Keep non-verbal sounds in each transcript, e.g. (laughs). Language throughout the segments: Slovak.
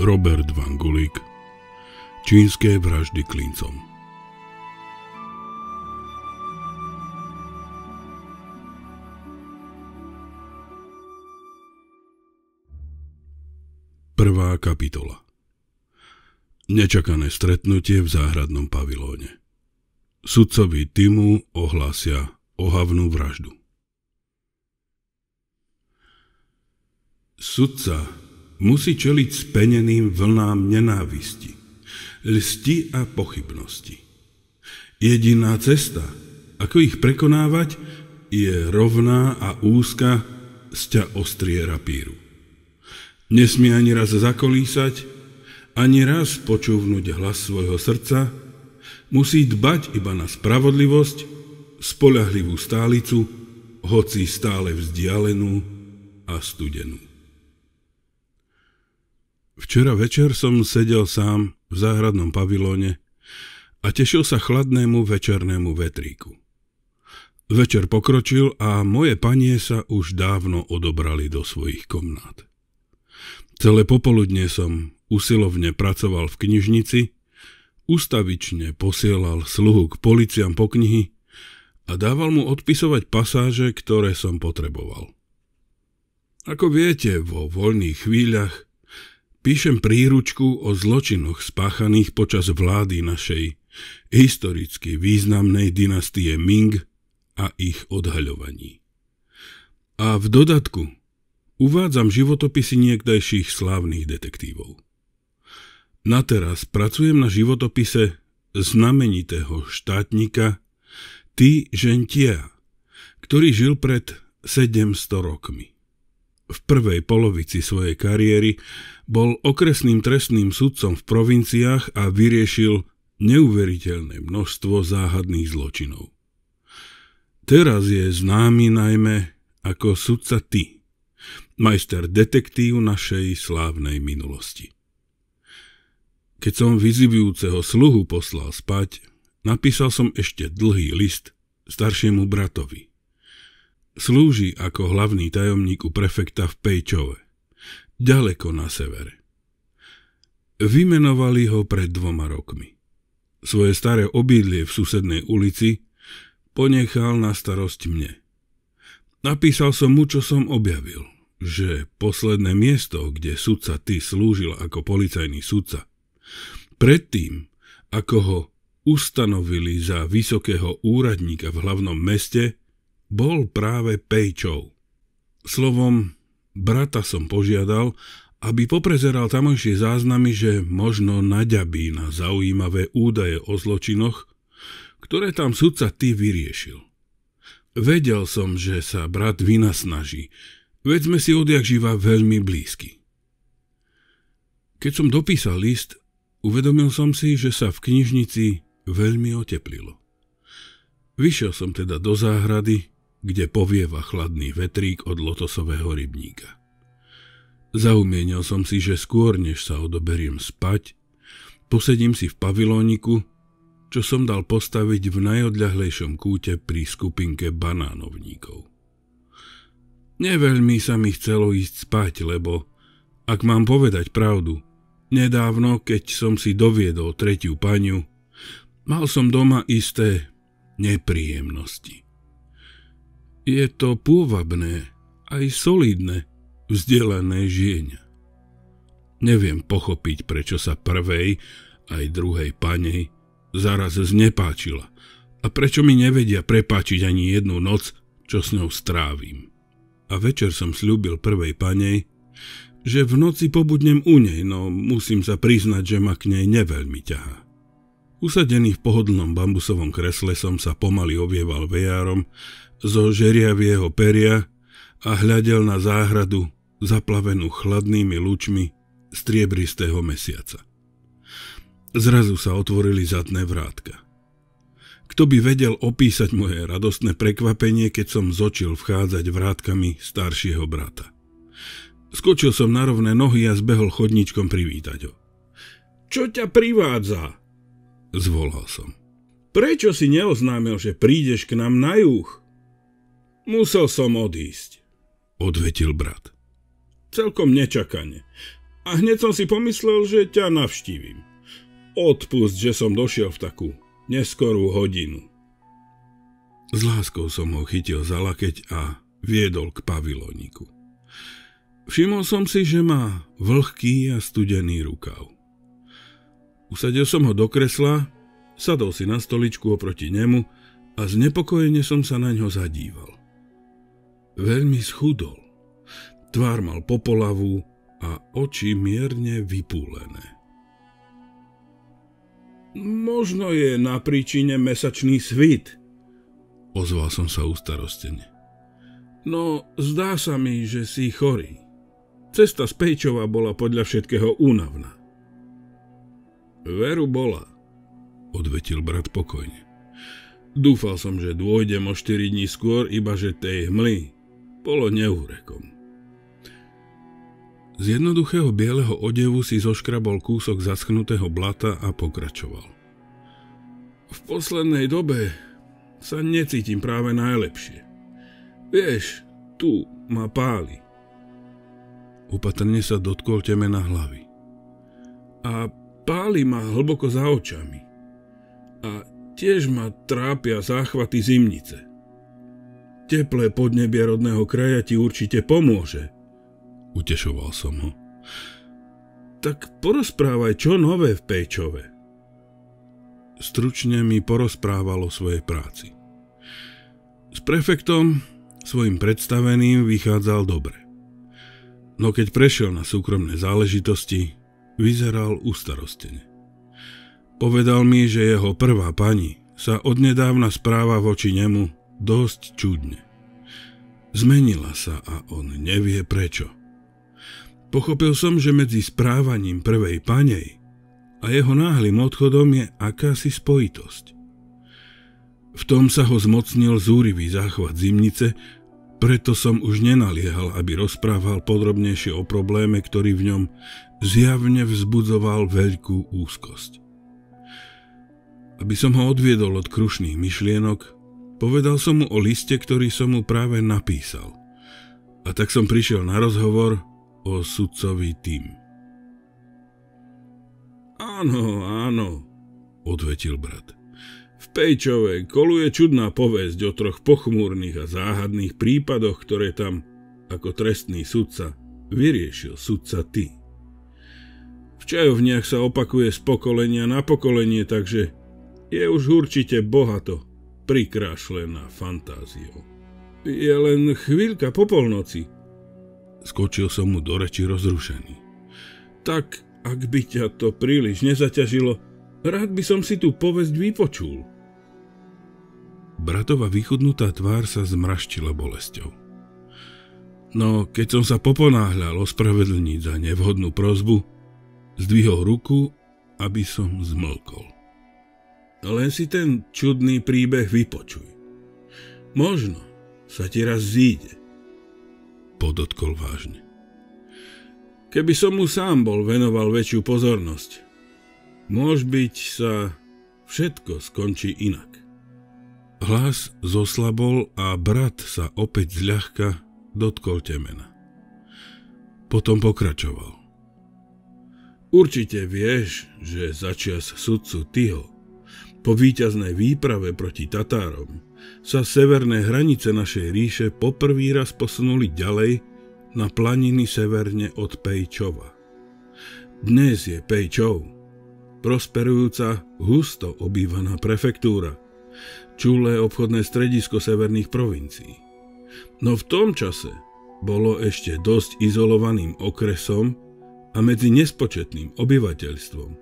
Robert Van Gulik Čínske vraždy klincom Prvá kapitola Nečakané stretnutie v záhradnom pavilóne Sudcovi Timu ohlásia ohavnú vraždu. Sudca musí čeliť speneným vlnám nenávisti, lsti a pochybnosti. Jediná cesta, ako ich prekonávať, je rovná a úzka sťa ostrie rapíru. Nesmie ani raz zakolísať, ani raz počúvnuť hlas svojho srdca, musí dbať iba na spravodlivosť, spolahlivú stálicu, hoci stále vzdialenú a studenú. Včera večer som sedel sám v záhradnom pavilóne a tešil sa chladnému večernému vetríku. Večer pokročil a moje panie sa už dávno odobrali do svojich komnát. Celé popoludne som usilovne pracoval v knižnici, ustavične posielal sluhu k policiam po knihy a dával mu odpisovať pasáže, ktoré som potreboval. Ako viete, vo voľných chvíľach Píšem príručku o zločinoch spáchaných počas vlády našej historicky významnej dynastie Ming a ich odhaľovaní. A v dodatku uvádzam životopisy niekdajších slávnych detektívov. Na teraz pracujem na životopise znamenitého štátnika Ty Žentia, ktorý žil pred 700 rokmi v prvej polovici svojej kariéry bol okresným trestným sudcom v provinciách a vyriešil neuveriteľné množstvo záhadných zločinov. Teraz je známy najmä ako sudca Ty, majster detektív našej slávnej minulosti. Keď som vyzivujúceho sluhu poslal spať, napísal som ešte dlhý list staršiemu bratovi. Slúži ako hlavný tajomník u prefekta v Pejčove, ďaleko na severe. Vymenovali ho pred dvoma rokmi. Svoje staré obydlie v susednej ulici ponechal na starosť mne. Napísal som mu, čo som objavil, že posledné miesto, kde sudca ty slúžil ako policajný sudca, predtým, ako ho ustanovili za vysokého úradníka v hlavnom meste, bol práve Pejčov. Slovom, brata som požiadal, aby poprezeral tamojšie záznamy, že možno naďabí na zaujímavé údaje o zločinoch, ktoré tam sudca ty vyriešil. Vedel som, že sa brat vynasnaží, veď sme si odjak živa veľmi blízky. Keď som dopísal list, uvedomil som si, že sa v knižnici veľmi oteplilo. Vyšiel som teda do záhrady, kde povieva chladný vetrík od lotosového rybníka. Zaumienil som si, že skôr, než sa odoberiem spať, posedím si v pavilóniku, čo som dal postaviť v najodľahlejšom kúte pri skupinke banánovníkov. Neveľmi sa mi chcelo ísť spať, lebo, ak mám povedať pravdu, nedávno, keď som si doviedol tretiu paniu, mal som doma isté nepríjemnosti. Je to pôvabné, aj solidné, vzdelané žieňa. Neviem pochopiť, prečo sa prvej aj druhej panej zaraz znepáčila a prečo mi nevedia prepáčiť ani jednu noc, čo s ňou strávim. A večer som slúbil prvej panej, že v noci pobudnem u nej, no musím sa priznať, že ma k nej neveľmi ťahá. Usadený v pohodlnom bambusovom kresle som sa pomaly ovieval vejárom zo žeriavieho peria a hľadel na záhradu, zaplavenú chladnými lúčmi striebristého mesiaca. Zrazu sa otvorili zadné vrátka. Kto by vedel opísať moje radostné prekvapenie, keď som zočil vchádzať vrátkami staršieho brata. Skočil som na rovné nohy a zbehol chodničkom privítať ho. Čo ťa privádza? Zvolal som. Prečo si neoznámil, že prídeš k nám na juh? Musel som odísť, odvetil brat. Celkom nečakane. A hneď som si pomyslel, že ťa navštívim. Odpust, že som došiel v takú neskorú hodinu. S láskou som ho chytil za lakeť a viedol k pavilóniku. Všimol som si, že má vlhký a studený rukav. Usadil som ho do kresla, sadol si na stoličku oproti nemu a znepokojene som sa na ňo zadíval. Veľmi schudol. Tvár mal popolavú a oči mierne vypúlené. Možno je na príčine mesačný svit, ozval som sa ustarostene. No, zdá sa mi, že si chorý. Cesta z Pejčova bola podľa všetkého únavná. Veru bola, odvetil brat pokojne. Dúfal som, že dôjdem o 4 dní skôr, iba že tej hmly, bolo neúrekom. Z jednoduchého bieleho odevu si zoškrabol kúsok zaschnutého blata a pokračoval. V poslednej dobe sa necítim práve najlepšie. Vieš, tu ma páli. Opatrne sa dotkol temena hlavy. A páli ma hlboko za očami. A tiež ma trápia záchvaty zimnice. Teplé podnebie rodného kraja ti určite pomôže. Utešoval som ho. Tak porozprávaj, čo nové v Pejčove. Stručne mi porozprávalo o svojej práci. S prefektom, svojim predstaveným, vychádzal dobre. No keď prešiel na súkromné záležitosti, vyzeral ustarostene. Povedal mi, že jeho prvá pani sa odnedávna správa voči nemu dosť čudne. Zmenila sa a on nevie prečo. Pochopil som, že medzi správaním prvej panej a jeho náhlým odchodom je akási spojitosť. V tom sa ho zmocnil zúrivý záchvat zimnice, preto som už nenaliehal, aby rozprával podrobnejšie o probléme, ktorý v ňom zjavne vzbudzoval veľkú úzkosť. Aby som ho odviedol od krušných myšlienok, Povedal som mu o liste, ktorý som mu práve napísal. A tak som prišiel na rozhovor o sudcový tým. Áno, áno, odvetil brat. V Pejčove koluje čudná povesť o troch pochmúrnych a záhadných prípadoch, ktoré tam ako trestný sudca vyriešil sudca ty. V čajovniach sa opakuje z pokolenia na pokolenie, takže je už určite bohato prikrášlená fantáziou. Je len chvíľka po polnoci. Skočil som mu do reči rozrušený. Tak, ak by ťa to príliš nezaťažilo, rád by som si tú povesť vypočul. Bratova vychudnutá tvár sa zmraštila bolesťou. No, keď som sa poponáhľal ospravedlniť za nevhodnú prozbu, zdvihol ruku, aby som zmlkol. No len si ten čudný príbeh vypočuj. Možno sa ti raz zíde. Podotkol vážne. Keby som mu sám bol venoval väčšiu pozornosť, môž byť sa všetko skončí inak. Hlas zoslabol a brat sa opäť zľahka dotkol temena. Potom pokračoval. Určite vieš, že začias sudcu Tyho po víťaznej výprave proti Tatárom sa severné hranice našej ríše poprvý raz posunuli ďalej na planiny severne od Pejčova. Dnes je Pejčov, prosperujúca, husto obývaná prefektúra, čulé obchodné stredisko severných provincií. No v tom čase bolo ešte dosť izolovaným okresom a medzi nespočetným obyvateľstvom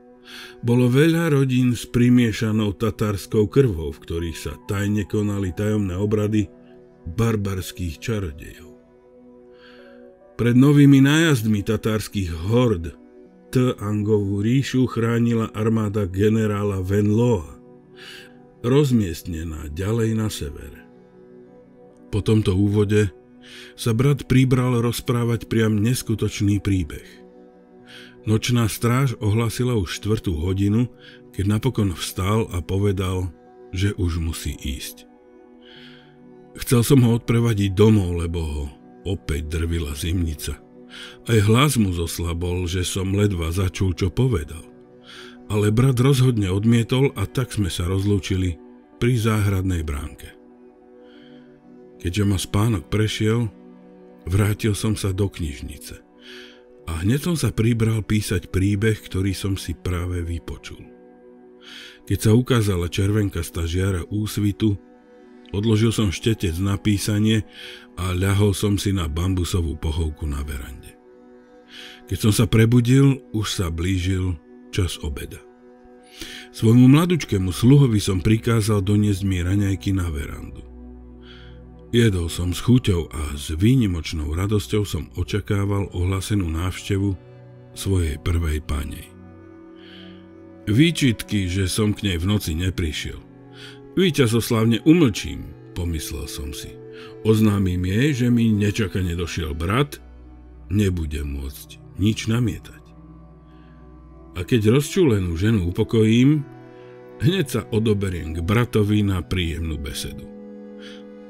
bolo veľa rodín s primiešanou tatárskou krvou, v ktorých sa tajne konali tajomné obrady barbarských čarodejov. Pred novými nájazdmi tatárskych hord Angovú ríšu chránila armáda generála Venloa, rozmiestnená ďalej na severe. Po tomto úvode sa brat príbral rozprávať priam neskutočný príbeh. Nočná stráž ohlasila už štvrtú hodinu, keď napokon vstal a povedal, že už musí ísť. Chcel som ho odprevadiť domov, lebo ho opäť drvila zimnica. Aj hlas mu zoslabol, že som ledva začul, čo povedal. Ale brat rozhodne odmietol a tak sme sa rozlúčili pri záhradnej bránke. Keďže ma spánok prešiel, vrátil som sa do knižnice. A hneď som sa pribral písať príbeh, ktorý som si práve vypočul. Keď sa ukázala červenka stažiara úsvitu, odložil som štetec na písanie a ľahol som si na bambusovú pohovku na verande. Keď som sa prebudil, už sa blížil čas obeda. Svojmu mladučkému sluhovi som prikázal doniesť mi raňajky na verandu. Jedol som s chuťou a s výnimočnou radosťou som očakával ohlasenú návštevu svojej prvej pani. Výčitky, že som k nej v noci neprišiel. Výťazoslavne umlčím, pomyslel som si. Oznámim jej, že mi nečakane došiel brat, nebude môcť nič namietať. A keď rozčúlenú ženu upokojím, hneď sa odoberiem k bratovi na príjemnú besedu.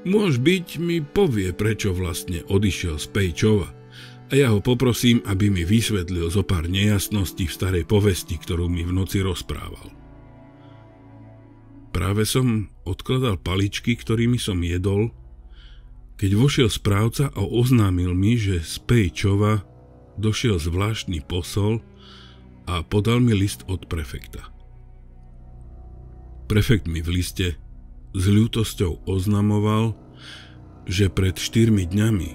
Môž byť mi povie, prečo vlastne odišiel z Pejčova a ja ho poprosím, aby mi vysvetlil zo pár nejasností v starej povesti, ktorú mi v noci rozprával. Práve som odkladal paličky, ktorými som jedol, keď vošiel správca a oznámil mi, že z Pejčova došiel zvláštny posol a podal mi list od prefekta. Prefekt mi v liste s ľútosťou oznamoval, že pred štyrmi dňami,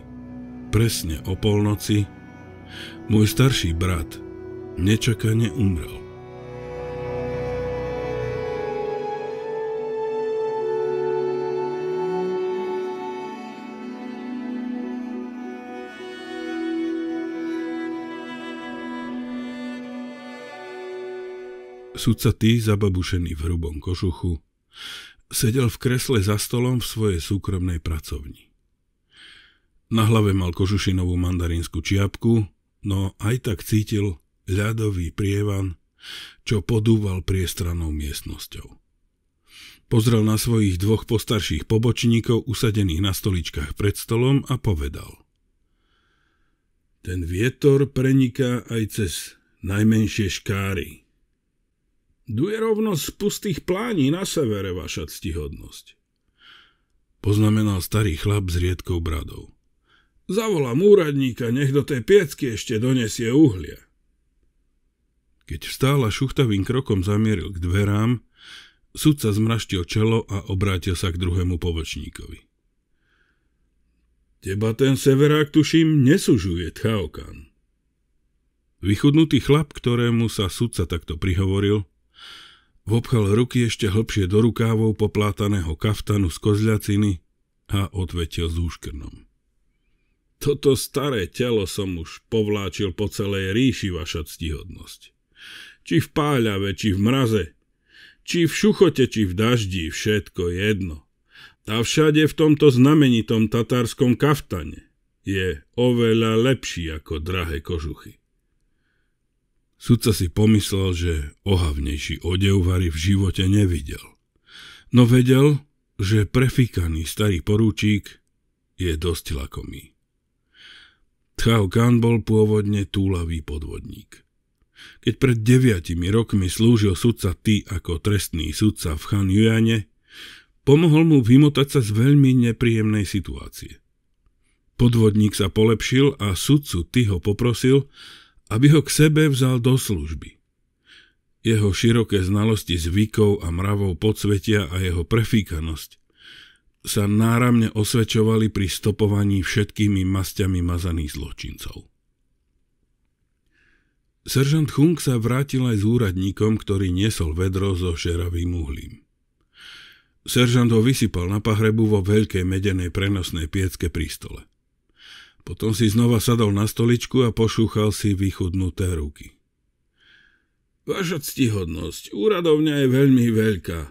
presne o polnoci, môj starší brat nečakane umrel. Sudca tý zababušený v hrubom košuchu Sedel v kresle za stolom v svojej súkromnej pracovni. Na hlave mal kožušinovú mandarínsku čiapku, no aj tak cítil ľadový prievan, čo podúval priestranou miestnosťou. Pozrel na svojich dvoch postarších pobočníkov usadených na stoličkách pred stolom a povedal. Ten vietor preniká aj cez najmenšie škáry rovno z pustých plání na severe, vaša ctihodnosť. Poznamenal starý chlap s riedkou bradou. Zavolám úradníka, nech do tej piecky ešte donesie uhlie. Keď vstála šuchtavým krokom zamieril k dverám, sudca zmraštil čelo a obrátil sa k druhému povočníkovi. Teba ten severák, tuším, nesužuje, Tchaokan. Vychudnutý chlap, ktorému sa sudca takto prihovoril, Vopchal ruky ešte hlbšie do rukávov poplátaného kaftanu z kozľaciny a odvetil z úškrnom. Toto staré telo som už povláčil po celej ríši, vaša ctihodnosť. Či v páľave, či v mraze, či v šuchote, či v daždi, všetko jedno. A všade v tomto znamenitom tatárskom kaftane je oveľa lepší ako drahé kožuchy. Sudca si pomyslel, že ohavnejší odev Vary v živote nevidel. No vedel, že prefikaný starý porúčík je dosť lakomý. Tchao Khan bol pôvodne túlavý podvodník. Keď pred deviatimi rokmi slúžil sudca Ty ako trestný sudca v Chan Yuane, pomohol mu vymotať sa z veľmi nepríjemnej situácie. Podvodník sa polepšil a sudcu Ty ho poprosil, aby ho k sebe vzal do služby. Jeho široké znalosti zvykov a mravov podsvetia a jeho prefíkanosť sa náramne osvedčovali pri stopovaní všetkými masťami mazaných zločincov. Seržant Chung sa vrátil aj s úradníkom, ktorý nesol vedro so šeravým uhlím. Seržant ho vysypal na pahrebu vo veľkej medenej prenosnej piecke pri stole. Potom si znova sadol na stoličku a pošúchal si vychudnuté ruky. Vaša ctihodnosť, úradovňa je veľmi veľká.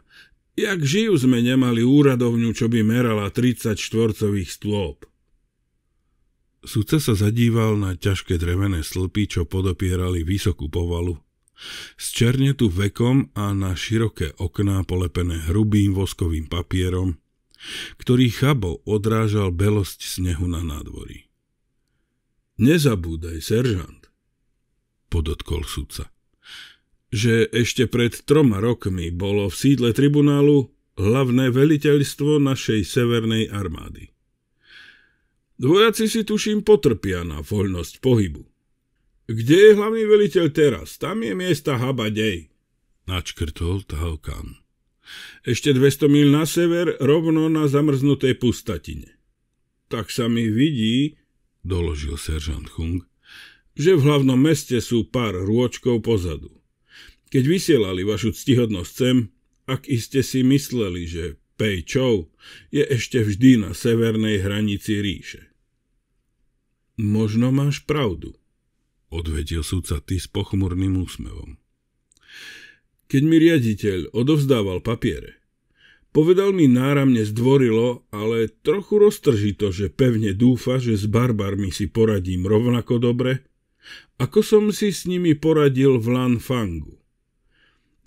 Jak žijú sme nemali úradovňu, čo by merala 30 štvorcových stôp. Sudca sa zadíval na ťažké drevené slpy, čo podopierali vysokú povalu. Z černetu vekom a na široké okná polepené hrubým voskovým papierom, ktorý chabo odrážal belosť snehu na nádvorí. Nezabúdaj, seržant, podotkol sudca, že ešte pred troma rokmi bolo v sídle tribunálu hlavné veliteľstvo našej severnej armády. Vojaci si tuším potrpia na voľnosť pohybu. Kde je hlavný veliteľ teraz? Tam je miesta habadej, načkrtol Talkan. Ešte 200 mil na sever, rovno na zamrznutej pustatine. Tak sa mi vidí, doložil seržant Chung, že v hlavnom meste sú pár rôčkov pozadu. Keď vysielali vašu ctihodnosť sem, ak iste si mysleli, že Pei Chou je ešte vždy na severnej hranici ríše. Možno máš pravdu, odvedil súca ty s pochmurným úsmevom. Keď mi riaditeľ odovzdával papiere, Povedal mi náramne zdvorilo, ale trochu roztržito, že pevne dúfa, že s barbarmi si poradím rovnako dobre, ako som si s nimi poradil v Lanfangu.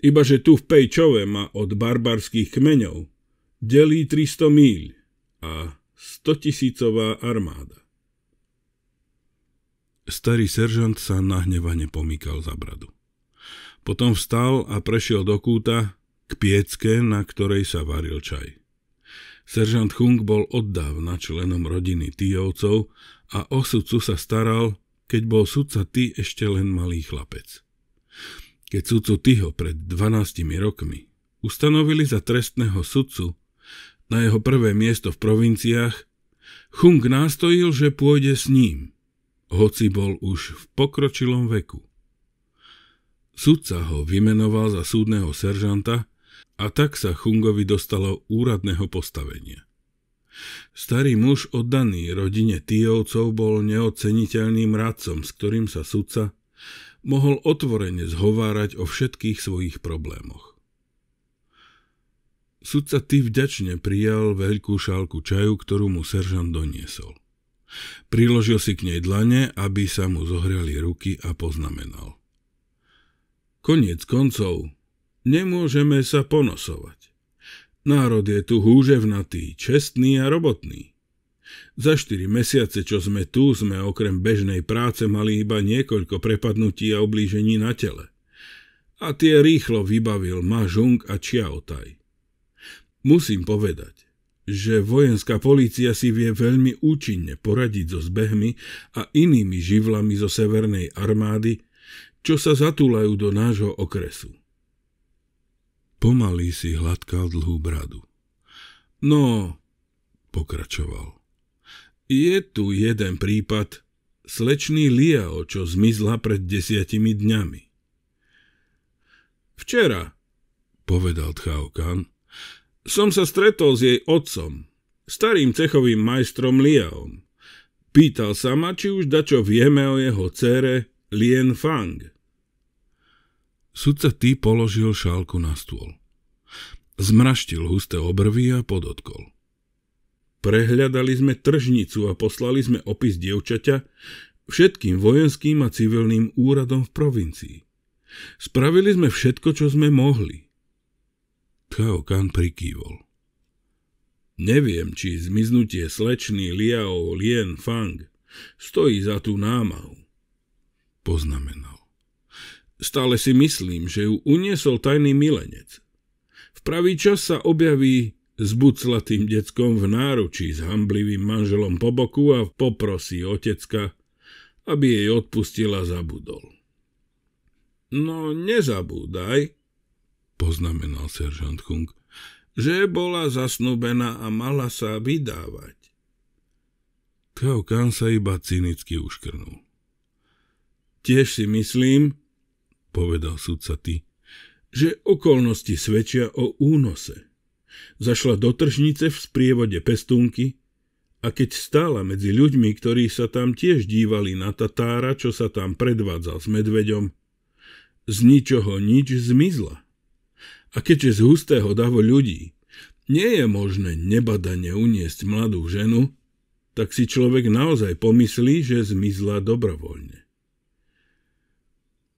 Iba že tu v Pejčove ma od barbarských kmeňov delí 300 míľ a 100 tisícová armáda. Starý seržant sa nahnevane pomýkal za bradu. Potom vstal a prešiel do kúta, k piecke, na ktorej sa varil čaj. Seržant Chung bol oddávna členom rodiny Tijovcov a o sudcu sa staral, keď bol sudca Ty ešte len malý chlapec. Keď sudcu Tyho pred 12 rokmi ustanovili za trestného sudcu na jeho prvé miesto v provinciách, Chung nástojil, že pôjde s ním, hoci bol už v pokročilom veku. Sudca ho vymenoval za súdneho seržanta a tak sa Chungovi dostalo úradného postavenia. Starý muž oddaný rodine Tijovcov bol neoceniteľným radcom, s ktorým sa sudca mohol otvorene zhovárať o všetkých svojich problémoch. Sudca ty vďačne prijal veľkú šálku čaju, ktorú mu seržant doniesol. Priložil si k nej dlane, aby sa mu zohreli ruky a poznamenal. Koniec koncov, Nemôžeme sa ponosovať. Národ je tu húževnatý, čestný a robotný. Za 4 mesiace, čo sme tu, sme okrem bežnej práce mali iba niekoľko prepadnutí a oblížení na tele. A tie rýchlo vybavil Ma Žung a Čiaotaj. Musím povedať, že vojenská polícia si vie veľmi účinne poradiť so zbehmi a inými živlami zo Severnej armády, čo sa zatúlajú do nášho okresu. Pomaly si hladkal dlhú bradu. No, pokračoval. Je tu jeden prípad slečný Liao, čo zmizla pred desiatimi dňami. Včera, povedal Tchaokan, som sa stretol s jej otcom, starým cechovým majstrom Liaom. Pýtal sa ma, či už dačo vieme o jeho cére Lien Fang. Sudca tý položil šálku na stôl. Zmraštil husté obrvy a podotkol. Prehľadali sme tržnicu a poslali sme opis dievčaťa všetkým vojenským a civilným úradom v provincii. Spravili sme všetko, čo sme mohli. Kan prikývol. Neviem, či zmiznutie slečný Liao Lien Fang stojí za tú námahu. Poznamenal. Stále si myslím, že ju uniesol tajný milenec. V pravý čas sa objaví s buclatým deckom v náručí s hamblivým manželom po boku a poprosí otecka, aby jej odpustila zabudol. No nezabúdaj, poznamenal seržant Hung, že bola zasnúbená a mala sa vydávať. Kaukán sa iba cynicky uškrnul. Tiež si myslím, povedal sudca ty, že okolnosti svedčia o únose. Zašla do tržnice v sprievode pestúnky a keď stála medzi ľuďmi, ktorí sa tam tiež dívali na Tatára, čo sa tam predvádzal s medveďom, z ničoho nič zmizla. A keďže z hustého davo ľudí nie je možné nebadane uniesť mladú ženu, tak si človek naozaj pomyslí, že zmizla dobrovoľne.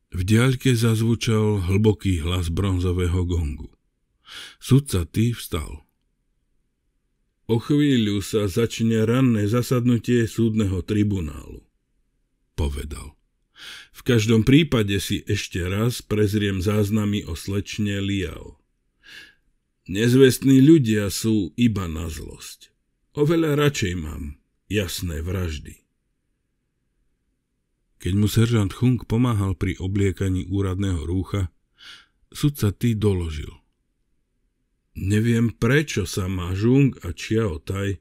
V diaľke zazvučal hlboký hlas bronzového gongu. Sudca Ty vstal. O chvíľu sa začne ranné zasadnutie súdneho tribunálu, povedal. V každom prípade si ešte raz prezriem záznamy o slečne Liao. Nezvestní ľudia sú iba na zlosť. Oveľa radšej mám jasné vraždy. Keď mu seržant Chung pomáhal pri obliekaní úradného rúcha, sudca Ty doložil. Neviem, prečo sa má Žung a Chiao Tai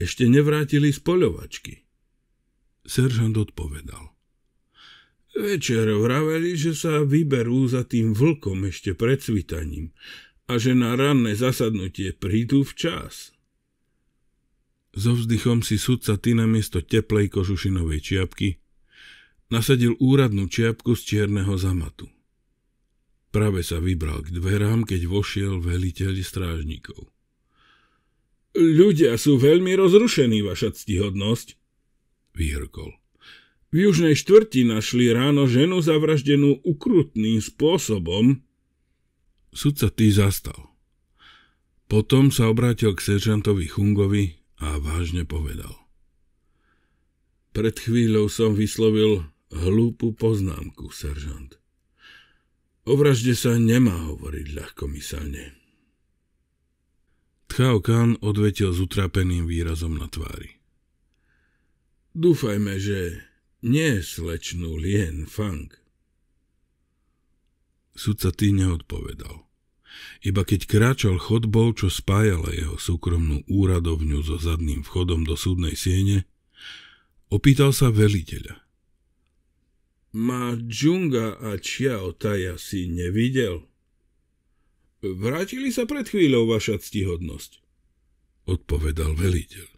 ešte nevrátili z poľovačky. Seržant odpovedal. Večer vraveli, že sa vyberú za tým vlkom ešte pred svitaním a že na ranné zasadnutie prídu včas. So vzdychom si sudca ty na miesto teplej kožušinovej čiapky Nasadil úradnú čiapku z čierneho zamatu. Práve sa vybral k dverám, keď vošiel veliteľ strážnikov. Ľudia sú veľmi rozrušení, vaša ctihodnosť, vyhrkol. V južnej štvrti našli ráno ženu zavraždenú ukrutným spôsobom. Sudca tý zastal. Potom sa obrátil k seržantovi Chungovi a vážne povedal. Pred chvíľou som vyslovil hlúpu poznámku, seržant. O vražde sa nemá hovoriť ľahkomyselne. Tchao Khan odvetil s utrapeným výrazom na tvári. Dúfajme, že nie slečnú Lien Fang. Sudca ty neodpovedal. Iba keď kráčal chodbou, čo spájala jeho súkromnú úradovňu so zadným vchodom do súdnej siene, opýtal sa veliteľa – ma Džunga a Čiao Taja si nevidel? Vrátili sa pred chvíľou, vaša ctihodnosť, odpovedal veliteľ.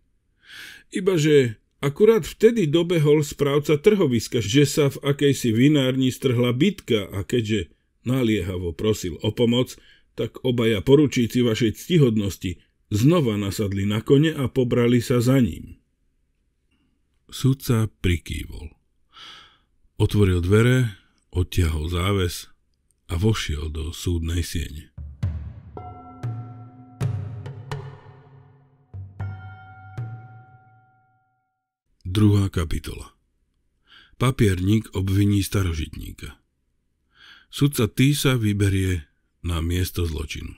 Ibaže akurát vtedy dobehol správca trhoviska, že sa v akejsi vinárni strhla bitka a keďže naliehavo prosil o pomoc, tak obaja poručíci vašej ctihodnosti znova nasadli na kone a pobrali sa za ním. Sudca prikývol. Otvoril dvere, odtiahol záves a vošiel do súdnej siene. Druhá kapitola Papierník obviní starožitníka. Sudca Týsa vyberie na miesto zločinu.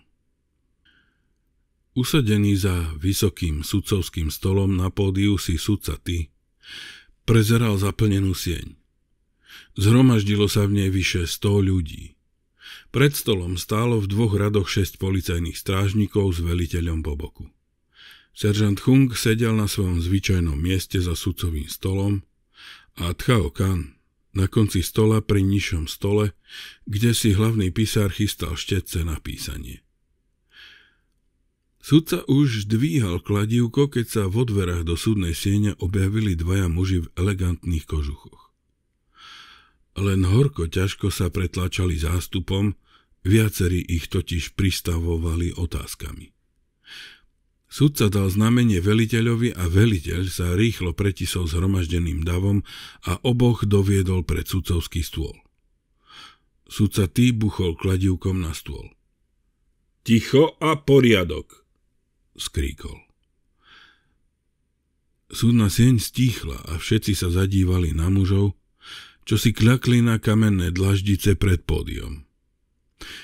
Usadený za vysokým sudcovským stolom na pódiu si sudca Ty prezeral zaplnenú sieň. Zhromaždilo sa v nej vyše 100 ľudí. Pred stolom stálo v dvoch radoch šesť policajných strážnikov s veliteľom po boku. Seržant Chung sedel na svojom zvyčajnom mieste za sudcovým stolom a Tchao Kan na konci stola pri nižšom stole, kde si hlavný písar chystal štetce na písanie. Sudca už dvíhal kladivko, keď sa vo dverách do súdnej siene objavili dvaja muži v elegantných kožuchoch. Len horko ťažko sa pretlačali zástupom, viacerí ich totiž pristavovali otázkami. Sudca dal znamenie veliteľovi a veliteľ sa rýchlo pretisol zhromaždeným davom a oboch doviedol pred sudcovský stôl. Sudca tý buchol kladivkom na stôl. Ticho a poriadok, skríkol. Súdna sieň stíchla a všetci sa zadívali na mužov, čo si kľakli na kamenné dlaždice pred pódium.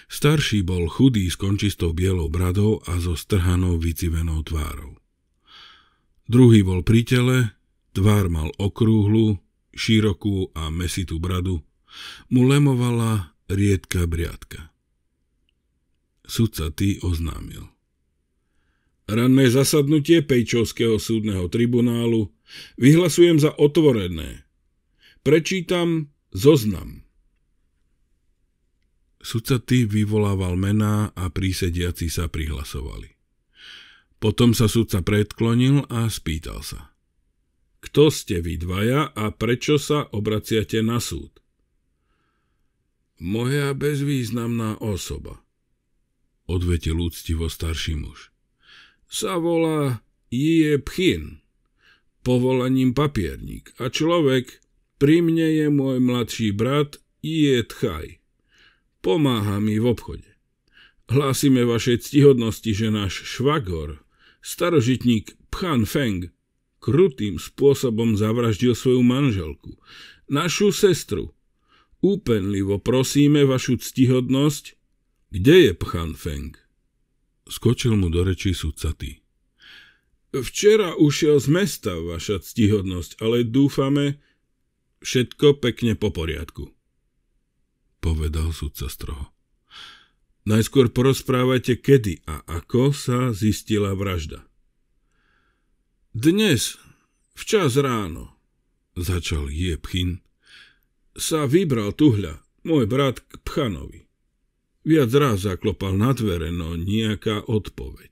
Starší bol chudý s končistou bielou bradou a so strhanou vycivenou tvárou. Druhý bol pri tele, tvár mal okrúhlu, širokú a mesitú bradu, mu lemovala riedka briadka. Sudca ty oznámil. Ranné zasadnutie Pejčovského súdneho tribunálu vyhlasujem za otvorené Prečítam zoznam. Sudca ty vyvolával mená a prísediaci sa prihlasovali. Potom sa sudca predklonil a spýtal sa. Kto ste vy dvaja a prečo sa obraciate na súd? Moja bezvýznamná osoba, odvetil úctivo starší muž. Sa volá Jie Pchin, povolaním papierník a človek, pri mne je môj mladší brat Jietchaj. Pomáha mi v obchode. Hlásime vašej ctihodnosti, že náš švagor, starožitník Pchan Feng, krutým spôsobom zavraždil svoju manželku, našu sestru. Úpenlivo prosíme vašu ctihodnosť, kde je Pchan Feng? Skočil mu do rečí sudcatý. Včera ušiel z mesta, vaša ctihodnosť, ale dúfame, všetko pekne po poriadku. Povedal sudca stroho. Najskôr porozprávajte, kedy a ako sa zistila vražda. Dnes, včas ráno, začal Jepchin, sa vybral tuhľa, môj brat, k Pchanovi. Viac raz zaklopal na dvere, no nejaká odpoveď.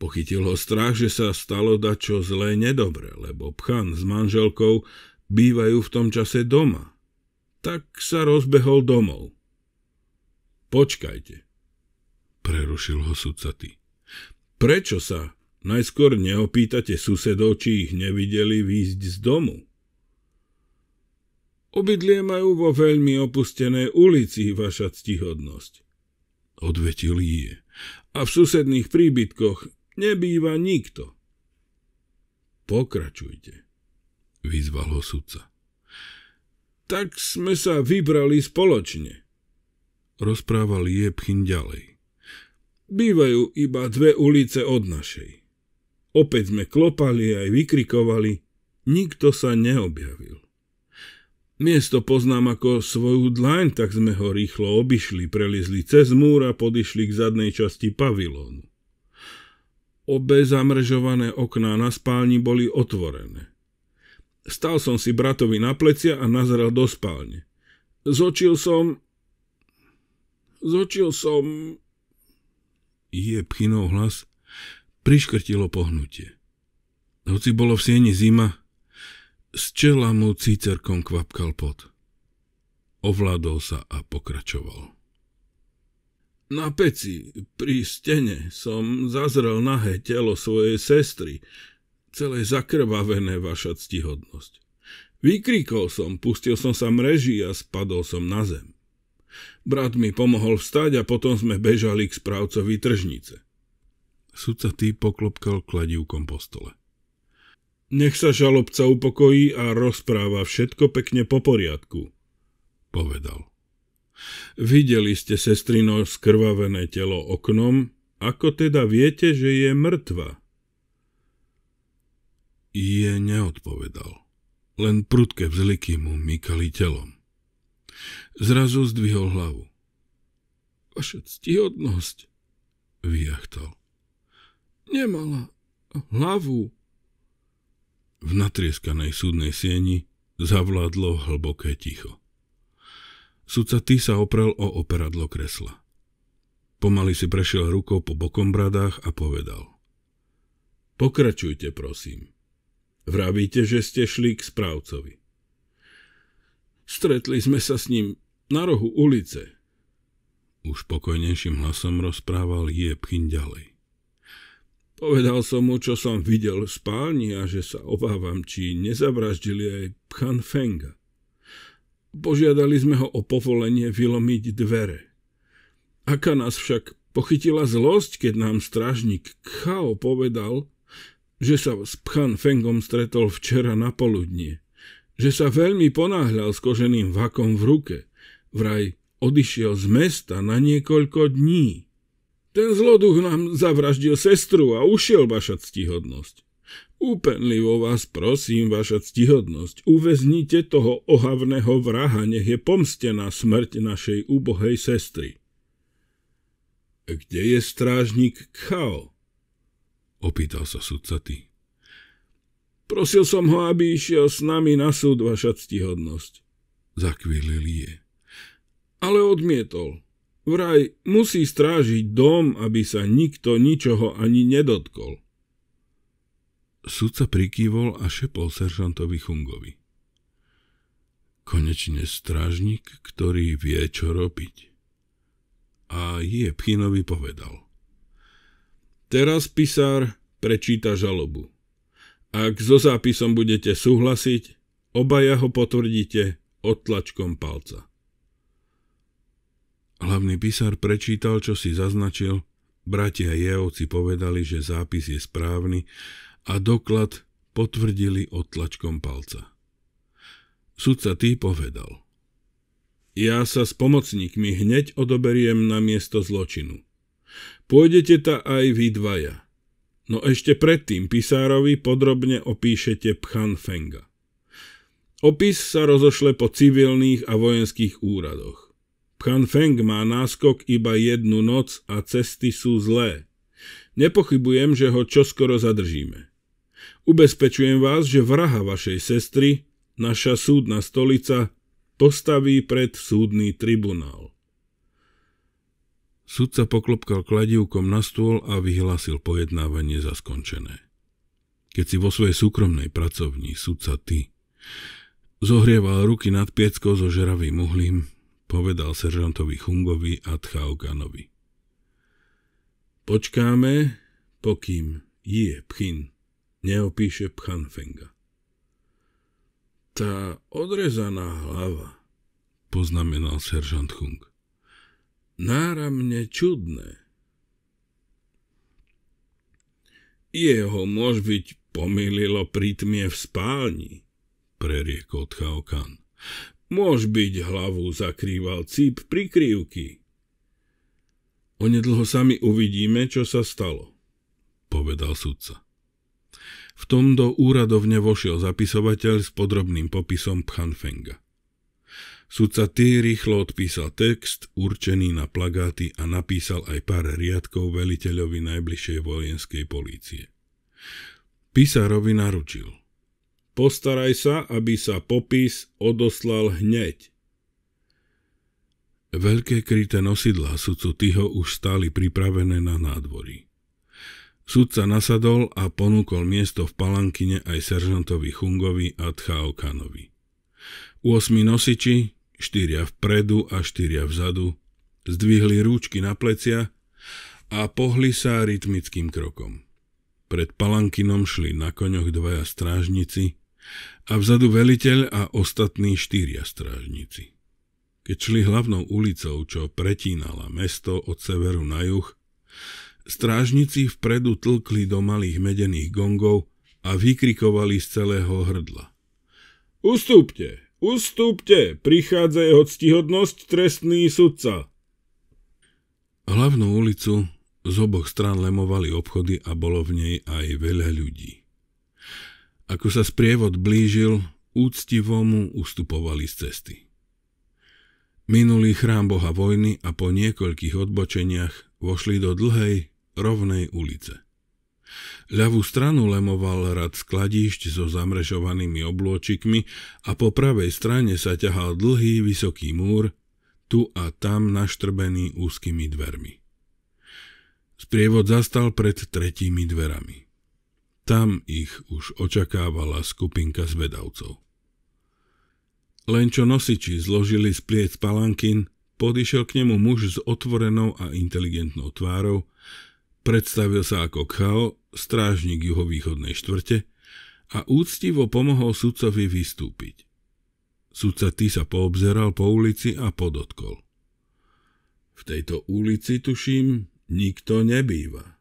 Pochytil ho strach, že sa stalo dačo zlé nedobre, lebo Pchan s manželkou bývajú v tom čase doma. Tak sa rozbehol domov. Počkajte, prerušil ho sudcatý. Prečo sa najskôr neopýtate susedov, či ich nevideli výjsť z domu? Obydlie majú vo veľmi opustené ulici, vaša ctihodnosť. Odvetil je. A v susedných príbytkoch nebýva nikto. Pokračujte vyzval ho sudca. Tak sme sa vybrali spoločne, rozprával Jebchyn ďalej. Bývajú iba dve ulice od našej. Opäť sme klopali aj vykrikovali, nikto sa neobjavil. Miesto poznám ako svoju dlaň, tak sme ho rýchlo obišli, prelizli cez múr a podišli k zadnej časti pavilónu. Obe zamrežované okná na spálni boli otvorené. Stal som si bratovi na plecia a nazrel do spálne. Zočil som... Zočil som... Je pchynou hlas, priškrtilo pohnutie. Hoci bolo v sieni zima, z čela mu cícerkom kvapkal pot. Ovládol sa a pokračoval. Na peci, pri stene, som zazrel nahé telo svojej sestry, celé zakrvavené, vaša ctihodnosť. Vykríkol som, pustil som sa mreží a spadol som na zem. Brat mi pomohol vstať a potom sme bežali k správcovi tržnice. Sudca tý poklopkal kladívkom po stole. Nech sa žalobca upokojí a rozpráva všetko pekne po poriadku, povedal. Videli ste sestrino skrvavené telo oknom, ako teda viete, že je mŕtva? je neodpovedal. Len prudké vzliky mu mykali telom. Zrazu zdvihol hlavu. Vaša ctihodnosť, vyjachtal. Nemala hlavu. V natrieskanej súdnej sieni zavládlo hlboké ticho. Sudca Ty sa oprel o operadlo kresla. Pomaly si prešiel rukou po bokom bradách a povedal. Pokračujte, prosím. Vravíte, že ste šli k správcovi. Stretli sme sa s ním na rohu ulice. Už pokojnejším hlasom rozprával Jebkin ďalej. Povedal som mu, čo som videl v spálni a že sa obávam, či nezavraždili aj Pchan Fenga. Požiadali sme ho o povolenie vylomiť dvere. Aká nás však pochytila zlosť, keď nám strážnik Kchao povedal, že sa s Pchan Fengom stretol včera na poludnie, že sa veľmi ponáhľal s koženým vakom v ruke, vraj odišiel z mesta na niekoľko dní. Ten zloduch nám zavraždil sestru a ušiel vaša ctihodnosť. Úpenlivo vás prosím, vaša ctihodnosť, uväznite toho ohavného vraha, nech je pomstená smrť našej úbohej sestry. Kde je strážnik Kao? Opýtal sa sudca ty. Prosil som ho, aby išiel s nami na súd, vaša ctihodnosť. zakvílil je. Ale odmietol. Vraj musí strážiť dom, aby sa nikto ničoho ani nedotkol. Sudca prikývol a šepol seržantovi Chungovi. Konečne strážnik, ktorý vie, čo robiť. A je Pchinovi povedal. Teraz, pisár, prečíta žalobu. Ak so zápisom budete súhlasiť, obaja ho potvrdíte odtlačkom palca. Hlavný písar prečítal, čo si zaznačil, bratia Jehovci povedali, že zápis je správny a doklad potvrdili odtlačkom palca. Sudca tý povedal. Ja sa s pomocníkmi hneď odoberiem na miesto zločinu. Pôjdete ta aj vy dvaja. No ešte predtým pisárovi podrobne opíšete Pchan Fenga. Opis sa rozošle po civilných a vojenských úradoch. Pchan Feng má náskok iba jednu noc a cesty sú zlé. Nepochybujem, že ho čoskoro zadržíme. Ubezpečujem vás, že vraha vašej sestry, naša súdna stolica, postaví pred súdny tribunál. Sudca poklopkal kladivkom na stôl a vyhlásil pojednávanie za skončené. Keď si vo svojej súkromnej pracovni sudca ty zohrieval ruky nad pieckou so žeravým uhlím, povedal seržantovi Chungovi a Tchauganovi. Počkáme, pokým je Pchin neopíše Pchanfenga. Tá odrezaná hlava, poznamenal seržant Chung náramne čudné. Jeho môž byť pomýlilo prítmie v spálni, preriekol Tchaokan. Môž byť hlavu zakrýval cíp prikrývky. Onedlho sami uvidíme, čo sa stalo, povedal sudca. V tom do úradovne vošiel zapisovateľ s podrobným popisom Pchanfenga. Sudca T. rýchlo odpísal text, určený na plagáty a napísal aj pár riadkov veliteľovi najbližšej vojenskej polície. Písarovi naručil. Postaraj sa, aby sa popis odoslal hneď. Veľké kryté nosidlá sudcu Tyho už stáli pripravené na nádvorí. Sudca nasadol a ponúkol miesto v palankine aj seržantovi Chungovi a Tchaokanovi. Osmi nosiči, štyria vpredu a štyria vzadu, zdvihli rúčky na plecia a pohli sa rytmickým krokom. Pred palankinom šli na koňoch dvaja strážnici a vzadu veliteľ a ostatní štyria strážnici. Keď šli hlavnou ulicou, čo pretínala mesto od severu na juh, strážnici vpredu tlkli do malých medených gongov a vykrikovali z celého hrdla. Ustúpte, Ustúpte, prichádza jeho ctihodnosť trestný sudca. Hlavnú ulicu z oboch strán lemovali obchody a bolo v nej aj veľa ľudí. Ako sa sprievod blížil, úctivomu ustupovali z cesty. Minuli chrám boha vojny a po niekoľkých odbočeniach vošli do dlhej, rovnej ulice. Ľavú stranu lemoval rad skladišť so zamrežovanými oblôčikmi a po pravej strane sa ťahal dlhý vysoký múr, tu a tam naštrbený úzkými dvermi. Sprievod zastal pred tretími dverami. Tam ich už očakávala skupinka zvedavcov. Len čo nosiči zložili z pliec palankin, podišiel k nemu muž s otvorenou a inteligentnou tvárou, predstavil sa ako Kchao strážnik juhovýchodnej štvrte, a úctivo pomohol sudcovi vystúpiť. Sudca ty sa poobzeral po ulici a podotkol. V tejto ulici, tuším, nikto nebýva.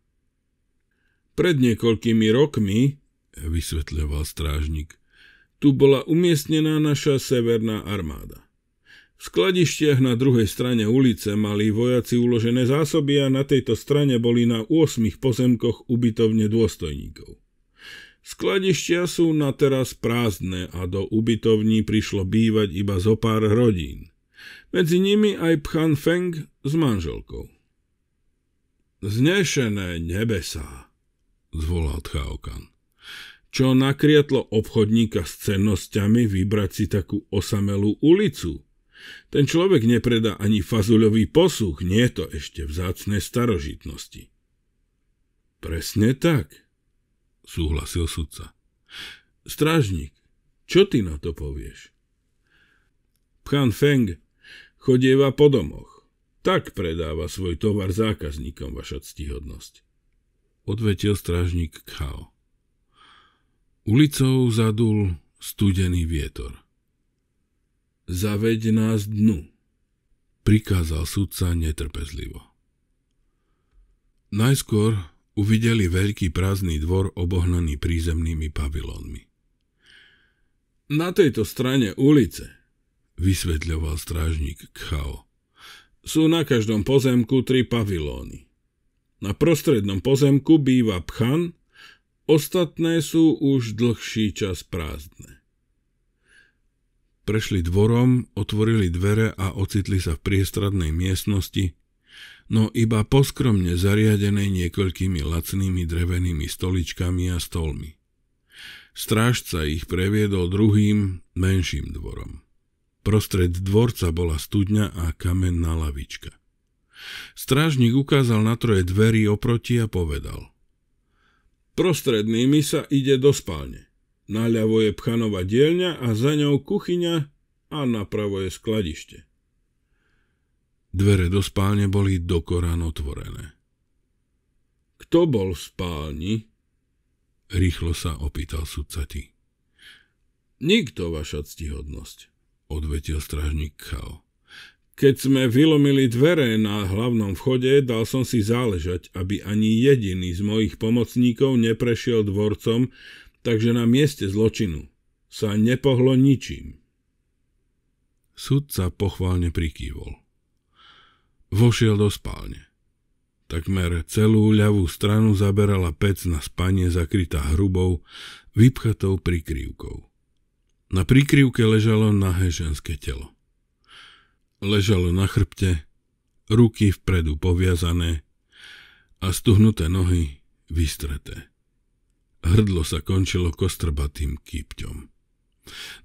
Pred niekoľkými rokmi, vysvetľoval strážnik, tu bola umiestnená naša severná armáda. V skladištiach na druhej strane ulice mali vojaci uložené zásoby a na tejto strane boli na 8 pozemkoch ubytovne dôstojníkov. Skladištia sú na teraz prázdne a do ubytovní prišlo bývať iba zo pár rodín. Medzi nimi aj Pchan Feng s manželkou. Znešené nebesá, zvolal Tchaokan. Čo nakriatlo obchodníka s cennosťami vybrať si takú osamelú ulicu? Ten človek nepredá ani fazuľový posuch, nie je to ešte vzácne starožitnosti. Presne tak, súhlasil sudca. Strážnik, čo ty na to povieš? Pchan Feng chodieva po domoch. Tak predáva svoj tovar zákazníkom, vaša ctihodnosť. Odvetil strážnik Khao. Ulicou zadul studený vietor zaveď nás dnu, prikázal sudca netrpezlivo. Najskôr uvideli veľký prázdny dvor obohnaný prízemnými pavilónmi. Na tejto strane ulice, vysvetľoval strážnik Khao. Sú na každom pozemku tri pavilóny. Na prostrednom pozemku býva pchan, ostatné sú už dlhší čas prázdne. Prešli dvorom, otvorili dvere a ocitli sa v priestradnej miestnosti, no iba poskromne zariadenej niekoľkými lacnými drevenými stoličkami a stolmi. Strážca ich previedol druhým, menším dvorom. Prostred dvorca bola studňa a kamenná lavička. Strážnik ukázal na troje dverí oproti a povedal. Prostrednými sa ide do spálne. Naľavo je pchanová dielňa a za ňou kuchyňa a napravo je skladište. Dvere do spálne boli dokorán otvorené. Kto bol v spálni? Rýchlo sa opýtal sudcati. Nikto, vaša ctihodnosť, odvetil stražník Chao. Keď sme vylomili dvere na hlavnom vchode, dal som si záležať, aby ani jediný z mojich pomocníkov neprešiel dvorcom, takže na mieste zločinu sa nepohlo ničím. Sudca pochválne prikývol. Vošiel do spálne. Takmer celú ľavú stranu zaberala pec na spanie zakrytá hrubou, vypchatou prikryvkou. Na prikryvke ležalo nahé ženské telo. Ležalo na chrbte, ruky vpredu poviazané a stuhnuté nohy vystreté. Hrdlo sa končilo kostrbatým kýpťom.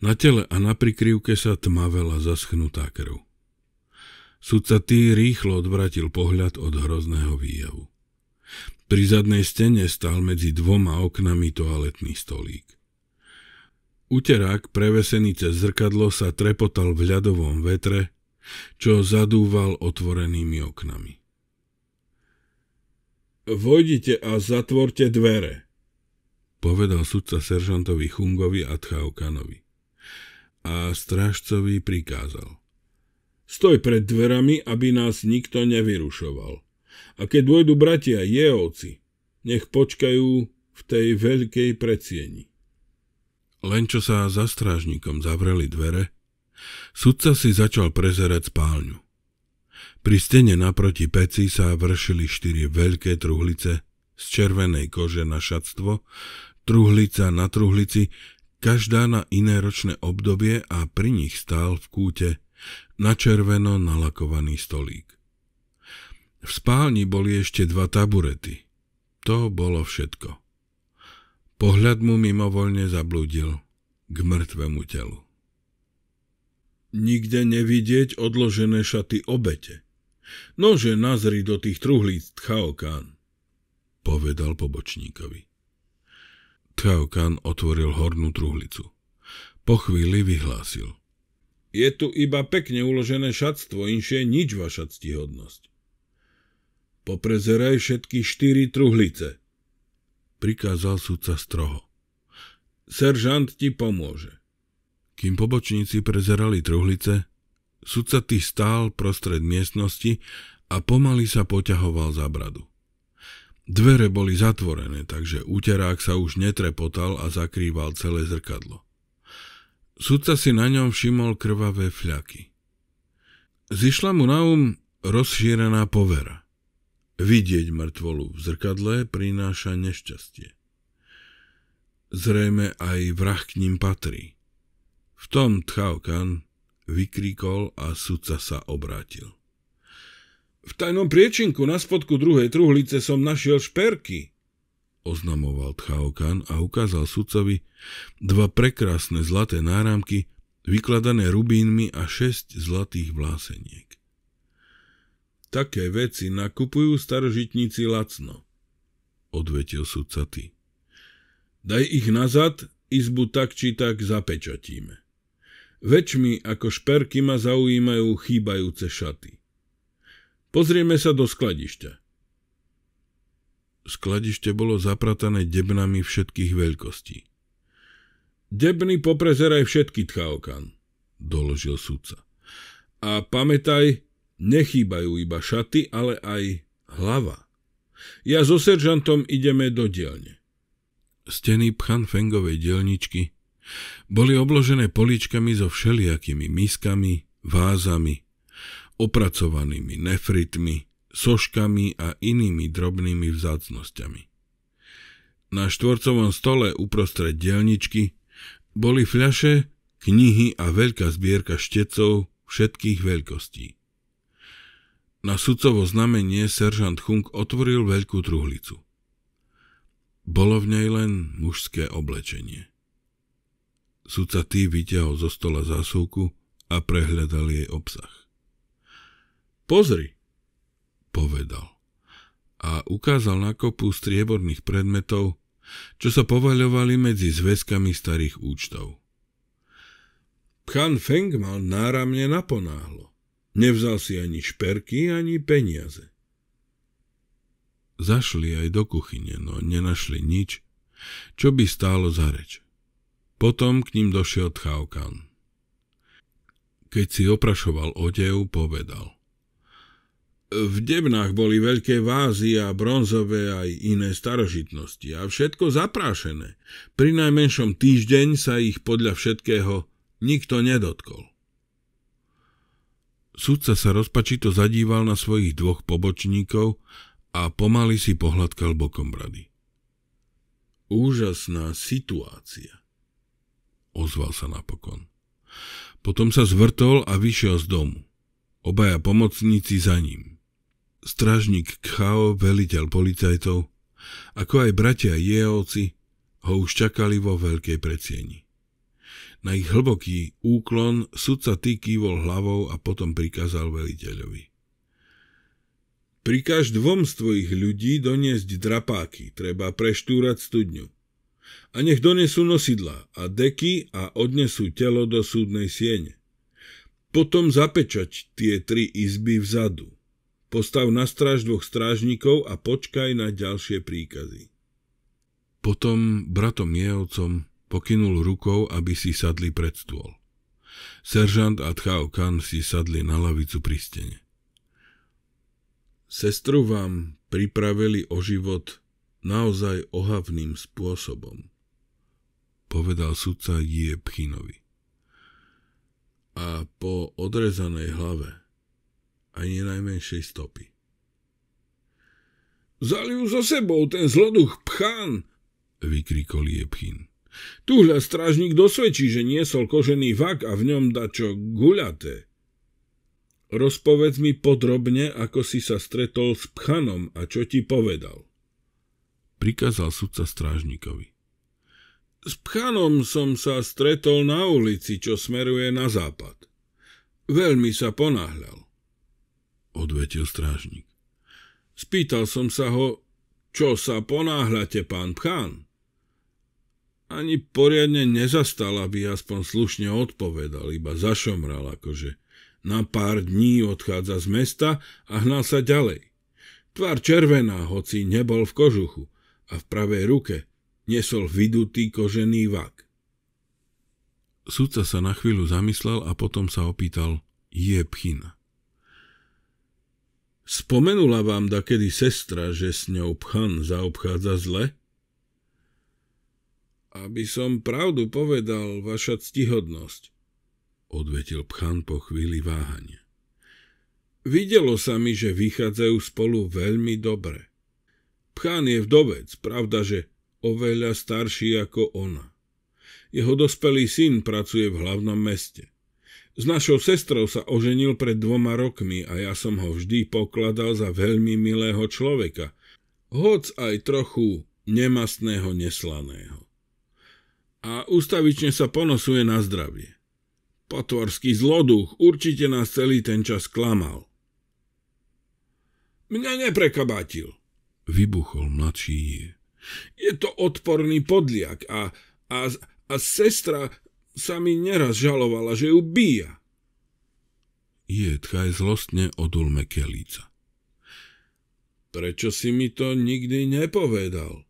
Na tele a na prikryvke sa tmavela zaschnutá krv. Sudca Tý rýchlo odvratil pohľad od hrozného výjavu. Pri zadnej stene stál medzi dvoma oknami toaletný stolík. Uterák, prevesený cez zrkadlo, sa trepotal v ľadovom vetre, čo zadúval otvorenými oknami. Vojdite a zatvorte dvere, povedal sudca seržantovi Chungovi a Tchaukanovi. A strážcovi prikázal. Stoj pred dverami, aby nás nikto nevyrušoval. A keď dôjdu bratia jeovci, nech počkajú v tej veľkej predsieni. Len čo sa za strážnikom zavreli dvere, sudca si začal prezerať spálňu. Pri stene naproti peci sa vršili štyri veľké truhlice z červenej kože na šatstvo truhlica na truhlici, každá na iné ročné obdobie a pri nich stál v kúte na červeno nalakovaný stolík. V spálni boli ešte dva taburety. To bolo všetko. Pohľad mu mimovoľne zablúdil k mŕtvemu telu. Nikde nevidieť odložené šaty obete. Nože nazri do tých truhlíc Tchaokán, povedal pobočníkovi. Kaukan otvoril hornú truhlicu. Po chvíli vyhlásil. Je tu iba pekne uložené šatstvo, inšie nič vaša ctihodnosť. Poprezeraj všetky štyri truhlice, prikázal sudca stroho. Seržant ti pomôže. Kým pobočníci prezerali truhlice, sudca ty stál prostred miestnosti a pomaly sa poťahoval za bradu. Dvere boli zatvorené, takže úterák sa už netrepotal a zakrýval celé zrkadlo. Sudca si na ňom všimol krvavé fľaky. Zišla mu na um rozšírená povera. Vidieť mŕtvolu v zrkadle prináša nešťastie. Zrejme aj vrah k ním patrí. V tom Tchaukan vykríkol a sudca sa obrátil. V tajnom priečinku na spodku druhej truhlice som našiel šperky, oznamoval Tchaokan a ukázal sudcovi dva prekrásne zlaté náramky, vykladané rubínmi a šesť zlatých vláseniek. Také veci nakupujú starožitníci lacno, odvetil sudca ty. Daj ich nazad, izbu tak či tak zapečatíme. Väčšmi ako šperky ma zaujímajú chýbajúce šaty. Pozrieme sa do skladišťa. Skladište bolo zapratané debnami všetkých veľkostí. Debny poprezeraj všetky, Tchaokan, doložil sudca. A pamätaj, nechýbajú iba šaty, ale aj hlava. Ja so seržantom ideme do dielne. Steny fengovej dielničky boli obložené poličkami so všelijakými miskami, vázami, opracovanými nefritmi, soškami a inými drobnými vzácnosťami. Na štvorcovom stole uprostred dielničky boli fľaše, knihy a veľká zbierka štecov všetkých veľkostí. Na sudcovo znamenie seržant Chung otvoril veľkú truhlicu. Bolo v nej len mužské oblečenie. Sudca tý vyťahol zo stola zásuvku a prehľadal jej obsah. Pozri, povedal a ukázal na kopu strieborných predmetov, čo sa povaľovali medzi zväzkami starých účtov. Pchan Feng mal náramne naponáhlo. Nevzal si ani šperky, ani peniaze. Zašli aj do kuchyne, no nenašli nič, čo by stálo za reč. Potom k ním došiel Tchaukan. Keď si oprašoval odev, povedal. V Debnách boli veľké vázy a bronzové aj iné starožitnosti a všetko zaprášené. Pri najmenšom týždeň sa ich podľa všetkého nikto nedotkol. Sudca sa rozpačito zadíval na svojich dvoch pobočníkov a pomaly si pohľadkal bokom brady. Úžasná situácia, ozval sa napokon. Potom sa zvrtol a vyšiel z domu. Obaja pomocníci za ním. Stražník Khao, veliteľ policajtov, ako aj bratia Jeovci, ho už čakali vo veľkej predsieni. Na ich hlboký úklon sudca ty kývol hlavou a potom prikázal veliteľovi. Prikáž dvom z tvojich ľudí doniesť drapáky, treba preštúrať studňu. A nech donesú nosidla a deky a odnesú telo do súdnej siene. Potom zapečať tie tri izby vzadu. Postav na stráž dvoch strážnikov a počkaj na ďalšie príkazy. Potom bratom Jeovcom pokynul rukou, aby si sadli pred stôl. Seržant a Tchao Khan si sadli na lavicu pri stene. Sestru vám pripravili o život naozaj ohavným spôsobom, povedal sudca Jie Pchinovi. A po odrezanej hlave ani najmenšej stopy. Zaliu so sebou, ten zloduch pchán, vykrikol Jepchin. Tuhľa strážnik dosvedčí, že niesol kožený vak a v ňom dačo guľaté. Rozpovedz mi podrobne, ako si sa stretol s pchanom a čo ti povedal. Prikázal sudca strážnikovi. S pchanom som sa stretol na ulici, čo smeruje na západ. Veľmi sa ponáhľal odvetil strážnik. Spýtal som sa ho, čo sa ponáhľate, pán Pchán? Ani poriadne nezastal, aby aspoň slušne odpovedal, iba zašomral akože. Na pár dní odchádza z mesta a hnal sa ďalej. Tvár červená, hoci nebol v kožuchu a v pravej ruke nesol vydutý kožený vak. Sudca sa na chvíľu zamyslel a potom sa opýtal, je pchina. Spomenula vám da kedy sestra, že s ňou pchan zaobchádza zle? Aby som pravdu povedal, vaša ctihodnosť, odvetil pchan po chvíli váhania. Videlo sa mi, že vychádzajú spolu veľmi dobre. Pchan je vdovec, pravda, že oveľa starší ako ona. Jeho dospelý syn pracuje v hlavnom meste. S našou sestrou sa oženil pred dvoma rokmi a ja som ho vždy pokladal za veľmi milého človeka, hoc aj trochu nemastného neslaného. A ustavične sa ponosuje na zdravie. Potvorský zloduch určite nás celý ten čas klamal. Mňa neprekabátil, vybuchol mladší je. Je to odporný podliak a, a, a sestra sa mi neraz žalovala, že ju bíja. tchaj zlostne odul Mekelíca. Prečo si mi to nikdy nepovedal?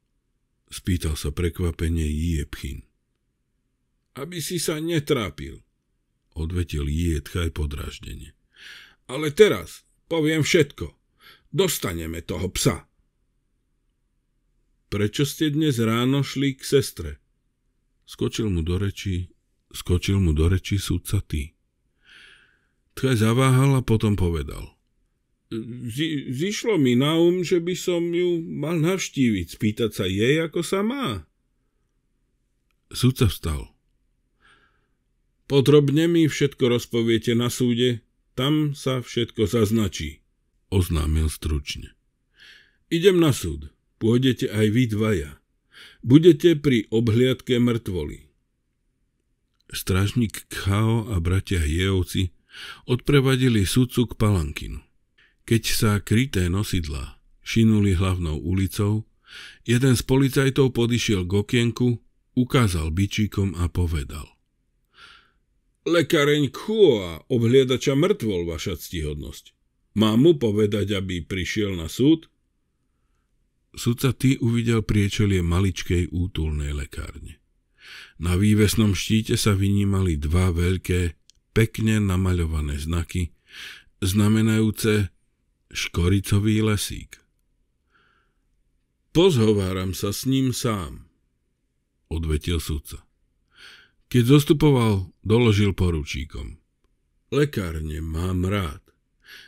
Spýtal sa prekvapenie Jiepchin. Aby si sa netrápil, odvetil Jiedchaj podráždenie. Ale teraz poviem všetko. Dostaneme toho psa. Prečo ste dnes ráno šli k sestre? Skočil mu do reči Skočil mu do reči sudca ty. Tchaj zaváhal a potom povedal. Z- zišlo mi na um, že by som ju mal navštíviť, spýtať sa jej, ako sa má. Sudca vstal. Podrobne mi všetko rozpoviete na súde, tam sa všetko zaznačí, oznámil stručne. Idem na súd, pôjdete aj vy dvaja. Budete pri obhliadke mŕtvoli. Strážnik Khao a bratia Hieovci odprevadili sudcu k Palankinu. Keď sa kryté nosidlá šinuli hlavnou ulicou, jeden z policajtov podišiel k okienku, ukázal bičíkom a povedal. Lekareň Khua obhliadača mŕtvol, vaša ctihodnosť. Mám mu povedať, aby prišiel na súd? Sudca ty uvidel priečelie maličkej útulnej lekárne. Na vývesnom štíte sa vynímali dva veľké, pekne namaľované znaky, znamenajúce škoricový lesík. Pozhováram sa s ním sám, odvetil sudca. Keď zostupoval, doložil poručíkom. Lekárne mám rád.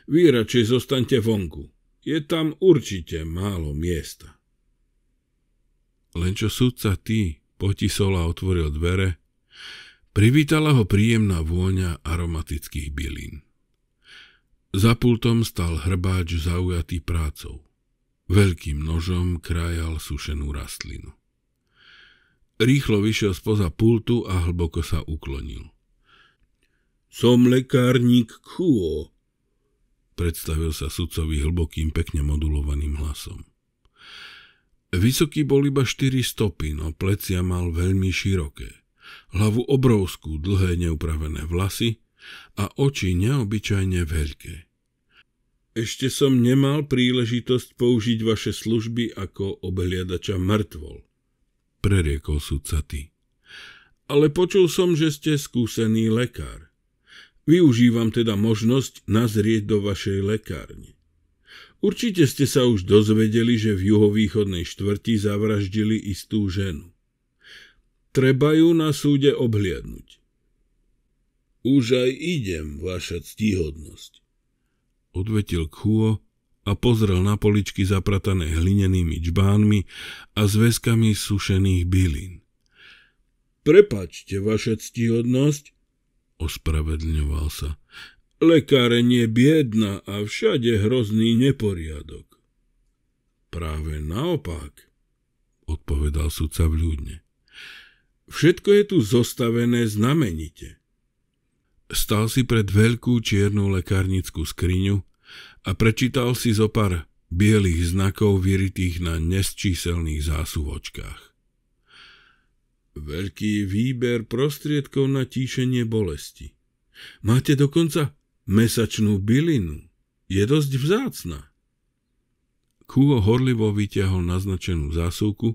Vy radšej zostaňte vonku. Je tam určite málo miesta. Len čo sudca tí, potisol a otvoril dvere. Privítala ho príjemná vôňa aromatických bylín. Za pultom stal hrbáč zaujatý prácou. Veľkým nožom krájal sušenú rastlinu. Rýchlo vyšiel spoza pultu a hlboko sa uklonil. Som lekárnik Kuo, predstavil sa sudcovi hlbokým, pekne modulovaným hlasom. Vysoký bol iba 4 stopy, no plecia mal veľmi široké. Hlavu obrovskú, dlhé neupravené vlasy a oči neobyčajne veľké. Ešte som nemal príležitosť použiť vaše služby ako obhliadača mŕtvol, preriekol sudca ty. Ale počul som, že ste skúsený lekár. Využívam teda možnosť nazrieť do vašej lekárne. Určite ste sa už dozvedeli, že v juhovýchodnej štvrti zavraždili istú ženu. Treba ju na súde obhliadnúť. Už aj idem, vaša ctíhodnosť, odvetil Kuo a pozrel na poličky zapratané hlinenými čbánmi a zväzkami sušených bylín. Prepačte, vaša ctihodnosť, ospravedlňoval sa. Lekárenie biedna a všade hrozný neporiadok. Práve naopak, odpovedal sudca v ľudne. Všetko je tu zostavené znamenite. Stal si pred veľkú čiernu lekárnickú skriňu a prečítal si zo pár bielých znakov vyritých na nesčíselných zásuvočkách. Veľký výber prostriedkov na tíšenie bolesti – Máte dokonca mesačnú bylinu. Je dosť vzácna. Kúho horlivo vyťahol naznačenú zásuvku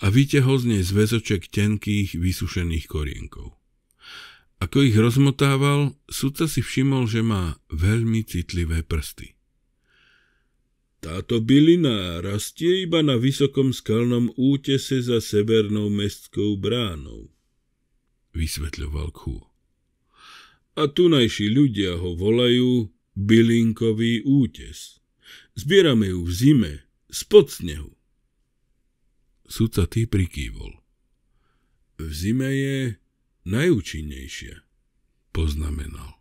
a vyťahol z nej zväzoček tenkých, vysušených korienkov. Ako ich rozmotával, sudca si všimol, že má veľmi citlivé prsty. Táto bylina rastie iba na vysokom skalnom útese za severnou mestskou bránou, vysvetľoval Kúho a tunajší ľudia ho volajú bylinkový útes. Zbierame ju v zime, spod snehu. Sudca tý prikývol. V zime je najúčinnejšia, poznamenal.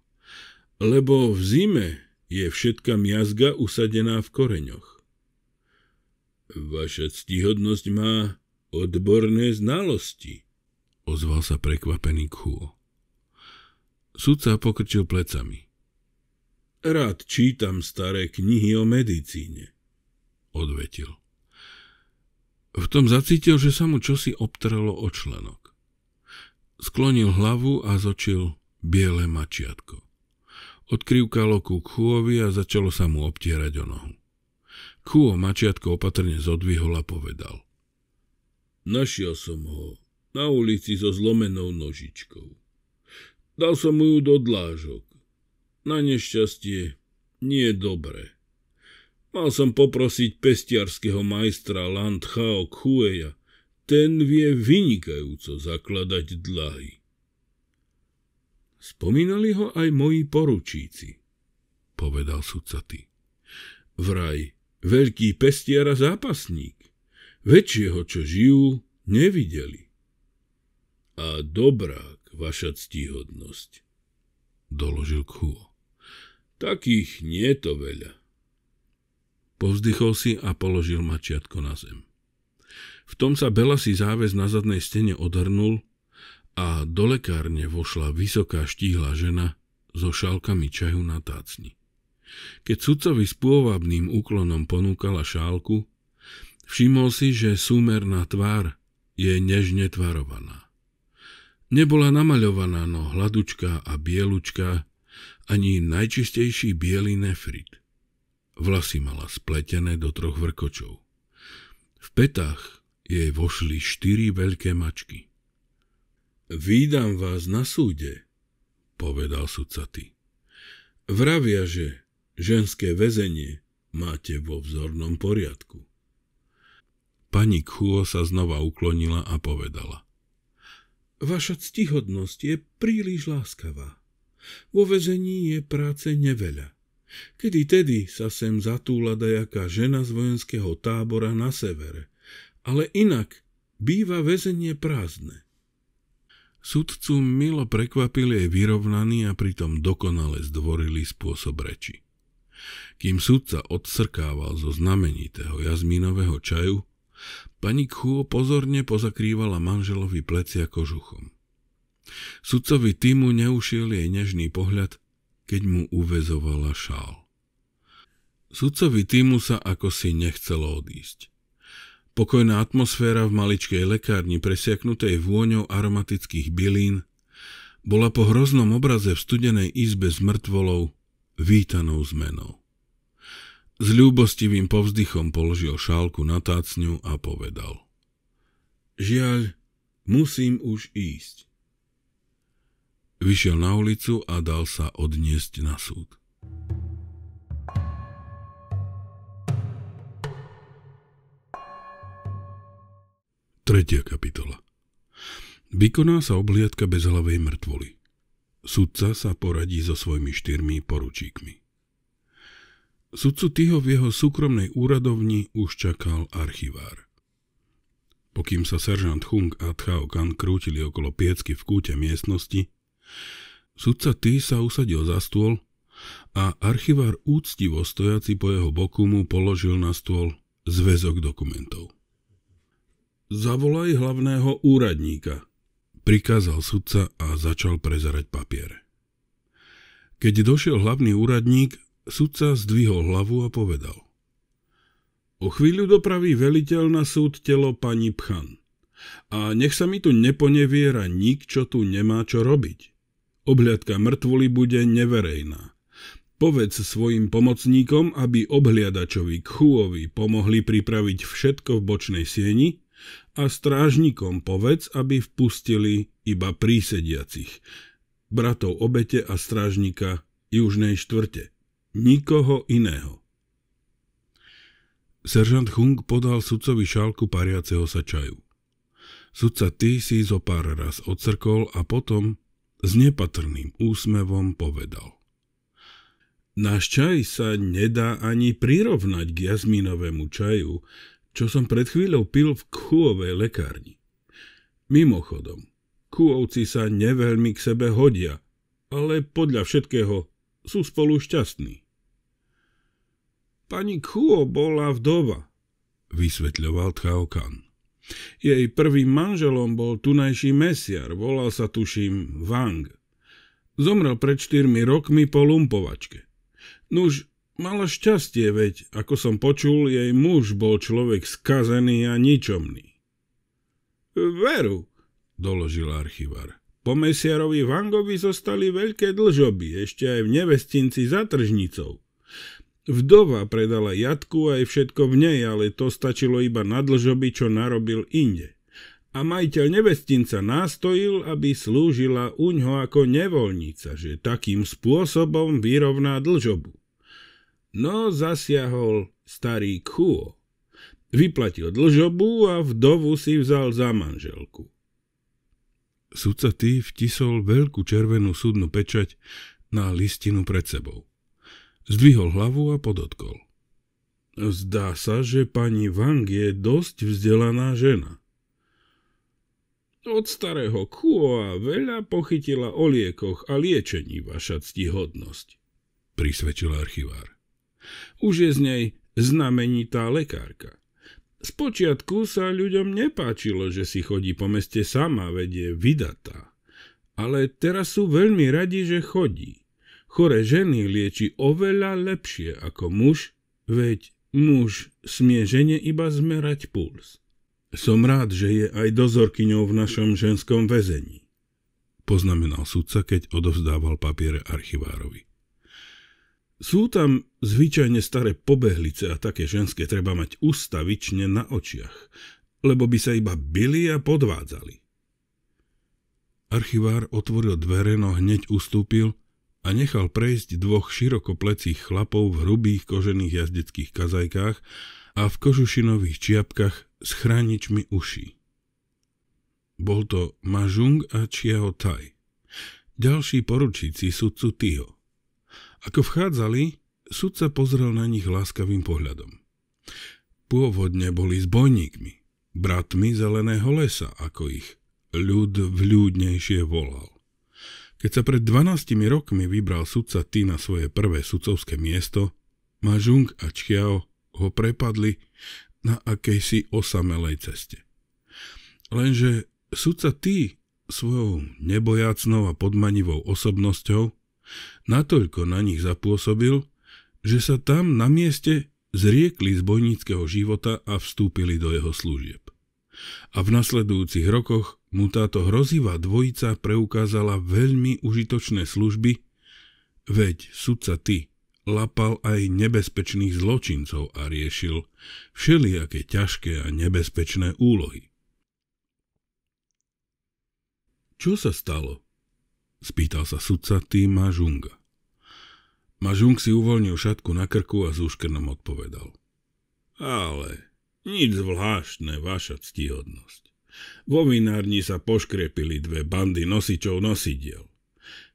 Lebo v zime je všetka miazga usadená v koreňoch. Vaša ctihodnosť má odborné znalosti, ozval sa prekvapený Kuo. Sudca pokrčil plecami. Rád čítam staré knihy o medicíne, odvetil. V tom zacítil, že sa mu čosi obtrelo o členok. Sklonil hlavu a zočil biele mačiatko. Odkrivkalo ku kuovi a začalo sa mu obtierať o nohu. Kuo mačiatko opatrne zodvihol a povedal. Našiel som ho na ulici so zlomenou nožičkou. Dal som mu ju do dlážok. Na nešťastie nie dobre. Mal som poprosiť pestiarského majstra Land Chao Khueja. Ten vie vynikajúco zakladať dlahy. Spomínali ho aj moji poručíci, povedal sudcaty. Vraj, veľký pestiar a zápasník. Väčšieho, čo žijú, nevideli. A dobrá vaša ctihodnosť, doložil Khuo. Takých nie je to veľa. Povzdychol si a položil mačiatko na zem. V tom sa Belasi záväz na zadnej stene odhrnul a do lekárne vošla vysoká štíhla žena so šálkami čaju na tácni. Keď sudcovi s pôvabným úklonom ponúkala šálku, všimol si, že súmerná tvár je nežne tvarovaná. Nebola namaľovaná, no hladučka a bielučka, ani najčistejší biely nefrit. Vlasy mala spletené do troch vrkočov. V petách jej vošli štyri veľké mačky. Výdam vás na súde, povedal sudcaty. Vravia, že ženské väzenie máte vo vzornom poriadku. Pani Kuo sa znova uklonila a povedala – Vaša ctihodnosť je príliš láskavá. Vo vezení je práce neveľa. Kedy tedy sa sem zatúla dajaká žena z vojenského tábora na severe, ale inak býva väzenie prázdne. Sudcu milo prekvapili jej vyrovnaný a pritom dokonale zdvorili spôsob reči. Kým sudca odsrkával zo znamenitého jazmínového čaju, Pani Khu pozorne pozakrývala manželovi plecia kožuchom. Sudcovi týmu neušiel jej nežný pohľad, keď mu uvezovala šál. Sudcovi týmu sa ako si nechcelo odísť. Pokojná atmosféra v maličkej lekárni presiaknutej vôňou aromatických bylín bola po hroznom obraze v studenej izbe s mŕtvolou vítanou zmenou. S ľúbostivým povzdychom položil šálku na tácňu a povedal. Žiaľ, musím už ísť. Vyšiel na ulicu a dal sa odniesť na súd. Tretia kapitola Vykoná sa obliadka bezhlavej mŕtvoly. Sudca sa poradí so svojimi štyrmi poručíkmi. Sudcu Tyho v jeho súkromnej úradovni už čakal archivár. Pokým sa seržant Hung a Tchao Kan krútili okolo piecky v kúte miestnosti, sudca Ty sa usadil za stôl a archivár úctivo stojaci po jeho boku mu položil na stôl zväzok dokumentov. Zavolaj hlavného úradníka, prikázal sudca a začal prezerať papiere. Keď došiel hlavný úradník, Sudca zdvihol hlavu a povedal. O chvíľu dopraví veliteľ na súd telo pani Pchan. A nech sa mi tu neponeviera nik, čo tu nemá čo robiť. Obhliadka mŕtvoly bude neverejná. Povedz svojim pomocníkom, aby obhliadačovi Kchuovi pomohli pripraviť všetko v bočnej sieni a strážnikom povedz, aby vpustili iba prísediacich, bratov obete a strážnika južnej štvrte. Nikoho iného. Seržant Hung podal sudcovi šálku pariaceho sa čaju. Sudca Ty si zo pár raz odcrkol a potom s nepatrným úsmevom povedal. Náš čaj sa nedá ani prirovnať k jazmínovému čaju, čo som pred chvíľou pil v kúovej lekárni. Mimochodom, kúovci sa neveľmi k sebe hodia, ale podľa všetkého sú spolu šťastní. Pani Kuo bola vdova, vysvetľoval Kan. Jej prvým manželom bol tunajší mesiar, volal sa tuším Wang. Zomrel pred štyrmi rokmi po lumpovačke. Nuž, mala šťastie, veď, ako som počul, jej muž bol človek skazený a ničomný. Veru, doložil archivár. Po mesiarovi Vangovi zostali veľké dlžoby, ešte aj v nevestinci za tržnicou. Vdova predala jatku aj všetko v nej, ale to stačilo iba na dlžoby, čo narobil inde. A majiteľ nevestinca nástojil, aby slúžila uňho ako nevoľnica, že takým spôsobom vyrovná dlžobu. No zasiahol starý Kuo. Vyplatil dlžobu a vdovu si vzal za manželku. Sudca tý vtisol veľkú červenú súdnu pečať na listinu pred sebou. Zdvihol hlavu a podotkol. Zdá sa, že pani Wang je dosť vzdelaná žena. Od starého Kuoa veľa pochytila o liekoch a liečení vaša ctihodnosť, prisvedčil archivár. Už je z nej znamenitá lekárka. Spočiatku sa ľuďom nepáčilo, že si chodí po meste sama, vedie vydatá. Ale teraz sú veľmi radi, že chodí. Chore ženy lieči oveľa lepšie ako muž, veď muž smie žene iba zmerať puls. Som rád, že je aj dozorkyňou v našom ženskom väzení, poznamenal sudca, keď odovzdával papiere archivárovi. Sú tam zvyčajne staré pobehlice a také ženské treba mať ustavične na očiach, lebo by sa iba bili a podvádzali. Archivár otvoril dvere, no hneď ustúpil a nechal prejsť dvoch širokoplecých chlapov v hrubých kožených jazdeckých kazajkách a v kožušinových čiapkách s chráničmi uší. Bol to Mažung a Chiao Tai, ďalší poručíci sudcu Tio. Ako vchádzali, sudca pozrel na nich láskavým pohľadom. Pôvodne boli zbojníkmi, bratmi zeleného lesa, ako ich ľud vľúdnejšie volal. Keď sa pred 12 rokmi vybral sudca Ty na svoje prvé sudcovské miesto, Ma Jung a Chiao ho prepadli na akejsi osamelej ceste. Lenže sudca Ty svojou nebojacnou a podmanivou osobnosťou natoľko na nich zapôsobil, že sa tam na mieste zriekli bojníckého života a vstúpili do jeho služieb. A v nasledujúcich rokoch mu táto hrozivá dvojica preukázala veľmi užitočné služby, veď sudca ty lapal aj nebezpečných zločincov a riešil všelijaké ťažké a nebezpečné úlohy. Čo sa stalo? Spýtal sa sudca Ty Mažunga. Mažung si uvoľnil šatku na krku a zúškrnom odpovedal. Ale nič zvláštne, vaša ctihodnosť. Vo vinárni sa poškrepili dve bandy nosičov nosidiel.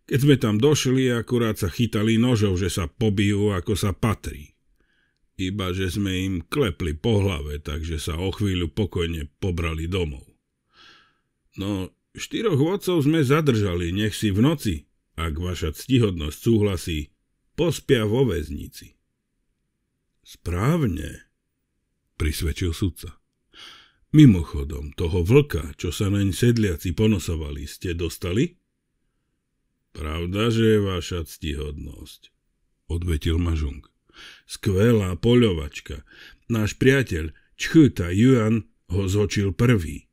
Keď sme tam došli, akurát sa chytali nožov, že sa pobijú, ako sa patrí. Iba, že sme im klepli po hlave, takže sa o chvíľu pokojne pobrali domov. No, štyroch vodcov sme zadržali, nech si v noci, ak vaša ctihodnosť súhlasí, pospia vo väznici. Správne, prisvedčil sudca. Mimochodom, toho vlka, čo sa naň sedliaci ponosovali, ste dostali? Pravda, že je váša ctihodnosť, odvetil Mažung. Skvelá poľovačka. Náš priateľ Čchuta Juan ho zočil prvý.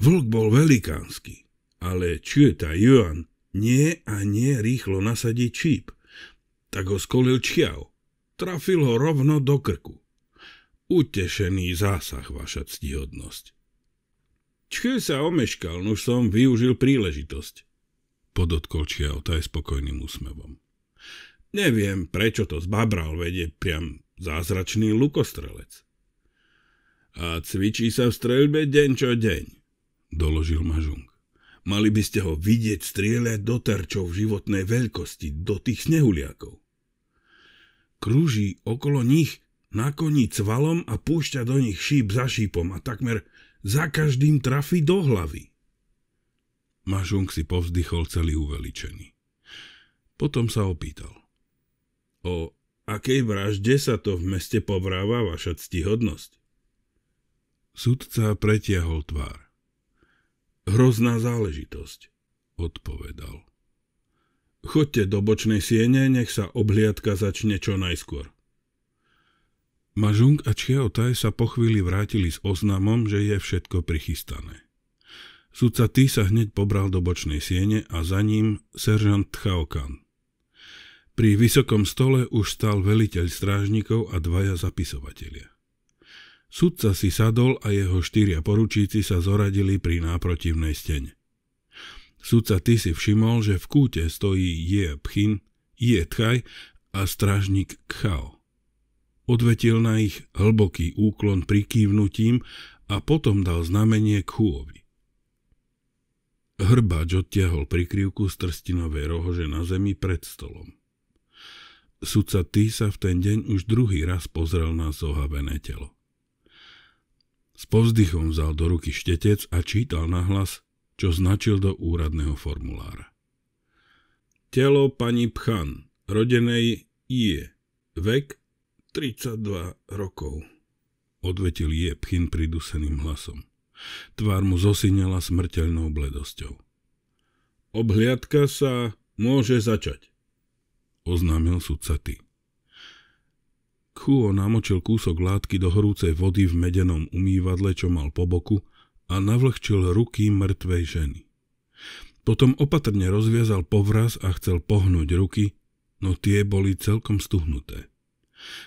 Vlk bol velikánsky, ale Čchuta Yuan nie a nie rýchlo nasadí číp. Tak ho skolil čiav. Trafil ho rovno do krku. Utešený zásah, vaša ctihodnosť. Čche sa omeškal, nuž som využil príležitosť, podotkol Čiaota aj spokojným úsmevom. Neviem, prečo to zbabral, vedie priam zázračný lukostrelec. A cvičí sa v streľbe deň čo deň, doložil Mažung. Mali by ste ho vidieť strieľať do terčov životnej veľkosti, do tých snehuliakov. Krúži okolo nich nakloní cvalom a púšťa do nich šíp za šípom a takmer za každým trafí do hlavy. Mažung si povzdychol celý uveličený. Potom sa opýtal. O akej vražde sa to v meste povráva vaša ctihodnosť? Sudca pretiahol tvár. Hrozná záležitosť, odpovedal. Chodte do bočnej siene, nech sa obhliadka začne čo najskôr. Mažung a Čieotaj sa po chvíli vrátili s oznamom, že je všetko prichystané. Sudca Ty sa hneď pobral do bočnej siene a za ním seržant Kan. Pri vysokom stole už stal veliteľ strážnikov a dvaja zapisovatelia. Sudca si sadol a jeho štyria poručíci sa zoradili pri náprotivnej stene. Sudca Ty si všimol, že v kúte stojí Je Pchin, Je Tchaj a strážnik Khao odvetil na ich hlboký úklon prikývnutím a potom dal znamenie k chúovi. Hrbač odtiahol prikryvku z trstinovej rohože na zemi pred stolom. Sudca Ty sa v ten deň už druhý raz pozrel na zohavené telo. S povzdychom vzal do ruky štetec a čítal nahlas, čo značil do úradného formulára. Telo pani Pchan, rodenej je, vek 32 rokov, odvetil pchyn priduseným hlasom. Tvár mu zosinela smrteľnou bledosťou. Obhliadka sa môže začať, oznámil sudca ty. Kuo namočil kúsok látky do horúcej vody v medenom umývadle, čo mal po boku, a navlhčil ruky mŕtvej ženy. Potom opatrne rozviazal povraz a chcel pohnúť ruky, no tie boli celkom stuhnuté.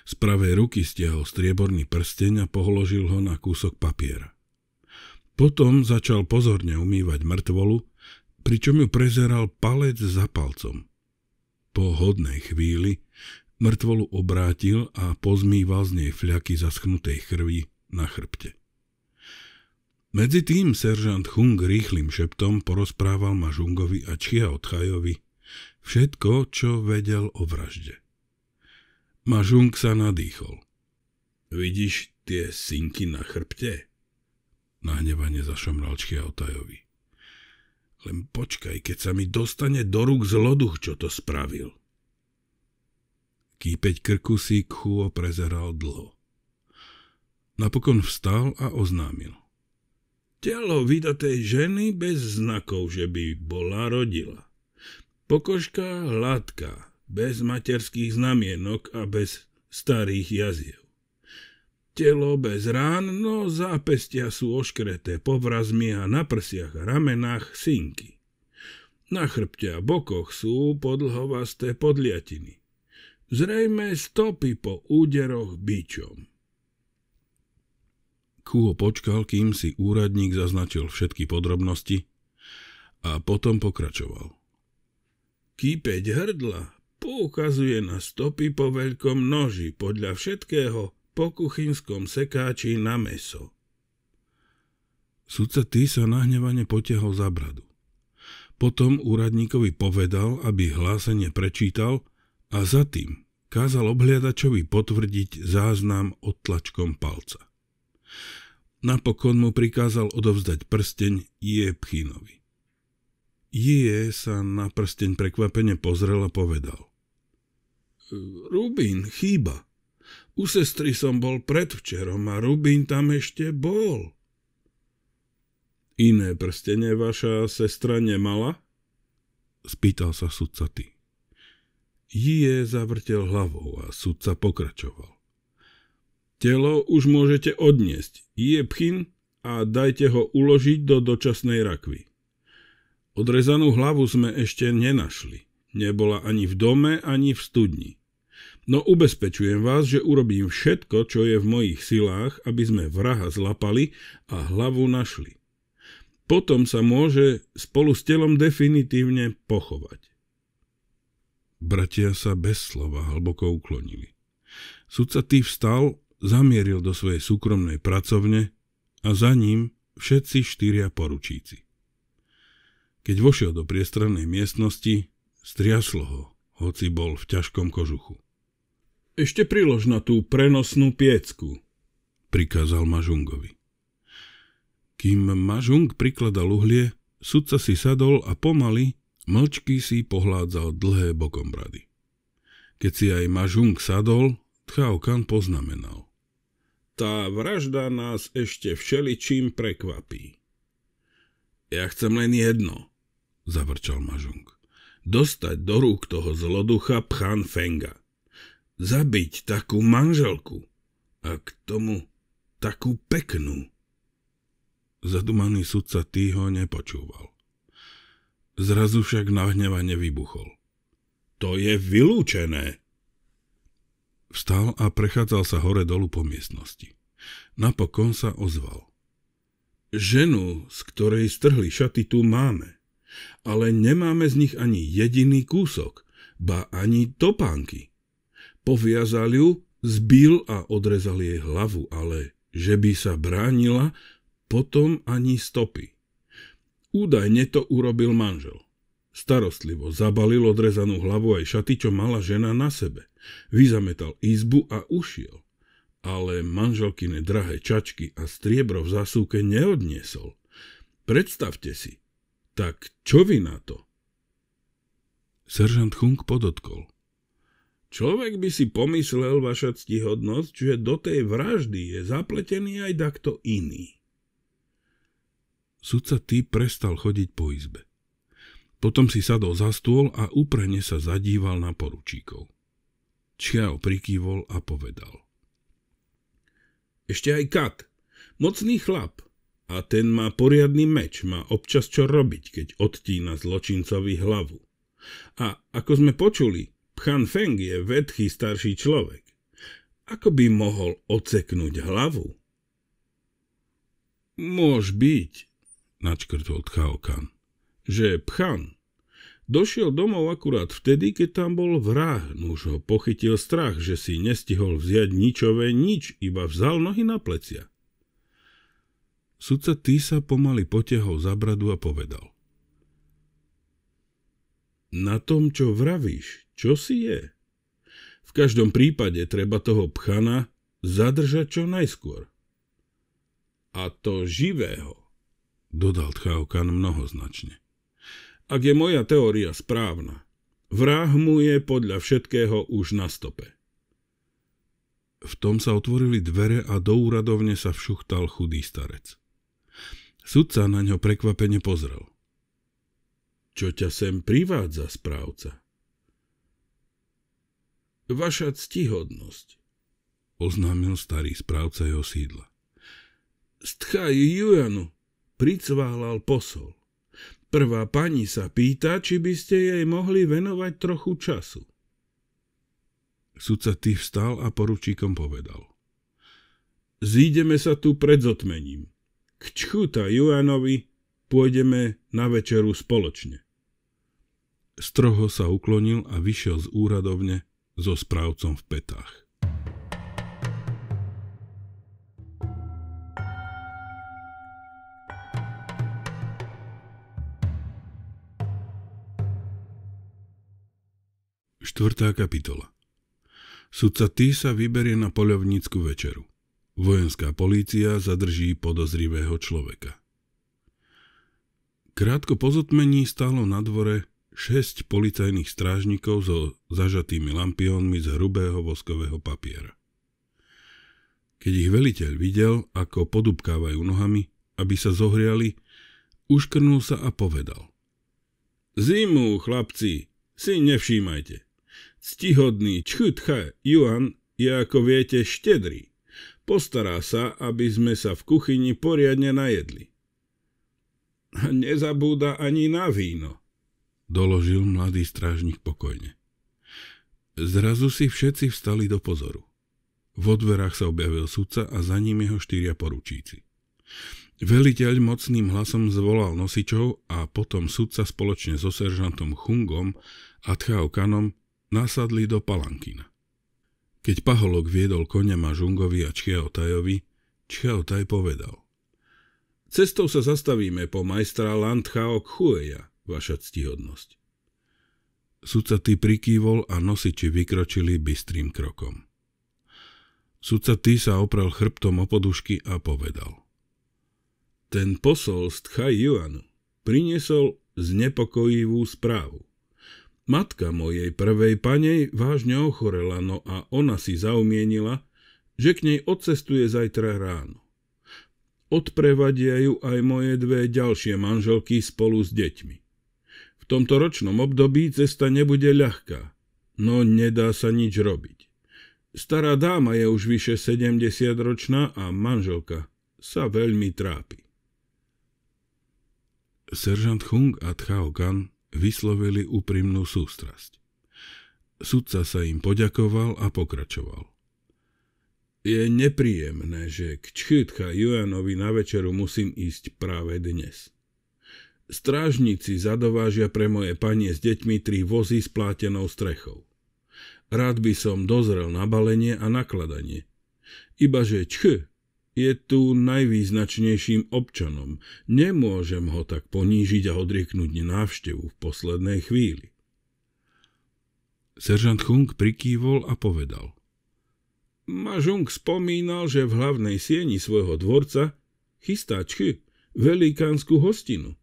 Z pravej ruky stiahol strieborný prsteň a pohložil ho na kúsok papiera. Potom začal pozorne umývať mŕtvolu, pričom ju prezeral palec za palcom. Po hodnej chvíli mŕtvolu obrátil a pozmýval z nej fľaky zaschnutej krvi na chrbte. Medzi tým seržant Hung rýchlým šeptom porozprával Mažungovi a Chia Odchajovi všetko, čo vedel o vražde. Mažung sa nadýchol. Vidíš tie synky na chrbte? Nahnevanie zašomral Čkiaotajovi. Len počkaj, keď sa mi dostane do rúk zloduch, čo to spravil. Kýpeť krku si Khuo prezeral dlho. Napokon vstal a oznámil. Telo vydatej ženy bez znakov, že by bola rodila. Pokožka hladká, bez materských znamienok a bez starých jaziev. Telo bez rán, no zápestia sú oškreté povrazmi a na prsiach a ramenách synky. Na chrbte a bokoch sú podlhovasté podliatiny. Zrejme stopy po úderoch byčom. Kúho počkal, kým si úradník zaznačil všetky podrobnosti a potom pokračoval. Kýpeť hrdla Poukazuje na stopy po veľkom noži, podľa všetkého po kuchynskom sekáči na meso. Sudca Ty sa nahnevane potiahol za bradu. Potom úradníkovi povedal, aby hlásenie prečítal a za tým kázal obhliadačovi potvrdiť záznam odtlačkom palca. Napokon mu prikázal odovzdať prsteň Jebchinovi. Jie sa na prsteň prekvapene pozrel a povedal. Rubín chýba. U sestry som bol predvčerom a Rubín tam ešte bol. Iné prstenie vaša sestra nemala? Spýtal sa sudca ty. Jie zavrtel hlavou a sudca pokračoval. Telo už môžete odniesť, je pchin a dajte ho uložiť do dočasnej rakvy. Odrezanú hlavu sme ešte nenašli. Nebola ani v dome, ani v studni. No ubezpečujem vás, že urobím všetko, čo je v mojich silách, aby sme vraha zlapali a hlavu našli. Potom sa môže spolu s telom definitívne pochovať. Bratia sa bez slova hlboko uklonili. Sudca tý vstal, zamieril do svojej súkromnej pracovne a za ním všetci štyria poručíci. Keď vošiel do priestrannej miestnosti, striaslo ho, hoci bol v ťažkom kožuchu. Ešte prilož na tú prenosnú piecku, prikázal Mažungovi. Kým Mažung prikladal uhlie, sudca si sadol a pomaly, mlčky si pohládzal dlhé bokom brady. Keď si aj Mažung sadol, Tchao Kan poznamenal. Tá vražda nás ešte všeličím prekvapí. Ja chcem len jedno, zavrčal Mažung. Dostať do rúk toho zloducha Pchan Fenga zabiť takú manželku a k tomu takú peknú. Zadumaný sudca týho nepočúval. Zrazu však nahnevane vybuchol. To je vylúčené! Vstal a prechádzal sa hore dolu po miestnosti. Napokon sa ozval. Ženu, z ktorej strhli šaty, tu máme, ale nemáme z nich ani jediný kúsok, ba ani topánky. Poviazal ju, zbil a odrezal jej hlavu, ale že by sa bránila, potom ani stopy. Údajne to urobil manžel. Starostlivo zabalil odrezanú hlavu aj šaty, čo mala žena na sebe. Vyzametal izbu a ušiel. Ale manželkine drahé čačky a striebro v zásuvke neodniesol. Predstavte si. Tak čo vy na to? Seržant Hung podotkol. Človek by si pomyslel, vaša ctihodnosť, že do tej vraždy je zapletený aj takto iný. Sudca T. prestal chodiť po izbe. Potom si sadol za stôl a úprene sa zadíval na poručíkov. Čiao prikývol a povedal. Ešte aj Kat, mocný chlap, a ten má poriadny meč, má občas čo robiť, keď odtína zločincovi hlavu. A ako sme počuli, Pchan Feng je vedchý starší človek. Ako by mohol oceknúť hlavu? Môž byť, načkrtol Kan, že Pchan došiel domov akurát vtedy, keď tam bol vrah, nuž ho pochytil strach, že si nestihol vziať ničové nič, iba vzal nohy na plecia. Sudca Týsa pomaly potiahol za bradu a povedal. Na tom, čo vravíš, čo si je? V každom prípade treba toho pchana zadržať čo najskôr. A to živého, dodal Tchaukan mnohoznačne. Ak je moja teória správna, vrah mu je podľa všetkého už na stope. V tom sa otvorili dvere a do úradovne sa všuchtal chudý starec. Sudca na ňo prekvapene pozrel – čo ťa sem privádza, správca? Vaša ctihodnosť, oznámil starý správca jeho sídla. Stchaj Jujanu, pricváhlal posol. Prvá pani sa pýta, či by ste jej mohli venovať trochu času. Sudca tých vstal a poručíkom povedal. Zídeme sa tu pred zotmením. K čchuta Juanovi pôjdeme na večeru spoločne. Stroho sa uklonil a vyšiel z úradovne so správcom v petách. Štvrtá kapitola Sudca Tý sa vyberie na poľovnícku večeru. Vojenská polícia zadrží podozrivého človeka. Krátko po zotmení stálo na dvore šesť policajných strážnikov so zažatými lampiónmi z hrubého voskového papiera. Keď ich veliteľ videl, ako podubkávajú nohami, aby sa zohriali, uškrnul sa a povedal. Zimu, chlapci, si nevšímajte. Ctihodný Čchutcha Juan je, ako viete, štedrý. Postará sa, aby sme sa v kuchyni poriadne najedli. A nezabúda ani na víno, doložil mladý strážnik pokojne. Zrazu si všetci vstali do pozoru. Vo dverách sa objavil sudca a za ním jeho štyria poručíci. Veliteľ mocným hlasom zvolal nosičov a potom sudca spoločne so seržantom Chungom a Kanom nasadli do Palankina. Keď Paholok viedol konia Mažungovi a Čcheotajovi, Taj povedal – Cestou sa zastavíme po majstra Landchaok Chueja, vaša ctihodnosť. Sudca ty prikývol a nosiči vykročili bystrým krokom. Sudca ty sa oprel chrbtom o podušky a povedal. Ten posol z Tchaj Juanu priniesol znepokojivú správu. Matka mojej prvej panej vážne ochorela, no a ona si zaumienila, že k nej odcestuje zajtra ráno. Odprevadia ju aj moje dve ďalšie manželky spolu s deťmi tomto ročnom období cesta nebude ľahká, no nedá sa nič robiť. Stará dáma je už vyše 70-ročná a manželka sa veľmi trápi. Seržant Hung a Tchao Gan vyslovili úprimnú sústrasť. Sudca sa im poďakoval a pokračoval. Je nepríjemné, že k Čchytcha Juanovi na večeru musím ísť práve dnes. Strážnici zadovážia pre moje panie s deťmi tri vozy s plátenou strechou. Rád by som dozrel na balenie a nakladanie. Ibaže č je tu najvýznačnejším občanom. Nemôžem ho tak ponížiť a odrieknúť návštevu v poslednej chvíli. Seržant Hung prikývol a povedal. Mažung spomínal, že v hlavnej sieni svojho dvorca chystá Čchy velikánsku hostinu.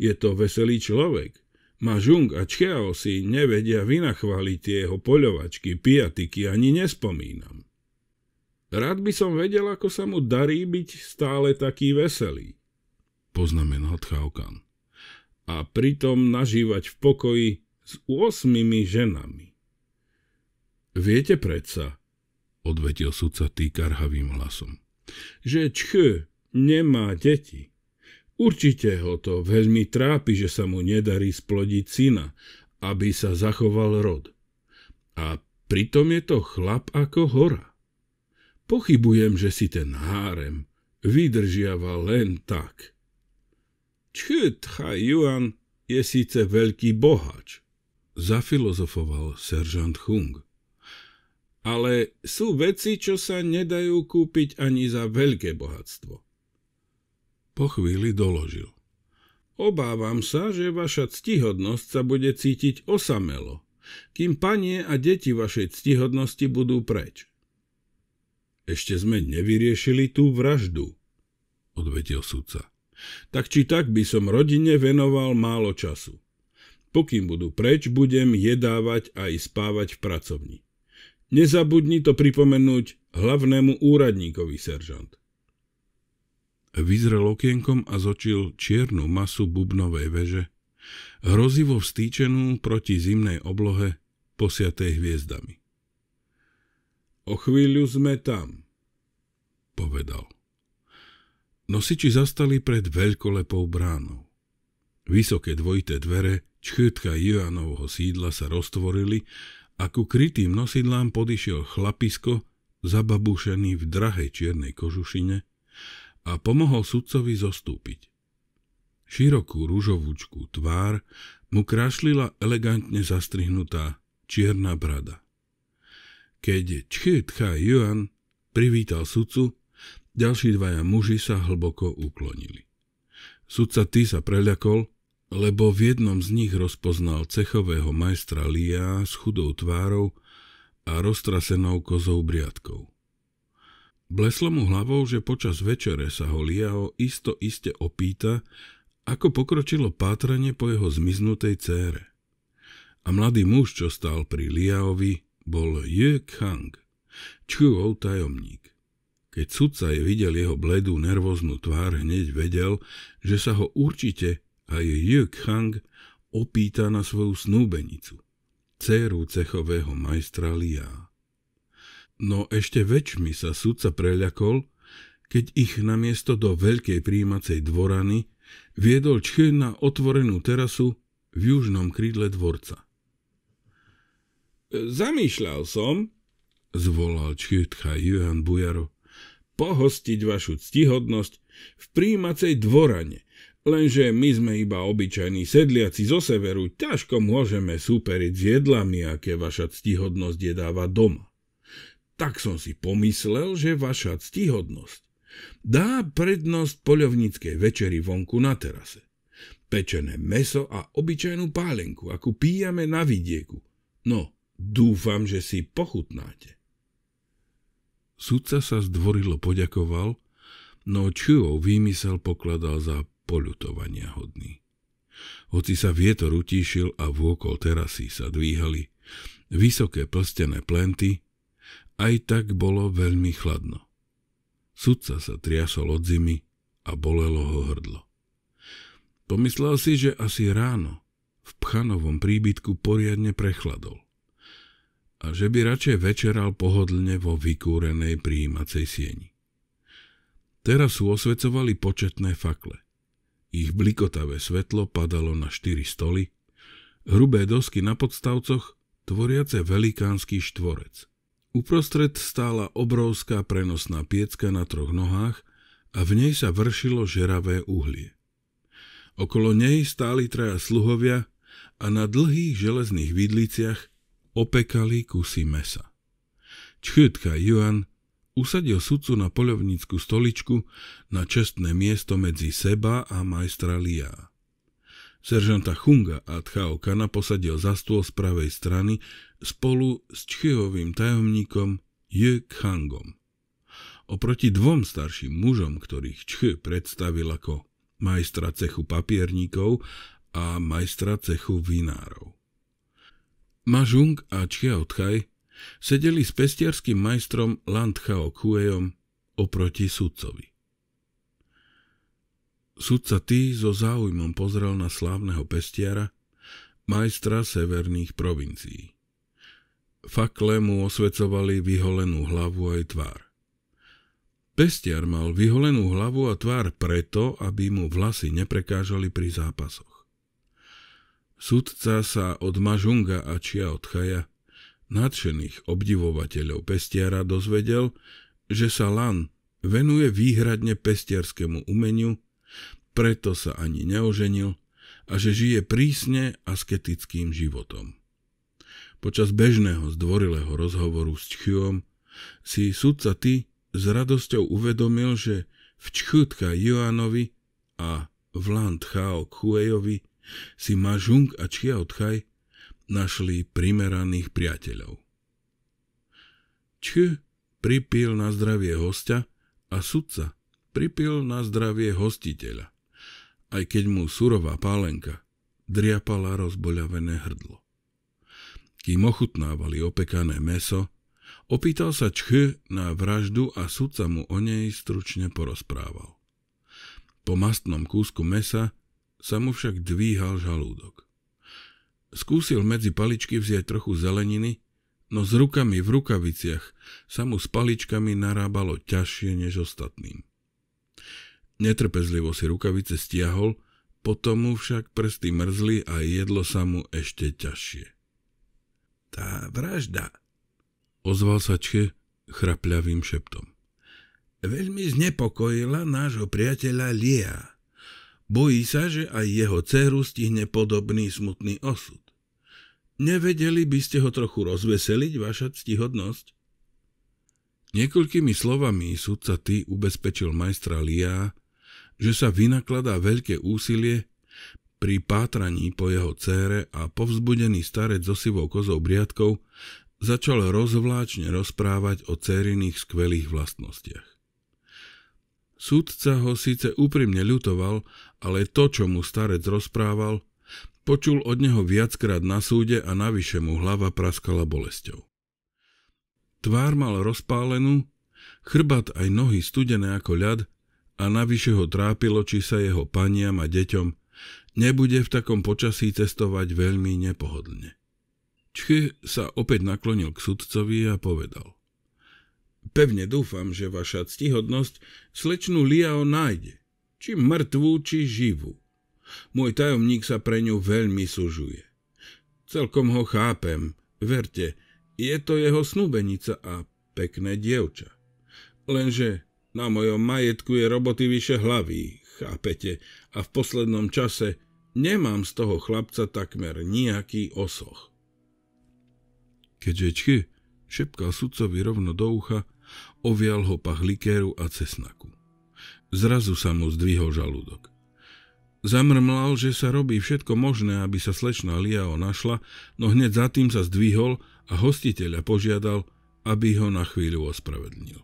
Je to veselý človek. Mažung a Čcheo si nevedia vynachváliť tie jeho poľovačky, piatiky, ani nespomínam. Rád by som vedel, ako sa mu darí byť stále taký veselý, poznamenal Tchaukan. A pritom nažívať v pokoji s osmimi ženami. Viete predsa, odvetil sudca týkarhavým hlasom, že Čch nemá deti. Určite ho to veľmi trápi, že sa mu nedarí splodiť syna, aby sa zachoval rod. A pritom je to chlap ako hora. Pochybujem, že si ten hárem vydržiava len tak. Čchut Juan je síce veľký bohač, zafilozofoval seržant Hung. Ale sú veci, čo sa nedajú kúpiť ani za veľké bohatstvo. Po chvíli doložil. Obávam sa, že vaša ctihodnosť sa bude cítiť osamelo, kým panie a deti vašej ctihodnosti budú preč. Ešte sme nevyriešili tú vraždu, odvetil sudca. Tak či tak by som rodine venoval málo času. Pokým budú preč, budem jedávať a aj spávať v pracovni. Nezabudni to pripomenúť hlavnému úradníkovi, seržant. Vyzrel okienkom a zočil čiernu masu bubnovej veže, hrozivo vstýčenú proti zimnej oblohe, posiatej hviezdami. O chvíľu sme tam, povedal. Nosiči zastali pred veľkolepou bránou. Vysoké dvojité dvere čchytka Joanovho sídla sa roztvorili a ku krytým nosidlám podišiel chlapisko, zababušený v drahej čiernej kožušine, a pomohol sudcovi zostúpiť. Širokú rúžovúčku tvár mu krašlila elegantne zastrihnutá čierna brada. Keď Chitcha Juan privítal sudcu, ďalší dvaja muži sa hlboko uklonili. Sudca Ty sa preľakol, lebo v jednom z nich rozpoznal cechového majstra Lia s chudou tvárou a roztrasenou kozou briadkou. Bleslo mu hlavou, že počas večere sa ho Liao isto iste opýta, ako pokročilo pátranie po jeho zmiznutej cére. A mladý muž, čo stál pri Liaovi, bol Ye Kang, Čchuvov tajomník. Keď sudca je videl jeho bledú nervóznu tvár, hneď vedel, že sa ho určite aj Ye Kang opýta na svoju snúbenicu, céru cechového majstra Liao. No ešte väčšmi sa sudca preľakol, keď ich namiesto do veľkej príjímacej dvorany viedol čchy na otvorenú terasu v južnom krídle dvorca. Zamýšľal som, zvolal Čchytcha Juhan Bujaro, pohostiť vašu ctihodnosť v príjímacej dvorane, lenže my sme iba obyčajní sedliaci zo severu, ťažko môžeme súperiť s jedlami, aké vaša ctihodnosť jedáva doma. Tak som si pomyslel, že vaša ctihodnosť dá prednosť poľovníckej večeri vonku na terase. Pečené meso a obyčajnú pálenku, ako píjame na vidieku. No, dúfam, že si pochutnáte. Sudca sa zdvorilo poďakoval, no Čuov výmysel pokladal za poľutovania hodný. Hoci sa vietor utíšil a vôkol terasy sa dvíhali, vysoké plstené plenty, aj tak bolo veľmi chladno. Sudca sa triasol od zimy a bolelo ho hrdlo. Pomyslel si, že asi ráno v pchanovom príbytku poriadne prechladol a že by radšej večeral pohodlne vo vykúrenej príjímacej sieni. Teraz sú osvecovali početné fakle. Ich blikotavé svetlo padalo na štyri stoly, hrubé dosky na podstavcoch, tvoriace velikánsky štvorec. Uprostred stála obrovská prenosná piecka na troch nohách a v nej sa vršilo žeravé uhlie. Okolo nej stáli traja sluhovia a na dlhých železných vidliciach opekali kusy mesa. Čchytka Juan usadil sudcu na poľovnícku stoličku na čestné miesto medzi seba a majstra Lia. Seržanta Chunga a Tchao Kana posadil za stôl z pravej strany spolu s Čchyovým tajomníkom J. Khangom. Oproti dvom starším mužom, ktorých Čchy predstavil ako majstra cechu papierníkov a majstra cechu vinárov. Mažung a Chiao Tchaj sedeli s pestiarským majstrom Land Kuejom oproti sudcovi. Sudca Tý so záujmom pozrel na slávneho pestiara, majstra severných provincií. Fakle mu osvecovali vyholenú hlavu aj tvár. Pestiar mal vyholenú hlavu a tvár preto, aby mu vlasy neprekážali pri zápasoch. Sudca sa od Mažunga a Čia od Chaja, nadšených obdivovateľov Pestiara, dozvedel, že sa Lan venuje výhradne pestiarskému umeniu, preto sa ani neoženil a že žije prísne asketickým životom. Počas bežného zdvorilého rozhovoru s Čchjom si sudca Ty s radosťou uvedomil, že v Čchutka Joanovi a v Land Chao Khuejovi si Mažung a Chiao Tchaj našli primeraných priateľov. Č pripil na zdravie hostia a sudca pripil na zdravie hostiteľa, aj keď mu surová pálenka driapala rozboľavené hrdlo kým ochutnávali opekané meso, opýtal sa Čch na vraždu a sudca mu o nej stručne porozprával. Po mastnom kúsku mesa sa mu však dvíhal žalúdok. Skúsil medzi paličky vziať trochu zeleniny, no s rukami v rukaviciach sa mu s paličkami narábalo ťažšie než ostatným. Netrpezlivo si rukavice stiahol, potom mu však prsty mrzli a jedlo sa mu ešte ťažšie tá vražda, ozval sa Čche chrapľavým šeptom. Veľmi znepokojila nášho priateľa Lia. Bojí sa, že aj jeho dceru stihne podobný smutný osud. Nevedeli by ste ho trochu rozveseliť, vaša ctihodnosť? Niekoľkými slovami sudca ty ubezpečil majstra Lia, že sa vynakladá veľké úsilie, pri pátraní po jeho cére a povzbudený starec so sivou kozou briadkou začal rozvláčne rozprávať o cériných skvelých vlastnostiach. Súdca ho síce úprimne ľutoval, ale to, čo mu starec rozprával, počul od neho viackrát na súde a navyše mu hlava praskala bolesťou. Tvár mal rozpálenú, chrbat aj nohy studené ako ľad a navyše ho trápilo, či sa jeho paniam a deťom Nebude v takom počasí cestovať veľmi nepohodlne. Čchy sa opäť naklonil k sudcovi a povedal. Pevne dúfam, že vaša ctihodnosť slečnú Liao nájde, či mŕtvú, či živú. Môj tajomník sa pre ňu veľmi sužuje. Celkom ho chápem, verte, je to jeho snúbenica a pekné dievča. Lenže na mojom majetku je roboty vyše hlavy, chápete, a v poslednom čase Nemám z toho chlapca takmer nejaký osoch. Keď čchy, šepkal sudcovi rovno do ucha, ovial ho pach likéru a cesnaku. Zrazu sa mu zdvihol žalúdok. Zamrmlal, že sa robí všetko možné, aby sa slečná Liao našla, no hneď za tým sa zdvihol a hostiteľa požiadal, aby ho na chvíľu ospravedlnil.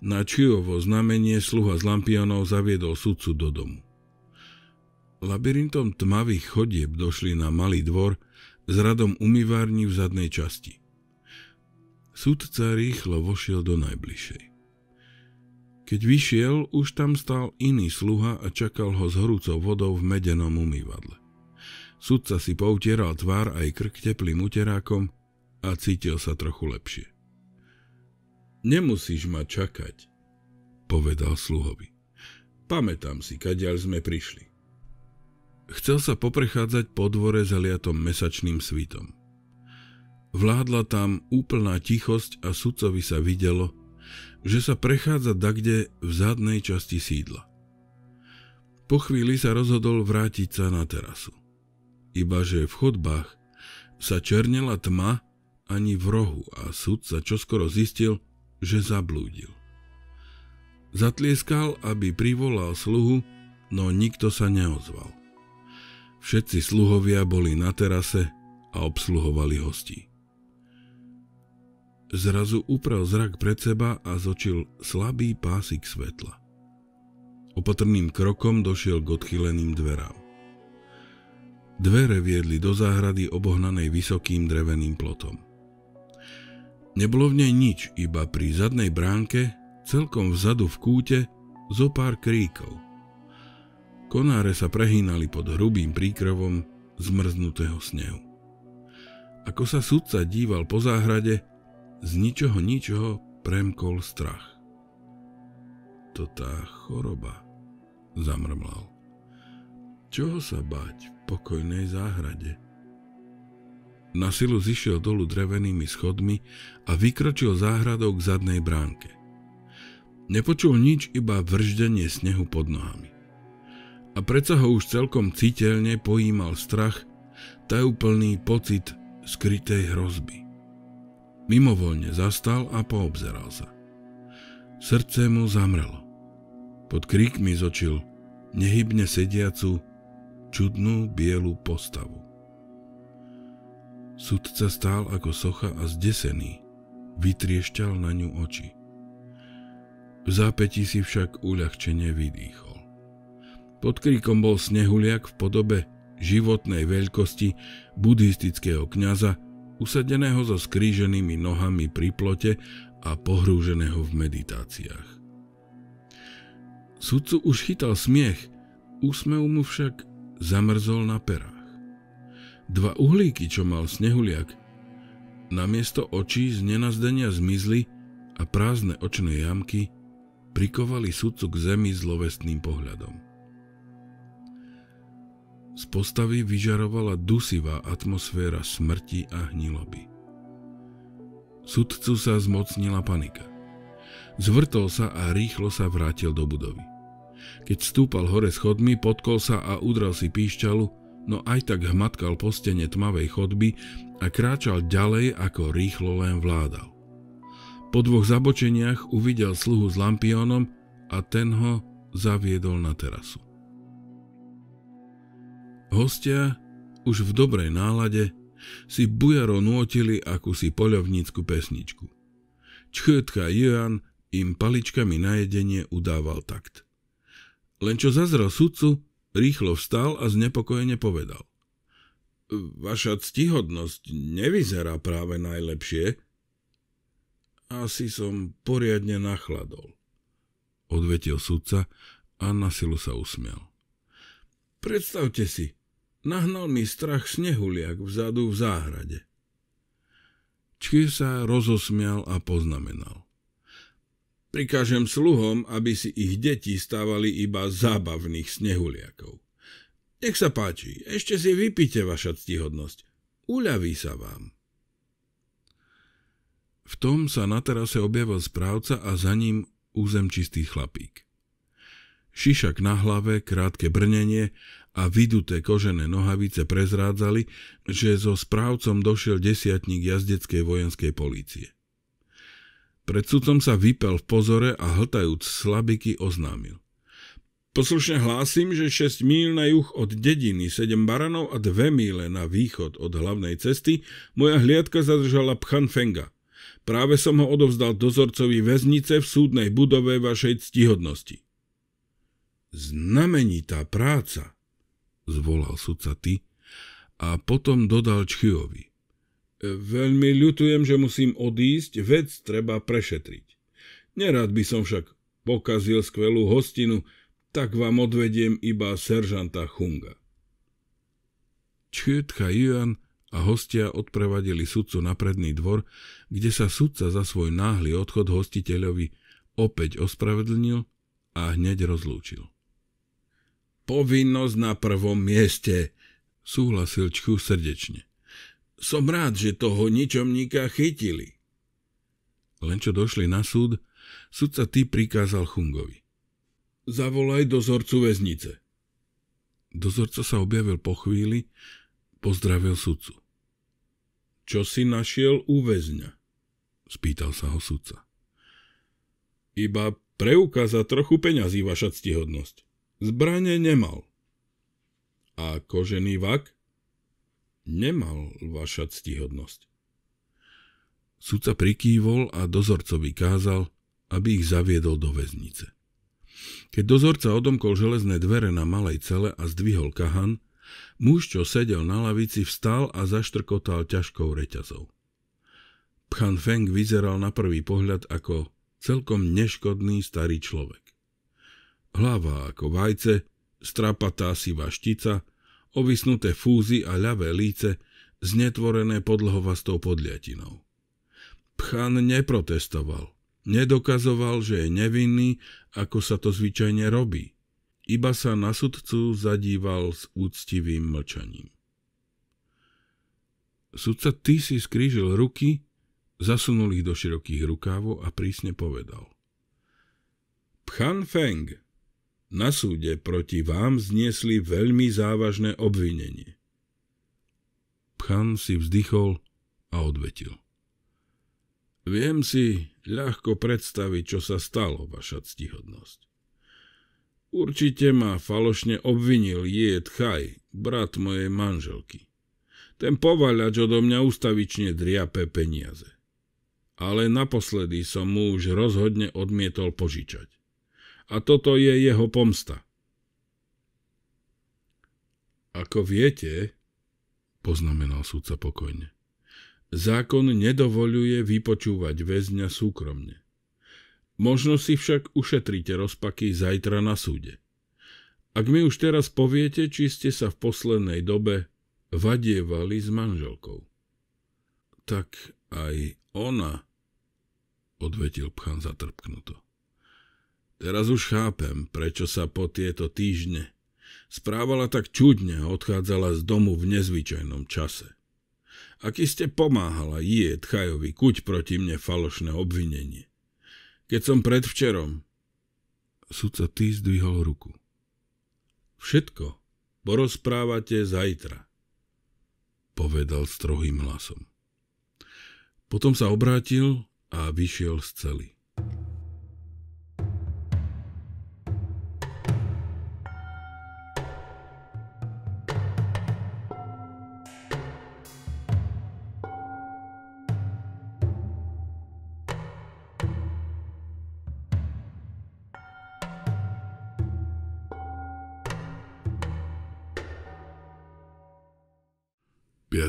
Na čiovo znamenie sluha z lampionov zaviedol sudcu do domu. Labyrintom tmavých chodieb došli na malý dvor s radom umývárni v zadnej časti. Sudca rýchlo vošiel do najbližšej. Keď vyšiel, už tam stál iný sluha a čakal ho s horúcou vodou v medenom umývadle. Sudca si poutieral tvár aj krk teplým uterákom a cítil sa trochu lepšie. Nemusíš ma čakať, povedal sluhovi. Pamätám si, kadiaľ sme prišli. Chcel sa poprechádzať po dvore zaliatom mesačným svitom. Vládla tam úplná tichosť a sudcovi sa videlo, že sa prechádza dakde v zadnej časti sídla. Po chvíli sa rozhodol vrátiť sa na terasu. Ibaže v chodbách sa černela tma ani v rohu a sud sa čoskoro zistil, že zablúdil. Zatlieskal, aby privolal sluhu, no nikto sa neozval. Všetci sluhovia boli na terase a obsluhovali hostí. Zrazu uprel zrak pred seba a zočil slabý pásik svetla. Opatrným krokom došiel k odchyleným dverám. Dvere viedli do záhrady obohnanej vysokým dreveným plotom. Nebolo v nej nič, iba pri zadnej bránke, celkom vzadu v kúte, zo pár kríkov – Konáre sa prehýnali pod hrubým príkrovom zmrznutého snehu. Ako sa sudca díval po záhrade, z ničoho ničoho premkol strach. To tá choroba, zamrmlal. Čoho sa báť v pokojnej záhrade? Na silu zišiel dolu drevenými schodmi a vykročil záhradou k zadnej bránke. Nepočul nič, iba vrždenie snehu pod nohami a predsa ho už celkom citeľne pojímal strach, tajúplný pocit skrytej hrozby. Mimovoľne zastal a poobzeral sa. Srdce mu zamrelo. Pod kríkmi zočil nehybne sediacu čudnú bielú. postavu. Sudca stál ako socha a zdesený, vytriešťal na ňu oči. V zápätí si však uľahčenie vydýchol. Pod kríkom bol snehuliak v podobe životnej veľkosti buddhistického kňaza, usadeného so skríženými nohami pri plote a pohrúženého v meditáciách. Sudcu už chytal smiech, úsmev mu však zamrzol na perách. Dva uhlíky, čo mal snehuliak, namiesto očí z nenazdenia zmizli a prázdne očné jamky prikovali sudcu k zemi zlovestným pohľadom. Z postavy vyžarovala dusivá atmosféra smrti a hniloby. Sudcu sa zmocnila panika. Zvrtol sa a rýchlo sa vrátil do budovy. Keď stúpal hore schodmi, potkol sa a udral si píšťalu, no aj tak hmatkal po stene tmavej chodby a kráčal ďalej, ako rýchlo len vládal. Po dvoch zabočeniach uvidel sluhu s lampiónom a ten ho zaviedol na terasu. Hostia, už v dobrej nálade, si bujaro nútili akúsi poľovnícku pesničku. Čchötka Jöan im paličkami na jedenie udával takt. Len čo zazrel sudcu, rýchlo vstal a znepokojene povedal. Vaša ctihodnosť nevyzerá práve najlepšie. Asi som poriadne nachladol, odvetil sudca a na silu sa usmial. Predstavte si, Nahnal mi strach snehuliak vzadu v záhrade. Čky sa rozosmial a poznamenal. Prikážem sluhom, aby si ich deti stávali iba zábavných snehuliakov. Nech sa páči, ešte si vypite vaša ctihodnosť. Uľaví sa vám. V tom sa na terase objavil správca a za ním územčistý chlapík. Šišak na hlave, krátke brnenie a vyduté kožené nohavice prezrádzali, že so správcom došiel desiatník jazdeckej vojenskej polície. Pred sudcom sa vypel v pozore a hltajúc slabiky oznámil. Poslušne hlásim, že 6 míl na juh od dediny, 7 baranov a 2 míle na východ od hlavnej cesty moja hliadka zadržala Pchan Fenga. Práve som ho odovzdal dozorcovi väznice v súdnej budove vašej ctihodnosti. Znamenitá práca, zvolal sudca ty a potom dodal Čchyovi. Veľmi ľutujem, že musím odísť, vec treba prešetriť. Nerád by som však pokazil skvelú hostinu, tak vám odvediem iba seržanta Chunga. Čchietka Juan a hostia odprevadili sudcu na predný dvor, kde sa sudca za svoj náhly odchod hostiteľovi opäť ospravedlnil a hneď rozlúčil povinnosť na prvom mieste, súhlasil Čchu srdečne. Som rád, že toho ničomníka chytili. Len čo došli na súd, sudca ty prikázal Chungovi. Zavolaj dozorcu väznice. Dozorca sa objavil po chvíli, pozdravil sudcu. Čo si našiel u väzňa? Spýtal sa ho sudca. Iba preukáza trochu peňazí, vaša ctihodnosť. Zbranie nemal. A kožený vak? Nemal, vaša ctihodnosť. Súca prikývol a dozorcovi kázal, aby ich zaviedol do väznice. Keď dozorca odomkol železné dvere na malej cele a zdvihol kahan, muž, čo sedel na lavici, vstal a zaštrkotal ťažkou reťazou. Pchan Feng vyzeral na prvý pohľad ako celkom neškodný starý človek. Hlava ako vajce, strapatá sivá štica, ovisnuté fúzy a ľavé líce, znetvorené podlhovastou podliatinou. Pchan neprotestoval, nedokazoval, že je nevinný, ako sa to zvyčajne robí. Iba sa na sudcu zadíval s úctivým mlčaním. Sudca ty si skrížil ruky, zasunul ich do širokých rukávov a prísne povedal. Pchan Feng, na súde proti vám zniesli veľmi závažné obvinenie. Pchan si vzdychol a odvetil. Viem si ľahko predstaviť, čo sa stalo, vaša ctihodnosť. Určite ma falošne obvinil Jed Chaj, brat mojej manželky. Ten povaľač odo mňa ustavične driape peniaze. Ale naposledy som mu už rozhodne odmietol požičať a toto je jeho pomsta. Ako viete, poznamenal sudca pokojne, zákon nedovoluje vypočúvať väzňa súkromne. Možno si však ušetríte rozpaky zajtra na súde. Ak mi už teraz poviete, či ste sa v poslednej dobe vadievali s manželkou. Tak aj ona, odvetil pchan zatrpknuto. Teraz už chápem, prečo sa po tieto týždne správala tak čudne a odchádzala z domu v nezvyčajnom čase. Aký ste pomáhala je Tchajovi kuť proti mne falošné obvinenie. Keď som predvčerom... Sudca tý zdvihol ruku. Všetko porozprávate zajtra, povedal strohým hlasom. Potom sa obrátil a vyšiel z cely.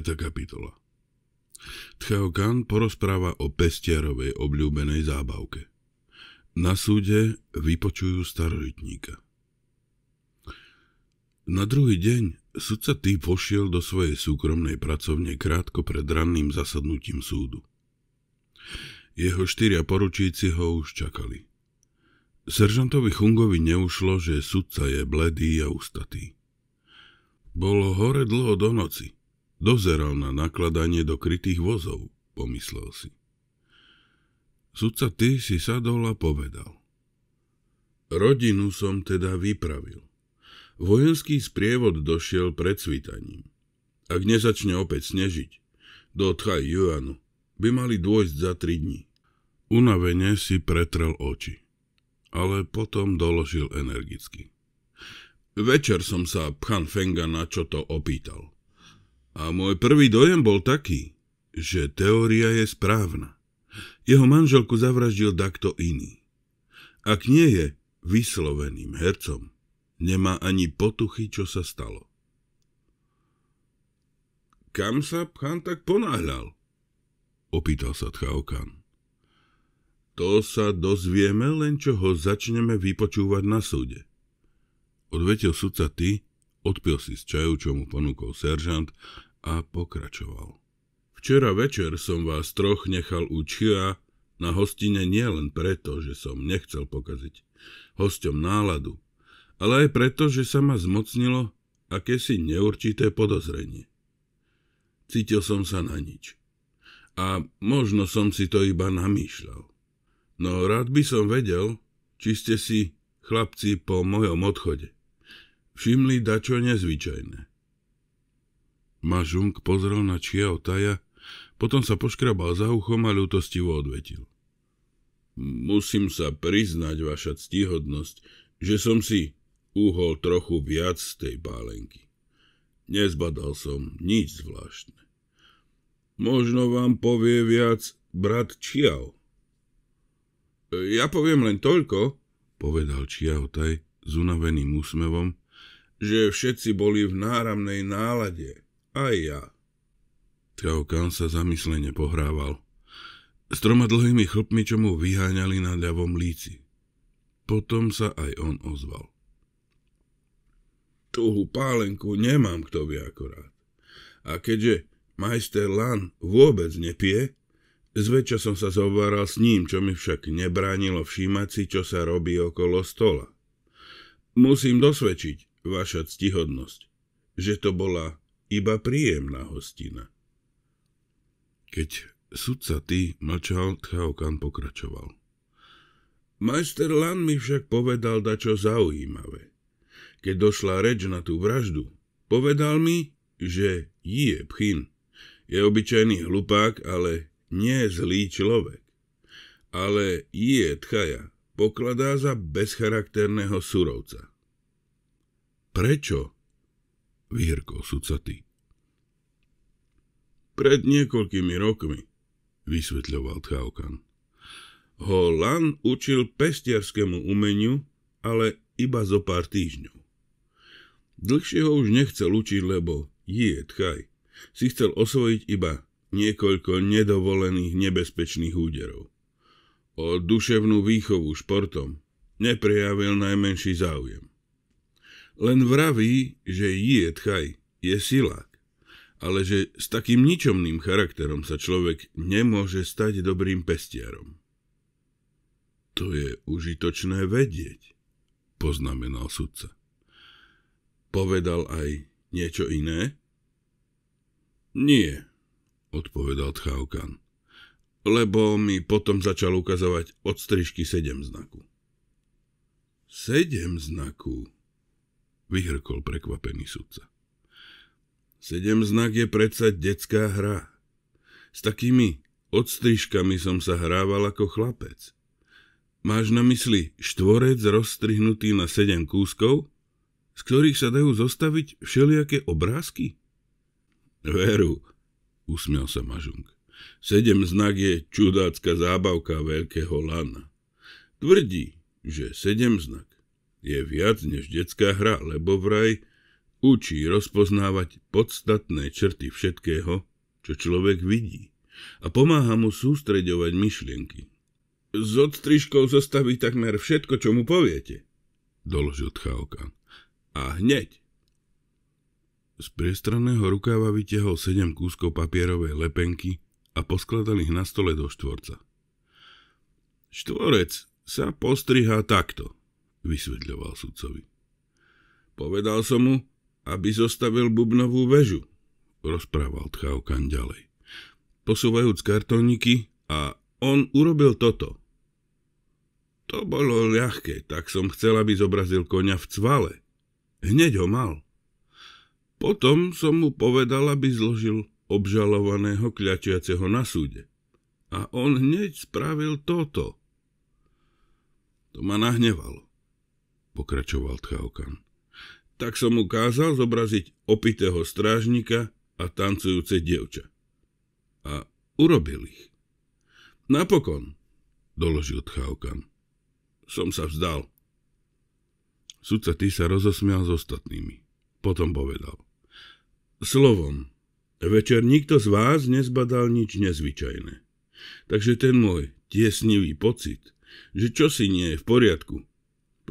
5. kapitola Kan porozpráva o pestiarovej obľúbenej zábavke. Na súde vypočujú starožitníka. Na druhý deň sudca Tý vošiel do svojej súkromnej pracovne krátko pred ranným zasadnutím súdu. Jeho štyria poručíci ho už čakali. Seržantovi Chungovi neušlo, že sudca je bledý a ustatý. Bolo hore dlho do noci – Dozeral na nakladanie do krytých vozov, pomyslel si. Sudca ty si sadol a povedal. Rodinu som teda vypravil. Vojenský sprievod došiel pred svítaním. Ak nezačne opäť snežiť, do Tchaj Juanu by mali dôjsť za tri dní. Unavene si pretrel oči, ale potom doložil energicky. Večer som sa Pchan Fenga na čo to opýtal. A môj prvý dojem bol taký, že teória je správna. Jeho manželku zavraždil takto iný. Ak nie je vysloveným hercom, nemá ani potuchy, čo sa stalo. Kam sa Pchan tak ponáhľal? Opýtal sa Tchaokan. To sa dozvieme, len čo ho začneme vypočúvať na súde. Odvetil sudca ty, Odpil si z čaju, čo mu ponúkol seržant a pokračoval. Včera večer som vás troch nechal u Chia na hostine nielen preto, že som nechcel pokaziť hosťom náladu, ale aj preto, že sa ma zmocnilo akési neurčité podozrenie. Cítil som sa na nič. A možno som si to iba namýšľal. No rád by som vedel, či ste si, chlapci, po mojom odchode všimli dačo nezvyčajné. Mažung pozrel na Čiao Taja, potom sa poškrabal za uchom a ľútostivo odvetil. Musím sa priznať, vaša ctihodnosť, že som si uhol trochu viac z tej pálenky. Nezbadal som nič zvláštne. Možno vám povie viac brat Čiao. Ja poviem len toľko, povedal Čiao Taj s unaveným úsmevom, že všetci boli v náramnej nálade, aj ja. Kaukan sa zamyslene pohrával. S troma dlhými chlpmi, čo mu vyháňali na ľavom líci. Potom sa aj on ozval. Tuhú pálenku nemám kto vie akorát. A keďže majster Lan vôbec nepije, zväčša som sa zováral s ním, čo mi však nebránilo všímať si, čo sa robí okolo stola. Musím dosvedčiť, vaša ctihodnosť, že to bola iba príjemná hostina. Keď sudca ty mlčal, Tchaokan pokračoval. Majster Lan mi však povedal dačo zaujímavé. Keď došla reč na tú vraždu, povedal mi, že je pchyn. Je obyčajný hlupák, ale nie zlý človek. Ale je tchaja pokladá za bezcharakterného surovca. Prečo? Vyhrkol sudca Pred niekoľkými rokmi, vysvetľoval Tchaukan. Ho Lan učil pestiarskému umeniu, ale iba zo pár týždňov. Dlhšie ho už nechcel učiť, lebo je tchaj. Si chcel osvojiť iba niekoľko nedovolených nebezpečných úderov. O duševnú výchovu športom neprejavil najmenší záujem. Len vraví, že je tchaj, je silák, ale že s takým ničomným charakterom sa človek nemôže stať dobrým pestiarom. To je užitočné vedieť, poznamenal sudca. Povedal aj niečo iné? Nie, odpovedal Tchaukan, lebo mi potom začal ukazovať odstrižky sedem znaku. Sedem znaku, vyhrkol prekvapený sudca. Sedem znak je predsa detská hra. S takými odstrižkami som sa hrával ako chlapec. Máš na mysli štvorec rozstrihnutý na sedem kúskov, z ktorých sa dajú zostaviť všelijaké obrázky? Veru, usmiel sa Mažung. Sedem znak je čudácka zábavka veľkého lana. Tvrdí, že sedem znak je viac než detská hra, lebo vraj učí rozpoznávať podstatné črty všetkého, čo človek vidí a pomáha mu sústreďovať myšlienky. S odstrižkou zostaví takmer všetko, čo mu poviete, doložil Tchaokan. A hneď. Z priestranného rukáva vytiahol sedem kúskov papierovej lepenky a poskladal ich na stole do štvorca. Štvorec sa postrihá takto, vysvetľoval sudcovi. Povedal som mu, aby zostavil bubnovú väžu, rozprával Tchaukan ďalej, posúvajúc kartóniky a on urobil toto. To bolo ľahké, tak som chcel, aby zobrazil konia v cvale. Hneď ho mal. Potom som mu povedal, aby zložil obžalovaného kľačiaceho na súde. A on hneď spravil toto. To ma nahnevalo pokračoval Tchaukan. Tak som ukázal zobraziť opitého strážnika a tancujúce dievča. A urobil ich. Napokon, doložil Tchaukan. Som sa vzdal. Sudca ty sa rozosmial s ostatnými. Potom povedal. Slovom, večer nikto z vás nezbadal nič nezvyčajné. Takže ten môj tiesnivý pocit, že čo si nie je v poriadku,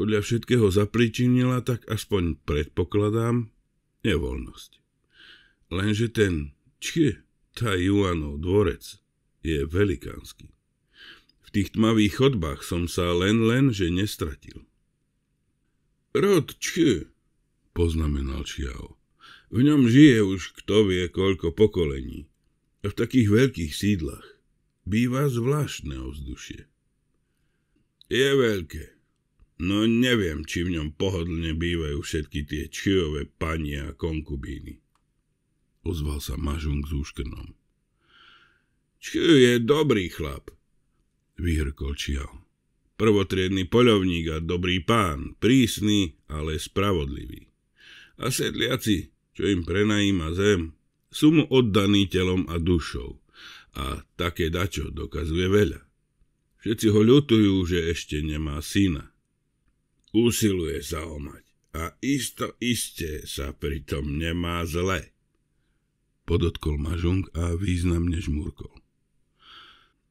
podľa všetkého zapričinila, tak aspoň predpokladám, nevoľnosť. Lenže ten Čie Juanov dvorec je velikánsky. V tých tmavých chodbách som sa len len, že nestratil. Rod Čie, poznamenal Čiao. V ňom žije už kto vie koľko pokolení. a V takých veľkých sídlach. Býva zvláštne ovzdušie. Je veľké, No neviem, či v ňom pohodlne bývajú všetky tie čiové panie a konkubíny. Ozval sa Mažung s úškrnom. Čiu je dobrý chlap, vyhrkol Čiao. Prvotriedný poľovník a dobrý pán, prísny, ale spravodlivý. A sedliaci, čo im prenajíma zem, sú mu oddaní telom a dušou. A také dačo dokazuje veľa. Všetci ho ľutujú, že ešte nemá syna Usiluje sa o mať a isto iste sa pritom nemá zle. Podotkol Mažung a významne žmurkol.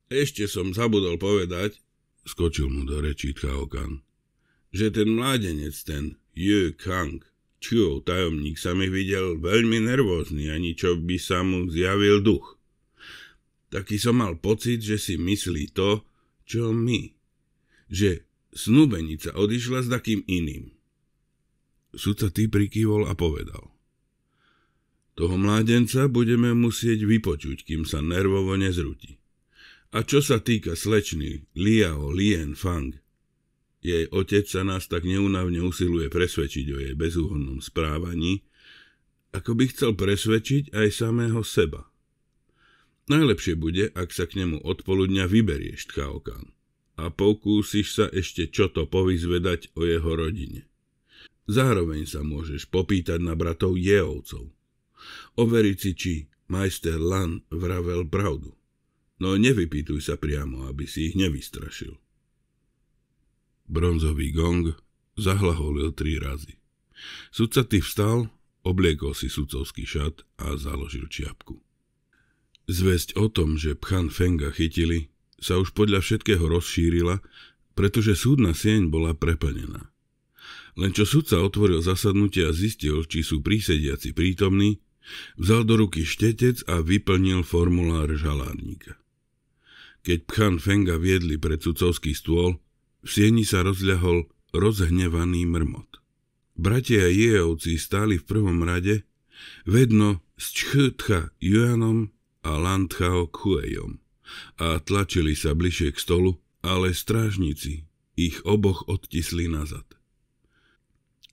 Ešte som zabudol povedať, skočil mu do rečí Kang, že ten mládenec, ten Yu Kang, Čiov tajomník sa mi videl veľmi nervózny, ani čo by sa mu zjavil duch. Taký som mal pocit, že si myslí to, čo my. Že Snúbenica odišla s takým iným. Sudca ty prikývol a povedal. Toho mládenca budeme musieť vypočuť, kým sa nervovo nezrúti. A čo sa týka slečny Liao Lien Fang, jej otec sa nás tak neunavne usiluje presvedčiť o jej bezúhonnom správaní, ako by chcel presvedčiť aj samého seba. Najlepšie bude, ak sa k nemu odpoludňa vyberieš, Tchaokan a pokúsiš sa ešte čo to povyzvedať o jeho rodine. Zároveň sa môžeš popýtať na bratov Jeovcov. Overiť si, či majster Lan vravel pravdu. No nevypýtuj sa priamo, aby si ich nevystrašil. Bronzový gong zahlaholil tri razy. Sudca ty vstal, obliekol si sudcovský šat a založil čiapku. Zväzť o tom, že Pchan Fenga chytili, sa už podľa všetkého rozšírila, pretože súdna sieň bola preplnená. Len čo sudca otvoril zasadnutie a zistil, či sú prísediaci prítomní, vzal do ruky štetec a vyplnil formulár žalárnika. Keď Pchan Fenga viedli pred sudcovský stôl, v sieni sa rozľahol rozhnevaný mrmot. Bratia jejovci stáli v prvom rade, vedno s Čchtcha Juanom a Landchao Kuejom a tlačili sa bližšie k stolu, ale strážnici ich oboch odtisli nazad.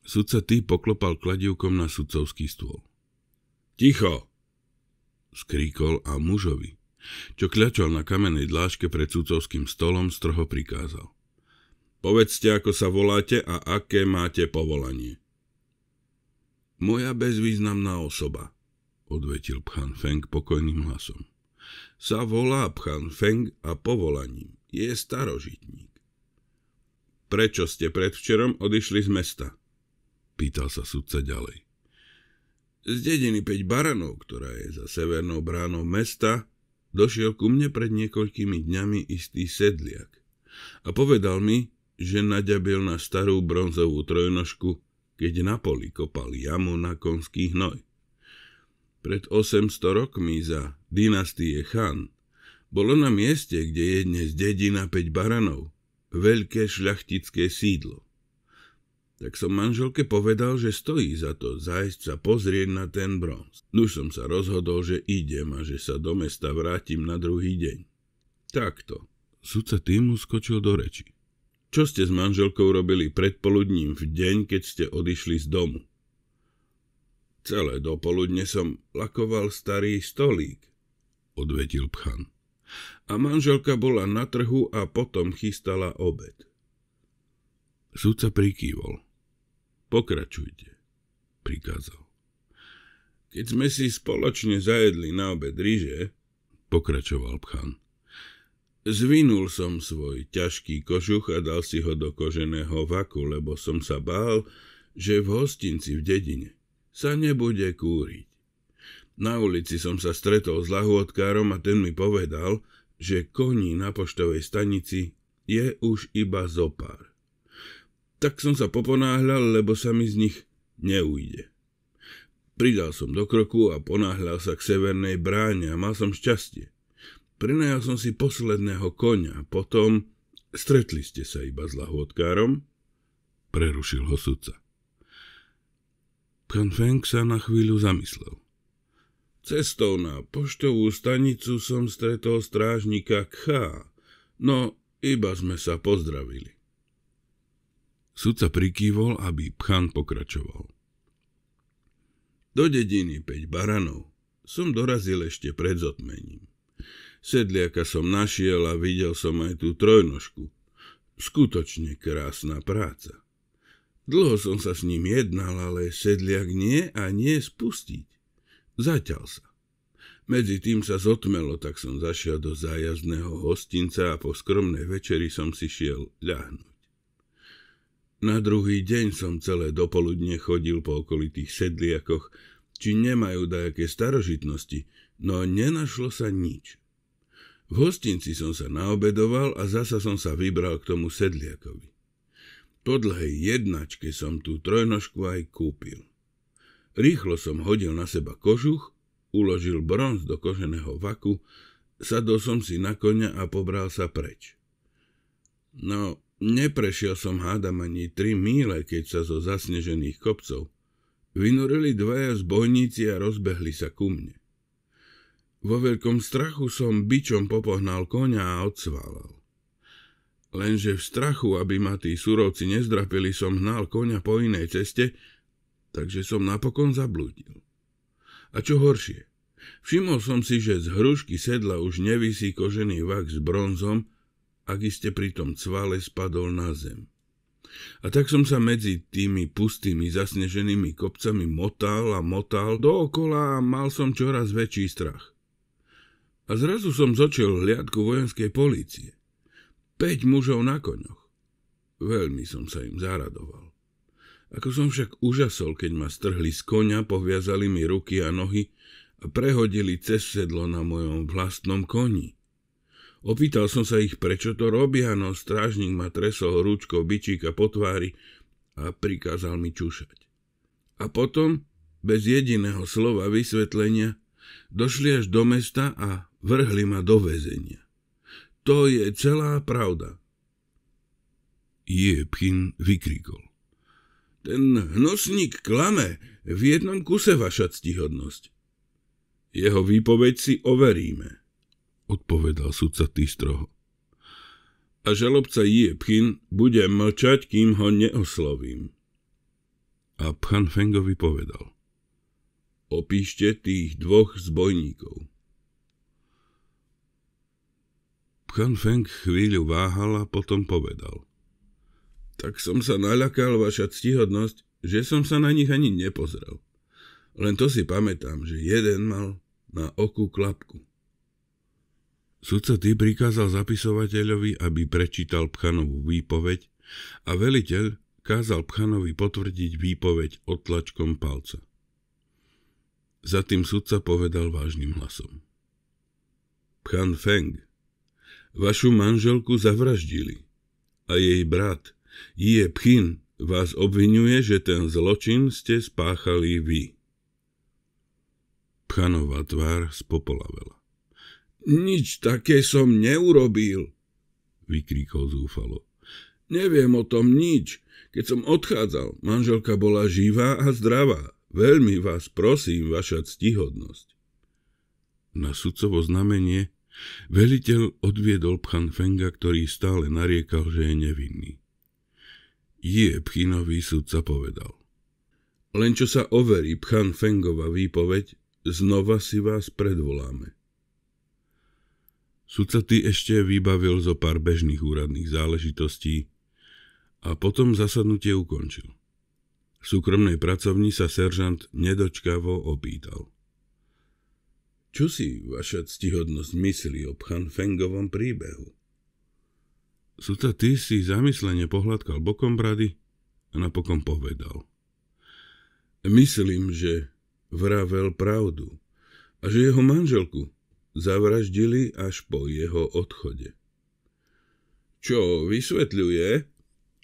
Sudca tý poklopal kladivkom na sudcovský stôl. Ticho! skríkol a mužovi, čo kľačal na kamenej dláške pred sudcovským stolom, stroho prikázal. Povedzte, ako sa voláte a aké máte povolanie. Moja bezvýznamná osoba, odvetil Pchan Feng pokojným hlasom sa volá Pchan Feng a povolaním je starožitník. Prečo ste predvčerom odišli z mesta? Pýtal sa sudca ďalej. Z dediny 5 baranov, ktorá je za severnou bránou mesta, došiel ku mne pred niekoľkými dňami istý sedliak a povedal mi, že naďabil na starú bronzovú trojnožku, keď na poli kopal jamu na konský hnoj. Pred 800 rokmi za dynastie Chan, bolo na mieste, kde je dnes dedina 5 baranov, veľké šľachtické sídlo. Tak som manželke povedal, že stojí za to zájsť sa pozrieť na ten bronz. Nuž som sa rozhodol, že idem a že sa do mesta vrátim na druhý deň. Takto. Sudca týmu skočil do reči. Čo ste s manželkou robili predpoludním v deň, keď ste odišli z domu? Celé dopoludne som lakoval starý stolík, odvetil Pchan. A manželka bola na trhu a potom chystala obed. Súdca prikývol. Pokračujte, prikázal. Keď sme si spoločne zajedli na obed ryže, pokračoval Pchan, zvinul som svoj ťažký kožuch a dal si ho do koženého vaku, lebo som sa bál, že v hostinci v dedine sa nebude kúriť. Na ulici som sa stretol s lahôdkárom a ten mi povedal, že koní na poštovej stanici je už iba zopár. Tak som sa poponáhľal, lebo sa mi z nich neujde. Pridal som do kroku a ponáhľal sa k severnej bráne a mal som šťastie. Prinajal som si posledného konia, potom stretli ste sa iba s lahôdkárom, prerušil ho sudca. Pán Feng sa na chvíľu zamyslel. Cestou na poštovú stanicu som stretol strážnika K. No, iba sme sa pozdravili. Sudca prikývol, aby Pchan pokračoval. Do dediny 5 baranov som dorazil ešte pred zotmením. Sedliaka som našiel a videl som aj tú trojnožku. Skutočne krásna práca. Dlho som sa s ním jednal, ale sedliak nie a nie spustiť. Zatiaľ sa. Medzi tým sa zotmelo, tak som zašiel do zájazdného hostinca a po skromnej večeri som si šiel ľahnuť. Na druhý deň som celé dopoludne chodil po okolitých sedliakoch, či nemajú dajaké starožitnosti, no nenašlo sa nič. V hostinci som sa naobedoval a zasa som sa vybral k tomu sedliakovi. Po dlhej jednačke som tú trojnožku aj kúpil – Rýchlo som hodil na seba kožuch, uložil bronz do koženého vaku, sadol som si na konia a pobral sa preč. No, neprešiel som hádam ani tri míle, keď sa zo zasnežených kopcov vynorili dvaja zbojníci a rozbehli sa ku mne. Vo veľkom strachu som bičom popohnal konia a odsválal. Lenže v strachu, aby ma tí surovci nezdrapili, som hnal konia po inej ceste, takže som napokon zablúdil. A čo horšie, všimol som si, že z hrušky sedla už nevisí kožený vak s bronzom, ak iste pri tom cvale spadol na zem. A tak som sa medzi tými pustými zasneženými kopcami motal a motal dookola a mal som čoraz väčší strach. A zrazu som zočil hliadku vojenskej policie, Peť mužov na koňoch. Veľmi som sa im zaradoval. Ako som však úžasol, keď ma strhli z konia, poviazali mi ruky a nohy a prehodili cez sedlo na mojom vlastnom koni. Opýtal som sa ich, prečo to robia, no strážnik ma tresol rúčkou bičíka po tvári a prikázal mi čúšať. A potom, bez jediného slova vysvetlenia, došli až do mesta a vrhli ma do väzenia. To je celá pravda. Jepchin vykrikol. Ten hnusník klame v jednom kuse vaša ctihodnosť. Jeho výpoveď si overíme, odpovedal sudca Tistroho. A žalobca Jiepchin bude mlčať, kým ho neoslovím. A Pchan Fengovi povedal. Opíšte tých dvoch zbojníkov. Pchan Feng chvíľu váhal a potom povedal tak som sa naľakal, vaša ctihodnosť, že som sa na nich ani nepozrel. Len to si pamätám, že jeden mal na oku klapku. Sudca ty prikázal zapisovateľovi, aby prečítal Pchanovú výpoveď a veliteľ kázal Pchanovi potvrdiť výpoveď odtlačkom palca. Za tým sudca povedal vážnym hlasom. Pchan Feng, vašu manželku zavraždili a jej brat je Pchin vás obvinuje, že ten zločin ste spáchali vy. Pchanová tvár spopolavela. Nič také som neurobil, vykríkol zúfalo. Neviem o tom nič. Keď som odchádzal, manželka bola živá a zdravá. Veľmi vás prosím, vaša ctihodnosť. Na sudcovo znamenie veliteľ odviedol Pchan Fenga, ktorý stále nariekal, že je nevinný. Je Pchinový sudca povedal. Len čo sa overí Pchan Fengova výpoveď, znova si vás predvoláme. Sudca ty ešte vybavil zo pár bežných úradných záležitostí a potom zasadnutie ukončil. V súkromnej pracovni sa seržant nedočkavo opýtal. Čo si vaša ctihodnosť myslí o Pchan Fengovom príbehu? Sudca ty si zamyslenie pohľadkal bokom brady a napokon povedal. Myslím, že vravel pravdu a že jeho manželku zavraždili až po jeho odchode. Čo vysvetľuje,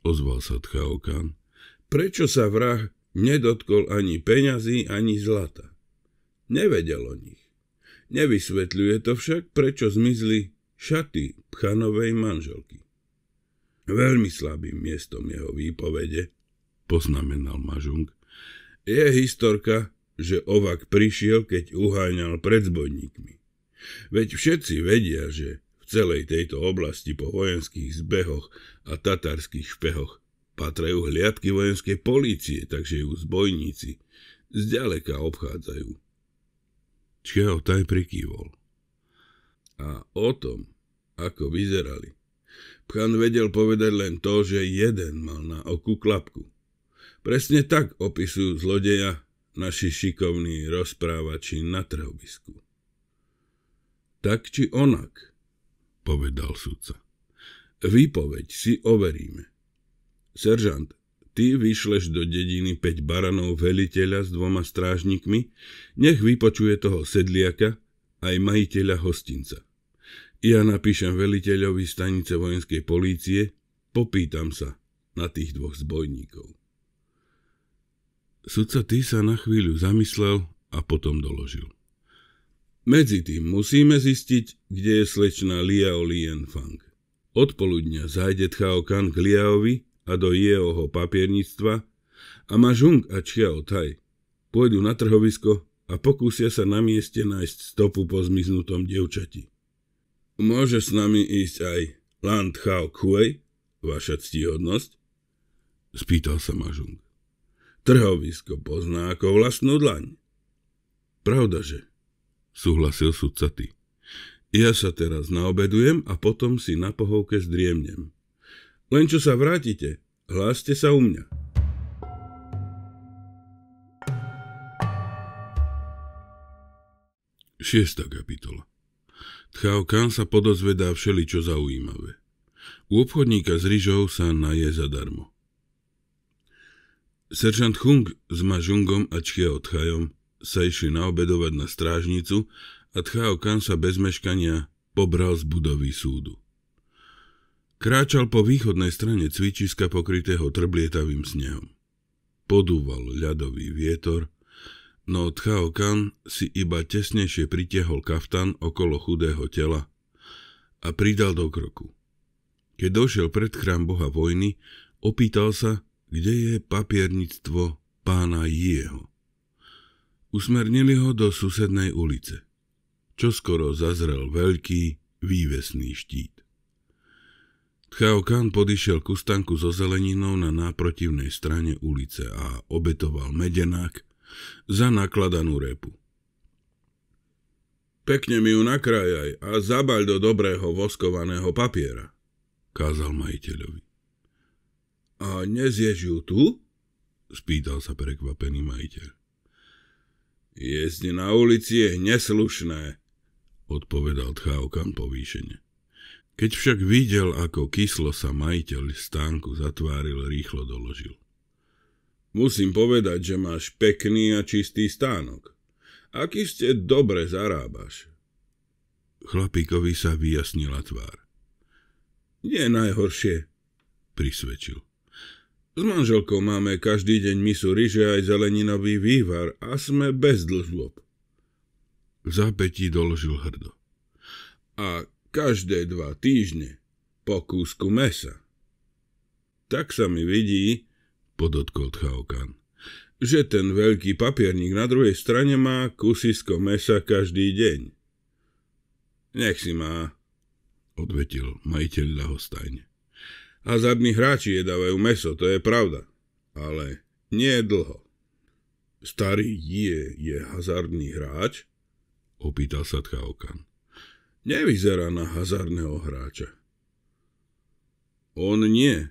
ozval sa Tchaokan, prečo sa vrah nedotkol ani peňazí, ani zlata. Nevedel o nich. Nevysvetľuje to však, prečo zmizli šaty Pchanovej manželky. Veľmi slabým miestom jeho výpovede, poznamenal Mažung, je historka, že ovak prišiel, keď uháňal pred zbojníkmi. Veď všetci vedia, že v celej tejto oblasti po vojenských zbehoch a tatarských špehoch patrajú hliadky vojenskej polície, takže ju zbojníci zďaleka obchádzajú. Čiao taj prikývol. A o tom, ako vyzerali, Pchan vedel povedať len to, že jeden mal na oku klapku. Presne tak opisujú zlodeja naši šikovní rozprávači na trhovisku. Tak či onak, povedal sudca. Výpoveď si overíme. Seržant, ty vyšleš do dediny 5 baranov veliteľa s dvoma strážnikmi, nech vypočuje toho sedliaka aj majiteľa hostinca. Ja napíšem veliteľovi stanice vojenskej polície, popýtam sa na tých dvoch zbojníkov. Sudca ty sa na chvíľu zamyslel a potom doložil. Medzi tým musíme zistiť, kde je slečná Liao Lienfang. Odpoludňa zajde Tchao Kan k Liaovi a do jeho papierníctva a Mažung a Chiao Tai pôjdu na trhovisko a pokúsia sa na mieste nájsť stopu po zmiznutom devčati. Môže s nami ísť aj Landchao Kuei, vaša ctihodnosť? Spýtal sa Mažung. Trhovisko pozná ako vlastnú dlaň. Pravdaže, súhlasil sudca ty. Ja sa teraz naobedujem a potom si na pohovke zdriemnem. Len čo sa vrátite, hláste sa u mňa. Šiesta kapitola Tchávka sa podozvedá čo zaujímavé. U obchodníka s rýžou sa naje zadarmo. Seržant Hung s Mažungom a Čchio Tchajom sa išli naobedovať na strážnicu a Tchao Kan sa bez meškania pobral z budovy súdu. Kráčal po východnej strane cvičiska pokrytého trblietavým snehom. Podúval ľadový vietor, no Tchao Kan si iba tesnejšie pritiehol kaftan okolo chudého tela a pridal do kroku. Keď došiel pred chrám boha vojny, opýtal sa, kde je papierníctvo pána Jieho. Usmernili ho do susednej ulice. Čo skoro zazrel veľký, vývesný štít. Tchao Kan podišiel ku stanku so zeleninou na náprotivnej strane ulice a obetoval medenák, za nakladanú repu. Pekne mi ju nakrájaj a zabal do dobrého voskovaného papiera, kázal majiteľovi. A nezieš ju tu? spýtal sa prekvapený majiteľ. Jesť na ulici je neslušné, odpovedal Tchaukan povýšene. Keď však videl, ako kyslo sa majiteľ stánku zatváril, rýchlo doložil. Musím povedať, že máš pekný a čistý stánok. Aký ste dobre zarábaš. Chlapíkovi sa vyjasnila tvár. Nie najhoršie, prisvedčil. S manželkou máme každý deň misu ryže aj zeleninový vývar a sme bez dlžôb. Zapetí doložil hrdo. A každé dva týždne po kúsku mesa. Tak sa mi vidí, podotkol Tchaokan. Že ten veľký papierník na druhej strane má kusisko mesa každý deň. Nech si má, odvetil majiteľ ľahostajne. Hazardní hráči jedávajú meso, to je pravda. Ale nie dlho. Starý je, je hazardný hráč? Opýtal sa Tchaokan. Nevyzerá na hazardného hráča. On nie,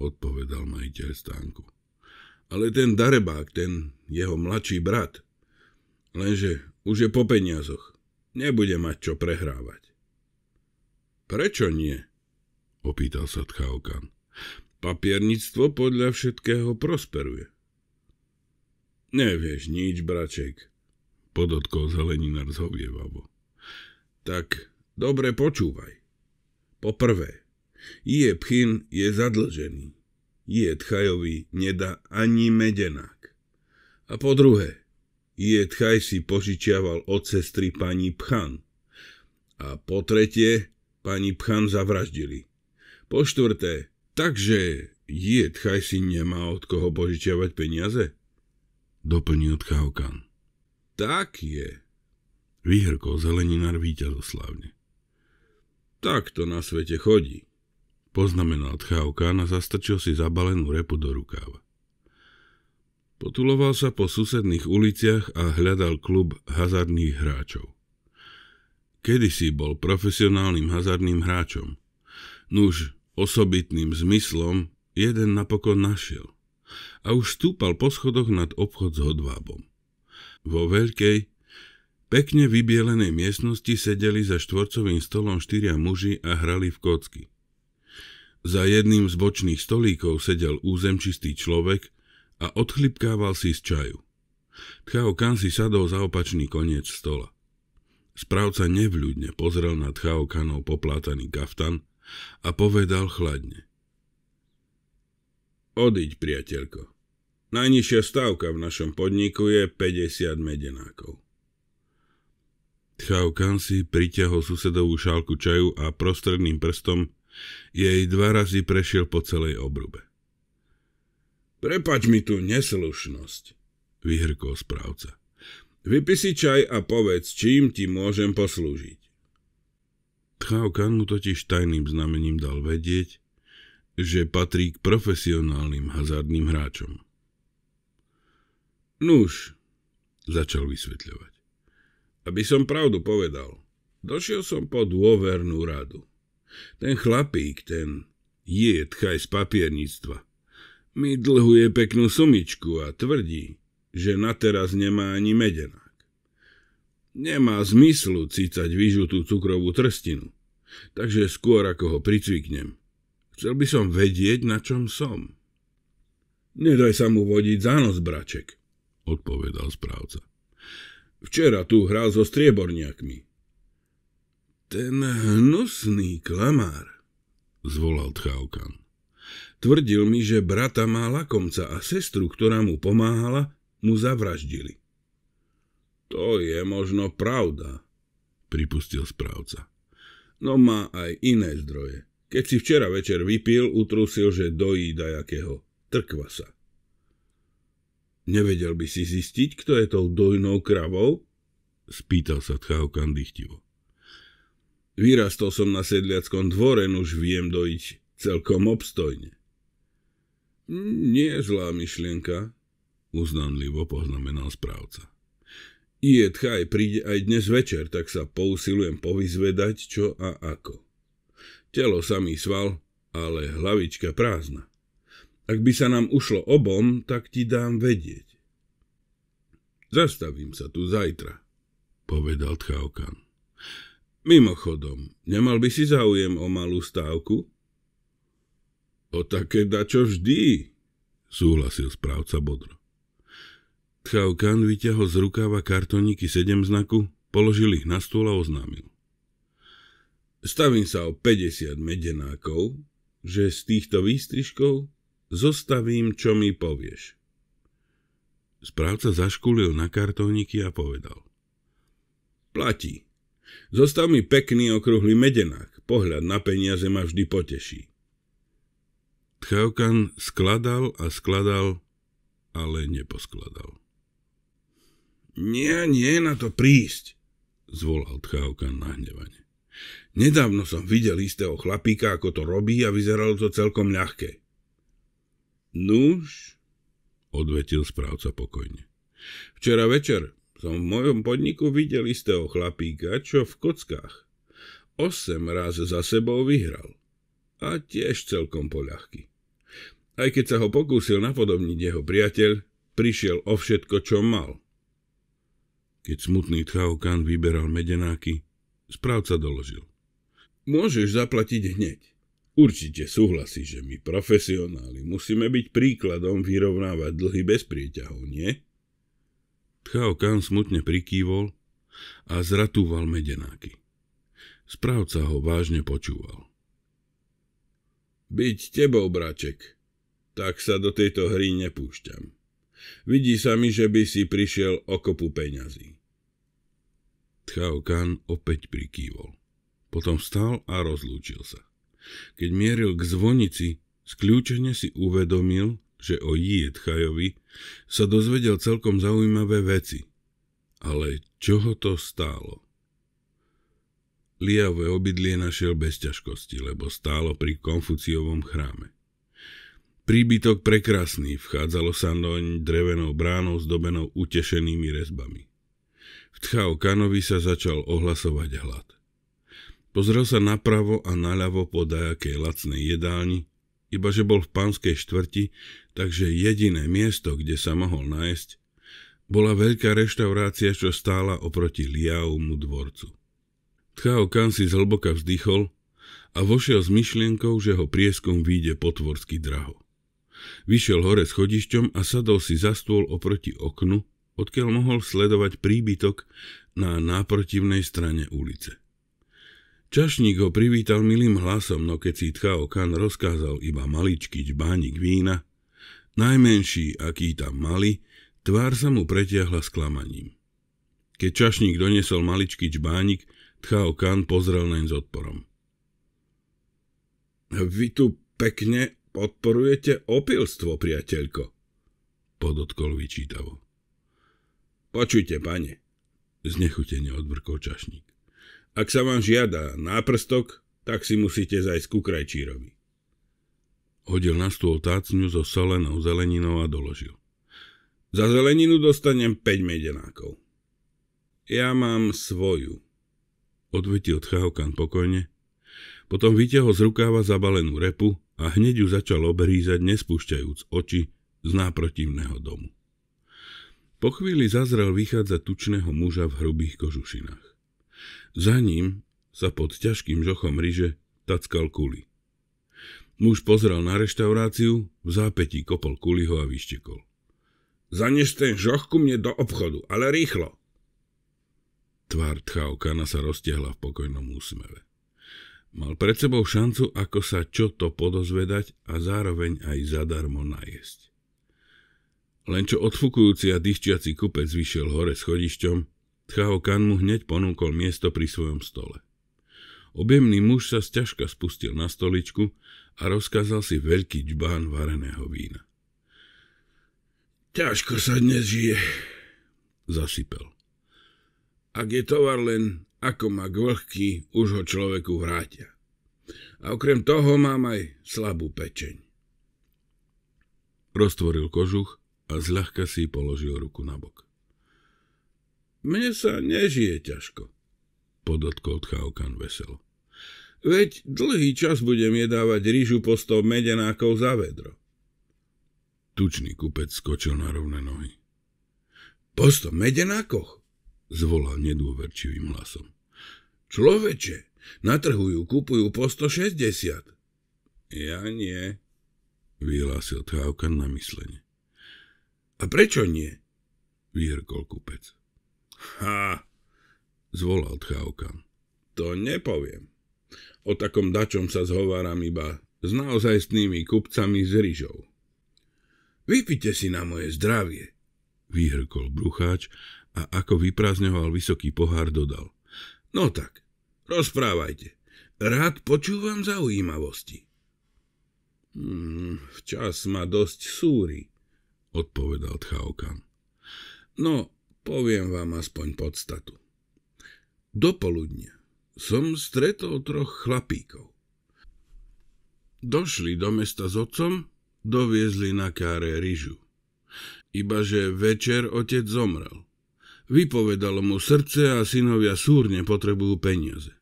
odpovedal majiteľ stánku. Ale ten darebák, ten jeho mladší brat, lenže už je po peniazoch, nebude mať čo prehrávať. Prečo nie? opýtal sa Tchaukan. Papierníctvo podľa všetkého prosperuje. Nevieš nič, braček, podotkol zeleninár zhovievavo. Tak dobre počúvaj. Po prvé, je pchyn je zadlžený. Je tchajovi nedá ani medenák. A po druhé, je tchaj si požičiaval od sestry pani Pchan. A po tretie, pani Pchan zavraždili. Po štvrté, takže je tchaj si nemá od koho požičiavať peniaze? Doplnil Tchaukan. Tak je. Vyhrkol zeleninár víťazoslavne. Tak to na svete chodí poznamenal Tchávkan a zastrčil si zabalenú repu do rukáva. Potuloval sa po susedných uliciach a hľadal klub hazardných hráčov. Kedysi bol profesionálnym hazardným hráčom. Nuž, osobitným zmyslom jeden napokon našiel a už stúpal po schodoch nad obchod s hodvábom. Vo veľkej, pekne vybielenej miestnosti sedeli za štvorcovým stolom štyria muži a hrali v kocky. Za jedným z bočných stolíkov sedel územčistý človek a odchlipkával si z čaju. Tchao Kan si sadol za opačný koniec stola. Správca nevľudne pozrel na Tchao Kanov poplátaný kaftan a povedal chladne. Odiď, priateľko. Najnižšia stávka v našom podniku je 50 medenákov. Tchao Kan si pritiahol susedovú šálku čaju a prostredným prstom jej dva razy prešiel po celej obrube. Prepač mi tú neslušnosť, vyhrkol správca. Vypisi čaj a povedz, čím ti môžem poslúžiť. Kan mu totiž tajným znamením dal vedieť, že patrí k profesionálnym hazardným hráčom. Nuž, začal vysvetľovať. Aby som pravdu povedal, došiel som po dôvernú radu. Ten chlapík, ten tchaj z papierníctva, mi dlhuje peknú sumičku a tvrdí, že na teraz nemá ani medenák. Nemá zmyslu cicať vyžutú cukrovú trstinu, takže skôr ako ho pricviknem, chcel by som vedieť, na čom som. Nedaj sa mu vodiť za nos, braček, odpovedal správca. Včera tu hral so strieborniakmi. Ten hnusný klamár, zvolal Tchaukan. Tvrdil mi, že brata má lakomca a sestru, ktorá mu pomáhala, mu zavraždili. To je možno pravda, pripustil správca. No má aj iné zdroje. Keď si včera večer vypil, utrusil, že dojí dajakého. trkvasa. Nevedel by si zistiť, kto je tou dojnou kravou? Spýtal sa Tchaukan dychtivo. Vyrastol som na sedliackom dvore, už viem dojiť celkom obstojne. Nie je zlá myšlienka, uznanlivo poznamenal správca. tchaj, príde aj dnes večer, tak sa pousilujem povyzvedať, čo a ako. Telo sa mi sval, ale hlavička prázdna. Ak by sa nám ušlo obom, tak ti dám vedieť. Zastavím sa tu zajtra, povedal Tchaukan. Mimochodom, nemal by si záujem o malú stávku? O také dačo vždy, súhlasil správca bodro. Tchaukan vyťahol z rukáva kartoníky sedem znaku, položil ich na stôl a oznámil. Stavím sa o 50 medenákov, že z týchto výstrižkov zostavím, čo mi povieš. Správca zaškulil na kartóniky a povedal. Platí. Zostal mi pekný okrúhly medenák, pohľad na peniaze ma vždy poteší. Tchaukan skladal a skladal, ale neposkladal. Nie, nie na to prísť, zvolal Tchaukan nahnevane. Nedávno som videl istého chlapíka, ako to robí a vyzeralo to celkom ľahké. Nuž, odvetil správca pokojne. Včera večer, som v mojom podniku videl istého chlapíka, čo v kockách. Osem raz za sebou vyhral. A tiež celkom poľahky. Aj keď sa ho pokúsil napodobniť jeho priateľ, prišiel o všetko, čo mal. Keď smutný Tchaokan vyberal medenáky, správca doložil. Môžeš zaplatiť hneď. Určite súhlasí, že my profesionáli musíme byť príkladom vyrovnávať dlhy bez prieťahov, nie? Pchao kan smutne prikývol a zratúval medenáky. Správca ho vážne počúval. Byť tebou, braček, tak sa do tejto hry nepúšťam. Vidí sa mi, že by si prišiel o kopu peňazí. Tchao kan opäť prikývol. Potom vstal a rozlúčil sa. Keď mieril k zvonici, skľúčene si uvedomil, že o Jietchajovi sa dozvedel celkom zaujímavé veci. Ale čo ho to stálo? Liavé obydlie našiel bez ťažkosti, lebo stálo pri Konfuciovom chráme. Príbytok prekrasný, vchádzalo sa doň drevenou bránou zdobenou utešenými rezbami. V kanovi sa začal ohlasovať hlad. Pozrel sa napravo a naľavo po dajakej lacnej jedálni, iba že bol v pánskej štvrti, takže jediné miesto, kde sa mohol nájsť, bola veľká reštaurácia, čo stála oproti Liaomu dvorcu. Tchao Kan si zhlboka vzdychol a vošiel s myšlienkou, že ho prieskom vyjde potvorsky draho. Vyšiel hore schodišťom a sadol si za stôl oproti oknu, odkiaľ mohol sledovať príbytok na náprotivnej strane ulice. Čašník ho privítal milým hlasom, no keď si Tchaokan rozkázal iba maličký čbánik vína, najmenší, aký tam mali, tvár sa mu pretiahla sklamaním. Keď čašník doniesol maličký čbánik, Kan pozrel naň s odporom. Vy tu pekne podporujete opilstvo, priateľko, podotkol vyčítavo. Počujte, pane, znechutene odvrkol čašník. Ak sa vám žiada náprstok, tak si musíte zajsť ku krajčírovi. Hodil na stôl tácňu so solenou zeleninou a doložil. Za zeleninu dostanem 5 medenákov. Ja mám svoju, odvetil Tcháokan pokojne. Potom vytiahol z rukáva zabalenú repu a hneď ju začal obrízať, nespúšťajúc oči z náprotivného domu. Po chvíli zazrel vychádza tučného muža v hrubých kožušinách. Za ním sa pod ťažkým žochom ryže tackal kuli. Muž pozrel na reštauráciu, v zápetí kopol kuliho a vyštekol. Zaneš ten žoch ku mne do obchodu, ale rýchlo. Tvár Tchaokana sa roztiahla v pokojnom úsmeve. Mal pred sebou šancu, ako sa čo to podozvedať a zároveň aj zadarmo najesť. Len čo odfukujúci a dýchčiaci kupec vyšiel hore schodišťom, Tchao Kan mu hneď ponúkol miesto pri svojom stole. Objemný muž sa zťažka spustil na stoličku a rozkázal si veľký džbán vareného vína. Ťažko sa dnes žije, zasypel. Ak je tovar len ako má vlhký, už ho človeku vrátia. A okrem toho mám aj slabú pečeň. Roztvoril kožuch a zľahka si položil ruku na bok. Mne sa nežije ťažko, podotkol Tchaukan veselo. Veď dlhý čas budem jedávať rýžu po sto medenákov za vedro. Tučný kupec skočil na rovné nohy. Po sto medenákoch? zvolal nedôverčivým hlasom. Človeče, natrhujú, kupujú po 160. Ja nie, vyhlásil Tchaukan na myslenie. A prečo nie? vyhrkol kupec. Ha, zvolal Tchaukan. To nepoviem. O takom dačom sa zhováram iba s naozajstnými kupcami z ryžou. Vypite si na moje zdravie, vyhrkol brucháč a ako vyprázdňoval vysoký pohár, dodal. No tak, rozprávajte. Rád počúvam zaujímavosti. Hmm, včas ma dosť súri, odpovedal Tchaukan. No, Poviem vám aspoň podstatu. Dopoludne som stretol troch chlapíkov. Došli do mesta s otcom, doviezli na káre ryžu. Ibaže večer otec zomrel. Vypovedalo mu srdce a synovia súrne potrebujú peniaze.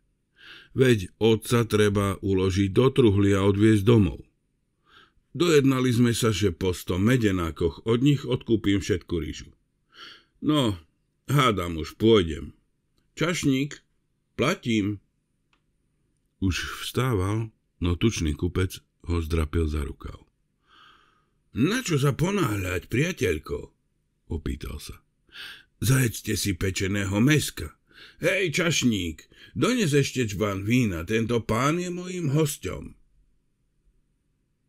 Veď otca treba uložiť do truhly a odviezť domov. Dojednali sme sa, že po sto medenákoch od nich odkúpim všetku rýžu. No, hádam, už pôjdem. Čašník, platím. Už vstával, no tučný kupec ho zdrapil za rukav. Na čo sa ponáhľať, priateľko? Opýtal sa. Zajedzte si pečeného meska. Hej, čašník, dones ešte čban vína, tento pán je mojim hostom.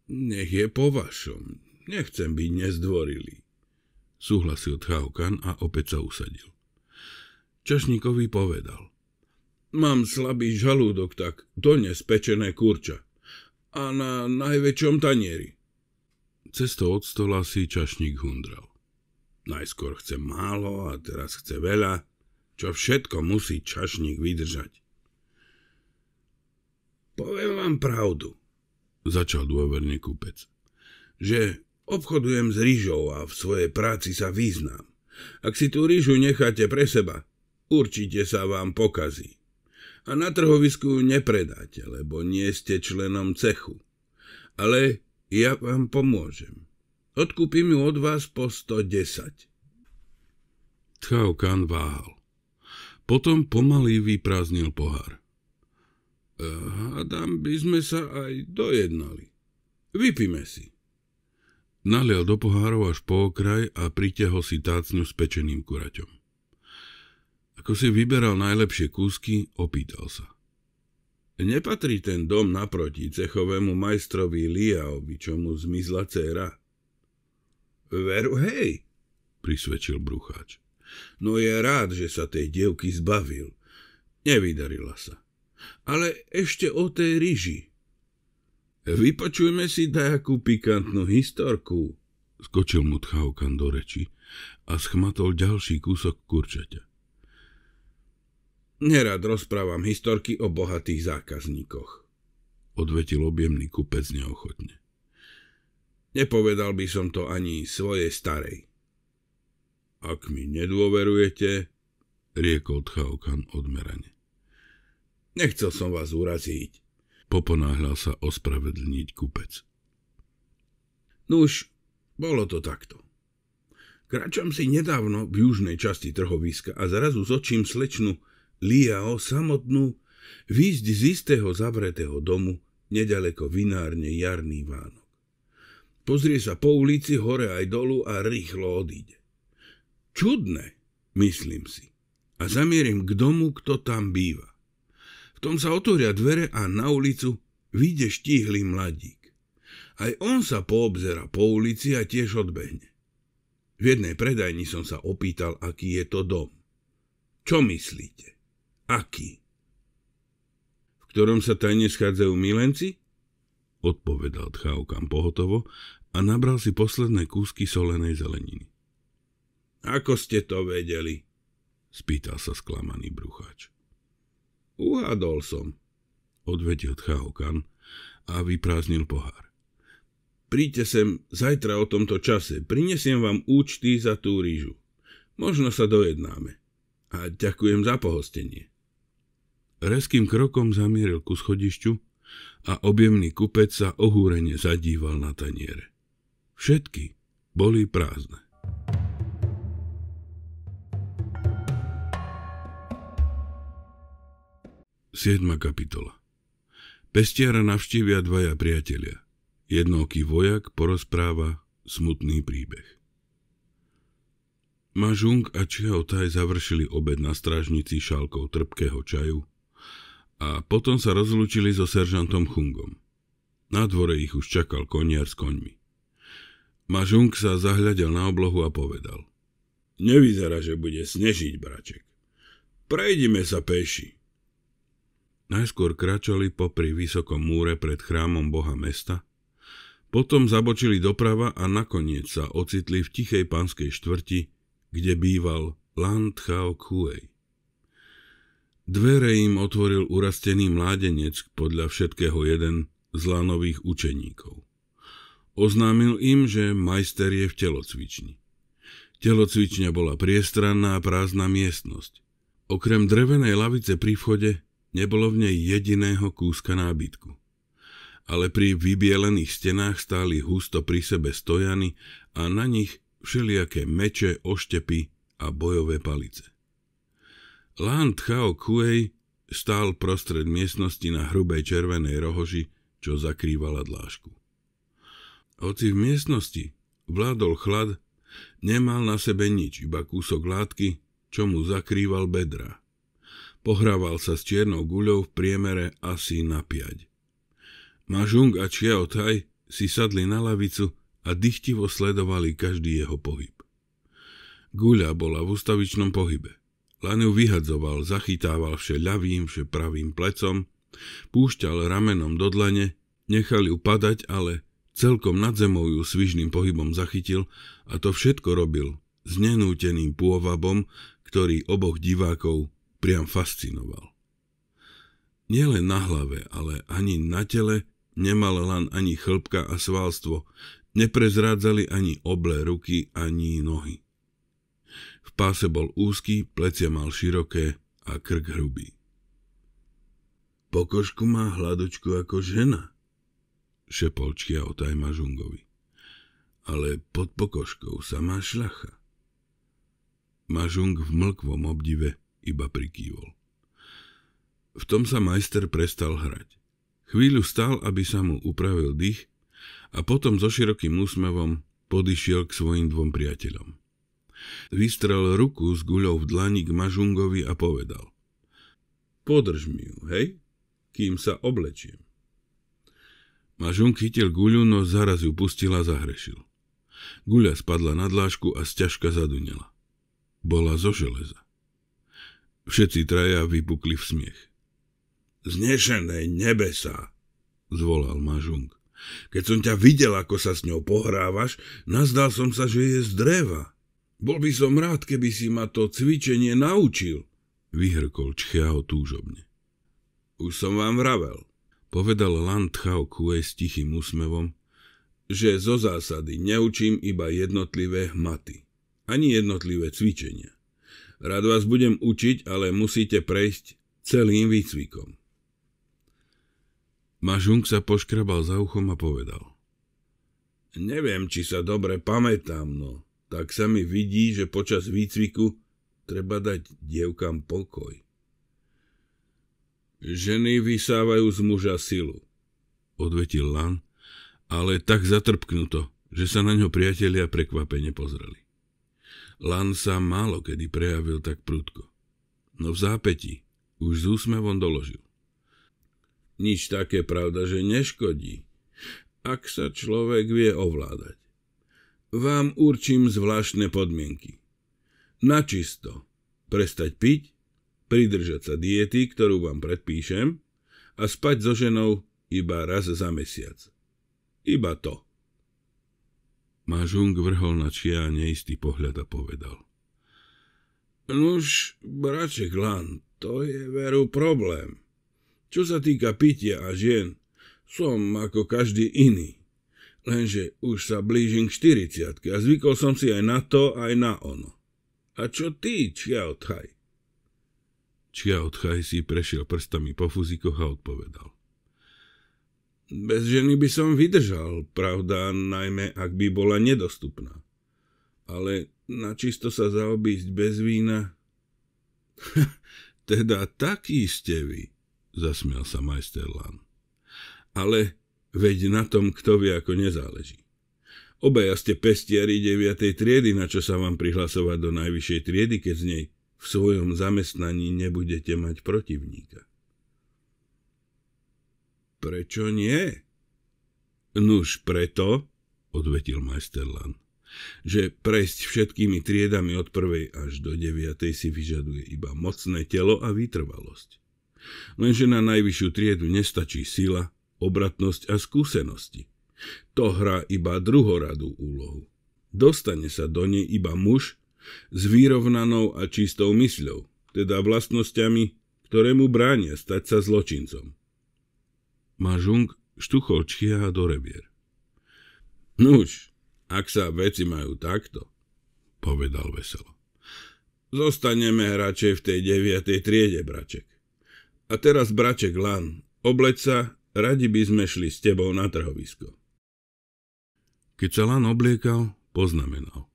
Nech je po vašom, nechcem byť nezdvorilý súhlasil Tchaukan a opäť sa usadil. Čašníkovi povedal. Mám slabý žalúdok, tak to nespečené kurča. A na najväčšom tanieri. Cesto od stola si čašník hundral. Najskôr chce málo a teraz chce veľa, čo všetko musí čašník vydržať. Poviem vám pravdu, začal dôverne kúpec, že Obchodujem s rýžou a v svojej práci sa význam. Ak si tú rýžu necháte pre seba, určite sa vám pokazí. A na trhovisku nepredáte, lebo nie ste členom cechu. Ale ja vám pomôžem. Odkúpim ju od vás po 110. Tchaukan váhal. Potom pomaly vyprázdnil pohár. Hádam by sme sa aj dojednali. Vypíme si. Nalial do pohárov až po okraj a pritiahol si tácnu s pečeným kuraťom. Ako si vyberal najlepšie kúsky, opýtal sa. Nepatrí ten dom naproti cechovému majstrovi Liaovi, čo mu zmizla dcera? Veru, hej, prisvedčil brucháč. No je rád, že sa tej dievky zbavil. Nevydarila sa. Ale ešte o tej ryži. Vypočujme si dajakú pikantnú historku, skočil mu Tchaukan do reči a schmatol ďalší kúsok kurčaťa. Nerad rozprávam historky o bohatých zákazníkoch, odvetil objemný kupec neochotne. Nepovedal by som to ani svojej starej. Ak mi nedôverujete, riekol Tchaukan odmerane. Nechcel som vás uraziť, Poponáhľal sa ospravedlniť kupec. Nuž, no bolo to takto. Kráčam si nedávno v južnej časti trhoviska a zrazu zočím slečnu Liao samotnú výjsť z istého zavretého domu nedaleko vinárne Jarný Vánok. Pozrie sa po ulici hore aj dolu a rýchlo odíde. Čudné, myslím si. A zamierim k domu, kto tam býva tom sa otvoria dvere a na ulicu vyjde štíhly mladík. Aj on sa poobzera po ulici a tiež odbehne. V jednej predajni som sa opýtal, aký je to dom. Čo myslíte? Aký? V ktorom sa tajne schádzajú milenci? Odpovedal tchávkam pohotovo a nabral si posledné kúsky solenej zeleniny. Ako ste to vedeli? Spýtal sa sklamaný brucháč. Uhádol som, odvetil Tchaokan a vyprázdnil pohár. Príďte sem zajtra o tomto čase, prinesiem vám účty za tú rýžu. Možno sa dojednáme. A ďakujem za pohostenie. Reským krokom zamieril ku schodišťu a objemný kupec sa ohúrene zadíval na taniere. Všetky boli prázdne. 7. kapitola Pestiara navštívia dvaja priatelia. Jednoký vojak porozpráva smutný príbeh. Mažung a Čiao Taj završili obed na strážnici šálkou trpkého čaju a potom sa rozlúčili so seržantom Chungom. Na dvore ich už čakal koniar s koňmi. Mažung sa zahľadel na oblohu a povedal. Nevyzerá, že bude snežiť, braček. Prejdime sa peši. Najskôr kračali popri vysokom múre pred chrámom boha mesta, potom zabočili doprava a nakoniec sa ocitli v tichej panskej štvrti, kde býval Lan Kuei. Dvere im otvoril urastený mládenec, podľa všetkého jeden z lánových učeníkov. Oznámil im, že majster je v telocvični. Telocvičňa bola priestranná a prázdna miestnosť. Okrem drevenej lavice pri vchode Nebolo v nej jediného kúska nábytku. Ale pri vybielených stenách stáli husto pri sebe stojany a na nich všelijaké meče, oštepy a bojové palice. Lan Tchao Kuei stál prostred miestnosti na hrubej červenej rohoži, čo zakrývala dlážku. Hoci v miestnosti vládol chlad, nemal na sebe nič, iba kúsok látky, čo mu zakrýval bedra. Pohrával sa s čiernou guľou v priemere asi na piať. Mažung a Chiao Tai si sadli na lavicu a dychtivo sledovali každý jeho pohyb. Guľa bola v ustavičnom pohybe. Len ju vyhadzoval, zachytával vše ľavým, vše pravým plecom, púšťal ramenom do dlane, nechal ju padať, ale celkom nad zemou ju svižným pohybom zachytil a to všetko robil s nenúteným pôvabom, ktorý oboch divákov priam fascinoval. Nielen na hlave, ale ani na tele nemal len ani chlpka a svalstvo, neprezrádzali ani oblé ruky, ani nohy. V páse bol úzky, plecia mal široké a krk hrubý. Pokožku má hladočku ako žena, šepol čia o tajma žungovi. Ale pod pokožkou sa má šlacha. Mažung v mlkvom obdive iba prikývol. V tom sa majster prestal hrať. Chvíľu stal, aby sa mu upravil dých a potom so širokým úsmevom podišiel k svojim dvom priateľom. Vystrel ruku s guľou v dlani k Mažungovi a povedal. Podrž mi ju, hej, kým sa oblečiem. Mažung chytil guľu, no zaraz ju pustila a zahrešil. Guľa spadla na dlášku a sťažka zadunela. Bola zo železa. Všetci traja vypukli v smiech. Znešené nebesa, zvolal Mažung. Keď som ťa videl, ako sa s ňou pohrávaš, nazdal som sa, že je z dreva. Bol by som rád, keby si ma to cvičenie naučil, vyhrkol Čchiaho túžobne. Už som vám vravel, povedal Lan Tchao Kue s tichým úsmevom, že zo zásady neučím iba jednotlivé hmaty, ani jednotlivé cvičenia. Rád vás budem učiť, ale musíte prejsť celým výcvikom. Mažung sa poškrabal za uchom a povedal. Neviem, či sa dobre pamätám, no tak sa mi vidí, že počas výcviku treba dať dievkam pokoj. Ženy vysávajú z muža silu, odvetil Lan, ale tak zatrpknuto, že sa na ňo priatelia prekvapene pozreli. Lan sa málo kedy prejavil tak prudko. No v zápäti už z úsmevom doložil. Nič také pravda, že neškodí, ak sa človek vie ovládať. Vám určím zvláštne podmienky. Načisto prestať piť, pridržať sa diety, ktorú vám predpíšem, a spať so ženou iba raz za mesiac. Iba to. Mažung vrhol na čia neistý pohľad a povedal. Nuž, braček Lan, to je veru problém. Čo sa týka pitia a žien, som ako každý iný. Lenže už sa blížim k 40 a zvykol som si aj na to, aj na ono. A čo ty, Čia odchaj si prešiel prstami po fuzikoch a odpovedal. Bez ženy by som vydržal, pravda, najmä ak by bola nedostupná. Ale načisto sa zaobísť bez vína... (laughs) teda taký ste vy, zasmial sa majster Lan. Ale veď na tom, kto vie, ako nezáleží. Obaja ste pestiari 9. triedy, na čo sa vám prihlasovať do najvyššej triedy, keď z nej v svojom zamestnaní nebudete mať protivníka. Prečo nie? Nuž preto, odvetil majster Lan, že prejsť všetkými triedami od prvej až do deviatej si vyžaduje iba mocné telo a vytrvalosť. Lenže na najvyššiu triedu nestačí sila, obratnosť a skúsenosti. To hrá iba druhoradú úlohu. Dostane sa do nej iba muž s vyrovnanou a čistou mysľou, teda vlastnosťami, ktoré mu bránia stať sa zločincom. Mažung štuchol čiha do rebier. Nuž, ak sa veci majú takto, povedal veselo. Zostaneme radšej v tej deviatej triede, braček. A teraz, braček Lan, obleď sa, radi by sme šli s tebou na trhovisko. Keď sa Lan obliekal, poznamenal.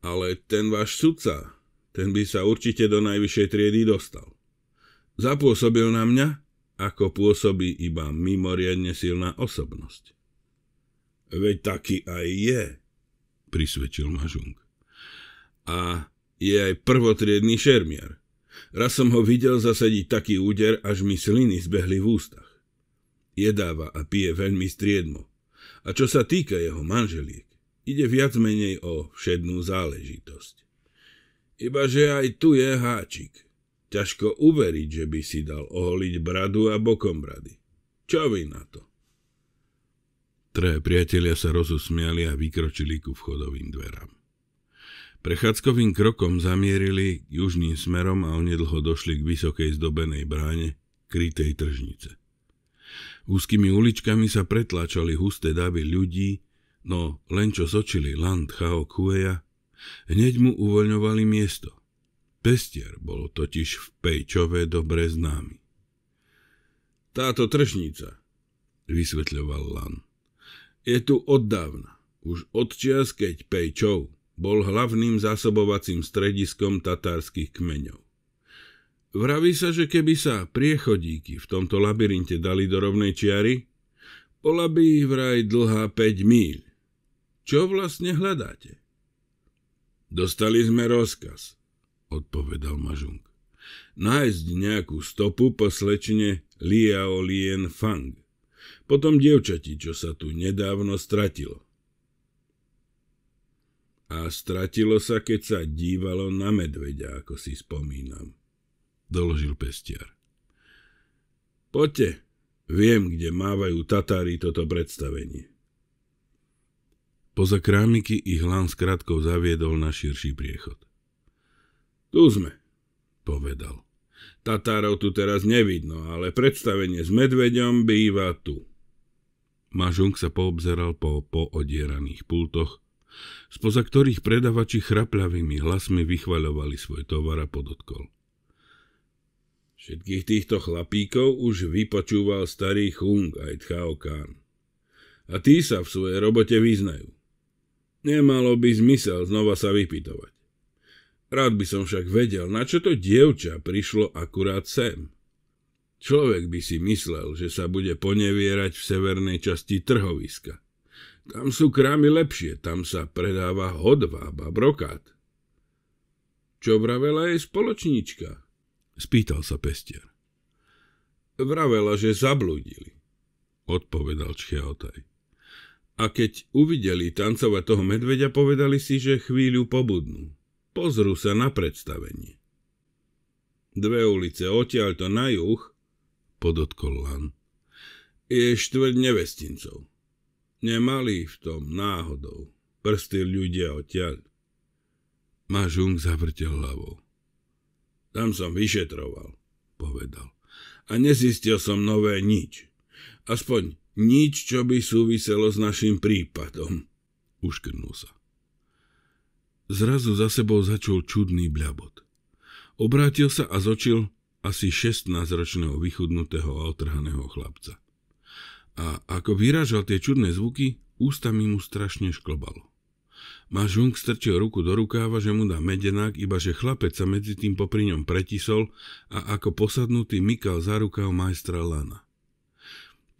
Ale ten váš sudca, ten by sa určite do najvyššej triedy dostal. Zapôsobil na mňa ako pôsobí iba mimoriadne silná osobnosť. Veď taký aj je, prisvedčil Mažung. A je aj prvotriedný šermiar. Raz som ho videl zasadiť taký úder, až mi sliny zbehli v ústach. Jedáva a pije veľmi striedmo. A čo sa týka jeho manželiek, ide viac menej o všednú záležitosť. Ibaže aj tu je háčik – Ťažko uveriť, že by si dal oholiť bradu a bokom brady. Čo vy na to? Traja priatelia sa rozusmiali a vykročili ku vchodovým dverám. Prechádzkovým krokom zamierili južným smerom a onedlho došli k vysokej zdobenej bráne, krytej tržnice. Úzkými uličkami sa pretláčali husté davy ľudí, no len čo sočili land Chao Kueja, hneď mu uvoľňovali miesto. Pestier bol totiž v Pejčove dobre známy. Táto tržnica, vysvetľoval Lan, je tu od dávna, už od čias, keď Pejčov bol hlavným zásobovacím strediskom tatárskych kmeňov. Vraví sa, že keby sa priechodíky v tomto labyrinte dali do rovnej čiary, bola by vraj dlhá 5 míľ. Čo vlastne hľadáte? Dostali sme rozkaz – odpovedal Mažung. Nájsť nejakú stopu po slečne Liao Lien Fang. Potom dievčati, čo sa tu nedávno stratilo. A stratilo sa, keď sa dívalo na medveďa, ako si spomínam. Doložil pestiar. Poďte, viem, kde mávajú Tatári toto predstavenie. Poza krámiky ich hlán s zaviedol na širší priechod. Tu sme, povedal. Tatárov tu teraz nevidno, ale predstavenie s medveďom býva tu. Mažung sa poobzeral po poodieraných pultoch, spoza ktorých predavači chraplavými hlasmi vychvaľovali svoj tovar a podotkol. Všetkých týchto chlapíkov už vypočúval starý Chung aj Tchao Khan. A tí sa v svojej robote vyznajú. Nemalo by zmysel znova sa vypitovať. Rád by som však vedel, na čo to dievča prišlo akurát sem. Človek by si myslel, že sa bude ponevierať v severnej časti trhoviska. Tam sú krámy lepšie, tam sa predáva hodvába a brokát. Čo vravela jej spoločníčka? Spýtal sa pestier. Vravela, že zablúdili, odpovedal Čchiaotaj. A keď uvideli tancovať toho medveďa, povedali si, že chvíľu pobudnú. Pozrú sa na predstavenie. Dve ulice odtiaľto na juh, podotkol Lan, je štvrť nevestincov. Nemali v tom náhodou prsty ľudia odtiaľ. Mažung zavrtel hlavou. Tam som vyšetroval, povedal. A nezistil som nové nič. Aspoň nič, čo by súviselo s našim prípadom. (laughs) Uškrnul sa. Zrazu za sebou začul čudný bľabot. Obrátil sa a zočil asi 16-ročného vychudnutého a otrhaného chlapca. A ako vyrážal tie čudné zvuky, ústami mu strašne šklobalo. Mažung strčil ruku do rukáva, že mu dá medenák, iba že chlapec sa medzi tým popri ňom pretisol a ako posadnutý mykal za rukáv majstra Lana.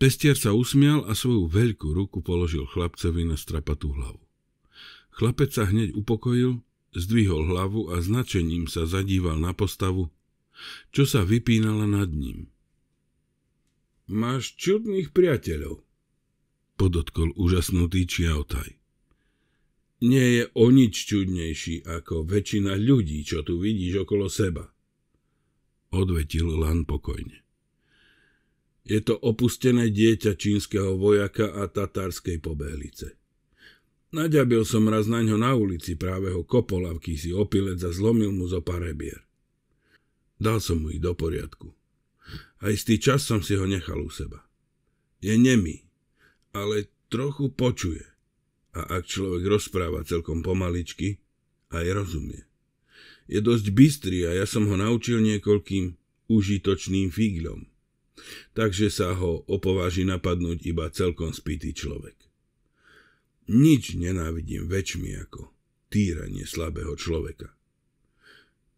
Pestier sa usmial a svoju veľkú ruku položil chlapcovi na strapatú hlavu. Chlapec sa hneď upokojil, zdvihol hlavu a značením sa zadíval na postavu, čo sa vypínala nad ním. Máš čudných priateľov, podotkol úžasnutý Čiaotaj. Nie je o nič čudnejší ako väčšina ľudí, čo tu vidíš okolo seba, odvetil Lan pokojne. Je to opustené dieťa čínskeho vojaka a tatárskej pobehlice. Naďabil som raz na ňo na ulici, právého kopola kopol si opilec a zlomil mu zo pár rebier. Dal som mu ich do poriadku. A istý čas som si ho nechal u seba. Je nemý, ale trochu počuje. A ak človek rozpráva celkom pomaličky, aj rozumie. Je dosť bystrý a ja som ho naučil niekoľkým užitočným figľom. Takže sa ho opováži napadnúť iba celkom spitý človek. Nič nenávidím väčšmi ako týranie slabého človeka.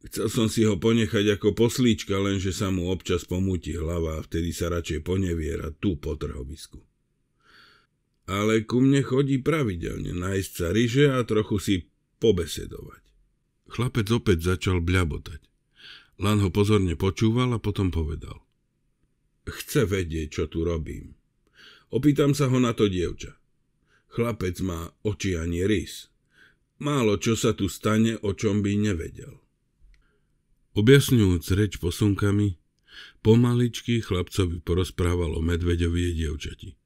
Chcel som si ho ponechať ako poslíčka, lenže sa mu občas pomúti hlava a vtedy sa radšej poneviera tu po trhovisku. Ale ku mne chodí pravidelne nájsť sa ryže a trochu si pobesedovať. Chlapec opäť začal bľabotať. Lan ho pozorne počúval a potom povedal. Chce vedieť, čo tu robím. Opýtam sa ho na to dievča. Chlapec má oči ani rys. Málo čo sa tu stane, o čom by nevedel. Objasňujúc reč posunkami, pomaličky chlapcovi porozprával o medveďovi a dievčati.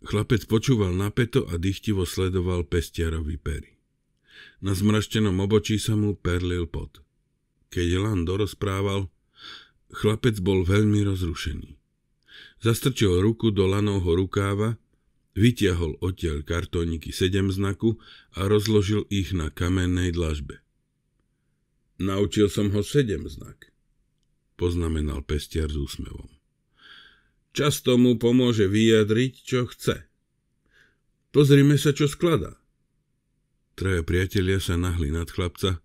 Chlapec počúval napeto a dychtivo sledoval pestiarovi pery. Na zmraštenom obočí sa mu perlil pot. Keď Lan dorozprával, chlapec bol veľmi rozrušený. Zastrčil ruku do Lanovho rukáva Vytiahol odtiaľ kartóniky sedem znaku a rozložil ich na kamennej dlažbe. Naučil som ho sedem znak, poznamenal pestiar s úsmevom. Často mu pomôže vyjadriť, čo chce. Pozrime sa, čo skladá. Traja priatelia sa nahli nad chlapca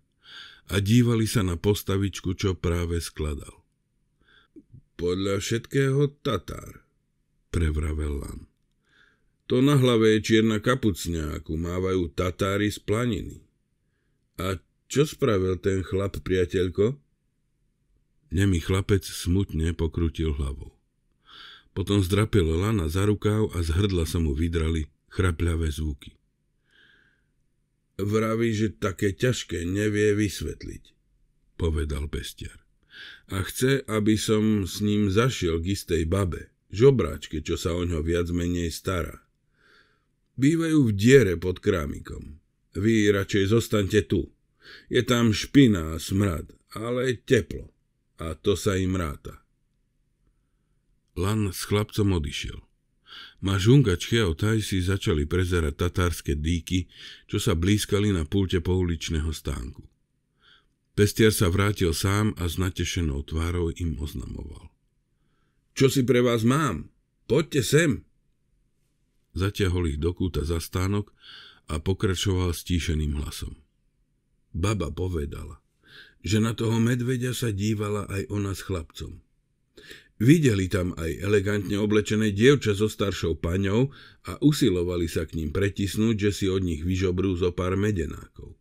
a dívali sa na postavičku, čo práve skladal. Podľa všetkého Tatár, prevravel Lan. To na hlave je čierna kapucňa, akú mávajú Tatári z planiny. A čo spravil ten chlap, priateľko? Nemý chlapec smutne pokrutil hlavou. Potom zdrapil lana za rukáv a z hrdla sa mu vydrali chrapľavé zvuky. Vraví, že také ťažké nevie vysvetliť, povedal bestiar. A chce, aby som s ním zašiel k istej babe, žobráčke, čo sa o ňo viac menej stará. Bývajú v diere pod krámikom. Vy radšej zostaňte tu. Je tam špina a smrad, ale teplo. A to sa im ráta. Lan s chlapcom odišiel. Mažungačky a tajsi začali prezerať tatárske dýky, čo sa blízkali na pulte pouličného stánku. Pestiar sa vrátil sám a s natešenou tvárou im oznamoval. Čo si pre vás mám? Poďte sem, Zatiahol ich do kúta za stánok a pokračoval stíšeným hlasom. Baba povedala, že na toho medveďa sa dívala aj ona s chlapcom. Videli tam aj elegantne oblečené dievča so staršou paňou a usilovali sa k ním pretisnúť, že si od nich vyžobrú zo pár medenákov.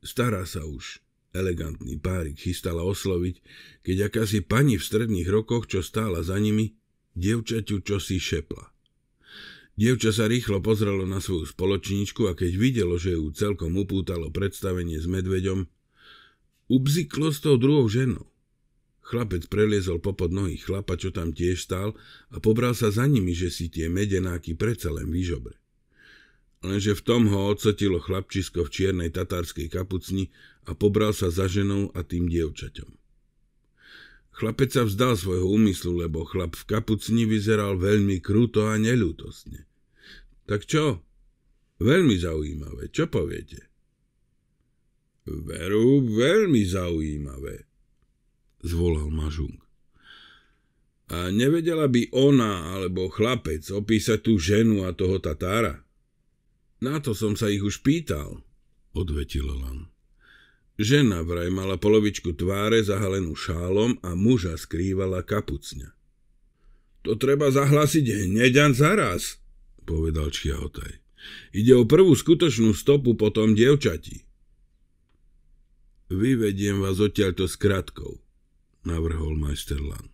Stará sa už, elegantný párik chystala osloviť, keď akási pani v stredných rokoch, čo stála za nimi, dievčaťu čosi šepla. Dievča sa rýchlo pozrelo na svoju spoločníčku a keď videlo, že ju celkom upútalo predstavenie s medveďom, ubziklo s tou druhou ženou. Chlapec preliezol popod nohy chlapa, čo tam tiež stál a pobral sa za nimi, že si tie medenáky predsa len vyžobre. Lenže v tom ho ocotilo chlapčisko v čiernej tatárskej kapucni a pobral sa za ženou a tým dievčaťom. Chlapec sa vzdal svojho úmyslu, lebo chlap v kapucni vyzeral veľmi kruto a neľútostne. Tak čo? Veľmi zaujímavé, čo poviete? Veru, veľmi zaujímavé, zvolal Mažung. A nevedela by ona alebo chlapec opísať tú ženu a toho Tatára? Na to som sa ich už pýtal, odvetil Lan. Žena vraj mala polovičku tváre zahalenú šálom a muža skrývala kapucňa. To treba zahlasiť hneď zaraz, povedal Čiahotaj. Ide o prvú skutočnú stopu potom dievčati. Vyvediem vás odtiaľto s kratkou, navrhol majster Lang.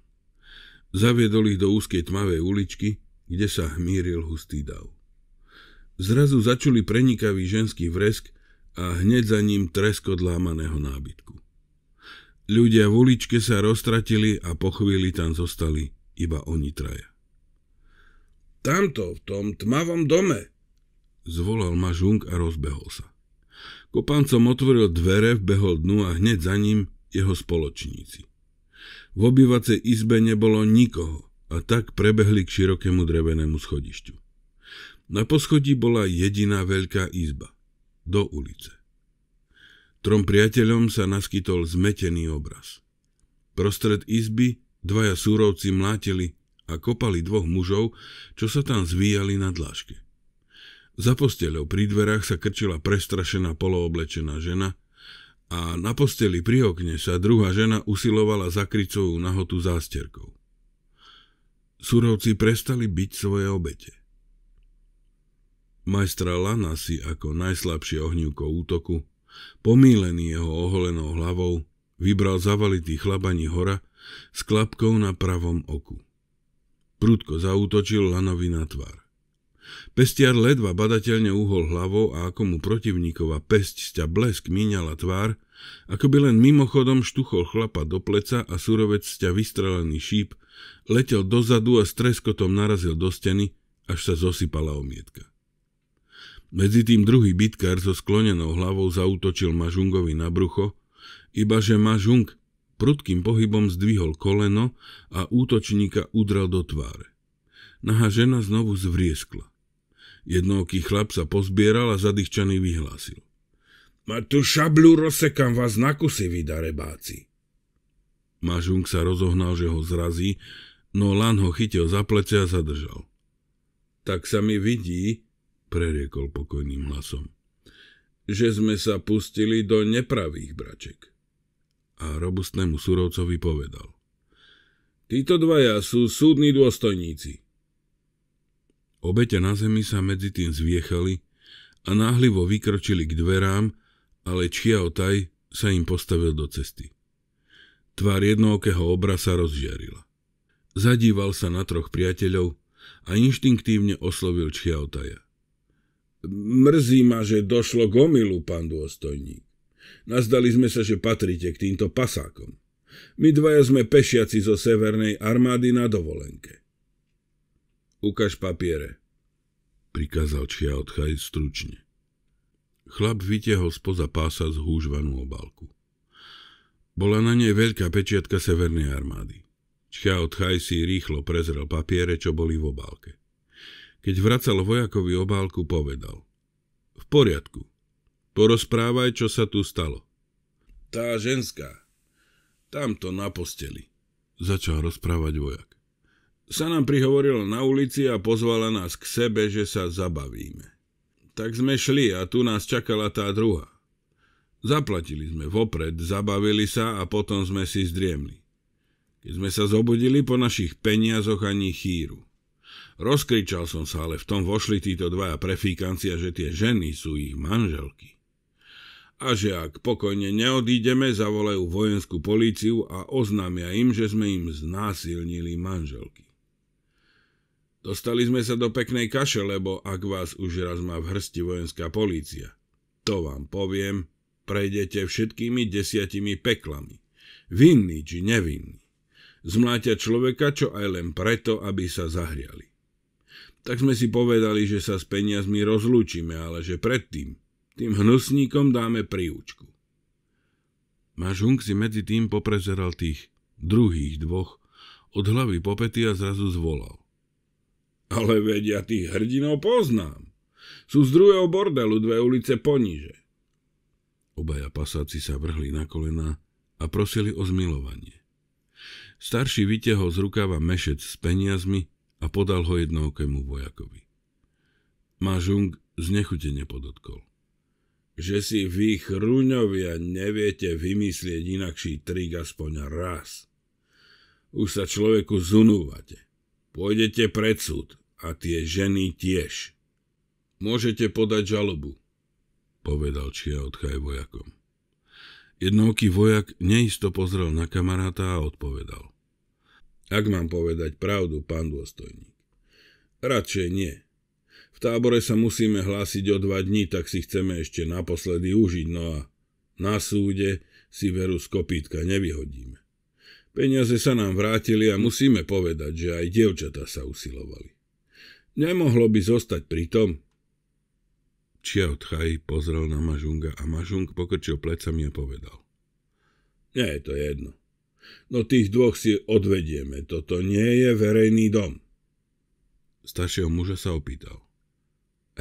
Zaviedol ich do úzkej tmavej uličky, kde sa hmíril hustý dav. Zrazu začuli prenikavý ženský vresk, a hneď za ním treskot lámaného nábytku. Ľudia v uličke sa roztratili a po chvíli tam zostali iba oni traja. Tamto, v tom tmavom dome, zvolal ma Žung a rozbehol sa. Kopancom otvoril dvere, vbehol dnu a hneď za ním jeho spoločníci. V obývacej izbe nebolo nikoho a tak prebehli k širokému drevenému schodišťu. Na poschodí bola jediná veľká izba – do ulice. Trom priateľom sa naskytol zmetený obraz. Prostred izby dvaja súrovci mlátili a kopali dvoch mužov, čo sa tam zvíjali na dláške. Za posteľou pri dverách sa krčila prestrašená polooblečená žena a na posteli pri okne sa druhá žena usilovala zakryť svoju nahotu zásterkou. Surovci prestali byť svoje obete. Majstra Lana si ako najslabšie ohnívko útoku, pomílený jeho oholenou hlavou, vybral zavalitý chlabani hora s klapkou na pravom oku. Prudko zautočil Lanovi na tvár. Pestiar ledva badateľne uhol hlavou a ako mu protivníkova pesť sťa blesk míňala tvár, ako by len mimochodom štuchol chlapa do pleca a surovec sťa vystrelený šíp letel dozadu a streskotom narazil do steny, až sa zosypala omietka. Medzi tým druhý bitkár so sklonenou hlavou zautočil Mažungovi na brucho, ibaže Mažung prudkým pohybom zdvihol koleno a útočníka udral do tváre. Naha žena znovu zvrieskla. Jednoký chlap sa pozbieral a zadýchčaný vyhlásil. Ma tu šablu rozsekam vás na kusy, vy darebáci. Mažung sa rozohnal, že ho zrazí, no Lan ho chytil za plece a zadržal. Tak sa mi vidí, preriekol pokojným hlasom. Že sme sa pustili do nepravých braček. A robustnému surovcovi povedal. Títo dvaja sú súdni dôstojníci. Obete na zemi sa medzi tým zviechali a náhlivo vykročili k dverám, ale Čiaotaj sa im postavil do cesty. Tvár jednookého obra sa rozžiarila. Zadíval sa na troch priateľov a inštinktívne oslovil Čiaotaja. Mrzí ma, že došlo k omilu, pán dôstojník. Nazdali sme sa, že patrite k týmto pasákom. My dvaja sme pešiaci zo severnej armády na dovolenke. Ukaž papiere, prikázal Čiaotchaj stručne. Chlap vytiahol spoza pása zhúžvanú obálku. Bola na nej veľká pečiatka severnej armády. Čiaotchaj si rýchlo prezrel papiere, čo boli v obálke. Keď vracal vojakovi obálku, povedal. V poriadku. Porozprávaj, čo sa tu stalo. Tá ženská. Tamto na posteli. Začal rozprávať vojak. Sa nám prihovorila na ulici a pozvala nás k sebe, že sa zabavíme. Tak sme šli a tu nás čakala tá druhá. Zaplatili sme vopred, zabavili sa a potom sme si zdriemli. Keď sme sa zobudili, po našich peniazoch ani chýru. Rozkričal som sa, ale v tom vošli títo dvaja prefíkancia, že tie ženy sú ich manželky. A že ak pokojne neodídeme, zavolajú vojenskú políciu a oznámia im, že sme im znásilnili manželky. Dostali sme sa do peknej kaše, lebo ak vás už raz má v hrsti vojenská polícia, to vám poviem, prejdete všetkými desiatimi peklami. Vinný či nevinný. Zmláťa človeka čo aj len preto, aby sa zahriali tak sme si povedali, že sa s peniazmi rozlúčime, ale že predtým tým hnusníkom dáme príučku. Mažung si medzi tým poprezeral tých druhých dvoch od hlavy po pety a zrazu zvolal. Ale vedia, tých hrdinov poznám. Sú z druhého bordelu dve ulice poniže. Obaja pasáci sa vrhli na kolená a prosili o zmilovanie. Starší vytiahol z rukava mešec s peniazmi a podal ho jednookému vojakovi. Žung znechutene podotkol. Že si vy chruňovia neviete vymyslieť inakší trik aspoň raz. Už sa človeku zunúvate. Pôjdete pred súd a tie ženy tiež. Môžete podať žalobu, povedal Čia odchaj vojakom. Jednoký vojak neisto pozrel na kamaráta a odpovedal. Ak mám povedať pravdu, pán dôstojník. Radšej nie. V tábore sa musíme hlásiť o dva dní, tak si chceme ešte naposledy užiť, no a na súde si veru z kopítka nevyhodíme. Peniaze sa nám vrátili a musíme povedať, že aj dievčatá sa usilovali. Nemohlo by zostať pri tom? Čia odchaj pozrel na Mažunga a Mažung pokrčil plecami a povedal. Nie je to jedno. No tých dvoch si odvedieme, toto nie je verejný dom. Staršieho muža sa opýtal.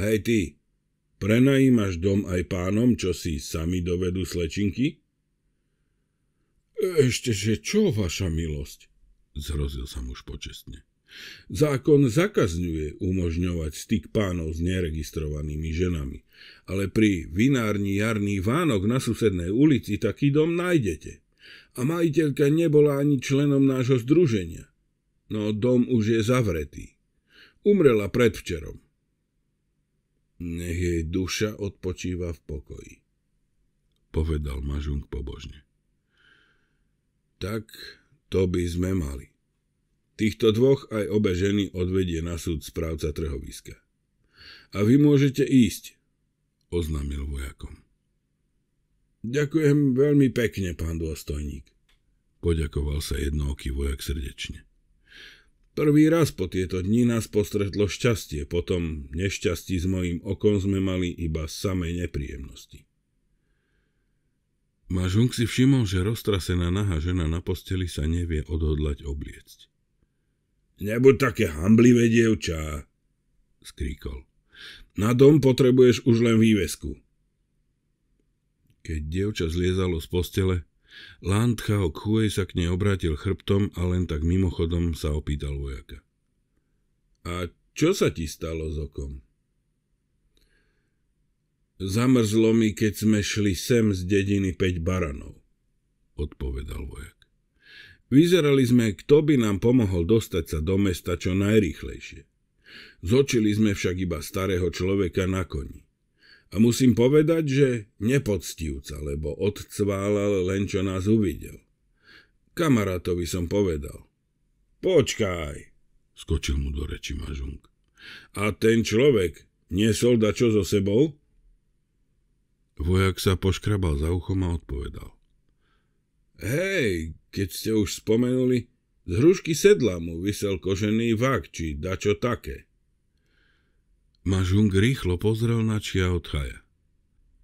Hej ty, prenajímaš dom aj pánom, čo si sami dovedú slečinky? Ešteže čo, vaša milosť? Zhrozil sa muž počestne. Zákon zakazňuje umožňovať styk pánov s neregistrovanými ženami, ale pri vinárni jarný Vánok na susednej ulici taký dom nájdete a majiteľka nebola ani členom nášho združenia. No dom už je zavretý. Umrela predvčerom. Nech jej duša odpočíva v pokoji, povedal Mažung pobožne. Tak to by sme mali. Týchto dvoch aj obe ženy odvedie na súd správca trhoviska. A vy môžete ísť, oznámil vojakom. Ďakujem veľmi pekne, pán dôstojník. Poďakoval sa jednooký vojak srdečne. Prvý raz po tieto dni nás postretlo šťastie, potom nešťastí s mojím okom sme mali iba samé nepríjemnosti. Mažung si všimol, že roztrasená naha žena na posteli sa nevie odhodlať obliecť. Nebuď také hamblivé dievča, skríkol. Na dom potrebuješ už len vývesku. Keď dievča zliezalo z postele, Land Chao Kuei sa k nej obrátil chrbtom a len tak mimochodom sa opýtal vojaka. A čo sa ti stalo s okom? Zamrzlo mi, keď sme šli sem z dediny 5 baranov, odpovedal vojak. Vyzerali sme, kto by nám pomohol dostať sa do mesta čo najrýchlejšie. Zočili sme však iba starého človeka na koni. A musím povedať, že nepoctivca, lebo odcválal len, čo nás uvidel. Kamarátovi som povedal. Počkaj, skočil mu do reči mažunk. A ten človek niesol dačo so sebou? Vojak sa poškrabal za uchom a odpovedal. Hej, keď ste už spomenuli, z hrušky sedla mu vysel kožený vak či dačo také. Ma Žung rýchlo pozrel na Čiao Tchaja.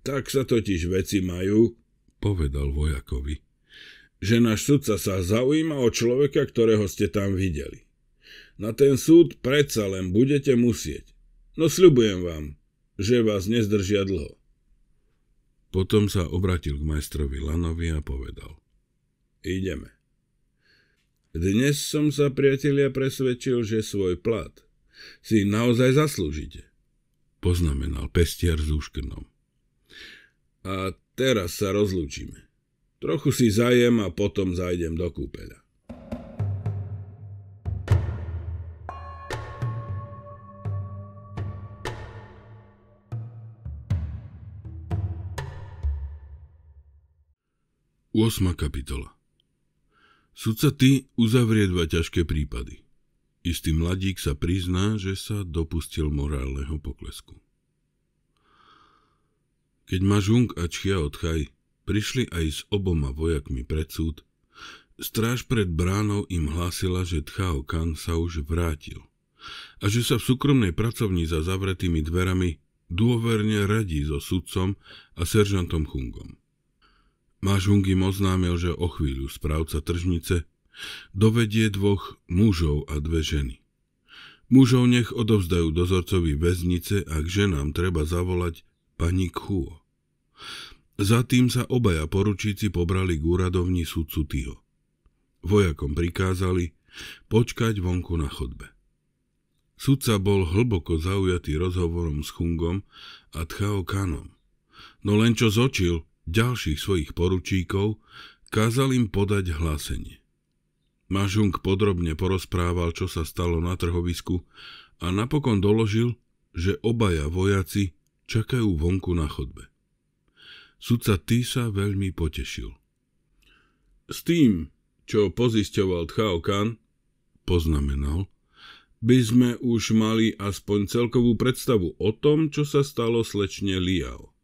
Tak sa totiž veci majú, povedal vojakovi, že náš sudca sa zaujíma o človeka, ktorého ste tam videli. Na ten súd predsa len budete musieť. No sľubujem vám, že vás nezdržia dlho. Potom sa obratil k majstrovi Lanovi a povedal. Ideme. Dnes som sa, priatelia, presvedčil, že svoj plat si naozaj zaslúžite, poznamenal pestiar s úškrnom. A teraz sa rozlúčime. Trochu si zajem a potom zajdem do kúpeľa. Osma kapitola Sudca ty uzavrie dva ťažké prípady. Istý mladík sa prizná, že sa dopustil morálneho poklesku. Keď ma Žung a Čia odchaj prišli aj s oboma vojakmi pred súd, stráž pred bránou im hlásila, že Tchao Kan sa už vrátil a že sa v súkromnej pracovni za zavretými dverami dôverne radí so sudcom a seržantom Chungom. Máš im oznámil, že o chvíľu správca tržnice dovedie dvoch mužov a dve ženy. Mužov nech odovzdajú dozorcovi väznice a k ženám treba zavolať pani Kuo. Za tým sa obaja poručíci pobrali k úradovni sudcu Tyho. Vojakom prikázali počkať vonku na chodbe. Sudca bol hlboko zaujatý rozhovorom s Chungom a Tchao Kanom, no len čo zočil ďalších svojich poručíkov, kázal im podať hlásenie. Mažung podrobne porozprával, čo sa stalo na trhovisku a napokon doložil, že obaja vojaci čakajú vonku na chodbe. Sudca Tý sa veľmi potešil. S tým, čo pozisťoval Tchao Kan, poznamenal, by sme už mali aspoň celkovú predstavu o tom, čo sa stalo slečne Liao.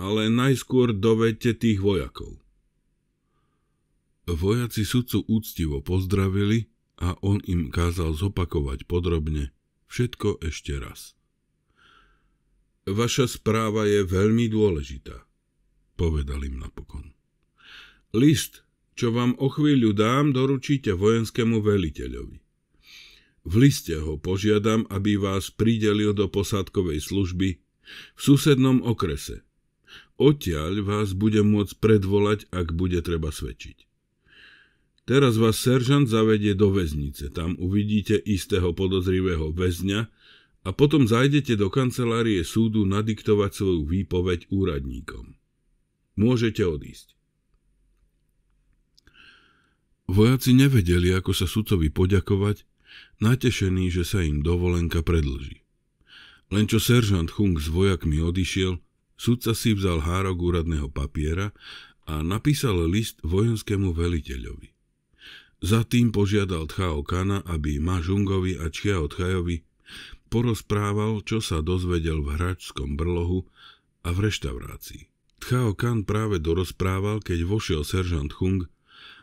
Ale najskôr dovedte tých vojakov. Vojaci sudcu úctivo pozdravili a on im kázal zopakovať podrobne všetko ešte raz. Vaša správa je veľmi dôležitá, povedal im napokon. List, čo vám o chvíľu dám, doručíte vojenskému veliteľovi. V liste ho požiadam, aby vás pridelil do posádkovej služby v susednom okrese. Odtiaľ vás bude môcť predvolať, ak bude treba svedčiť. Teraz vás seržant zavedie do väznice, tam uvidíte istého podozrivého väzňa a potom zajdete do kancelárie súdu nadiktovať svoju výpoveď úradníkom. Môžete odísť. Vojaci nevedeli, ako sa sudcovi poďakovať, natešení, že sa im dovolenka predlží. Len čo seržant Hung s vojakmi odišiel, sudca si vzal hárok úradného papiera a napísal list vojenskému veliteľovi. Za tým požiadal Tchao Kana, aby Mažungovi a Čiao Tchajovi porozprával, čo sa dozvedel v hračskom brlohu a v reštaurácii. Tchao Kan práve dorozprával, keď vošiel seržant Hung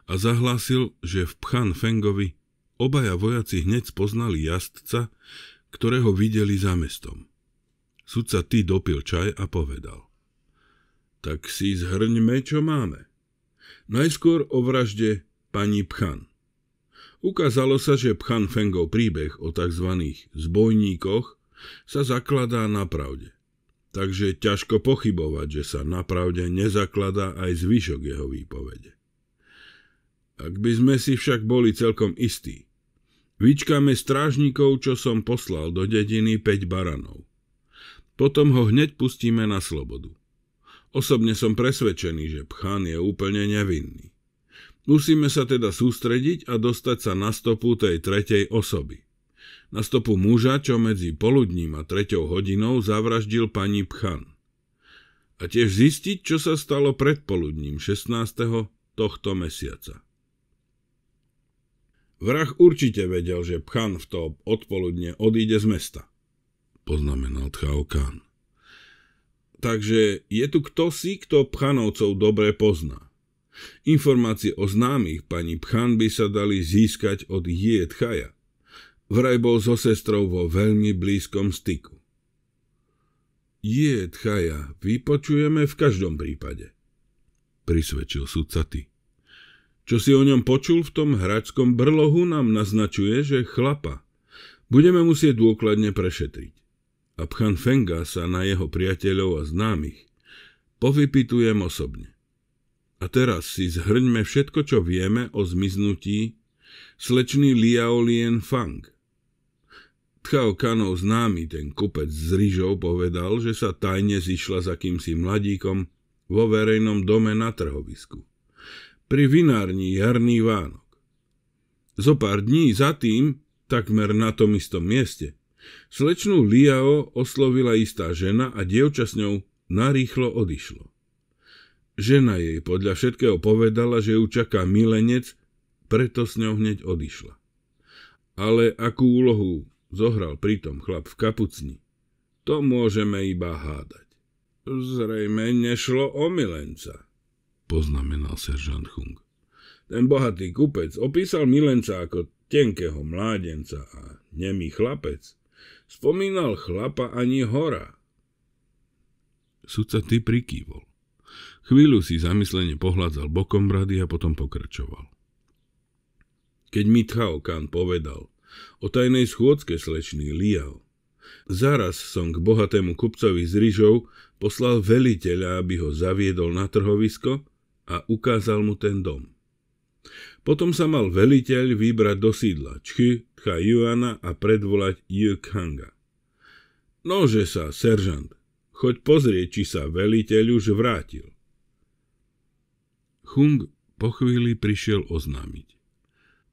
a zahlásil, že v Pchan Fengovi obaja vojaci hneď spoznali jazdca, ktorého videli za mestom. Sudca ty dopil čaj a povedal. Tak si zhrňme, čo máme. Najskôr o vražde pani Pchan. Ukázalo sa, že Pchan Fengov príbeh o tzv. zbojníkoch sa zakladá na pravde. Takže ťažko pochybovať, že sa napravde nezakladá aj zvyšok jeho výpovede. Ak by sme si však boli celkom istí, vyčkáme strážnikov, čo som poslal do dediny 5 baranov. Potom ho hneď pustíme na slobodu. Osobne som presvedčený, že pchan je úplne nevinný. Musíme sa teda sústrediť a dostať sa na stopu tej tretej osoby. Na stopu muža, čo medzi poludním a treťou hodinou zavraždil pani Pchan. A tiež zistiť, čo sa stalo predpoludním 16. tohto mesiaca. Vrah určite vedel, že Pchan v to odpoludne odíde z mesta, poznamenal Tchao Khan. Takže je tu kto si, kto Pchanovcov dobre pozná. Informácie o známych pani pchan by sa dali získať od Jiet Chaja. Vraj bol so sestrou vo veľmi blízkom styku. Jiet Chaja vypočujeme v každom prípade, prisvedčil sudca ty. Čo si o ňom počul v tom hračskom brlohu nám naznačuje, že chlapa. Budeme musieť dôkladne prešetriť. A Pchan Fenga sa na jeho priateľov a známych povypitujem osobne. A teraz si zhrňme všetko, čo vieme o zmiznutí slečný Liaolien Fang. Tchao Kanov známy, ten kupec s rýžou, povedal, že sa tajne zišla za kýmsi mladíkom vo verejnom dome na trhovisku. Pri vinárni Jarný Vánok. Zo pár dní za tým, takmer na tom istom mieste, slečnú Liao oslovila istá žena a dievča s ňou narýchlo odišlo. Žena jej podľa všetkého povedala, že ju čaká milenec, preto s ňou hneď odišla. Ale akú úlohu zohral pritom chlap v kapucni, to môžeme iba hádať. Zrejme nešlo o milenca, poznamenal seržant Chung. Ten bohatý kupec opísal milenca ako tenkého mládenca a nemý chlapec. Spomínal chlapa ani hora. Sudca ty prikývol. Chvíľu si zamyslene pohľadzal bokom brady a potom pokračoval. Keď mi Tchao povedal o tajnej schôdzke slečný Liao, zaraz som k bohatému kupcovi z ryžou poslal veliteľa, aby ho zaviedol na trhovisko a ukázal mu ten dom. Potom sa mal veliteľ vybrať do sídla Čchy, Tcha Juana a predvolať Yukhanga. Nože sa, seržant, choď pozrieť, či sa veliteľ už vrátil. Chung po chvíli prišiel oznámiť.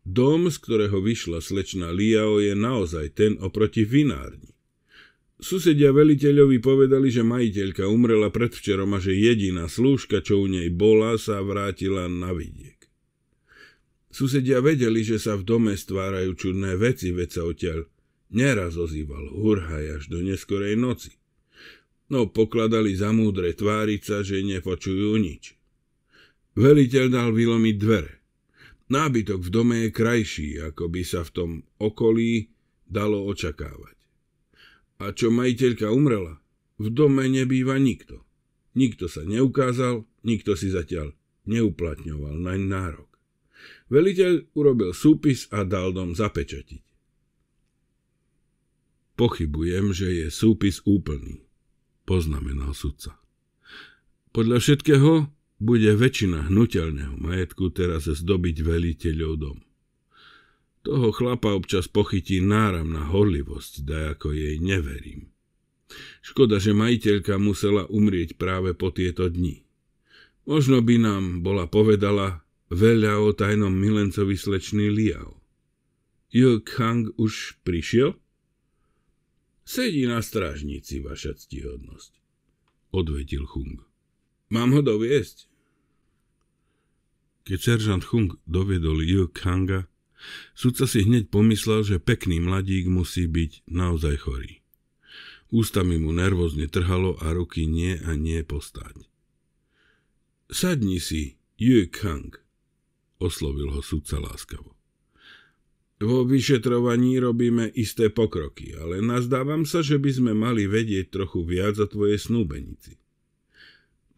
Dom, z ktorého vyšla slečna Liao, je naozaj ten oproti vinárni. Susedia veliteľovi povedali, že majiteľka umrela predvčerom a že jediná slúžka, čo u nej bola, sa vrátila na vidiek. Susedia vedeli, že sa v dome stvárajú čudné veci, veď sa odtiaľ neraz ozýval hurhaj až do neskorej noci. No pokladali za múdre tváriť sa, že nepočujú nič. Veliteľ dal vylomiť dvere. Nábytok v dome je krajší, ako by sa v tom okolí dalo očakávať. A čo majiteľka umrela, v dome nebýva nikto. Nikto sa neukázal, nikto si zatiaľ neuplatňoval na nárok. Veliteľ urobil súpis a dal dom zapečatiť. Pochybujem, že je súpis úplný, poznamenal sudca. Podľa všetkého bude väčšina hnutelného majetku teraz zdobiť veliteľov dom. Toho chlapa občas pochytí na horlivosť, ako jej neverím. Škoda, že majiteľka musela umrieť práve po tieto dni. Možno by nám bola povedala veľa o tajnom milencovi slečný Liao. Yu Kang už prišiel? Sedí na strážnici, vaša ctihodnosť, odvetil Hung. Mám ho doviesť? Keď seržant Hung doviedol Yu Kanga, sudca si hneď pomyslel, že pekný mladík musí byť naozaj chorý. Ústami mu nervózne trhalo a ruky nie a nie postať. Sadni si, Yu Kang, oslovil ho sudca láskavo. Vo vyšetrovaní robíme isté pokroky, ale nazdávam sa, že by sme mali vedieť trochu viac o tvojej snúbenici.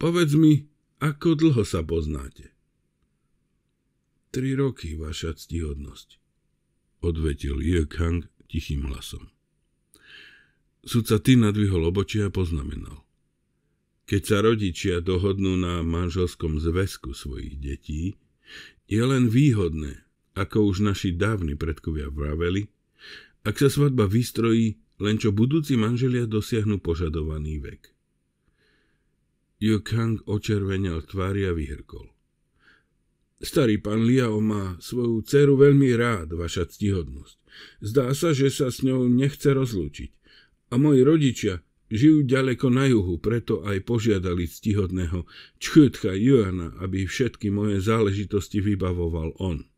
Povedz mi, ako dlho sa poznáte? Tri roky, vaša ctihodnosť, odvetil Ye Kang tichým hlasom. Sudca ty nadvihol obočia a poznamenal. Keď sa rodičia dohodnú na manželskom zväzku svojich detí, je len výhodné, ako už naši dávni predkovia vraveli, ak sa svadba vystrojí, len čo budúci manželia dosiahnu požadovaný vek. Yu Kang očervenel tvári a vyhrkol. Starý pán Liao má svoju dceru veľmi rád, vaša ctihodnosť. Zdá sa, že sa s ňou nechce rozlúčiť. A moji rodičia žijú ďaleko na juhu, preto aj požiadali ctihodného Čchutcha Juana, aby všetky moje záležitosti vybavoval on.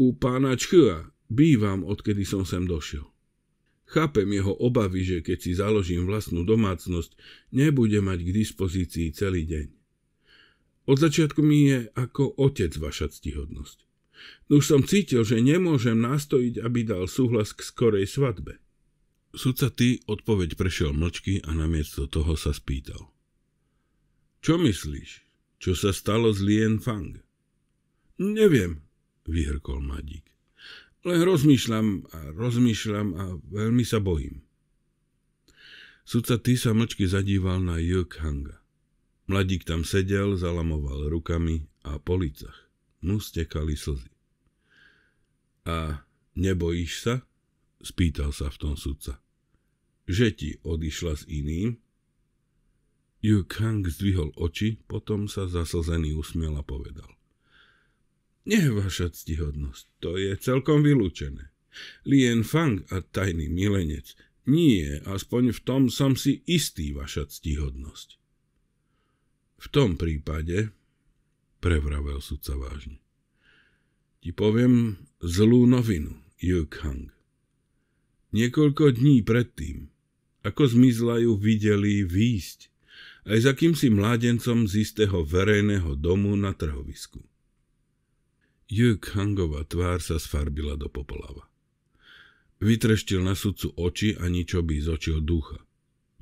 U pána Čchua bývam, odkedy som sem došiel. Chápem jeho obavy, že keď si založím vlastnú domácnosť, nebude mať k dispozícii celý deň. Od začiatku mi je ako otec vaša ctihodnosť. Už som cítil, že nemôžem nastojiť, aby dal súhlas k skorej svadbe. Sudca ty odpoveď prešiel mlčky a namiesto toho sa spýtal. Čo myslíš? Čo sa stalo s Lien Fang? Neviem, vyhrkol mladík. Len rozmýšľam a rozmýšľam a veľmi sa bojím. Sudca ty sa mlčky zadíval na Jök Hanga. Mladík tam sedel, zalamoval rukami a po licach. Mu stekali slzy. A nebojíš sa? Spýtal sa v tom sudca. Že ti odišla s iným? Jök Hang zdvihol oči, potom sa zaslzený usmiel a povedal. Nie, vaša ctihodnosť, to je celkom vylúčené. Lien Fang a tajný milenec. Nie, aspoň v tom som si istý, vaša ctihodnosť. V tom prípade, prevravel sudca vážne, ti poviem zlú novinu, Yu Hang. Niekoľko dní predtým, ako zmizla ju videli výjsť, aj za kýmsi mládencom z istého verejného domu na trhovisku. Juk Hangová tvár sa sfarbila do popolava. Vytreštil na sudcu oči a by z očil ducha.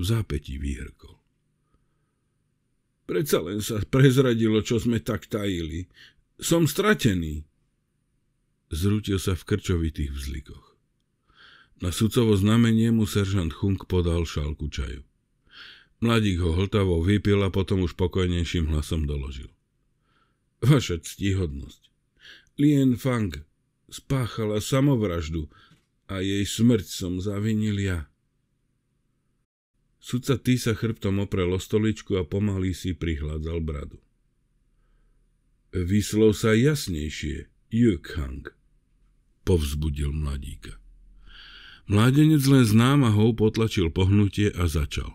V zápätí vyhrkol. Predsa len sa prezradilo, čo sme tak tajili. Som stratený. Zrútil sa v krčovitých vzlikoch. Na sudcovo znamenie mu seržant Chung podal šálku čaju. Mladík ho hltavo vypil a potom už pokojnejším hlasom doložil. Vaša ctihodnosť. Lien Fang spáchala samovraždu a jej smrť som zavinil ja. Sudca Ty sa chrbtom oprel o stoličku a pomaly si prihľadzal bradu. Vyslov sa jasnejšie, Yukhang, povzbudil mladíka. Mládenec len s námahou potlačil pohnutie a začal.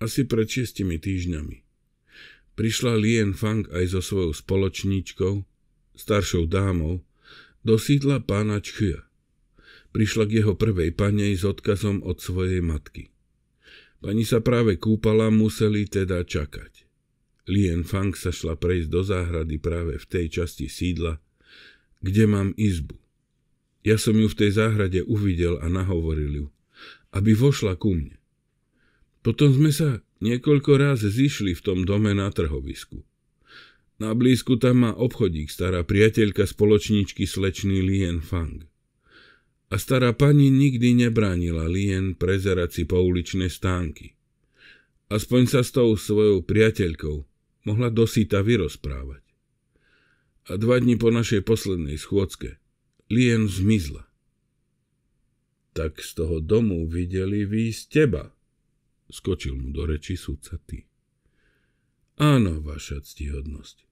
Asi pred šiestimi týždňami prišla Lien Fang aj so svojou spoločníčkou staršou dámou, do sídla pána Čchia. Prišla k jeho prvej panej s odkazom od svojej matky. Pani sa práve kúpala, museli teda čakať. Lien Fang sa šla prejsť do záhrady práve v tej časti sídla, kde mám izbu. Ja som ju v tej záhrade uvidel a nahovoril ju, aby vošla ku mne. Potom sme sa niekoľko ráz zišli v tom dome na trhovisku. Na blízku tam má obchodík stará priateľka spoločničky slečný Lien Fang. A stará pani nikdy nebránila Lien prezerať si pouličné stánky. Aspoň sa s tou svojou priateľkou mohla dosýta vyrozprávať. A dva dni po našej poslednej schôdzke Lien zmizla. Tak z toho domu videli výjsť teba, skočil mu do reči sudca ty. Áno, vaša ctihodnosť,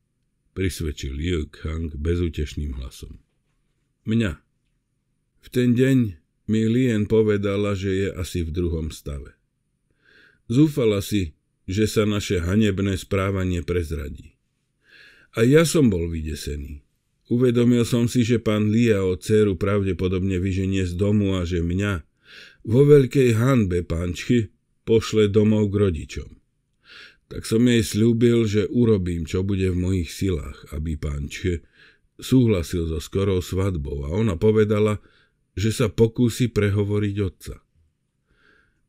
prisvedčil Liu Kang bezútešným hlasom. Mňa. V ten deň mi Lien povedala, že je asi v druhom stave. Zúfala si, že sa naše hanebné správanie prezradí. A ja som bol vydesený. Uvedomil som si, že pán o dceru pravdepodobne vyženie z domu a že mňa, vo veľkej hanbe pánčky, pošle domov k rodičom tak som jej slúbil, že urobím, čo bude v mojich silách, aby pán Č súhlasil so skorou svadbou a ona povedala, že sa pokúsi prehovoriť otca.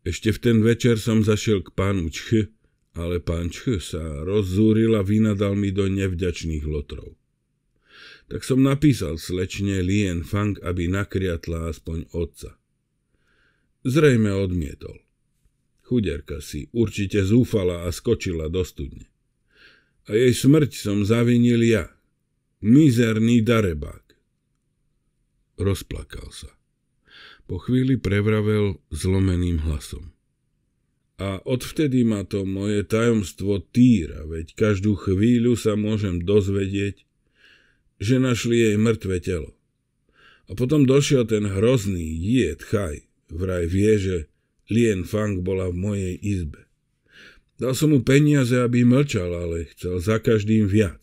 Ešte v ten večer som zašiel k pánu Č, ale pán Č sa rozzúril a vynadal mi do nevďačných lotrov. Tak som napísal slečne Lien Fang, aby nakriatla aspoň otca. Zrejme odmietol. Chuderka si určite zúfala a skočila do studne. A jej smrť som zavinil ja. Mizerný darebák. Rozplakal sa. Po chvíli prevravel zlomeným hlasom. A odvtedy ma to moje tajomstvo týra, veď každú chvíľu sa môžem dozvedieť, že našli jej mŕtve telo. A potom došiel ten hrozný jed, chaj, vraj vie, že Lien Fang bola v mojej izbe. Dal som mu peniaze, aby mlčal, ale chcel za každým viac.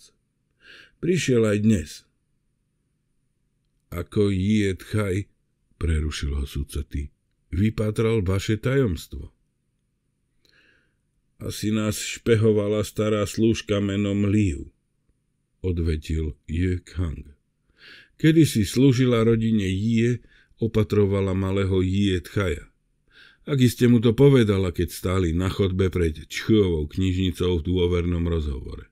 Prišiel aj dnes. Ako Jiet Chaj, prerušil ho sudca ty, vypatral vaše tajomstvo. Asi nás špehovala stará slúžka menom Liu, odvetil Je Kang. Kedy si slúžila rodine Jie, opatrovala malého Jie Tchaja. Ak iste mu to povedala, keď stáli na chodbe pred Čchovou knižnicou v dôvernom rozhovore.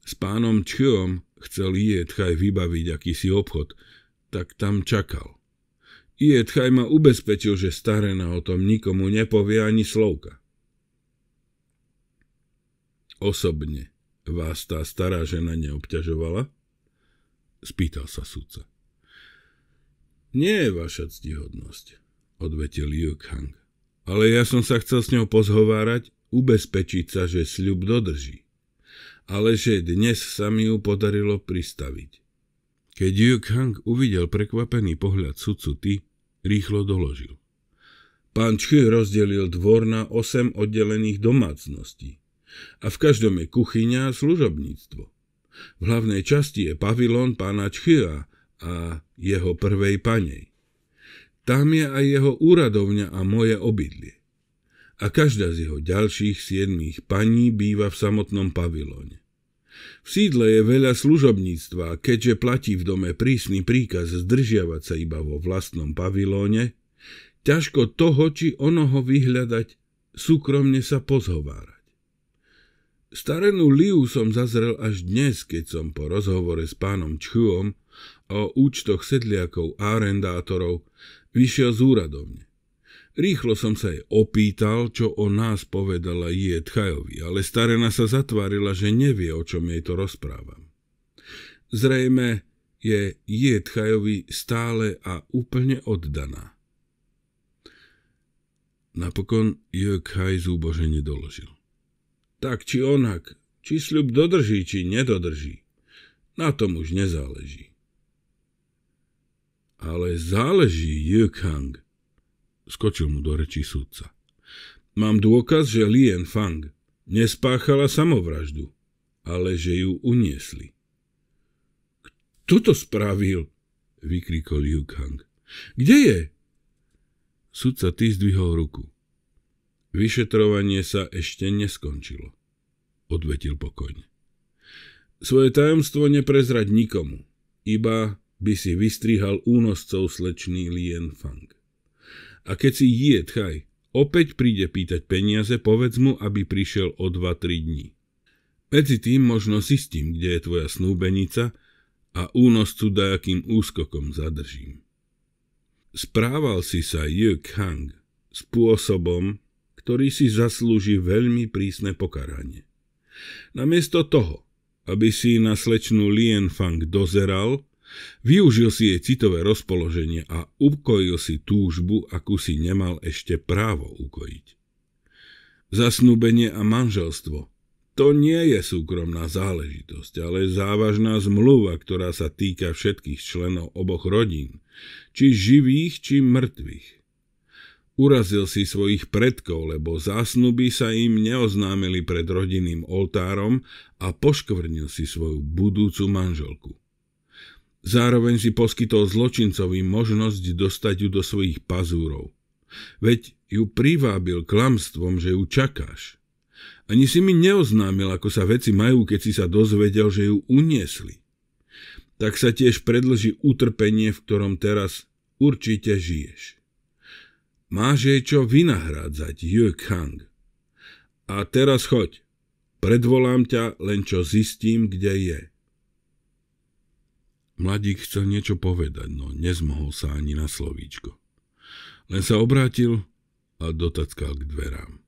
S pánom Čchom chcel Jietchaj vybaviť akýsi obchod, tak tam čakal. Jietchaj ma ubezpečil, že starena o tom nikomu nepovie ani slovka. Osobne vás tá stará žena neobťažovala? Spýtal sa sudca. Nie, vaša ctihodnosť odvetil Yukhang. Ale ja som sa chcel s ňou pozhovárať, ubezpečiť sa, že sľub dodrží. Ale že dnes sa mi ju podarilo pristaviť. Keď Hang uvidel prekvapený pohľad Ty, rýchlo doložil. Pán Čchy rozdelil dvor na 8 oddelených domácností a v každom je kuchyňa a služobníctvo. V hlavnej časti je pavilón pána Čchya a jeho prvej panej. Tam je aj jeho úradovňa a moje obydlie. A každá z jeho ďalších siedmých paní býva v samotnom pavilóne. V sídle je veľa služobníctva a keďže platí v dome prísny príkaz zdržiavať sa iba vo vlastnom pavilóne, ťažko toho či onoho vyhľadať, súkromne sa pozhovárať. Starenú Liu som zazrel až dnes, keď som po rozhovore s pánom Čchuom o účtoch sedliakov a arendátorov Vyšiel zúradovne. Rýchlo som sa jej opýtal, čo o nás povedala jej Tchajovi, ale starena sa zatvárila, že nevie, o čom jej to rozprávam. Zrejme je Tchajovi stále a úplne oddaná. Napokon Kaj zúbožene doložil. Tak či onak, či sľub dodrží, či nedodrží, na tom už nezáleží. Ale záleží, Kang, skočil mu do rečí sudca. Mám dôkaz, že Lien Fang nespáchala samovraždu, ale že ju uniesli. Kto to spravil? vykrikol Kang. Kde je? Sudca ty zdvihol ruku. Vyšetrovanie sa ešte neskončilo, odvetil pokojne. Svoje tajomstvo neprezrať nikomu, iba by si vystrihal únoscov slečný Lien Fang. A keď si Jie Tchaj opäť príde pýtať peniaze, povedz mu, aby prišiel o 2-3 dní. Medzi tým možno zistím, kde je tvoja snúbenica a únoscu dajakým úskokom zadržím. Správal si sa Yuk Hang spôsobom, ktorý si zaslúži veľmi prísne pokaranie. Namiesto toho, aby si na slečnú Lien Fang dozeral, Využil si jej citové rozpoloženie a ukojil si túžbu, akú si nemal ešte právo ukojiť. Zasnúbenie a manželstvo to nie je súkromná záležitosť, ale závažná zmluva, ktorá sa týka všetkých členov oboch rodín, či živých, či mŕtvych. Urazil si svojich predkov, lebo zásnuby sa im neoznámili pred rodinným oltárom a poškvrnil si svoju budúcu manželku. Zároveň si poskytol zločincovi možnosť dostať ju do svojich pazúrov. Veď ju privábil klamstvom, že ju čakáš. Ani si mi neoznámil, ako sa veci majú, keď si sa dozvedel, že ju uniesli. Tak sa tiež predlží utrpenie, v ktorom teraz určite žiješ. Máš jej čo vynahrádzať, Yu Kang. A teraz choď. Predvolám ťa, len čo zistím, kde je. Mladík chcel niečo povedať, no nezmohol sa ani na slovíčko. Len sa obrátil a dotackal k dverám.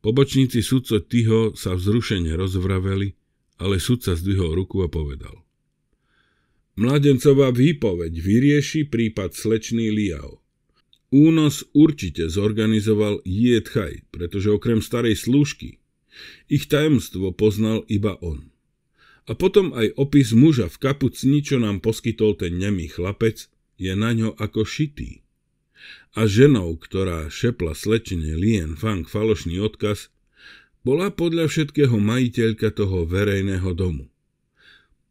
Pobočníci sudco Tyho sa vzrušene rozvraveli, ale sudca zdvihol ruku a povedal. Mladencová výpoveď vyrieši prípad slečný Liao. Únos určite zorganizoval Jiet pretože okrem starej slúžky ich tajomstvo poznal iba on. A potom aj opis muža v kapucni, čo nám poskytol ten nemý chlapec, je na ňo ako šitý. A ženou, ktorá šepla slečne Lien Fang falošný odkaz, bola podľa všetkého majiteľka toho verejného domu.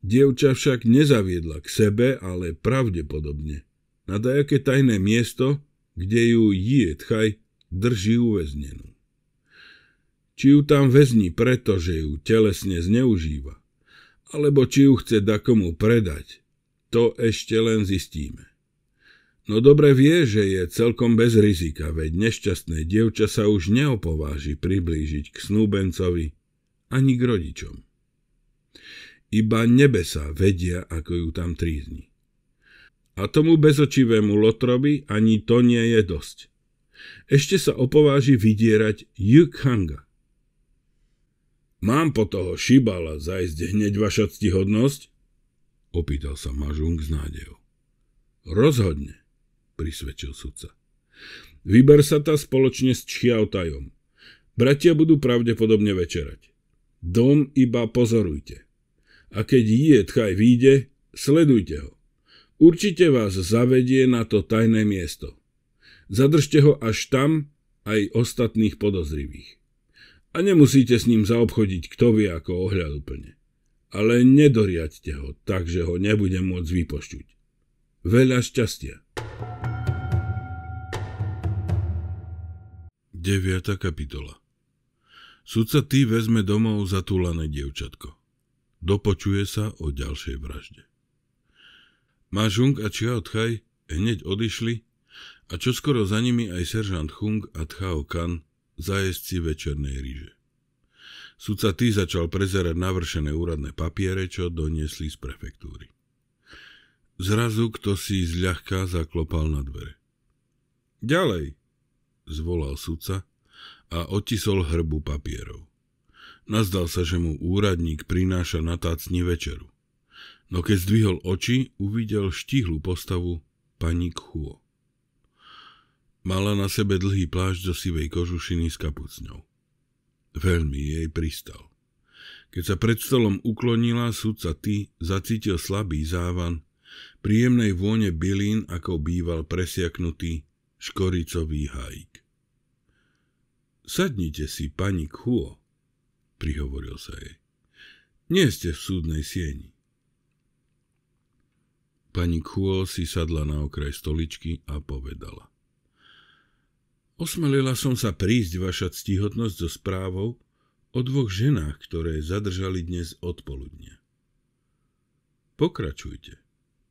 Dievča však nezaviedla k sebe, ale pravdepodobne na dajaké tajné miesto, kde ju Jie Tchaj drží uväznenú. Či ju tam väzni preto, že ju telesne zneužíva, alebo či ju chce dakomu predať, to ešte len zistíme. No dobre vie, že je celkom bez rizika, veď nešťastné dievča sa už neopováži priblížiť k snúbencovi ani k rodičom. Iba nebesa vedia, ako ju tam trízni. A tomu bezočivému Lotrovi ani to nie je dosť. Ešte sa opováži vydierať Yukhanga, Mám po toho šibala zajsť hneď vaša ctihodnosť? Opýtal sa Mažung s nádejou. Rozhodne, prisvedčil sudca. Vyber sa tá spoločne s Čiautajom. Bratia budú pravdepodobne večerať. Dom iba pozorujte. A keď je tchaj výjde, sledujte ho. Určite vás zavedie na to tajné miesto. Zadržte ho až tam aj ostatných podozrivých a nemusíte s ním zaobchodiť kto vie ako úplne. Ale nedoriadte ho, takže ho nebude môcť vypošťuť. Veľa šťastia. 9. kapitola Sudca ty vezme domov zatúlané dievčatko. Dopočuje sa o ďalšej vražde. Ma Žung a Chia Tchaj hneď odišli a čoskoro za nimi aj seržant Hung a Tchao Kan zajesť si večernej ríže. Sudca ty začal prezerať navršené úradné papiere, čo doniesli z prefektúry. Zrazu kto si zľahka zaklopal na dvere. Ďalej, zvolal sudca a otisol hrbu papierov. Nazdal sa, že mu úradník prináša na tácni večeru. No keď zdvihol oči, uvidel štíhlu postavu pani Kuo. Mala na sebe dlhý plášť do sivej kožušiny s kapucňou. Veľmi jej pristal. Keď sa pred stolom uklonila, sudca ty zacítil slabý závan, príjemnej vône bylín, ako býval presiaknutý škoricový hajk. Sadnite si, pani Kuo, prihovoril sa jej. Nie ste v súdnej sieni. Pani Kuo si sadla na okraj stoličky a povedala. Osmelila som sa prísť, vaša ctihodnosť, so správou o dvoch ženách, ktoré zadržali dnes odpoludne. Pokračujte,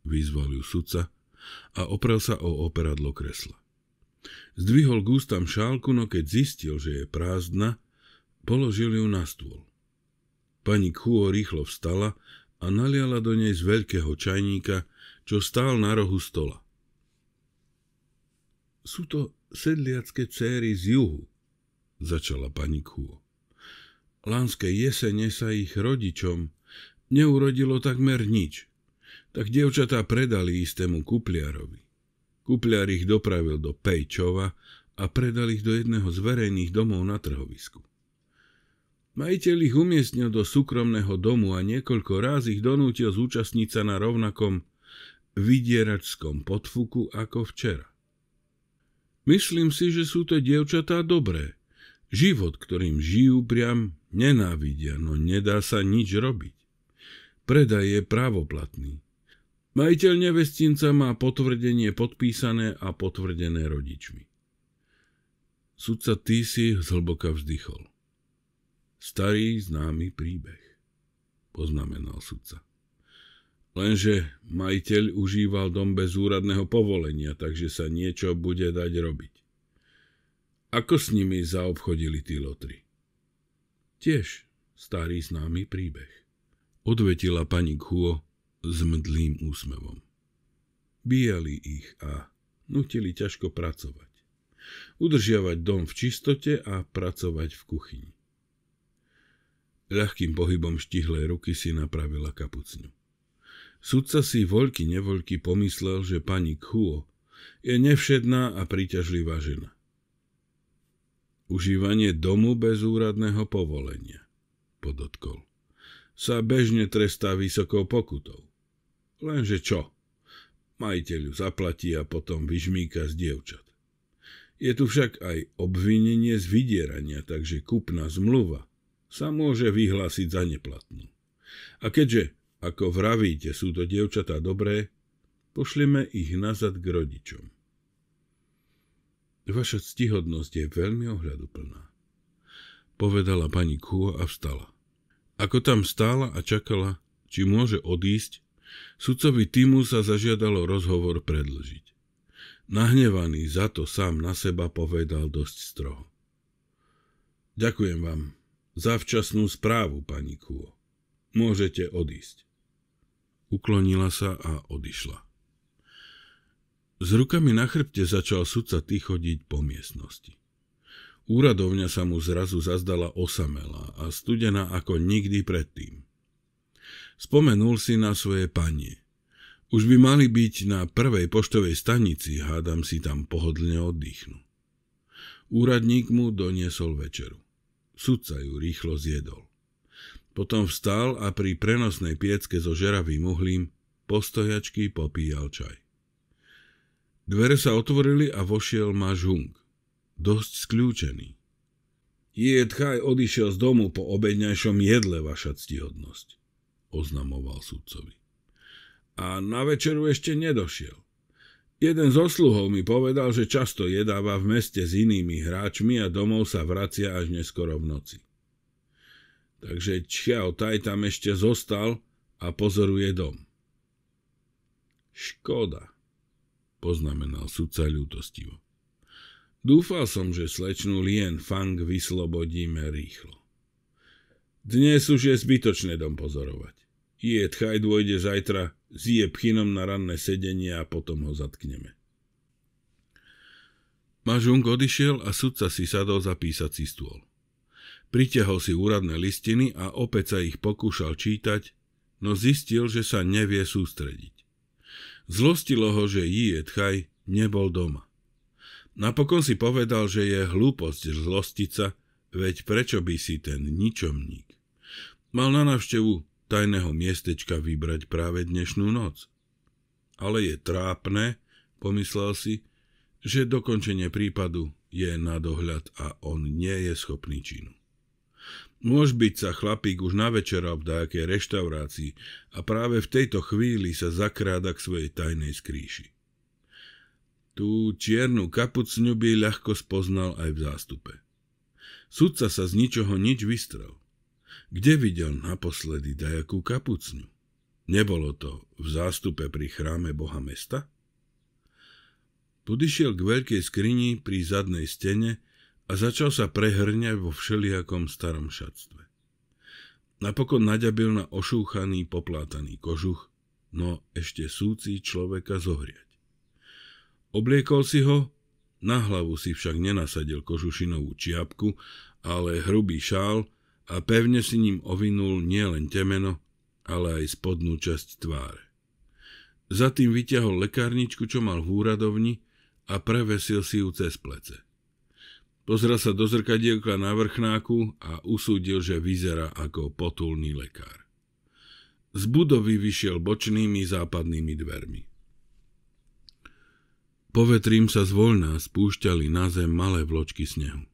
vyzval ju sudca a oprel sa o operadlo kresla. Zdvihol gústam šálku, no keď zistil, že je prázdna, položil ju na stôl. Pani Kuo rýchlo vstala a naliala do nej z veľkého čajníka, čo stál na rohu stola. Sú to sedliacké céry z juhu, začala pani Kuo. Lánskej jesene sa ich rodičom neurodilo takmer nič, tak dievčatá predali istému kupliarovi. Kupliar ich dopravil do Pejčova a predal ich do jedného z verejných domov na trhovisku. Majiteľ ich umiestnil do súkromného domu a niekoľko ráz ich donútil zúčastniť sa na rovnakom vydieračskom podfuku ako včera. Myslím si, že sú to dievčatá dobré. Život, ktorým žijú, priam nenávidia, no nedá sa nič robiť. Predaj je právoplatný. Majiteľ nevestinca má potvrdenie podpísané a potvrdené rodičmi. Sudca Tisi zhlboka vzdychol. Starý známy príbeh, poznamenal sudca. Lenže majiteľ užíval dom bez úradného povolenia, takže sa niečo bude dať robiť. Ako s nimi zaobchodili tí lotry? Tiež starý známy príbeh. Odvetila pani Kuo s mdlým úsmevom. Bíjali ich a nutili ťažko pracovať. Udržiavať dom v čistote a pracovať v kuchyni. Ľahkým pohybom štihlej ruky si napravila kapucňu. Sudca si voľky nevoľky pomyslel, že pani Kuo je nevšedná a príťažlivá žena. Užívanie domu bez úradného povolenia, podotkol, sa bežne trestá vysokou pokutou. Lenže čo? Majiteľu zaplatí a potom vyžmíka z dievčat. Je tu však aj obvinenie z vydierania, takže kupná zmluva sa môže vyhlásiť za neplatnú. A keďže ako vravíte, sú to dievčatá dobré, pošlime ich nazad k rodičom. Vaša ctihodnosť je veľmi ohľaduplná, povedala pani Kuo a vstala. Ako tam stála a čakala, či môže odísť, sudcovi týmu sa zažiadalo rozhovor predlžiť. Nahnevaný za to sám na seba povedal dosť stroho. Ďakujem vám za včasnú správu, pani Kuo. Môžete odísť uklonila sa a odišla. S rukami na chrbte začal sudca ty chodiť po miestnosti. Úradovňa sa mu zrazu zazdala osamelá a studená ako nikdy predtým. Spomenul si na svoje panie. Už by mali byť na prvej poštovej stanici, hádam si tam pohodlne oddychnú. Úradník mu doniesol večeru. Sudca ju rýchlo zjedol. Potom vstal a pri prenosnej piecke so žeravým uhlím postojačky popíjal čaj. Dvere sa otvorili a vošiel ma žung, dosť skľúčený. Jedchaj odišiel z domu po obedňajšom jedle, vaša ctihodnosť, oznamoval sudcovi. A na večeru ešte nedošiel. Jeden z osluhov mi povedal, že často jedáva v meste s inými hráčmi a domov sa vracia až neskoro v noci takže Čiao Taj tam ešte zostal a pozoruje dom. Škoda, poznamenal sudca ľútostivo. Dúfal som, že slečnú Lien Fang vyslobodíme rýchlo. Dnes už je zbytočné dom pozorovať. Je tchaj dôjde zajtra, zje pchynom na ranné sedenie a potom ho zatkneme. Mažung odišiel a sudca si sadol za písací stôl. Pritiahol si úradné listiny a opäť sa ich pokúšal čítať, no zistil, že sa nevie sústrediť. Zlostilo ho, že Jiet Chaj nebol doma. Napokon si povedal, že je hlúposť zlostiť sa, veď prečo by si ten ničomník? Mal na návštevu tajného miestečka vybrať práve dnešnú noc. Ale je trápne, pomyslel si, že dokončenie prípadu je na dohľad a on nie je schopný činu. Môž byť sa chlapík už na večera v dajakej reštaurácii a práve v tejto chvíli sa zakráda k svojej tajnej skríši. Tú čiernu kapucňu by ľahko spoznal aj v zástupe. Sudca sa z ničoho nič vystrel. Kde videl naposledy dajakú kapucňu? Nebolo to v zástupe pri chráme Boha mesta? Tudy k veľkej skrini pri zadnej stene a začal sa prehrňať vo všelijakom starom šatstve. Napokon naďabil na ošúchaný, poplátaný kožuch, no ešte súci človeka zohriať. Obliekol si ho, na hlavu si však nenasadil kožušinovú čiapku, ale hrubý šál a pevne si ním ovinul nielen temeno, ale aj spodnú časť tváre. Za tým vyťahol lekárničku, čo mal v úradovni a prevesil si ju cez plece. Pozrel sa do zrkadielka na vrchnáku a usúdil, že vyzerá ako potulný lekár. Z budovy vyšiel bočnými západnými dvermi. Povetrím sa zvoľná spúšťali na zem malé vločky snehu.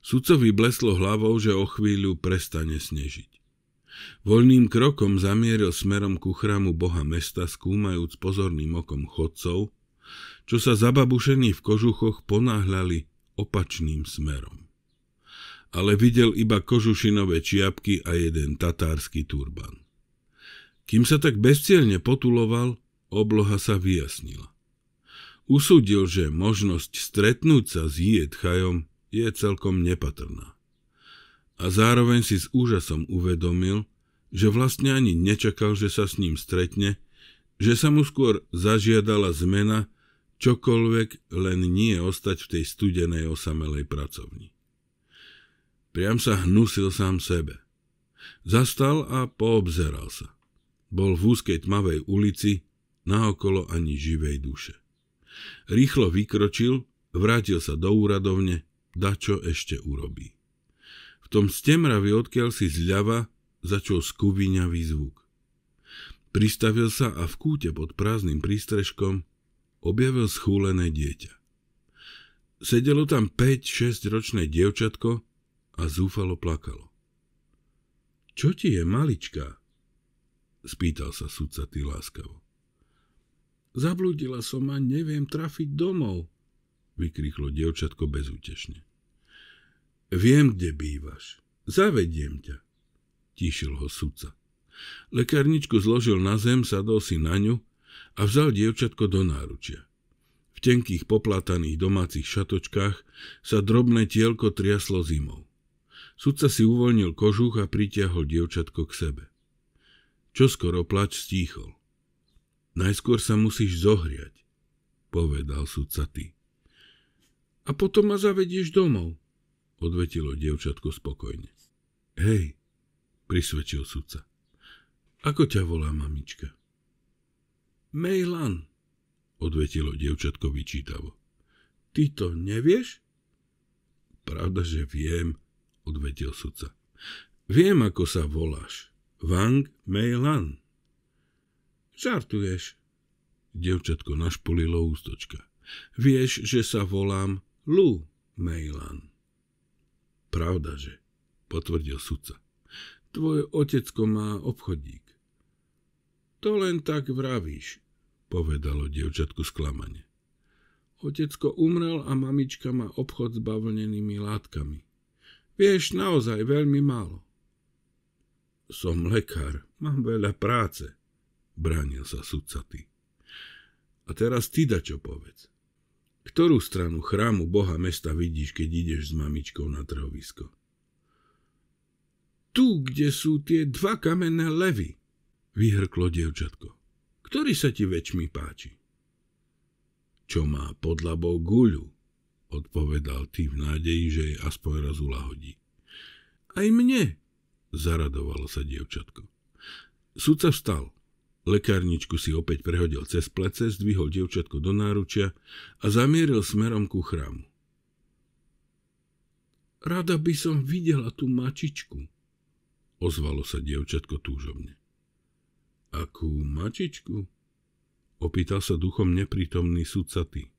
Sudcovi bleslo hlavou, že o chvíľu prestane snežiť. Voľným krokom zamieril smerom ku chrámu boha mesta, skúmajúc pozorným okom chodcov, čo sa zababušení v kožuchoch ponáhľali opačným smerom. Ale videl iba kožušinové čiapky a jeden tatársky turban. Kým sa tak bezcielne potuloval, obloha sa vyjasnila. Usúdil, že možnosť stretnúť sa s Jietchajom je celkom nepatrná. A zároveň si s úžasom uvedomil, že vlastne ani nečakal, že sa s ním stretne, že sa mu skôr zažiadala zmena, čokoľvek, len nie ostať v tej studenej osamelej pracovni. Priam sa hnusil sám sebe. Zastal a poobzeral sa. Bol v úzkej tmavej ulici, naokolo ani živej duše. Rýchlo vykročil, vrátil sa do úradovne, čo ešte urobí. V tom stemravi, odkiaľ si zľava, začal skuviňavý zvuk. Pristavil sa a v kúte pod prázdnym prístrežkom objavil schúlené dieťa. Sedelo tam 5-6 ročné dievčatko a zúfalo plakalo. Čo ti je, malička? Spýtal sa sudca ty láskavo. Zabludila som a neviem trafiť domov, vykriklo dievčatko bezútešne. Viem, kde bývaš. Zavediem ťa, tíšil ho sudca. Lekárničku zložil na zem, sadol si na ňu a vzal dievčatko do náručia. V tenkých poplataných domácich šatočkách sa drobné tielko triaslo zimou. Sudca si uvoľnil kožuch a pritiahol dievčatko k sebe. Čo skoro plač stíchol. Najskôr sa musíš zohriať, povedal sudca ty. A potom ma zavedieš domov, odvetilo dievčatko spokojne. Hej, prisvedčil sudca. Ako ťa volá mamička? Mejlan, odvetilo dievčatko vyčítavo. Ty to nevieš? Pravda, že viem, odvetil sudca. Viem, ako sa voláš. Wang Mejlan. Žartuješ. Dievčatko našpolilo ústočka. Vieš, že sa volám Lu Mejlan. Pravda, že, potvrdil sudca. Tvoj otecko má obchodník. To len tak vravíš, povedalo dievčatku sklamane. Otecko umrel a mamička má obchod s bavlnenými látkami. Vieš, naozaj veľmi málo. Som lekár, mám veľa práce, bránil sa sudcatý. A teraz ty da čo povedz. Ktorú stranu chrámu Boha mesta vidíš, keď ideš s mamičkou na trhovisko? Tu, kde sú tie dva kamenné levy, vyhrklo dievčatko ktorý sa ti väčšmi páči? Čo má pod labou guľu, odpovedal ty v nádeji, že jej aspoň raz ulahodí. Aj mne, zaradovalo sa dievčatko. Sudca vstal. Lekárničku si opäť prehodil cez plece, zdvihol dievčatko do náručia a zamieril smerom ku chrámu. Rada by som videla tú mačičku, ozvalo sa dievčatko túžobne. Akú mačičku? Opýtal sa duchom neprítomný sudcaty.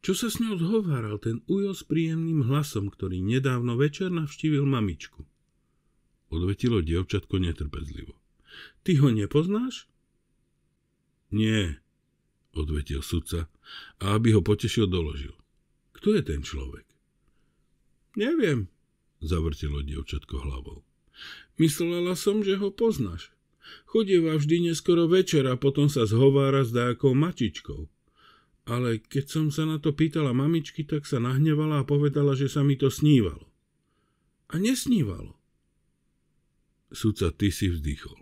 Čo sa s ňou zhováral ten ujo s príjemným hlasom, ktorý nedávno večer navštívil mamičku? Odvetilo dievčatko netrpezlivo. Ty ho nepoznáš? Nie, odvetil sudca a aby ho potešil, doložil. Kto je ten človek? Neviem, zavrtilo dievčatko hlavou. Myslela som, že ho poznáš. Chodieva vždy neskoro večer a potom sa zhovára s dákou mačičkou. Ale keď som sa na to pýtala mamičky, tak sa nahnevala a povedala, že sa mi to snívalo. A nesnívalo. Sudca ty si vzdychol.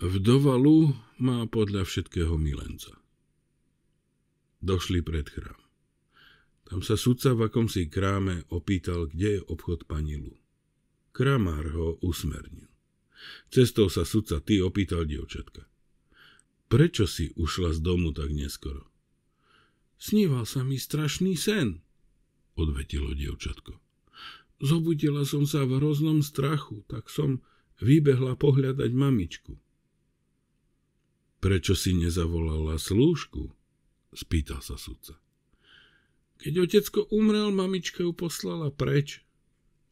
Vdova Lu má podľa všetkého milenca. Došli pred chrám. Tam sa sudca v akomsi kráme opýtal, kde je obchod pani Lu. Kramár ho usmernil. Cestou sa sudca ty opýtal dievčatka. Prečo si ušla z domu tak neskoro? Sníval sa mi strašný sen, odvetilo dievčatko. Zobudila som sa v hroznom strachu, tak som vybehla pohľadať mamičku. Prečo si nezavolala slúžku? spýtal sa sudca. Keď otecko umrel, mamička ju poslala preč,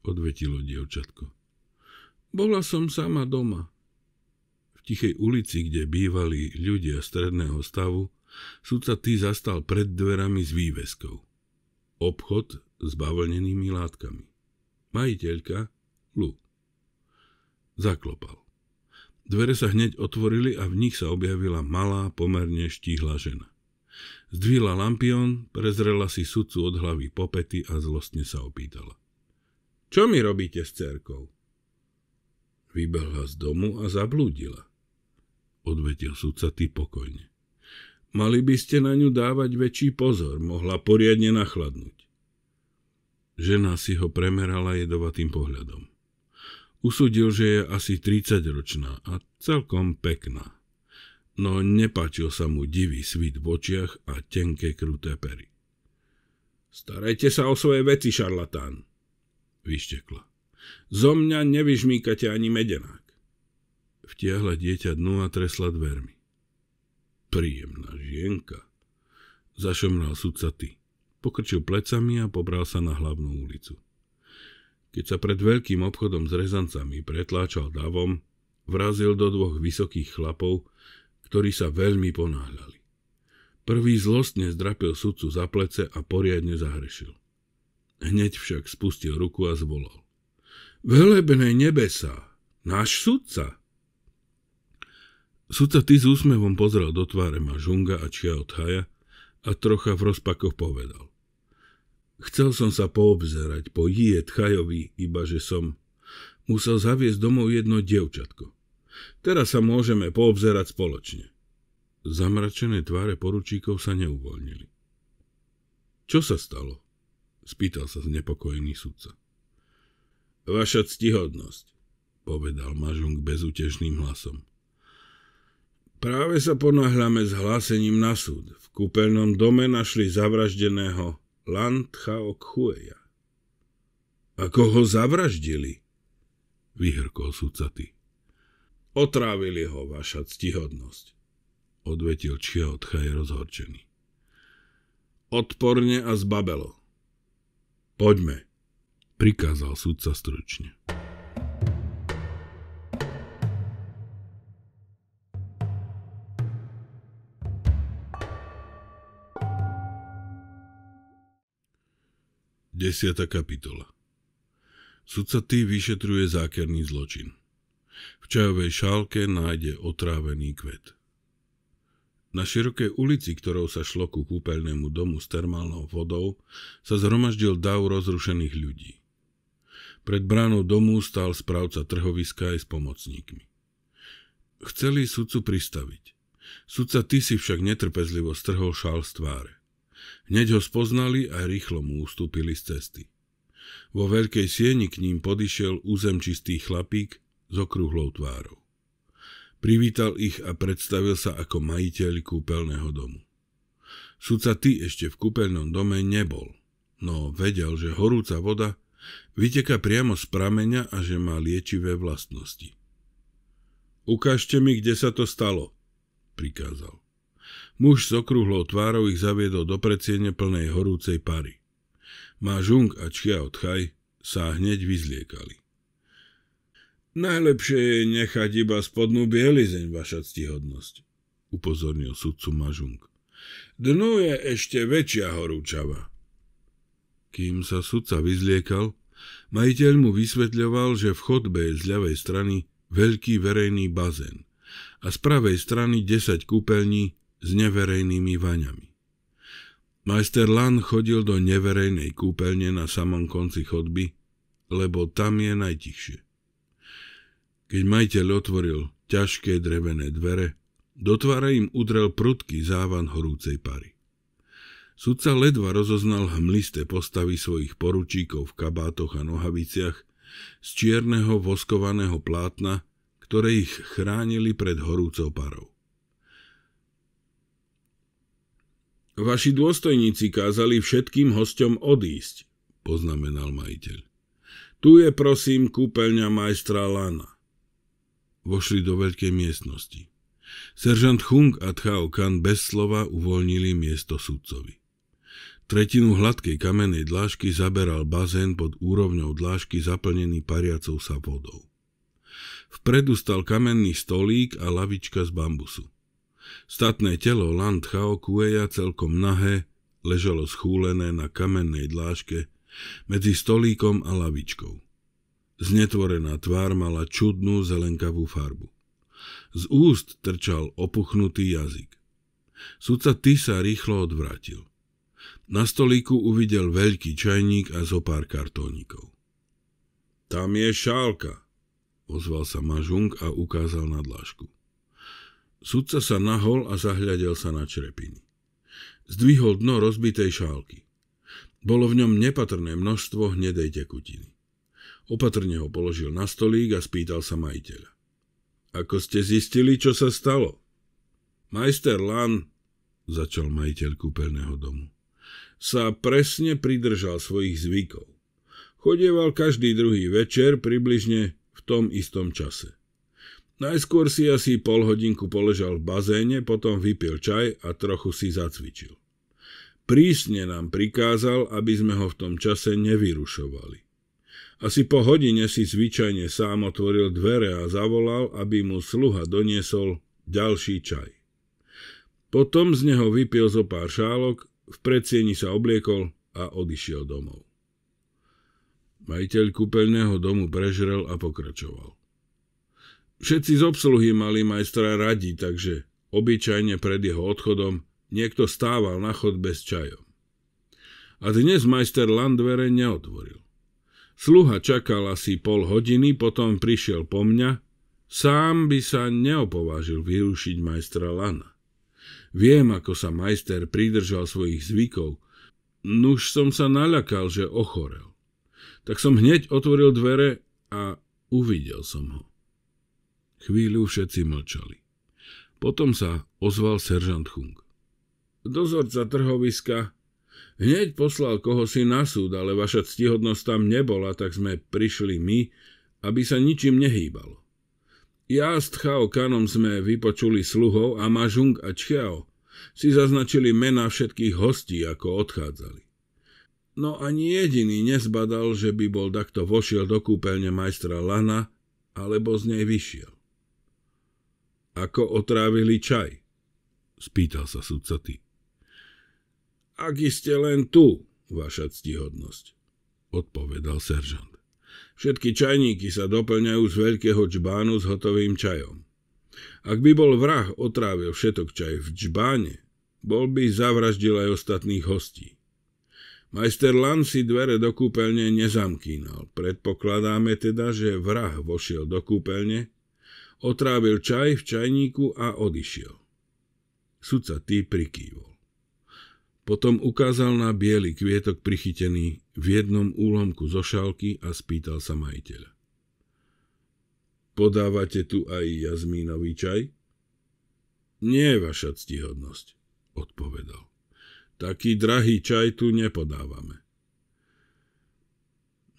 odvetilo dievčatko. Bola som sama doma. V tichej ulici, kde bývali ľudia stredného stavu, sudca Ty zastal pred dverami s výveskou. Obchod s bavlnenými látkami. Majiteľka Lu. Zaklopal. Dvere sa hneď otvorili a v nich sa objavila malá, pomerne štíhla žena. Zdvihla lampión, prezrela si sudcu od hlavy popety a zlostne sa opýtala. Čo mi robíte s cerkou? Vybehla z domu a zablúdila. Odvetil sudca ty pokojne. Mali by ste na ňu dávať väčší pozor, mohla poriadne nachladnúť. Žena si ho premerala jedovatým pohľadom. Usudil, že je asi 30-ročná a celkom pekná. No nepáčil sa mu divý svit v očiach a tenké kruté pery. Starajte sa o svoje veci, šarlatán, vyštekla. Zo mňa nevyžmíkate ani medenák. Vtiahla dieťa dnu a tresla dvermi. Príjemná žienka, zašomral sudca ty. Pokrčil plecami a pobral sa na hlavnú ulicu. Keď sa pred veľkým obchodom s rezancami pretláčal davom, vrazil do dvoch vysokých chlapov, ktorí sa veľmi ponáhľali. Prvý zlostne zdrapil sudcu za plece a poriadne zahrešil. Hneď však spustil ruku a zvolal. Velebné nebesa, náš sudca. Sudca ty s úsmevom pozrel do tváre Mažunga a Čiao Thaja a trocha v rozpakoch povedal. Chcel som sa poobzerať po Jie Tchajovi, iba že som musel zaviesť domov jedno devčatko. Teraz sa môžeme poobzerať spoločne. Zamračené tváre poručíkov sa neuvoľnili. Čo sa stalo? spýtal sa znepokojený sudca. Vaša ctihodnosť, povedal Mažung bezútešným hlasom. Práve sa ponáhľame s hlásením na súd. V kúpeľnom dome našli zavraždeného Landchao Khueja. Ako ho zavraždili? Vyhrkol sudcaty. Otrávili ho, vaša ctihodnosť, odvetil Čiaot Chaj rozhorčený. Odporne a zbabelo. Poďme, prikázal sudca stručne. Desiata kapitola Sudca T vyšetruje zákerný zločin. V čajovej šálke nájde otrávený kvet. Na širokej ulici, ktorou sa šlo ku kúpeľnému domu s termálnou vodou, sa zhromaždil dav rozrušených ľudí. Pred bránou domu stál správca trhoviska aj s pomocníkmi. Chceli sudcu pristaviť. Sudca si však netrpezlivo strhol šal z tváre. Hneď ho spoznali a rýchlo mu ustúpili z cesty. Vo veľkej sieni k ním podišiel územčistý chlapík s okrúhlou tvárou. Privítal ich a predstavil sa ako majiteľ kúpeľného domu. Sudca ty ešte v kúpeľnom dome nebol, no vedel, že horúca voda Vyteká priamo z prameňa a že má liečivé vlastnosti. Ukážte mi, kde sa to stalo, prikázal. Muž s okrúhlou tvárou ich zaviedol do preciene plnej horúcej pary. Má žung a čia od chaj sa hneď vyzliekali. Najlepšie je nechať iba spodnú bielizeň, vaša ctihodnosť, upozornil sudcu Mažung. Dnu je ešte väčšia horúčava. Kým sa sudca vyzliekal, majiteľ mu vysvetľoval, že v chodbe je z ľavej strany veľký verejný bazén a z pravej strany 10 kúpeľní s neverejnými vaňami. Majster Lan chodil do neverejnej kúpeľne na samom konci chodby, lebo tam je najtichšie. Keď majiteľ otvoril ťažké drevené dvere, do tvára im udrel prudký závan horúcej pary. Sudca ledva rozoznal hmlisté postavy svojich poručíkov v kabátoch a nohaviciach z čierneho voskovaného plátna, ktoré ich chránili pred horúcou parou. Vaši dôstojníci kázali všetkým hostom odísť, poznamenal majiteľ. Tu je, prosím, kúpeľňa majstra Lana. Vošli do veľkej miestnosti. Seržant Hung a Tchao Kan bez slova uvoľnili miesto sudcovi. Tretinu hladkej kamennej dlážky zaberal bazén pod úrovňou dlážky zaplnený pariacou sa vodou. Vpredu stal kamenný stolík a lavička z bambusu. Statné telo Land Chaokueja celkom nahé ležalo schúlené na kamennej dlážke medzi stolíkom a lavičkou. Znetvorená tvár mala čudnú zelenkavú farbu. Z úst trčal opuchnutý jazyk. Sudca Tisa rýchlo odvrátil. Na stolíku uvidel veľký čajník a zo pár kartónikov. Tam je šálka, ozval sa Mažung a ukázal na dlášku. Sudca sa nahol a zahľadel sa na črepiny. Zdvihol dno rozbitej šálky. Bolo v ňom nepatrné množstvo hnedej tekutiny. Opatrne ho položil na stolík a spýtal sa majiteľa. Ako ste zistili, čo sa stalo? Majster Lan, začal majiteľ kúpeľného domu sa presne pridržal svojich zvykov. Chodieval každý druhý večer približne v tom istom čase. Najskôr si asi pol hodinku poležal v bazéne, potom vypil čaj a trochu si zacvičil. Prísne nám prikázal, aby sme ho v tom čase nevyrušovali. Asi po hodine si zvyčajne sám otvoril dvere a zavolal, aby mu sluha doniesol ďalší čaj. Potom z neho vypil zo pár šálok v predsieni sa obliekol a odišiel domov. Majiteľ kúpeľného domu prežrel a pokračoval. Všetci z obsluhy mali majstra radi, takže obyčajne pred jeho odchodom niekto stával na chod bez čajom. A dnes majster Landvere neotvoril. Sluha čakal asi pol hodiny, potom prišiel po mňa, sám by sa neopovážil vyrušiť majstra Lana. Viem, ako sa majster pridržal svojich zvykov. Nuž som sa naľakal, že ochorel. Tak som hneď otvoril dvere a uvidel som ho. Chvíľu všetci mlčali. Potom sa ozval seržant Chung. Dozorca trhoviska hneď poslal koho si na súd, ale vaša ctihodnosť tam nebola, tak sme prišli my, aby sa ničím nehýbalo. Ja s Tchao Kanom sme vypočuli sluhov a Mažung a Čiao si zaznačili mená všetkých hostí, ako odchádzali. No ani jediný nezbadal, že by bol takto vošiel do kúpeľne majstra Lana, alebo z nej vyšiel. Ako otrávili čaj? Spýtal sa sudca ty. Aký ste len tu, vaša ctihodnosť, odpovedal seržant. Všetky čajníky sa doplňajú z veľkého čbánu s hotovým čajom. Ak by bol vrah otrávil všetok čaj v džbáne, bol by zavraždil aj ostatných hostí. Majster Lan si dvere do kúpeľne nezamkínal. Predpokladáme teda, že vrah vošiel do kúpeľne, otrávil čaj v čajníku a odišiel. Sudca tý prikývol. Potom ukázal na biely kvietok prichytený v jednom úlomku zo šálky a spýtal sa majiteľa. Podávate tu aj jazmínový čaj? Nie, vaša ctihodnosť, odpovedal. Taký drahý čaj tu nepodávame.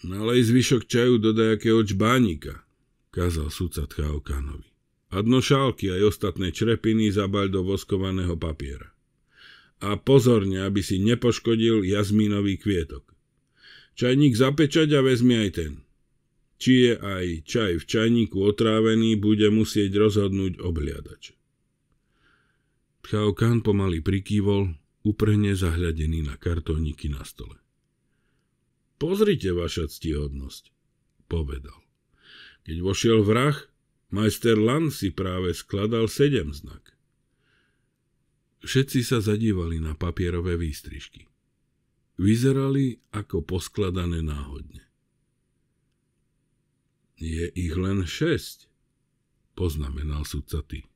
Nalej zvyšok čaju do dajakého čbánika, kázal sudca Tchaokánovi. A dno šálky aj ostatné črepiny zabal do voskovaného papiera. A pozorne, aby si nepoškodil jazmínový kvietok. Čajník zapečať a vezmi aj ten – či je aj čaj v čajníku otrávený, bude musieť rozhodnúť obhliadač. Pchao Khan pomaly prikývol, uprhne zahľadený na kartóniky na stole. Pozrite, vaša ctihodnosť, povedal. Keď vošiel vrah, majster Lan si práve skladal sedem znak. Všetci sa zadívali na papierové výstrižky. Vyzerali ako poskladané náhodne. Je ich len šesť, poznamenal ty.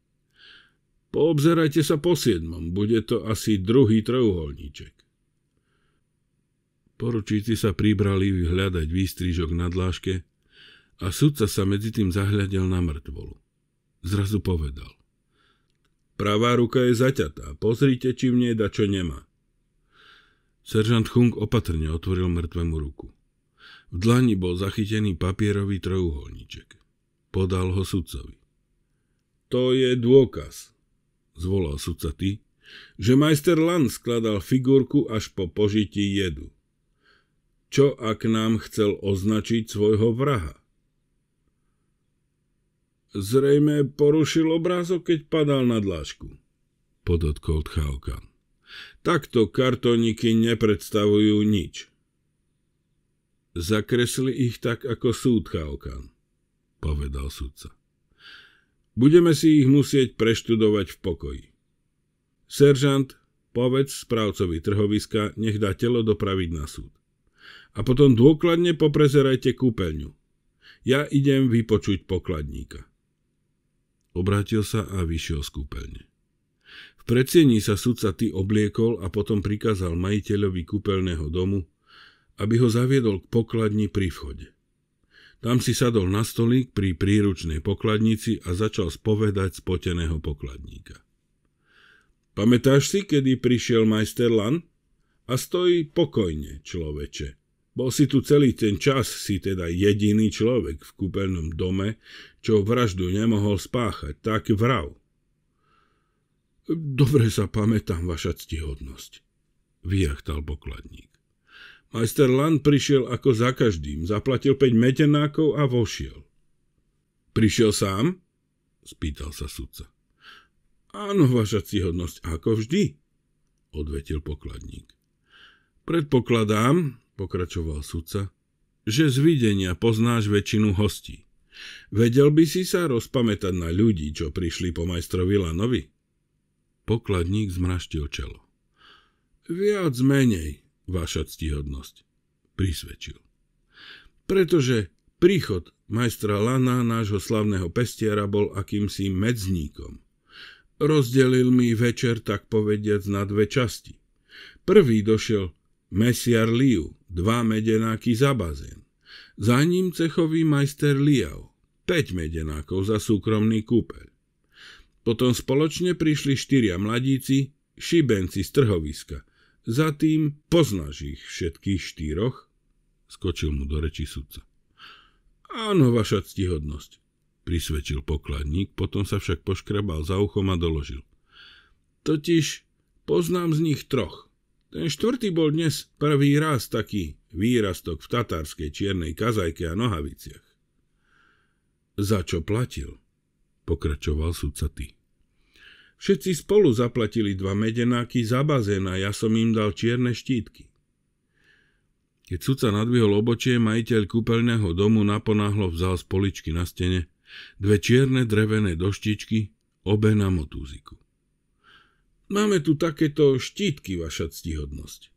Poobzerajte sa po siedmom, bude to asi druhý trojuholníček. Poručíci sa pribrali vyhľadať výstrižok na dláške a sudca sa medzi tým zahľadil na mŕtvolu. Zrazu povedal. Pravá ruka je zaťatá, pozrite, či v nej da čo nemá. Seržant Chung opatrne otvoril mŕtvemu ruku. V dlani bol zachytený papierový trojuholníček. Podal ho sudcovi. To je dôkaz, zvolal sudca ty, že majster Lan skladal figurku až po požití jedu. Čo ak nám chcel označiť svojho vraha? Zrejme porušil obrázok, keď padal na dlášku, podotkol Tchaokan. Takto kartoniky nepredstavujú nič. Zakresli ich tak ako súd, Chalkan, povedal sudca. Budeme si ich musieť preštudovať v pokoji. Seržant, povedz správcovi trhoviska, nech dá telo dopraviť na súd. A potom dôkladne poprezerajte kúpeľňu. Ja idem vypočuť pokladníka. Obrátil sa a vyšiel z kúpeľne. V predsiení sa sudca ty obliekol a potom prikázal majiteľovi kúpeľného domu, aby ho zaviedol k pokladni pri vchode. Tam si sadol na stolík pri príručnej pokladnici a začal spovedať spoteného pokladníka. Pamätáš si, kedy prišiel majster Lan? A stojí pokojne, človeče. Bol si tu celý ten čas, si teda jediný človek v kúpeľnom dome, čo vraždu nemohol spáchať, tak vrav. Dobre sa pamätám, vaša ctihodnosť, vyjachtal pokladník. Majster Lan prišiel ako za každým, zaplatil 5 metenákov a vošiel. Prišiel sám? spýtal sa sudca. Áno, vaša cihodnosť, ako vždy, odvetil pokladník. Predpokladám, pokračoval sudca, že z videnia poznáš väčšinu hostí. Vedel by si sa rozpamätať na ľudí, čo prišli po majstrovi Lanovi? Pokladník zmraštil čelo. Viac menej, vaša ctihodnosť, prisvedčil. Pretože príchod majstra Lana, nášho slavného pestiera bol akýmsi medzníkom. Rozdelil mi večer, tak povediac, na dve časti. Prvý došiel mesiar Liu, dva medenáky za bazén. Za ním cechový majster Liao, 5 medenákov za súkromný kúpeľ. Potom spoločne prišli štyria mladíci, šibenci z trhoviska – za tým poznáš ich všetkých štyroch? Skočil mu do reči sudca. Áno, vaša ctihodnosť, prisvedčil pokladník, potom sa však poškrabal za uchom a doložil. Totiž poznám z nich troch. Ten štvrtý bol dnes prvý raz taký výrastok v tatárskej čiernej kazajke a nohaviciach. Za čo platil? Pokračoval sudca ty. Všetci spolu zaplatili dva medenáky za bazén a ja som im dal čierne štítky. Keď sudca nadvihol obočie, majiteľ kúpeľného domu naponáhlo vzal z poličky na stene dve čierne drevené doštičky, obe na motúziku. Máme tu takéto štítky, vaša ctihodnosť,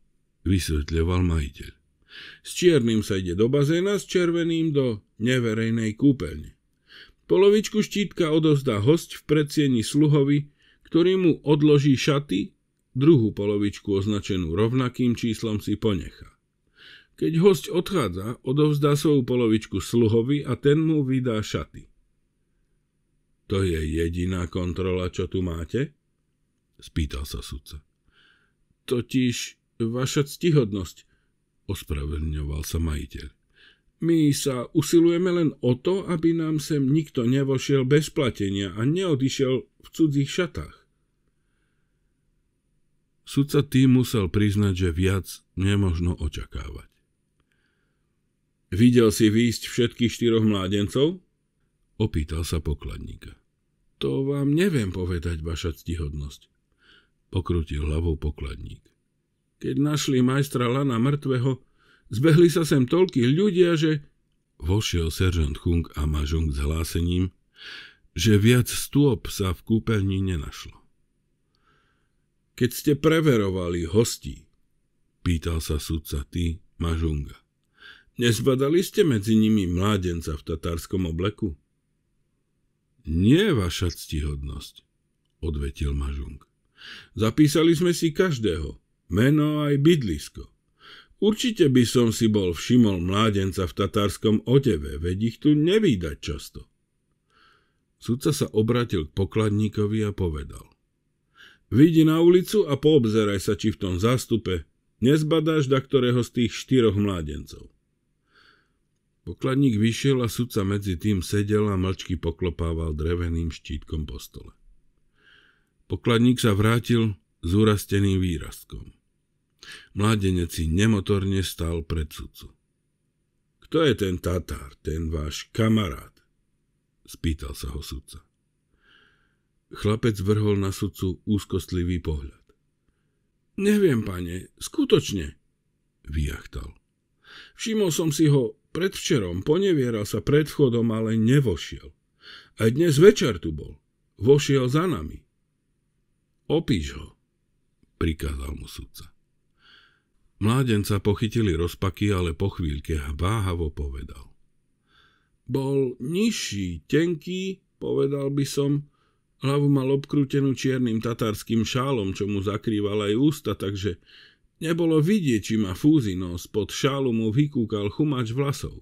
vysvetľoval majiteľ. S čiernym sa ide do bazéna, s červeným do neverejnej kúpeľne. Polovičku štítka odozdá host v predsieni sluhovi ktorý mu odloží šaty, druhú polovičku označenú rovnakým číslom si ponecha. Keď host odchádza, odovzdá svoju polovičku sluhovi a ten mu vydá šaty. To je jediná kontrola, čo tu máte? Spýtal sa sudca. Totiž vaša ctihodnosť, ospravedlňoval sa majiteľ. My sa usilujeme len o to, aby nám sem nikto nevošiel bez platenia a neodišiel v cudzích šatách. Sudca tým musel priznať, že viac nemožno očakávať. Videl si výjsť všetkých štyroch mládencov? Opýtal sa pokladníka. To vám neviem povedať, vaša ctihodnosť, pokrutil hlavou pokladník. Keď našli majstra Lana mŕtvého, zbehli sa sem toľkí ľudia, že... Vošiel seržant Hung a Mažung s hlásením, že viac stôp sa v kúpeľni nenašlo. Keď ste preverovali hosti, pýtal sa sudca ty, Mažunga. Nezbadali ste medzi nimi mládenca v tatárskom obleku? Nie, vaša ctihodnosť, odvetil Mažung. Zapísali sme si každého, meno aj bydlisko. Určite by som si bol všimol mládenca v tatárskom odeve, veď ich tu nevídať často. Sudca sa obratil k pokladníkovi a povedal. Vidi na ulicu a poobzeraj sa, či v tom zástupe nezbadáš da ktorého z tých štyroch mládencov. Pokladník vyšiel a sudca medzi tým sedel a mlčky poklopával dreveným štítkom po stole. Pokladník sa vrátil s urasteným výrazkom. Mládenec si nemotorne stal pred sudcu. Kto je ten Tatár, ten váš kamarát? Spýtal sa ho sudca. Chlapec vrhol na sudcu úzkostlivý pohľad. Neviem, pane, skutočne, vyjachtal. Všimol som si ho predvčerom, ponevieral sa pred vchodom, ale nevošiel. A dnes večer tu bol. Vošiel za nami. Opíš ho, prikázal mu sudca. Mládenca pochytili rozpaky, ale po chvíľke váhavo povedal. Bol nižší, tenký, povedal by som, Hlavu mal obkrútenú čiernym tatárským šálom, čo mu zakrýval aj ústa, takže nebolo vidieť, či má fúzi, nos. spod šálu mu vykúkal chumač vlasov.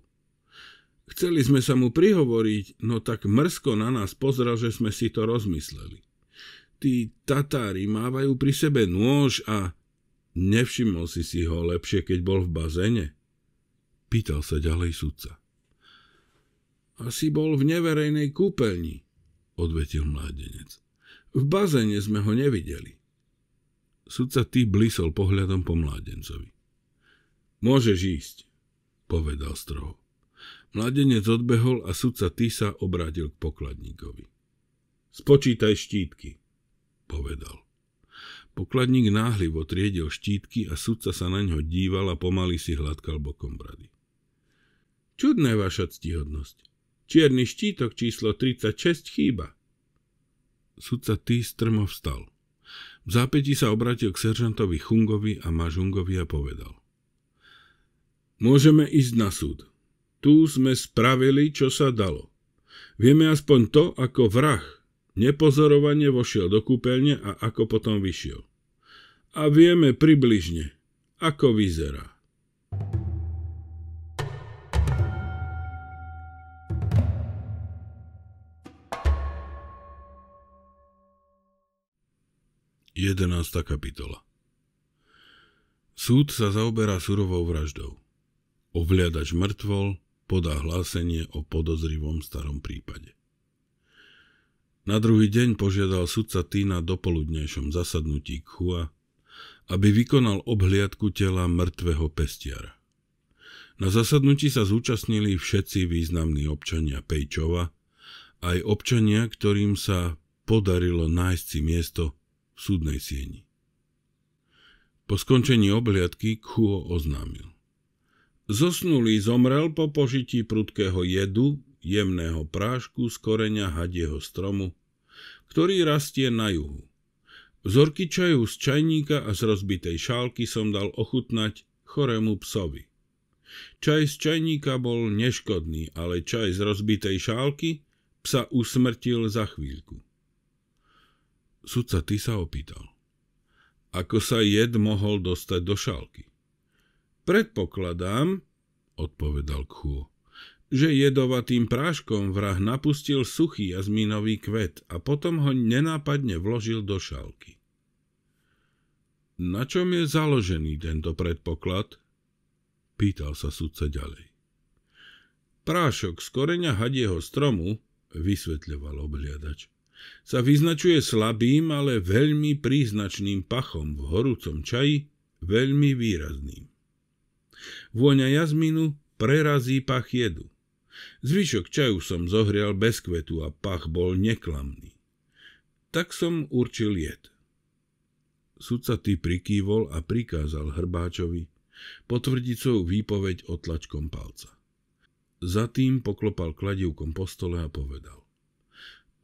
Chceli sme sa mu prihovoriť, no tak mrzko na nás pozrel, že sme si to rozmysleli. Tí Tatári mávajú pri sebe nôž a... Nevšimol si si ho lepšie, keď bol v bazene? Pýtal sa ďalej sudca. Asi bol v neverejnej kúpeľni odvetil mládenec. V bazéne sme ho nevideli. Sudca tý blisol pohľadom po mládencovi. Môžeš ísť, povedal stroho. Mladenec odbehol a sudca tý sa obrátil k pokladníkovi. Spočítaj štítky, povedal. Pokladník náhlivo triedil štítky a sudca sa na ňo díval a pomaly si hladkal bokom brady. Čudné vaša ctihodnosť, Čierny štítok číslo 36 chýba. Sudca tý strmo vstal. V zápäti sa obratil k seržantovi Chungovi a Mažungovi a povedal. Môžeme ísť na súd. Tu sme spravili, čo sa dalo. Vieme aspoň to, ako vrah nepozorovane vošiel do kúpeľne a ako potom vyšiel. A vieme približne, ako vyzerá. 11. kapitola Súd sa zaoberá surovou vraždou. Ovliadač mŕtvol podá hlásenie o podozrivom starom prípade. Na druhý deň požiadal sudca Týna do poludnejšom zasadnutí Chua, aby vykonal obhliadku tela mŕtvého pestiara. Na zasadnutí sa zúčastnili všetci významní občania Pejčova, aj občania, ktorým sa podarilo nájsť si miesto v súdnej sieni. Po skončení obliadky Kuo oznámil. Zosnulý zomrel po požití prudkého jedu, jemného prášku z koreňa hadieho stromu, ktorý rastie na juhu. Vzorky čaju z čajníka a z rozbitej šálky som dal ochutnať chorému psovi. Čaj z čajníka bol neškodný, ale čaj z rozbitej šálky psa usmrtil za chvíľku. Sudca ty sa opýtal, ako sa jed mohol dostať do šálky. Predpokladám, odpovedal Kchu, že jedovatým práškom vrah napustil suchý jazmínový kvet a potom ho nenápadne vložil do šálky. Na čom je založený tento predpoklad? Pýtal sa sudca ďalej. Prášok z koreňa hadieho stromu, vysvetľoval obliadač, sa vyznačuje slabým, ale veľmi príznačným pachom v horúcom čaji, veľmi výrazným. Vôňa jazminu prerazí pach jedu. Zvyšok čaju som zohrial bez kvetu a pach bol neklamný. Tak som určil jed. Sudca ty prikývol a prikázal hrbáčovi potvrdiť svoju výpoveď otlačkom palca. Za tým poklopal kladivkom po stole a povedal.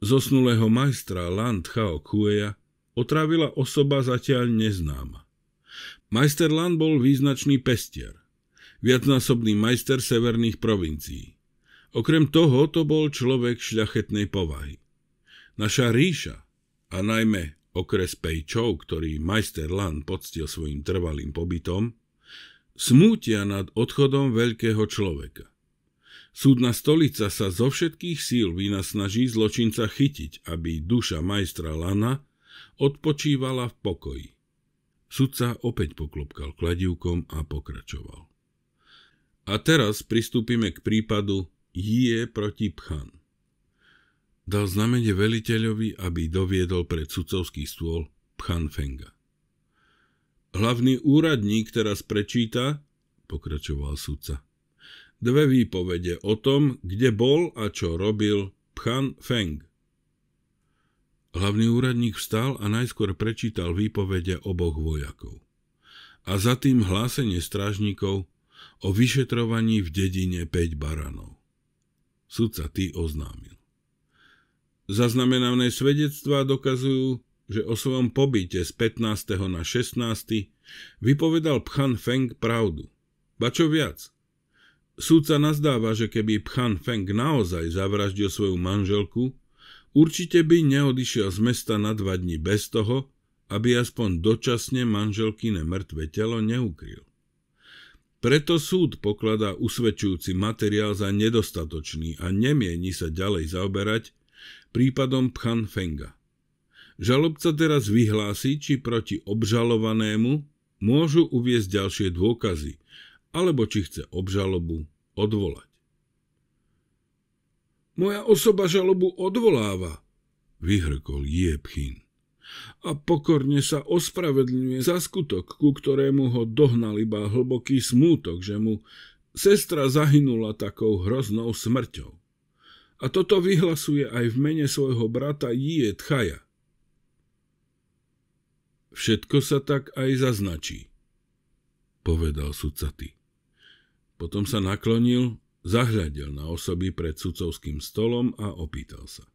Zosnulého majstra Land Chao Kueja otravila osoba zatiaľ neznáma. Majster Land bol význačný pestier, viacnásobný majster severných provincií. Okrem toho to bol človek šľachetnej povahy. Naša ríša, a najmä okres Pejčov, ktorý majster Land poctil svojim trvalým pobytom, smútia nad odchodom veľkého človeka. Súdna stolica sa zo všetkých síl vynasnaží zločinca chytiť, aby duša majstra Lana odpočívala v pokoji. Sudca opäť poklopkal kladivkom a pokračoval. A teraz pristúpime k prípadu Jie proti Pchan. Dal znamenie veliteľovi, aby doviedol pred sudcovský stôl Pchan Fenga. Hlavný úradník teraz prečíta, pokračoval sudca, dve výpovede o tom, kde bol a čo robil Pchan Feng. Hlavný úradník vstal a najskôr prečítal výpovede oboch vojakov. A za tým hlásenie strážnikov o vyšetrovaní v dedine 5 baranov. Sudca tý oznámil. Zaznamenané svedectvá dokazujú, že o svojom pobyte z 15. na 16. vypovedal Pchan Feng pravdu. Ba čo viac, Súdca nazdáva, že keby Pchan Feng naozaj zavraždil svoju manželku, určite by neodišiel z mesta na dva dni bez toho, aby aspoň dočasne manželkyne mŕtve telo neukryl. Preto súd pokladá usvedčujúci materiál za nedostatočný a nemieni sa ďalej zaoberať prípadom Pchan Fenga. Žalobca teraz vyhlási, či proti obžalovanému môžu uviezť ďalšie dôkazy, alebo či chce obžalobu odvolať. Moja osoba žalobu odvoláva, vyhrkol Jiepchin a pokorne sa ospravedlňuje za skutok, ku ktorému ho dohnal iba hlboký smútok, že mu sestra zahynula takou hroznou smrťou. A toto vyhlasuje aj v mene svojho brata Jie Tchaja. Všetko sa tak aj zaznačí, povedal sudca potom sa naklonil, zahľadel na osoby pred sudcovským stolom a opýtal sa.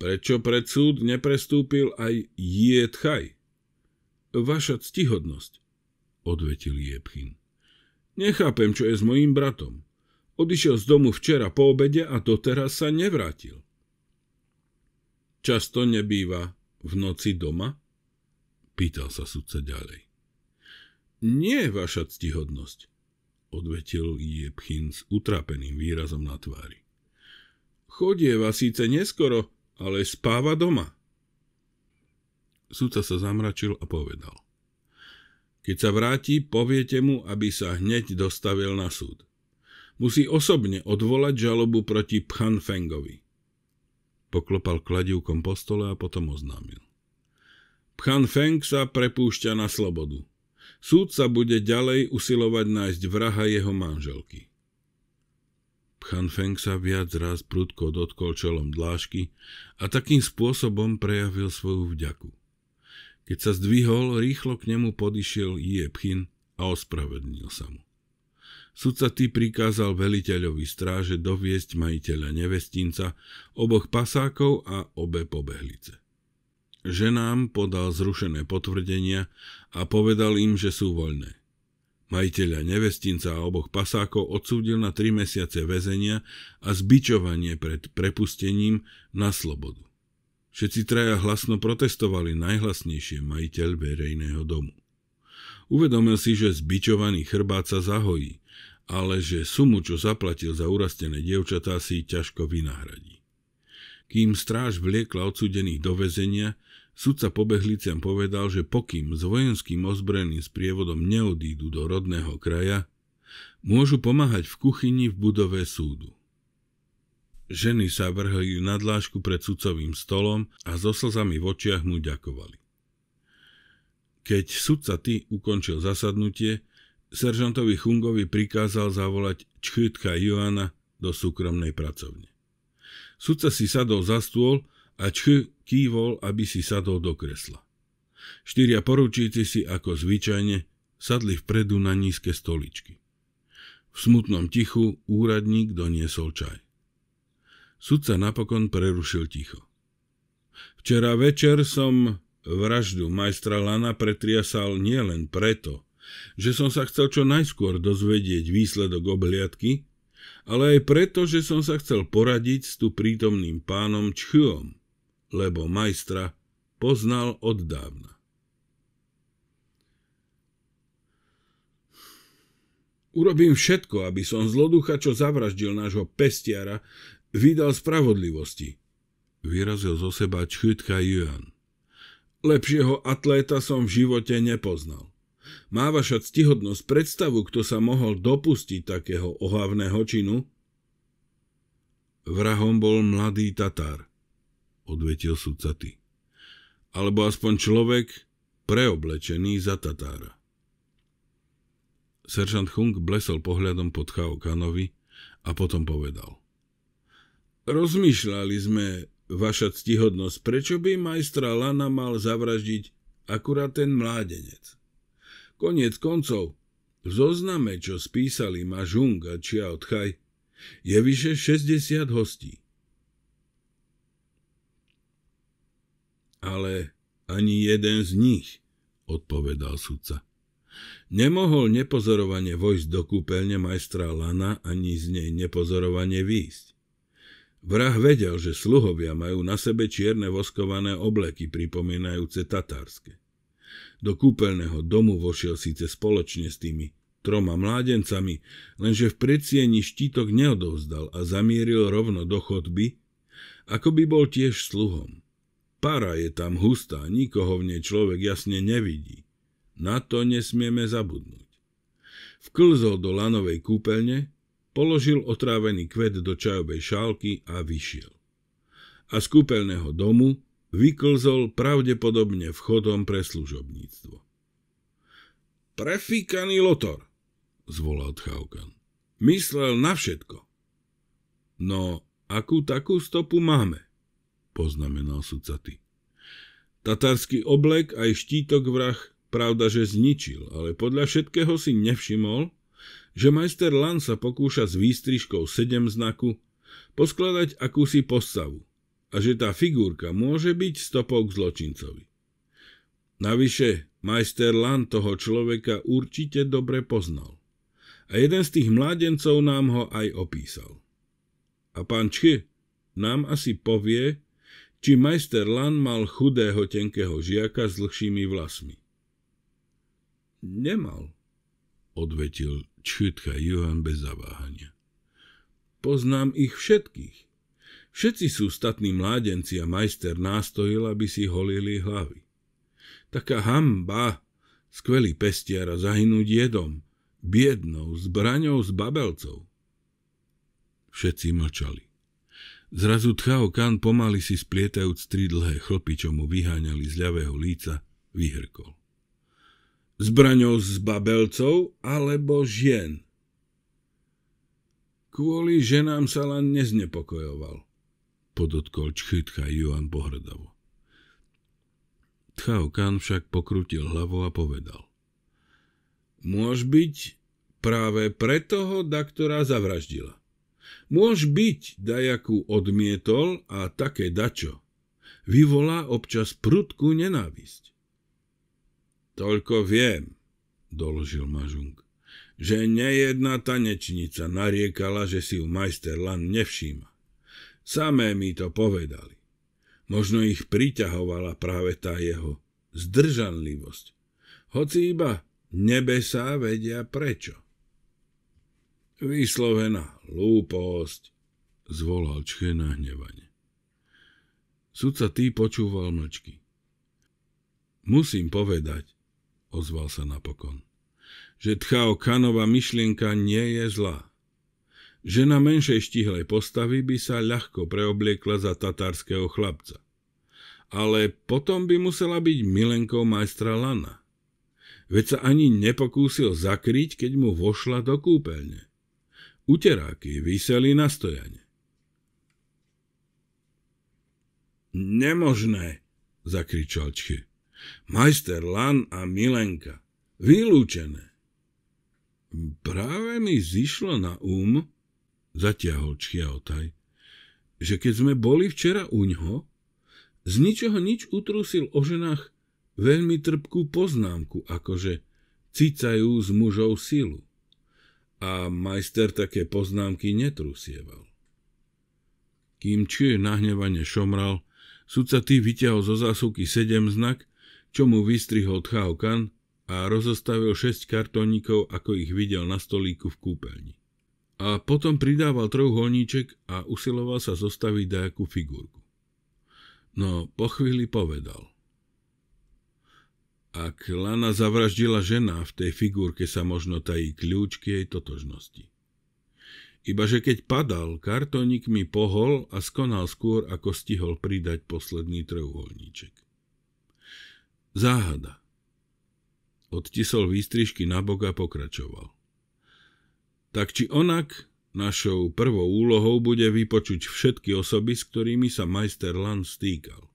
Prečo pred súd neprestúpil aj Jietchaj? Vaša ctihodnosť, odvetil Jepchin. Nechápem, čo je s mojím bratom. Odišiel z domu včera po obede a doteraz sa nevrátil. Často nebýva v noci doma? Pýtal sa sudca ďalej. Nie, vaša ctihodnosť odvetil Jepchin s utrapeným výrazom na tvári. Chodieva síce neskoro, ale spáva doma. Sudca sa zamračil a povedal. Keď sa vráti, poviete mu, aby sa hneď dostavil na súd. Musí osobne odvolať žalobu proti Fengovi. Poklopal kladivkom po stole a potom oznámil. Feng sa prepúšťa na slobodu. Súd sa bude ďalej usilovať nájsť vraha jeho manželky. Pchan Feng sa viac raz prudko dotkol čelom dlášky a takým spôsobom prejavil svoju vďaku. Keď sa zdvihol, rýchlo k nemu podišiel Jie Pchin a ospravedlnil sa mu. Sudca ty prikázal veliteľovi stráže doviesť majiteľa nevestinca, oboch pasákov a obe pobehlice. Ženám podal zrušené potvrdenia a povedal im, že sú voľné. Majiteľa nevestinca a oboch pasákov odsúdil na tri mesiace väzenia a zbičovanie pred prepustením na slobodu. Všetci traja hlasno protestovali najhlasnejšie majiteľ verejného domu. Uvedomil si, že zbičovaný chrbát sa zahojí, ale že sumu, čo zaplatil za urastené dievčatá, si ťažko vynahradí. Kým stráž vliekla odsúdených do väzenia, Sudca pobehliciam povedal, že pokým s vojenským ozbrojeným sprievodom neodídu do rodného kraja, môžu pomáhať v kuchyni v budove súdu. Ženy sa vrhli na dlášku pred sudcovým stolom a so slzami v očiach mu ďakovali. Keď sudca ty ukončil zasadnutie, seržantovi Chungovi prikázal zavolať Čchytka Joana do súkromnej pracovne. Sudca si sadol za stôl a Čchy kývol, aby si sadol do kresla. Štyria poručíci si ako zvyčajne sadli vpredu na nízke stoličky. V smutnom tichu úradník doniesol čaj. Sudca napokon prerušil ticho. Včera večer som vraždu majstra Lana pretriasal nielen preto, že som sa chcel čo najskôr dozvedieť výsledok obhliadky, ale aj preto, že som sa chcel poradiť s tu prítomným pánom Čchuom lebo majstra poznal od dávna. Urobím všetko, aby som zloducha, čo zavraždil nášho pestiara, vydal spravodlivosti, vyrazil zo seba Čchytka Yuan. Lepšieho atléta som v živote nepoznal. Má vaša ctihodnosť predstavu, kto sa mohol dopustiť takého ohavného činu? Vrahom bol mladý Tatar odvetil ty. Alebo aspoň človek preoblečený za Tatára. Seržant Hung blesol pohľadom pod Chaokanovi a potom povedal. Rozmýšľali sme, vaša ctihodnosť, prečo by majstra Lana mal zavraždiť akurát ten mládenec. Koniec koncov, v zozname, čo spísali ma Žung a Chia Odchaj, je vyše 60 hostí. Ale ani jeden z nich, odpovedal sudca. Nemohol nepozorovane vojsť do kúpeľne majstra Lana ani z nej nepozorovane výjsť. Vrah vedel, že sluhovia majú na sebe čierne voskované obleky pripomínajúce tatárske. Do kúpeľného domu vošiel síce spoločne s tými troma mládencami, lenže v predsieni štítok neodovzdal a zamieril rovno do chodby, ako by bol tiež sluhom. Para je tam hustá, nikoho v nej človek jasne nevidí. Na to nesmieme zabudnúť. Vklzol do lanovej kúpeľne, položil otrávený kvet do čajovej šálky a vyšiel. A z kúpeľného domu vyklzol pravdepodobne vchodom pre služobníctvo. Prefíkaný lotor, zvolal Tchaukan. Myslel na všetko. No, akú takú stopu máme? poznamenal Sucaty. Tatársky oblek aj štítok vrah pravda, že zničil, ale podľa všetkého si nevšimol, že majster Lan sa pokúša s výstrižkou sedem znaku poskladať akúsi postavu a že tá figurka môže byť stopou k zločincovi. Navyše, majster Lan toho človeka určite dobre poznal. A jeden z tých mládencov nám ho aj opísal. A pán Čchy nám asi povie, či majster Lan mal chudého tenkého žiaka s dlhšími vlasmi. Nemal, odvetil Čhytka Johan bez zaváhania. Poznám ich všetkých. Všetci sú statní mládenci a majster nástojil, aby si holili hlavy. Taká hamba, skvelý pestiar a zahynúť jedom, biednou zbraňou z babelcov. Všetci mlčali. Zrazu Tchao Kan pomaly si splietajúc tri dlhé chlpy, čo mu vyháňali z ľavého líca, vyhrkol. Zbraňou z babelcov alebo žien? Kvôli ženám sa len neznepokojoval, podotkol Čchytka Juan pohrdavo. Tchao Kan však pokrutil hlavu a povedal. Môž byť práve preto ho daktora zavraždila. Môž byť, dajakú odmietol a také dačo. Vyvolá občas prudkú nenávisť. Toľko viem, doložil Mažung, že nejedna tanečnica nariekala, že si ju majster Lan nevšíma. Samé mi to povedali. Možno ich priťahovala práve tá jeho zdržanlivosť. Hoci iba nebesá vedia prečo. Vyslovená lúposť, zvolal Čche nahnevane. Sudca tý počúval mlčky. Musím povedať, ozval sa napokon, že Tchao Kanova myšlienka nie je zlá. Žena menšej štihlej postavy by sa ľahko preobliekla za tatárskeho chlapca. Ale potom by musela byť milenkou majstra Lana. Veď sa ani nepokúsil zakryť, keď mu vošla do kúpeľne. Uteráky vyseli na stojane. Nemožné, zakričal Čche. Majster Lan a Milenka. Vylúčené. Práve mi zišlo na um, zatiahol otaj, že keď sme boli včera u ňoho, z ničoho nič utrusil o ženách veľmi trpkú poznámku, akože cicajú z mužov silu a majster také poznámky netrusieval. Kým Či nahnevane šomral, sudca tý vyťahol zo zásuvky sedem znak, čo mu vystrihol Tchao a rozostavil šesť kartónikov, ako ich videl na stolíku v kúpeľni. A potom pridával trojuholníček a usiloval sa zostaviť dajakú figurku. No po chvíli povedal – ak Lana zavraždila žena, v tej figurke sa možno tají kľúč k jej totožnosti. Ibaže keď padal, kartónik mi pohol a skonal skôr, ako stihol pridať posledný trojuholníček. Záhada. Odtisol výstrižky na a pokračoval. Tak či onak, našou prvou úlohou bude vypočuť všetky osoby, s ktorými sa majster Lan stýkal.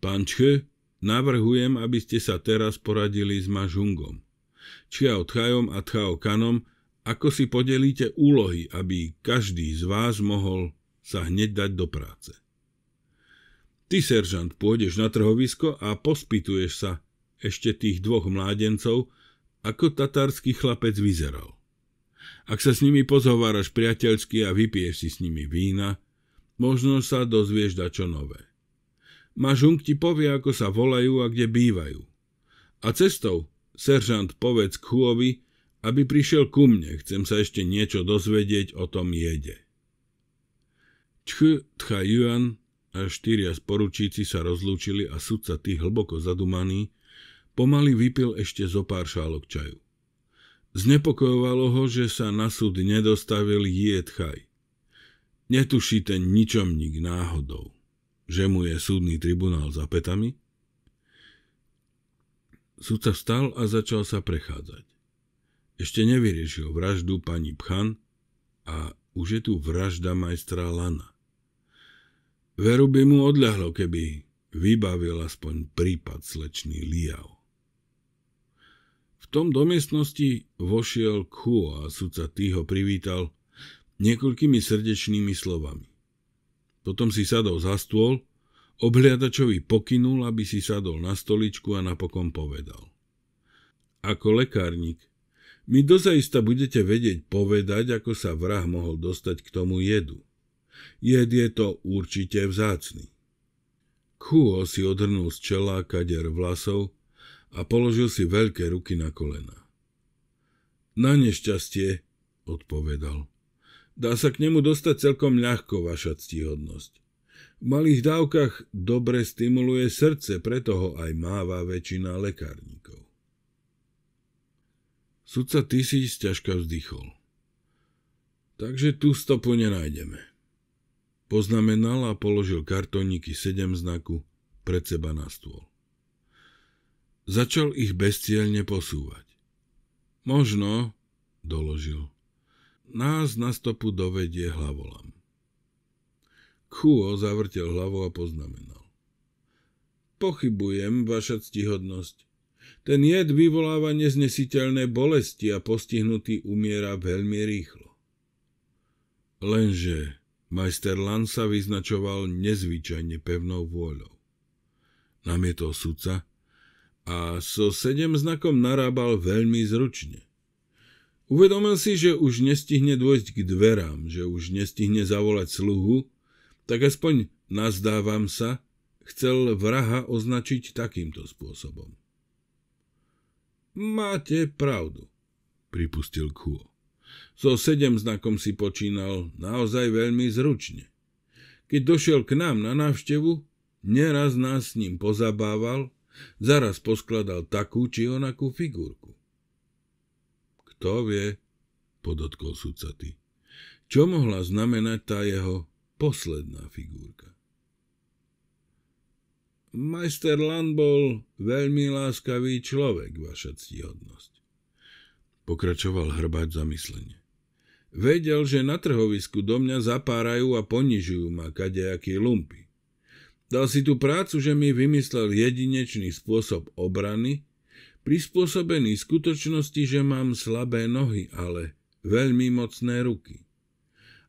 Pán Čch, Navrhujem, aby ste sa teraz poradili s Mažungom. Čiao Tchajom a Tchao Kanom, ako si podelíte úlohy, aby každý z vás mohol sa hneď dať do práce. Ty, seržant, pôjdeš na trhovisko a pospituješ sa ešte tých dvoch mládencov, ako tatársky chlapec vyzeral. Ak sa s nimi pozhováraš priateľsky a vypiješ si s nimi vína, možno sa dozvieš dačo nové. Mažung ti povie, ako sa volajú a kde bývajú. A cestou, seržant povedz Huovi, aby prišiel ku mne, chcem sa ešte niečo dozvedieť o tom jede. Čch, Tcha Yuan a štyria sporučíci sa rozlúčili a sudca tých hlboko zadumaný pomaly vypil ešte zo pár šálok čaju. Znepokojovalo ho, že sa na súd nedostavil Jiet Chaj. Netuší ten ničomník náhodou že mu je súdny tribunál za petami? Sudca vstal a začal sa prechádzať. Ešte nevyriešil vraždu pani Pchan a už je tu vražda majstra Lana. Veru by mu odľahlo, keby vybavil aspoň prípad slečný Liao. V tom do miestnosti vošiel Kuo a sudca Ty ho privítal niekoľkými srdečnými slovami. Potom si sadol za stôl, obhliadačovi pokynul, aby si sadol na stoličku a napokon povedal. Ako lekárnik, my dozaista budete vedieť povedať, ako sa vrah mohol dostať k tomu jedu. Jed je to určite vzácny. Kuo si odhrnul z čela kader vlasov a položil si veľké ruky na kolena. Na nešťastie, odpovedal. Dá sa k nemu dostať celkom ľahko, vaša ctihodnosť. V malých dávkach dobre stimuluje srdce, preto ho aj máva väčšina lekárnikov. Sudca tisíc ťažka vzdychol. Takže tu stopu nenájdeme. Poznamenal a položil kartoníky sedem znaku pred seba na stôl. Začal ich bezcielne posúvať. Možno, doložil, nás na stopu dovedie hlavolam. Kuo zavrtel hlavu a poznamenal. Pochybujem, vaša ctihodnosť. Ten jed vyvoláva neznesiteľné bolesti a postihnutý umiera veľmi rýchlo. Lenže majster Lan sa vyznačoval nezvyčajne pevnou vôľou. Namietol sudca a so sedem znakom narábal veľmi zručne – Uvedomil si, že už nestihne dôjsť k dverám, že už nestihne zavolať sluhu, tak aspoň nazdávam sa, chcel vraha označiť takýmto spôsobom. Máte pravdu, pripustil Kuo. So sedem znakom si počínal naozaj veľmi zručne. Keď došiel k nám na návštevu, neraz nás s ním pozabával, zaraz poskladal takú či onakú figurku. Kto vie, podotkol sudcaty. Čo mohla znamenať tá jeho posledná figurka? Majster Lan bol veľmi láskavý človek, vaša ctihodnosť. Pokračoval hrbať zamyslenie. Vedel, že na trhovisku do mňa zapárajú a ponižujú ma kadejakí lumpy. Dal si tú prácu, že mi vymyslel jedinečný spôsob obrany prispôsobený skutočnosti, že mám slabé nohy, ale veľmi mocné ruky.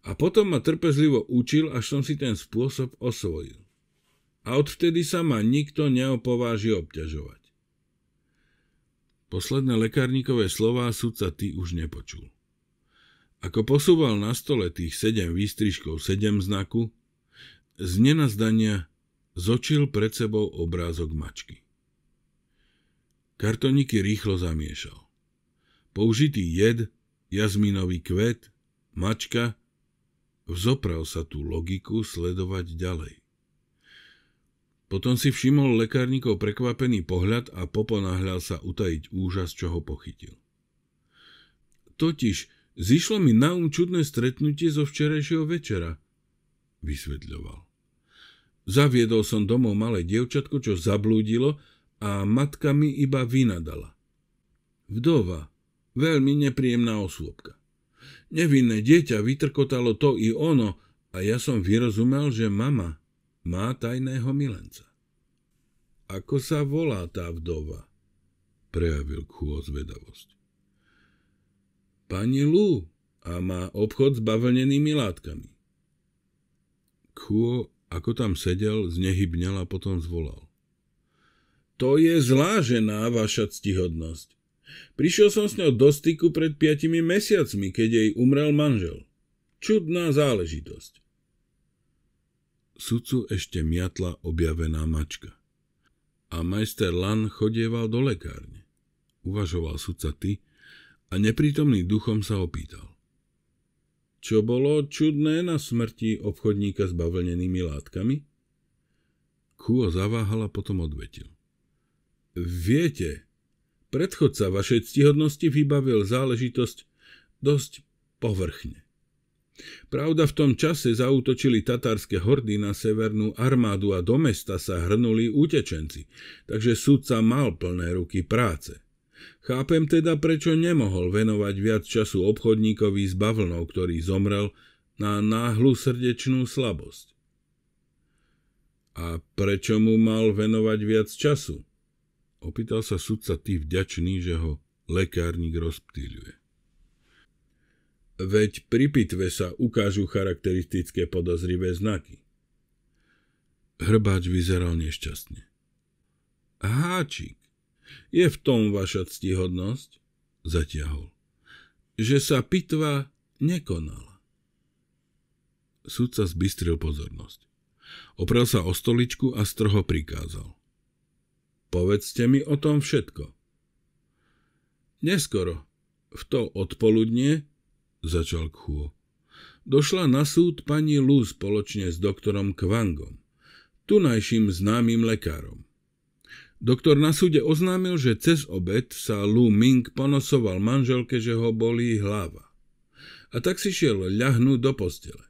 A potom ma trpezlivo učil, až som si ten spôsob osvojil. A odvtedy sa ma nikto neopováži obťažovať. Posledné lekárnikové slová sudca ty už nepočul. Ako posúval na stole tých sedem výstrižkov sedem znaku, z nenazdania zočil pred sebou obrázok mačky. Kartoniky rýchlo zamiešal. Použitý jed, jazminový kvet, mačka, vzopral sa tú logiku sledovať ďalej. Potom si všimol lekárnikov prekvapený pohľad a poponáhľal sa utajiť úžas, čo ho pochytil. Totiž zišlo mi na um čudné stretnutie zo včerajšieho večera, vysvetľoval. Zaviedol som domov malé dievčatko, čo zablúdilo a matka mi iba vynadala. Vdova, veľmi nepríjemná osôbka. Nevinné dieťa vytrkotalo to i ono a ja som vyrozumel, že mama má tajného milenca. Ako sa volá tá vdova? Prejavil kúho zvedavosť. Pani Lu a má obchod s bavlnenými látkami. Kuo, ako tam sedel, znehybnel a potom zvolal. To je zlá žena, vaša ctihodnosť. Prišiel som s ňou do styku pred piatimi mesiacmi, keď jej umrel manžel. Čudná záležitosť. Sudcu ešte miatla objavená mačka. A majster Lan chodieval do lekárne. Uvažoval sudca ty a neprítomný duchom sa opýtal. Čo bolo čudné na smrti obchodníka s bavlnenými látkami? Kuo zaváhala, potom odvetil. Viete, predchodca vašej ctihodnosti vybavil záležitosť dosť povrchne. Pravda, v tom čase zautočili tatárske hordy na severnú armádu a do mesta sa hrnuli utečenci, takže sudca mal plné ruky práce. Chápem teda, prečo nemohol venovať viac času obchodníkovi s bavlnou, ktorý zomrel na náhlu srdečnú slabosť. A prečo mu mal venovať viac času? Opýtal sa sudca tý vďačný, že ho lekárnik rozptýľuje. Veď pri pitve sa ukážu charakteristické podozrivé znaky. Hrbáč vyzeral nešťastne. Háčik, je v tom vaša ctihodnosť? Zatiahol. Že sa pitva nekonala. Sudca zbystril pozornosť. Oprel sa o stoličku a strho prikázal – Povedzte mi o tom všetko. Neskoro, v to odpoludne, začal Kuo, došla na súd pani Lu spoločne s doktorom Kvangom, tunajším známym lekárom. Doktor na súde oznámil, že cez obed sa Lu Ming ponosoval manželke, že ho bolí hlava. A tak si šiel ľahnúť do postele.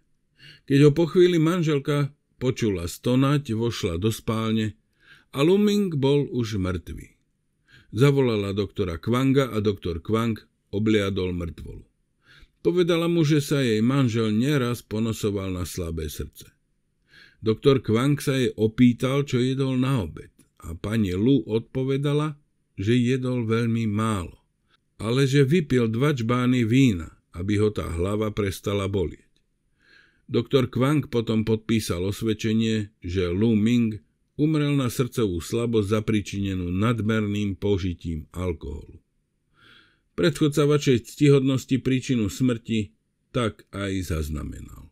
Keď ho po chvíli manželka počula stonať, vošla do spálne a Luming bol už mŕtvy. Zavolala doktora Kvanga a doktor Kvang obliadol mŕtvolu. Povedala mu, že sa jej manžel nieraz ponosoval na slabé srdce. Doktor Kvang sa jej opýtal, čo jedol na obed a pani Lu odpovedala, že jedol veľmi málo, ale že vypil dva čbány vína, aby ho tá hlava prestala bolieť. Doktor Kvang potom podpísal osvedčenie, že Lu Ming Umrel na srdcovú slabosť zapričinenú nadmerným požitím alkoholu. Predchodca vašej ctihodnosti príčinu smrti tak aj zaznamenal.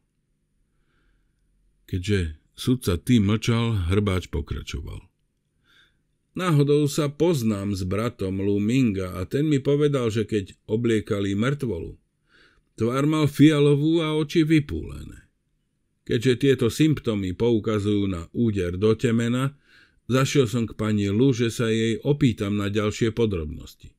Keďže sudca tým mlčal, hrbáč pokračoval. Náhodou sa poznám s bratom Minga, a ten mi povedal, že keď obliekali mŕtvolu, tvár mal fialovú a oči vypúlené. Keďže tieto symptómy poukazujú na úder do temena, zašiel som k pani Lu, že sa jej opýtam na ďalšie podrobnosti.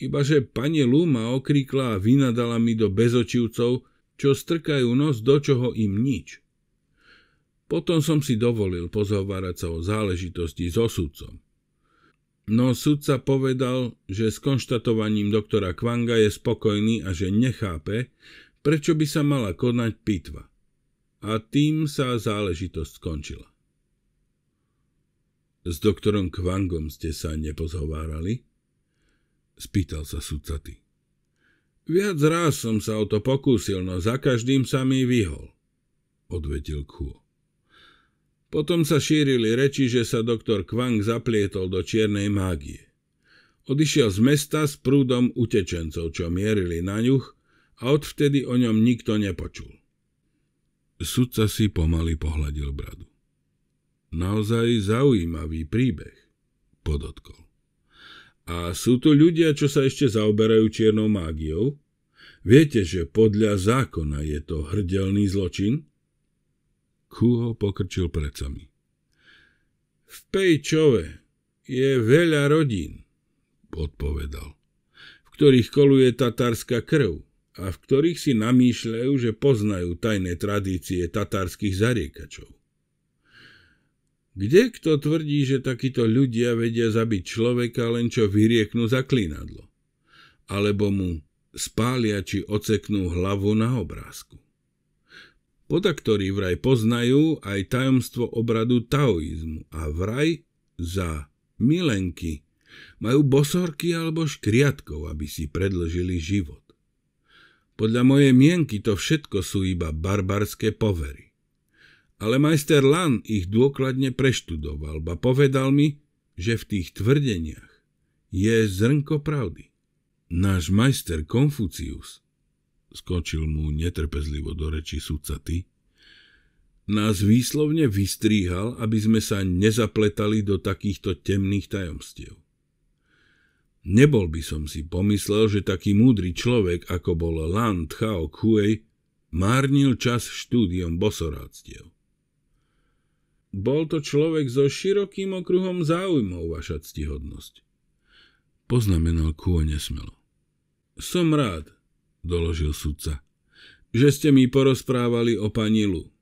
Ibaže pani Lu ma okríkla a vynadala mi do bezočivcov, čo strkajú nos, do čoho im nič. Potom som si dovolil pozhovárať sa o záležitosti so sudcom. No sudca povedal, že s konštatovaním doktora Kvanga je spokojný a že nechápe, prečo by sa mala konať pitva. A tým sa záležitosť skončila. S doktorom Kvangom ste sa nepozhovárali? Spýtal sa sudcaty. Viac raz som sa o to pokúsil, no za každým sa mi vyhol, odvetil Kuo. Potom sa šírili reči, že sa doktor Kvang zaplietol do čiernej mágie. Odišiel z mesta s prúdom utečencov, čo mierili na ňuch a odvtedy o ňom nikto nepočul. Sudca si pomaly pohľadil bradu. Naozaj zaujímavý príbeh, podotkol. A sú to ľudia, čo sa ešte zaoberajú čiernou mágiou? Viete, že podľa zákona je to hrdelný zločin? Kúho pokrčil precami. V Pejčove je veľa rodín, odpovedal, v ktorých koluje tatárska krv a v ktorých si namýšľajú, že poznajú tajné tradície tatárskych zariekačov. Kde kto tvrdí, že takíto ľudia vedia zabiť človeka len čo vyrieknú zaklinadlo? Alebo mu spália či oceknú hlavu na obrázku? ktorí vraj poznajú aj tajomstvo obradu taoizmu a vraj za milenky majú bosorky alebo škriatkov, aby si predlžili život. Podľa mojej mienky to všetko sú iba barbarské povery. Ale majster Lan ich dôkladne preštudoval, ba povedal mi, že v tých tvrdeniach je zrnko pravdy. Náš majster Konfucius, skočil mu netrpezlivo do reči ty, nás výslovne vystríhal, aby sme sa nezapletali do takýchto temných tajomstiev. Nebol by som si pomyslel, že taký múdry človek, ako bol Lan Tchao Kuei, márnil čas štúdiom bosoráctiev. Bol to človek so širokým okruhom záujmov, vaša ctihodnosť. Poznamenal Kuo nesmelo. Som rád, doložil sudca, že ste mi porozprávali o pani Lu.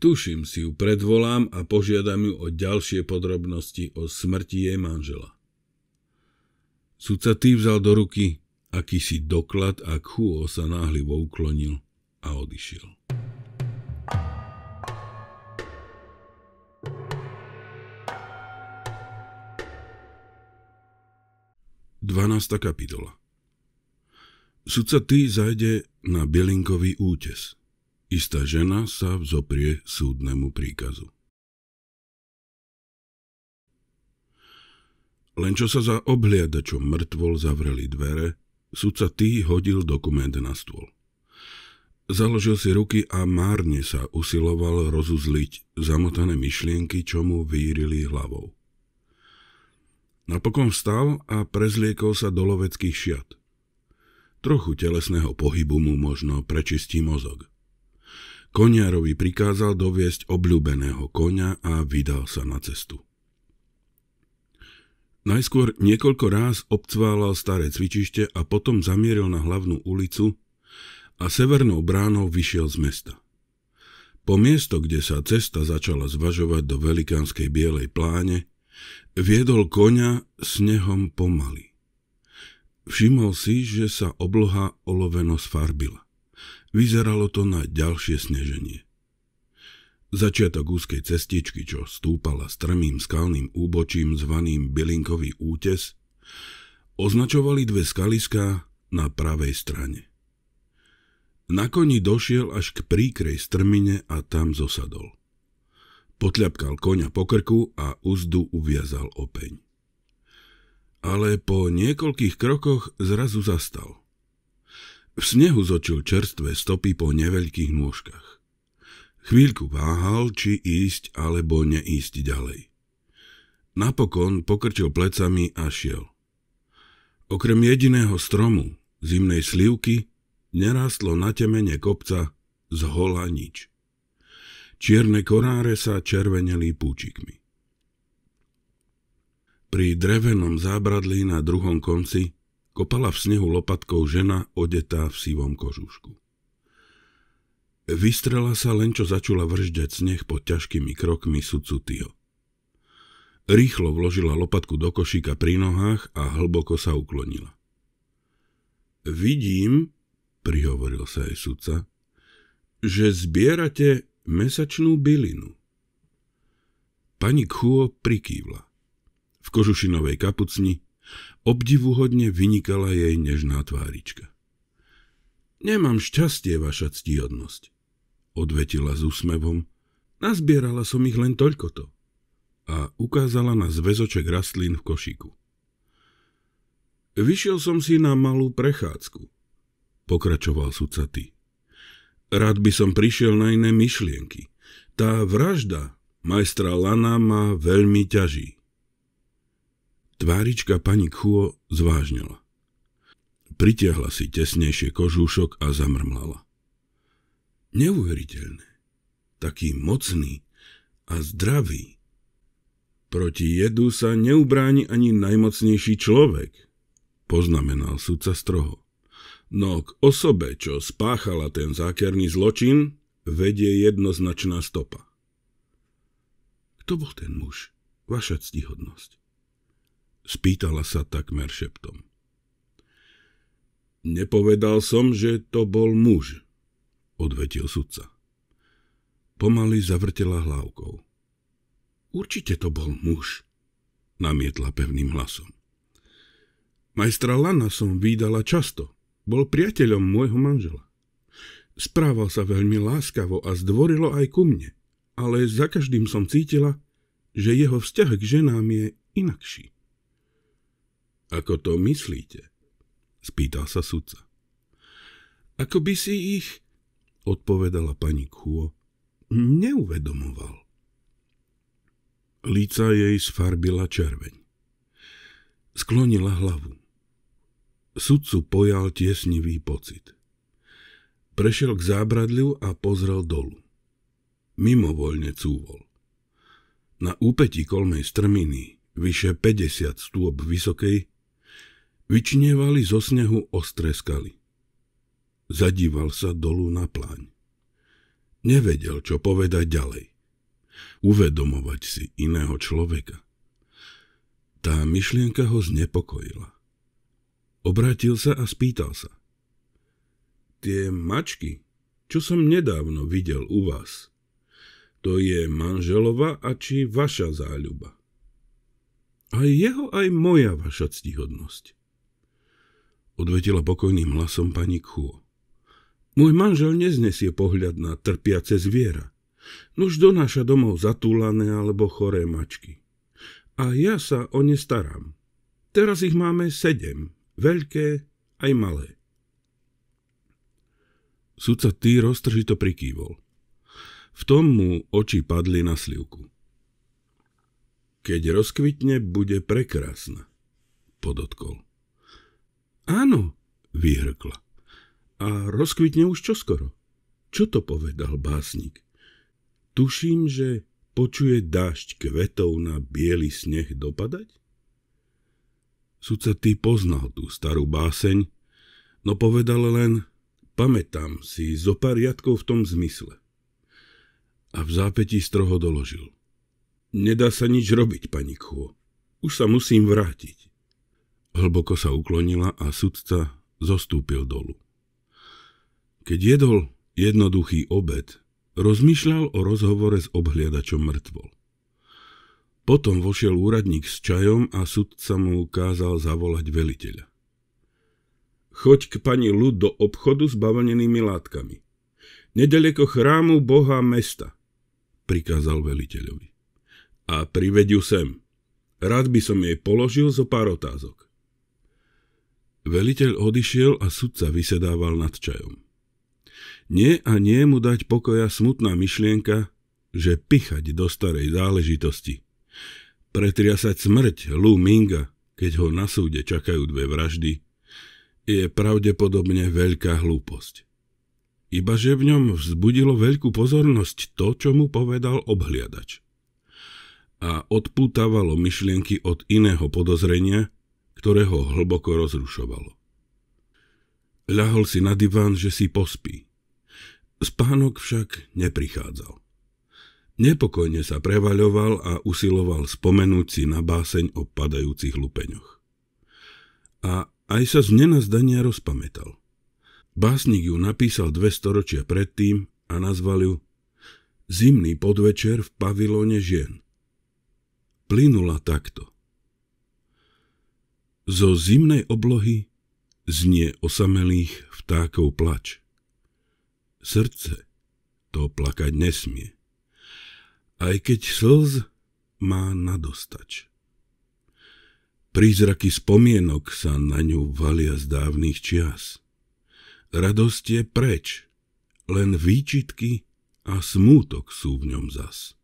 Tuším si ju predvolám a požiadam ju o ďalšie podrobnosti o smrti jej manžela. Sudca tý vzal do ruky akýsi doklad a Kuo sa náhlivo uklonil a odišiel. Dvanásta kapitola Sudca Ty zajde na bielinkový útes. Istá žena sa vzoprie súdnemu príkazu. Len čo sa za obhliadačom mŕtvol zavreli dvere, sudca tý hodil dokument na stôl. Založil si ruky a márne sa usiloval rozuzliť zamotané myšlienky, čo mu výrili hlavou. Napokon vstal a prezliekol sa do loveckých šiat. Trochu telesného pohybu mu možno prečistí mozog. Koniarovi prikázal doviesť obľúbeného konia a vydal sa na cestu. Najskôr niekoľko ráz obcválal staré cvičište a potom zamieril na hlavnú ulicu a severnou bránou vyšiel z mesta. Po miesto, kde sa cesta začala zvažovať do velikánskej bielej pláne, viedol koňa snehom pomaly. Všimol si, že sa obloha oloveno sfarbila. Vyzeralo to na ďalšie sneženie. Začiatok úzkej cestičky, čo stúpala strmým skalným úbočím zvaným Bylinkový útes, označovali dve skaliská na pravej strane. Na koni došiel až k príkrej strmine a tam zosadol. Potľapkal koňa po krku a úzdu uviazal opeň. Ale po niekoľkých krokoch zrazu zastal. V snehu zočil čerstvé stopy po neveľkých nôžkach. Chvíľku váhal, či ísť alebo neísť ďalej. Napokon pokrčil plecami a šiel. Okrem jediného stromu, zimnej slivky, nerástlo na temene kopca z hola nič. Čierne koráre sa červeneli púčikmi. Pri drevenom zábradlí na druhom konci kopala v snehu lopatkou žena odetá v sivom kožušku. Vystrela sa len, čo začula vržďať sneh pod ťažkými krokmi Sucutio. Rýchlo vložila lopatku do košíka pri nohách a hlboko sa uklonila. Vidím, prihovoril sa aj sudca, že zbierate mesačnú bylinu. Pani Kuo prikývla. V kožušinovej kapucni obdivuhodne vynikala jej nežná tvárička. Nemám šťastie, vaša ctihodnosť odvetila s úsmevom. Nazbierala som ich len toľkoto. A ukázala na zväzoček rastlín v košíku. Vyšiel som si na malú prechádzku, pokračoval sucaty. Rád by som prišiel na iné myšlienky. Tá vražda majstra Lana ma veľmi ťaží. Tvárička pani Kuo zvážnila. Pritiahla si tesnejšie kožúšok a zamrmlala. Neuveriteľné. Taký mocný a zdravý. Proti jedu sa neubráni ani najmocnejší človek, poznamenal sudca stroho. No k osobe, čo spáchala ten zákerný zločin, vedie jednoznačná stopa. Kto bol ten muž, vaša ctihodnosť? Spýtala sa takmer šeptom. Nepovedal som, že to bol muž, odvetil sudca. Pomaly zavrtela hlávkou. Určite to bol muž, namietla pevným hlasom. Majstra Lana som výdala často. Bol priateľom môjho manžela. Správal sa veľmi láskavo a zdvorilo aj ku mne, ale za každým som cítila, že jeho vzťah k ženám je inakší. Ako to myslíte? spýtal sa sudca. Ako by si ich odpovedala pani Kuo, neuvedomoval. Lica jej sfarbila červeň. Sklonila hlavu. Sudcu pojal tiesnivý pocit. Prešiel k zábradliu a pozrel dolu. Mimovoľne cúvol. Na úpeti kolmej strminy, vyše 50 stôp vysokej, vyčnievali zo snehu ostré skaly. Zadíval sa dolu na pláň. Nevedel, čo povedať ďalej. Uvedomovať si iného človeka. Tá myšlienka ho znepokojila. Obrátil sa a spýtal sa. Tie mačky, čo som nedávno videl u vás, to je manželova a či vaša záľuba? Aj jeho, aj moja vaša ctihodnosť. Odvetila pokojným hlasom pani Kuo. Môj manžel neznesie pohľad na trpiace zviera. Nuž donáša domov zatúlané alebo choré mačky. A ja sa o ne starám. Teraz ich máme sedem, veľké aj malé. Sudca Tý roztržito prikývol. V tom mu oči padli na slivku. Keď rozkvitne, bude prekrásna, podotkol. Áno, vyhrkla a rozkvitne už čoskoro. Čo to povedal básnik? Tuším, že počuje dážď kvetov na biely sneh dopadať? Sudca ty poznal tú starú báseň, no povedal len, pamätám si zo pár riadkov v tom zmysle. A v zápätí stroho doložil. Nedá sa nič robiť, pani Kho. Už sa musím vrátiť. Hlboko sa uklonila a sudca zostúpil dolu. Keď jedol jednoduchý obed, rozmýšľal o rozhovore s obhliadačom mŕtvol. Potom vošiel úradník s čajom a sudca mu ukázal zavolať veliteľa. Choď k pani Lud do obchodu s bavlnenými látkami. Nedaleko chrámu boha mesta, prikázal veliteľovi. A prived sem. Rád by som jej položil zo pár otázok. Veliteľ odišiel a sudca vysedával nad čajom. Nie a nie mu dať pokoja smutná myšlienka, že pichať do starej záležitosti. Pretriasať smrť Lu Minga, keď ho na súde čakajú dve vraždy, je pravdepodobne veľká hlúposť. Ibaže v ňom vzbudilo veľkú pozornosť to, čo mu povedal obhliadač. A odpútavalo myšlienky od iného podozrenia, ktoré ho hlboko rozrušovalo. Ľahol si na diván, že si pospí. Spánok však neprichádzal. Nepokojne sa prevaľoval a usiloval spomenúť si na báseň o padajúcich lupeňoch. A aj sa z nenazdania rozpamätal. Básnik ju napísal dve storočia predtým a nazval ju Zimný podvečer v pavilóne žien. Plynula takto. Zo zimnej oblohy znie osamelých vtákov plač. Srdce to plakať nesmie. Aj keď slz má nadostač. Prízraky spomienok sa na ňu valia z dávnych čias. Radosť je preč, len výčitky a smútok sú v ňom zas.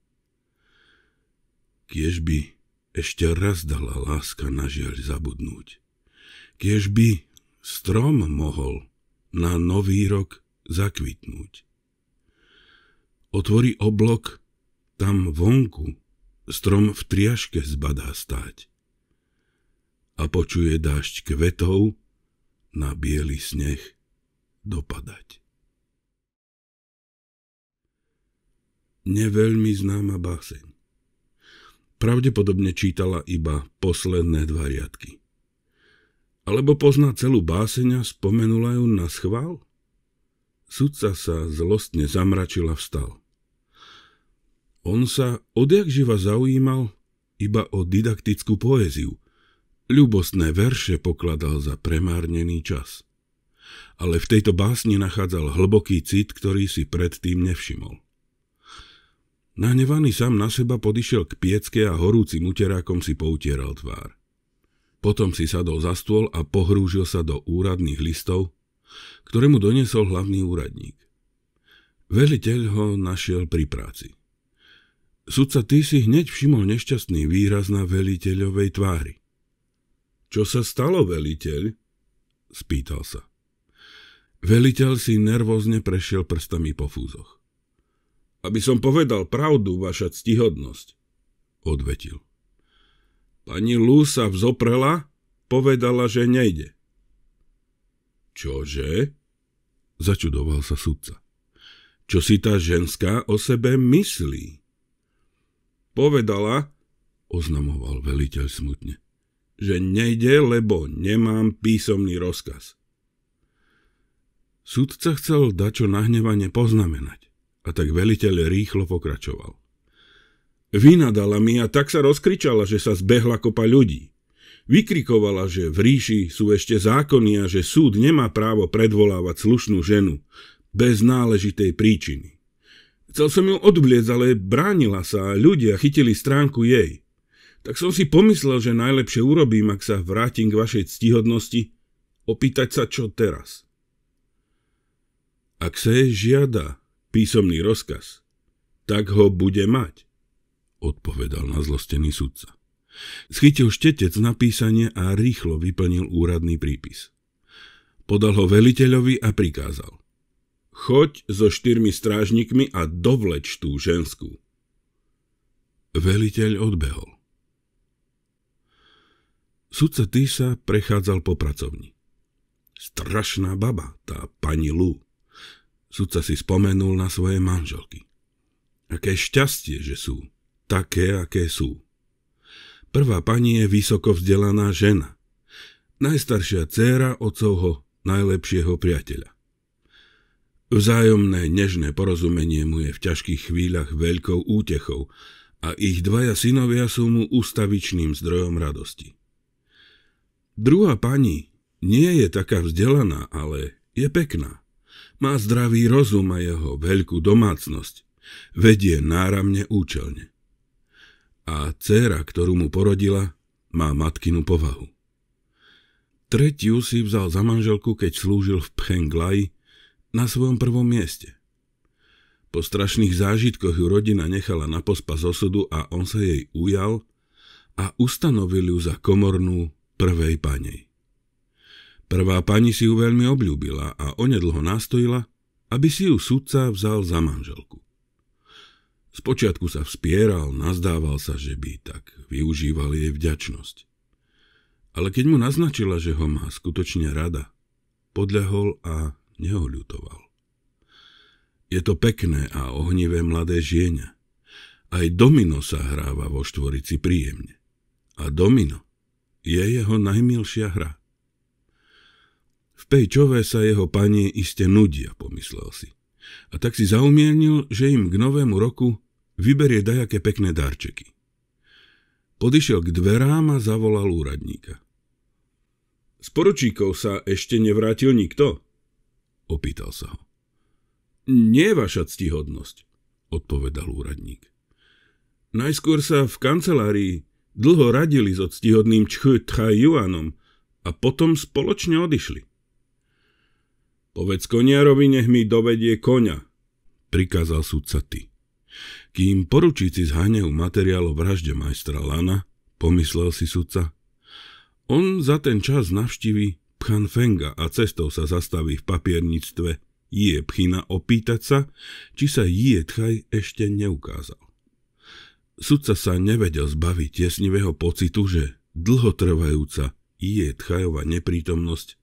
Kiež by ešte raz dala láska na žiaľ zabudnúť. Kiež by strom mohol na nový rok zakvitnúť. Otvorí oblok, tam vonku strom v triaške zbadá stáť a počuje dážď kvetov na biely sneh dopadať. Neveľmi známa báseň. Pravdepodobne čítala iba posledné dva riadky. Alebo pozná celú báseň a spomenula ju na schvál? Sudca sa zlostne zamračil a vstal. On sa odjak živa zaujímal iba o didaktickú poéziu. Ľubostné verše pokladal za premárnený čas. Ale v tejto básni nachádzal hlboký cit, ktorý si predtým nevšimol. Nahnevaný sám na seba podišiel k piecke a horúcim uterákom si poutieral tvár. Potom si sadol za stôl a pohrúžil sa do úradných listov, ktorému doniesol hlavný úradník. Veliteľ ho našiel pri práci. Sudca ty si hneď všimol nešťastný výraz na veliteľovej tvári. Čo sa stalo, veliteľ? spýtal sa. Veliteľ si nervózne prešiel prstami po fúzoch. Aby som povedal pravdu, vaša ctihodnosť, odvetil. Pani Lú sa vzoprela, povedala, že nejde. Čože? Začudoval sa sudca. Čo si tá ženská o sebe myslí? Povedala, oznamoval veliteľ smutne, že nejde, lebo nemám písomný rozkaz. Sudca chcel dačo nahnevanie poznamenať a tak veliteľ rýchlo pokračoval. Vynadala mi a tak sa rozkričala, že sa zbehla kopa ľudí. Vykrikovala, že v ríši sú ešte zákony a že súd nemá právo predvolávať slušnú ženu bez náležitej príčiny. Chcel som ju odbliec, ale bránila sa a ľudia chytili stránku jej. Tak som si pomyslel, že najlepšie urobím, ak sa vrátim k vašej ctihodnosti, opýtať sa, čo teraz. Ak sa jej žiada písomný rozkaz, tak ho bude mať, odpovedal nazlostený sudca. Schytil štetec na písanie a rýchlo vyplnil úradný prípis. Podal ho veliteľovi a prikázal. Choď so štyrmi strážnikmi a dovleč tú ženskú. Veliteľ odbehol. Sudca Týsa prechádzal po pracovni. Strašná baba, tá pani Lu. Sudca si spomenul na svoje manželky. Aké šťastie, že sú. Také, aké sú. Prvá pani je vysoko vzdelaná žena. Najstaršia dcéra otcovho najlepšieho priateľa. Vzájomné nežné porozumenie mu je v ťažkých chvíľach veľkou útechou a ich dvaja synovia sú mu ústavičným zdrojom radosti. Druhá pani nie je taká vzdelaná, ale je pekná. Má zdravý rozum a jeho veľkú domácnosť. Vedie náramne účelne a dcéra, ktorú mu porodila, má matkinu povahu. Tretiu si vzal za manželku, keď slúžil v Pchenglaji na svojom prvom mieste. Po strašných zážitkoch ju rodina nechala na pospa z osudu a on sa jej ujal a ustanovil ju za komornú prvej panej. Prvá pani si ju veľmi obľúbila a onedlho nastojila, aby si ju sudca vzal za manželku. Spočiatku sa vspieral, nazdával sa, že by tak využíval jej vďačnosť. Ale keď mu naznačila, že ho má skutočne rada, podľahol a neohľutoval. Je to pekné a ohnivé mladé žienia. Aj domino sa hráva vo štvorici príjemne. A domino je jeho najmilšia hra. V Pejčove sa jeho panie iste nudia, pomyslel si. A tak si zaumienil, že im k novému roku Vyberie dajaké pekné darčeky. Podišiel k dverám a zavolal úradníka. Z poručíkov sa ešte nevrátil nikto? Opýtal sa ho. Nie vaša ctihodnosť, odpovedal úradník. Najskôr sa v kancelárii dlho radili so ctihodným Čchu Tchajuanom a potom spoločne odišli. Povedz koniarovi, nech mi dovedie koňa, prikázal sudca ty. Kým poručíci zháňajú materiál o vražde majstra Lana, pomyslel si sudca, on za ten čas navštívi Fenga a cestou sa zastaví v papierníctve je Pchina opýtať sa, či sa je Tchaj ešte neukázal. Sudca sa nevedel zbaviť tesnivého pocitu, že dlhotrvajúca je Tchajová neprítomnosť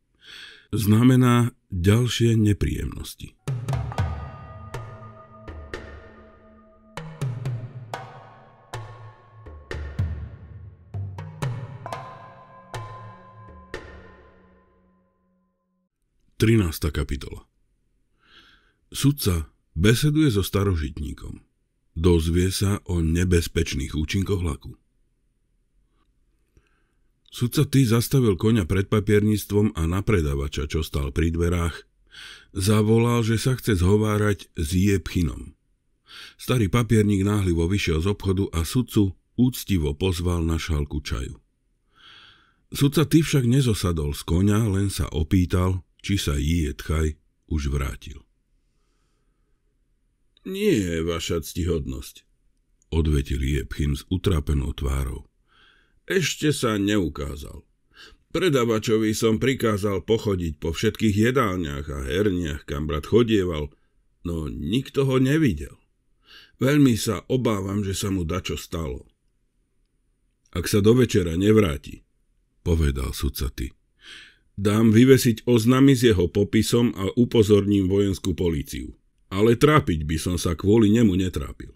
znamená ďalšie nepríjemnosti. 13. kapitola Sudca beseduje so starožitníkom. Dozvie sa o nebezpečných účinkoch laku. Sudca ty zastavil koňa pred papierníctvom a na predavača, čo stal pri dverách, zavolal, že sa chce zhovárať s Jebchinom. Starý papierník náhlivo vyšiel z obchodu a sudcu úctivo pozval na šálku čaju. Sudca ty však nezosadol z koňa, len sa opýtal, či sa Jie Tchaj už vrátil. Nie, vaša ctihodnosť, odvetil Jepchin s utrapenou tvárou. Ešte sa neukázal. Predavačovi som prikázal pochodiť po všetkých jedálniach a herniach, kam brat chodieval, no nikto ho nevidel. Veľmi sa obávam, že sa mu dačo stalo. Ak sa do večera nevráti, povedal sudca ty, Dám vyvesiť oznamy s jeho popisom a upozorním vojenskú políciu. Ale trápiť by som sa kvôli nemu netrápil.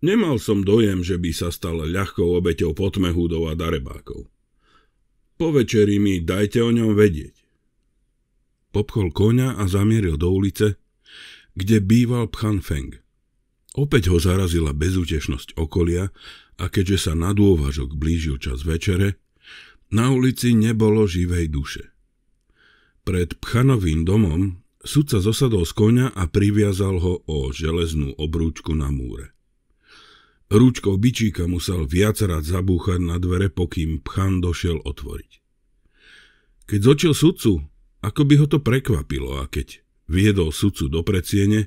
Nemal som dojem, že by sa stal ľahkou obeťou potmehúdov a darebákov. Po večeri mi dajte o ňom vedieť. Popchol koňa a zamieril do ulice, kde býval Pchan Feng. Opäť ho zarazila bezútešnosť okolia a keďže sa na dôvažok blížil čas večere, na ulici nebolo živej duše. Pred Pchanovým domom sudca zosadol z konia a priviazal ho o železnú obrúčku na múre. Rúčkou bičíka musel viacrat zabúchať na dvere, pokým Pchan došiel otvoriť. Keď zočil sudcu, ako by ho to prekvapilo a keď viedol sudcu do predsiene,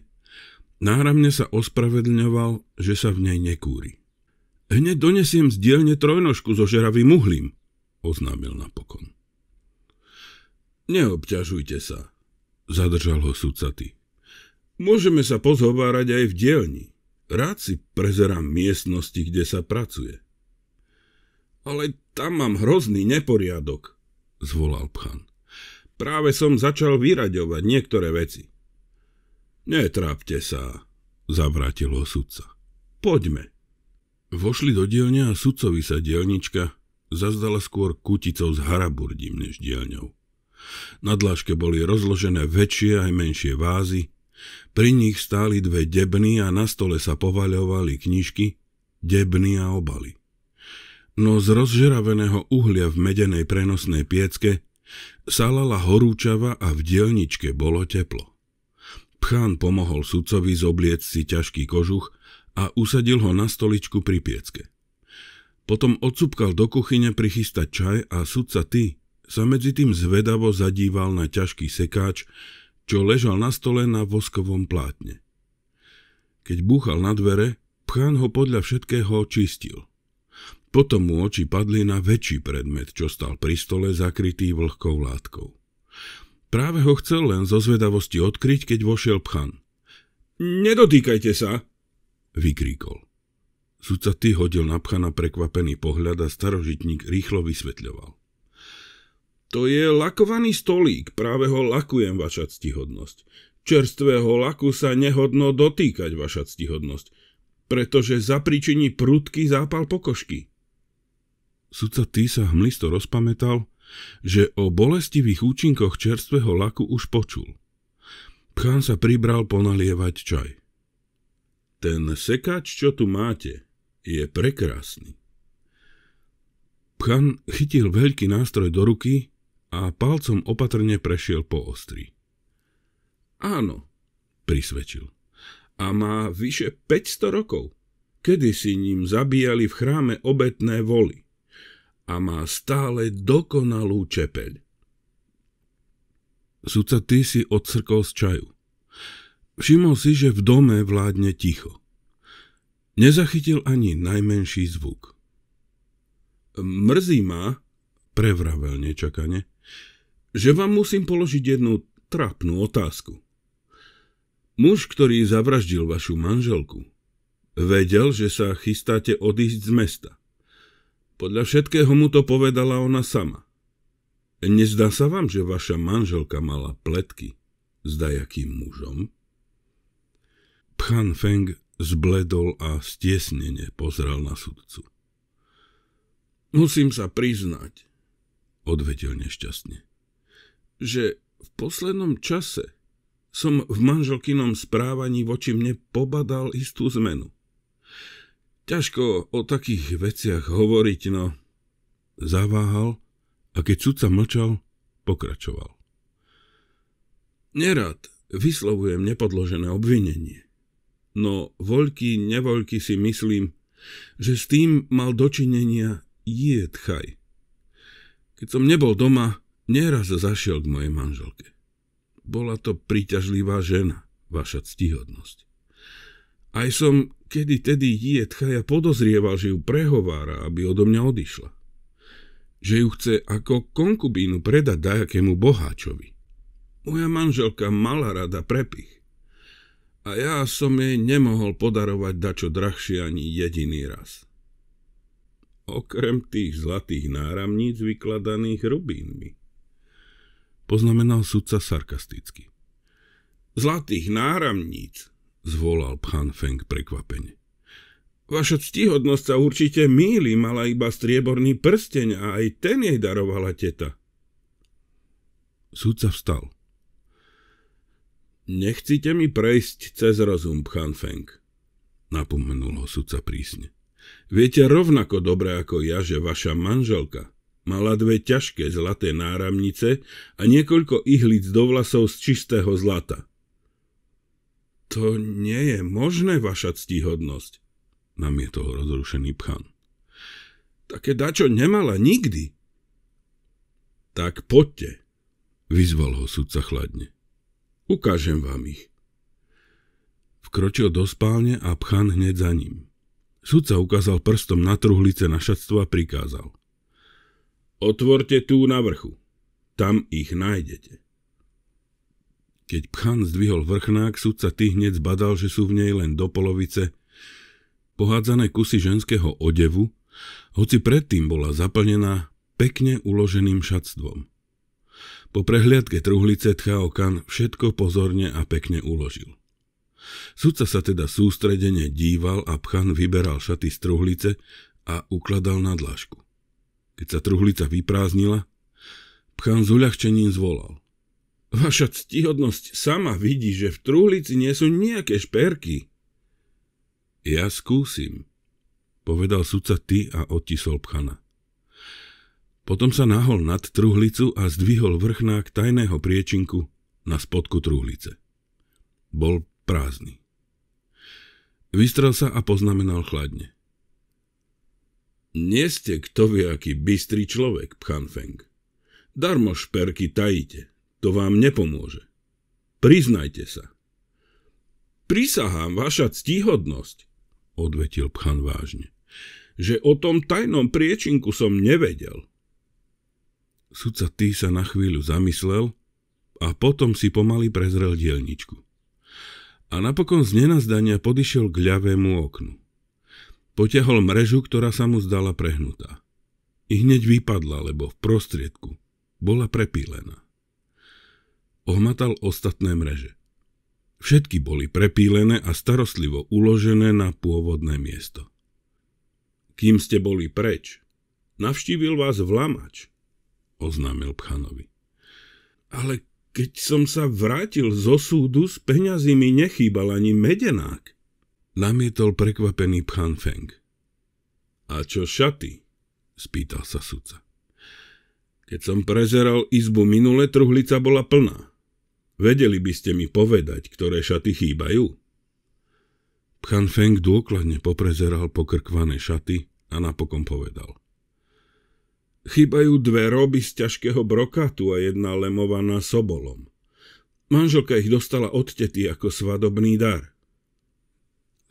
náramne sa ospravedlňoval, že sa v nej nekúri. Hneď donesiem z dielne trojnožku so žeravým uhlím, oznámil napokon. Neobťažujte sa, zadržal ho sudcaty. Môžeme sa pozhovárať aj v dielni. Rád si prezerám miestnosti, kde sa pracuje. Ale tam mám hrozný neporiadok, zvolal pchan. Práve som začal vyraďovať niektoré veci. Netrápte sa, zavrátil ho sudca. Poďme. Vošli do dielne a sudcovi sa dielnička, zazdala skôr kuticou s haraburdím než dielňou. Na dláške boli rozložené väčšie aj menšie vázy, pri nich stáli dve debny a na stole sa povaľovali knižky, debny a obaly. No z rozžeraveného uhlia v medenej prenosnej piecke salala horúčava a v dielničke bolo teplo. Pchán pomohol sudcovi zobliec si ťažký kožuch a usadil ho na stoličku pri piecke. Potom odsúpkal do kuchyne prichystať čaj a sudca ty sa medzi tým zvedavo zadíval na ťažký sekáč, čo ležal na stole na voskovom plátne. Keď búchal na dvere, pchán ho podľa všetkého čistil. Potom mu oči padli na väčší predmet, čo stal pri stole zakrytý vlhkou látkou. Práve ho chcel len zo zvedavosti odkryť, keď vošiel pchan. Nedotýkajte sa! vykríkol. Sudca ty hodil na pchana prekvapený pohľad a starožitník rýchlo vysvetľoval. To je lakovaný stolík, práve ho lakujem, vaša ctihodnosť. Čerstvého laku sa nehodno dotýkať, vaša ctihodnosť, pretože zapričiní prudký zápal pokožky. Sudca ty sa hmlisto rozpamätal, že o bolestivých účinkoch čerstvého laku už počul. Pchán sa pribral ponalievať čaj. Ten sekač, čo tu máte, je prekrásny. Pchan chytil veľký nástroj do ruky a palcom opatrne prešiel po ostri. Áno, prisvedčil. A má vyše 500 rokov. Kedy si ním zabíjali v chráme obetné voly. A má stále dokonalú čepeľ. Súca, ty si odsrkol z čaju. Všimol si, že v dome vládne ticho. Nezachytil ani najmenší zvuk. Mrzí ma, prevravel nečakane, že vám musím položiť jednu trápnu otázku. Muž, ktorý zavraždil vašu manželku, vedel, že sa chystáte odísť z mesta. Podľa všetkého mu to povedala ona sama. Nezdá sa vám, že vaša manželka mala pletky s dajakým mužom? Pchan Feng zbledol a stiesnene pozrel na sudcu. Musím sa priznať, odvedel nešťastne, že v poslednom čase som v manželkynom správaní voči mne pobadal istú zmenu. Ťažko o takých veciach hovoriť, no... Zaváhal a keď sudca mlčal, pokračoval. Nerad vyslovujem nepodložené obvinenie no voľky, nevoľky si myslím, že s tým mal dočinenia jedchaj. Keď som nebol doma, nieraz zašiel k mojej manželke. Bola to príťažlivá žena, vaša ctihodnosť. Aj som kedy tedy jedchaja podozrieval, že ju prehovára, aby odo mňa odišla. Že ju chce ako konkubínu predať dajakému boháčovi. Moja manželka mala rada prepich a ja som jej nemohol podarovať dačo drahšie ani jediný raz. Okrem tých zlatých náramníc vykladaných rubínmi. Poznamenal sudca sarkasticky. Zlatých náramníc, zvolal Pchan Feng prekvapene. Vaša ctihodnosť sa určite míli, mala iba strieborný prsteň a aj ten jej darovala teta. Sudca vstal Nechcíte mi prejsť cez rozum, Pchan Feng, napomenul ho sudca prísne. Viete rovnako dobre ako ja, že vaša manželka mala dve ťažké zlaté náramnice a niekoľko ihlic do vlasov z čistého zlata. To nie je možné, vaša ctihodnosť, namietol rozrušený pchan. Také dačo nemala nikdy. Tak poďte, vyzval ho sudca chladne. Ukážem vám ich. Vkročil do spálne a pchan hneď za ním. Sudca ukázal prstom na truhlice našatstva a prikázal. Otvorte tu na vrchu. Tam ich nájdete. Keď pchan zdvihol vrchnák, sudca ty hneď zbadal, že sú v nej len do polovice pohádzané kusy ženského odevu, hoci predtým bola zaplnená pekne uloženým šatstvom. Po prehliadke truhlice kan všetko pozorne a pekne uložil. Sudca sa teda sústredene díval a Pchan vyberal šaty z truhlice a ukladal na dlažku. Keď sa truhlica vyprázdnila, Pchan s uľahčením zvolal. Vaša ctihodnosť sama vidí, že v truhlici nie sú nejaké šperky. Ja skúsim, povedal sudca ty a otisol Pchana. Potom sa nahol nad truhlicu a zdvihol vrchnák tajného priečinku na spodku truhlice. Bol prázdny. Vystrel sa a poznamenal chladne. Nie ste kto vie, aký bystrý človek, Feng. Darmo šperky tajíte, to vám nepomôže. Priznajte sa. Prisahám, vaša ctíhodnosť, odvetil Pchan vážne, že o tom tajnom priečinku som nevedel – Sudca ty sa na chvíľu zamyslel a potom si pomaly prezrel dielničku. A napokon z nenazdania podišiel k ľavému oknu. Potiahol mrežu, ktorá sa mu zdala prehnutá. I hneď vypadla, lebo v prostriedku bola prepílená. Ohmatal ostatné mreže. Všetky boli prepílené a starostlivo uložené na pôvodné miesto. Kým ste boli preč, navštívil vás vlamač, oznámil Pchanovi. Ale keď som sa vrátil zo súdu, s peňazí mi nechýbal ani medenák. Namietol prekvapený Pchan Feng. A čo šaty? spýtal sa sudca. Keď som prezeral izbu minule, truhlica bola plná. Vedeli by ste mi povedať, ktoré šaty chýbajú? Pchan Feng dôkladne poprezeral pokrkvané šaty a napokon povedal. Chýbajú dve roby z ťažkého brokatu a jedna lemovaná sobolom. Manželka ich dostala od tety ako svadobný dar.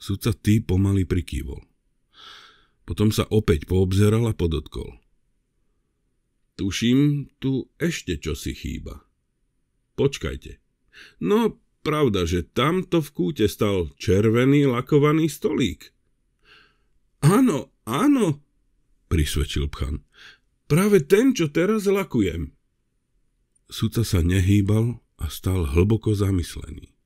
Sudca tý pomaly prikývol. Potom sa opäť poobzeral a podotkol. Tuším, tu ešte čo si chýba. Počkajte. No, pravda, že tamto v kúte stal červený lakovaný stolík. Áno, áno, prisvedčil Pchan. Práve ten, čo teraz lakujem. Sudca sa nehýbal a stal hlboko zamyslený.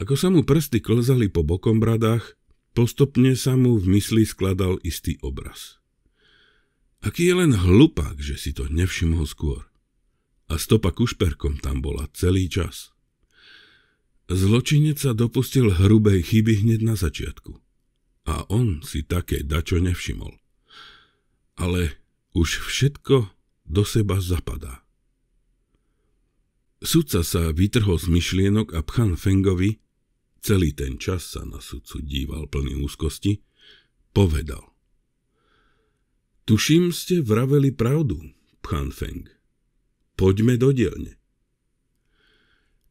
Ako sa mu prsty klzali po bokom bradách, postupne sa mu v mysli skladal istý obraz. Aký je len hlupák, že si to nevšimol skôr. A stopa kušperkom tam bola celý čas. Zločinec sa dopustil hrubej chyby hneď na začiatku. A on si také dačo nevšimol. Ale už všetko do seba zapadá. Sudca sa vytrhol z myšlienok a Pchan Fengovi, celý ten čas sa na sudcu díval plný úzkosti, povedal. Tuším ste vraveli pravdu, Pchan Feng. Poďme do dielne.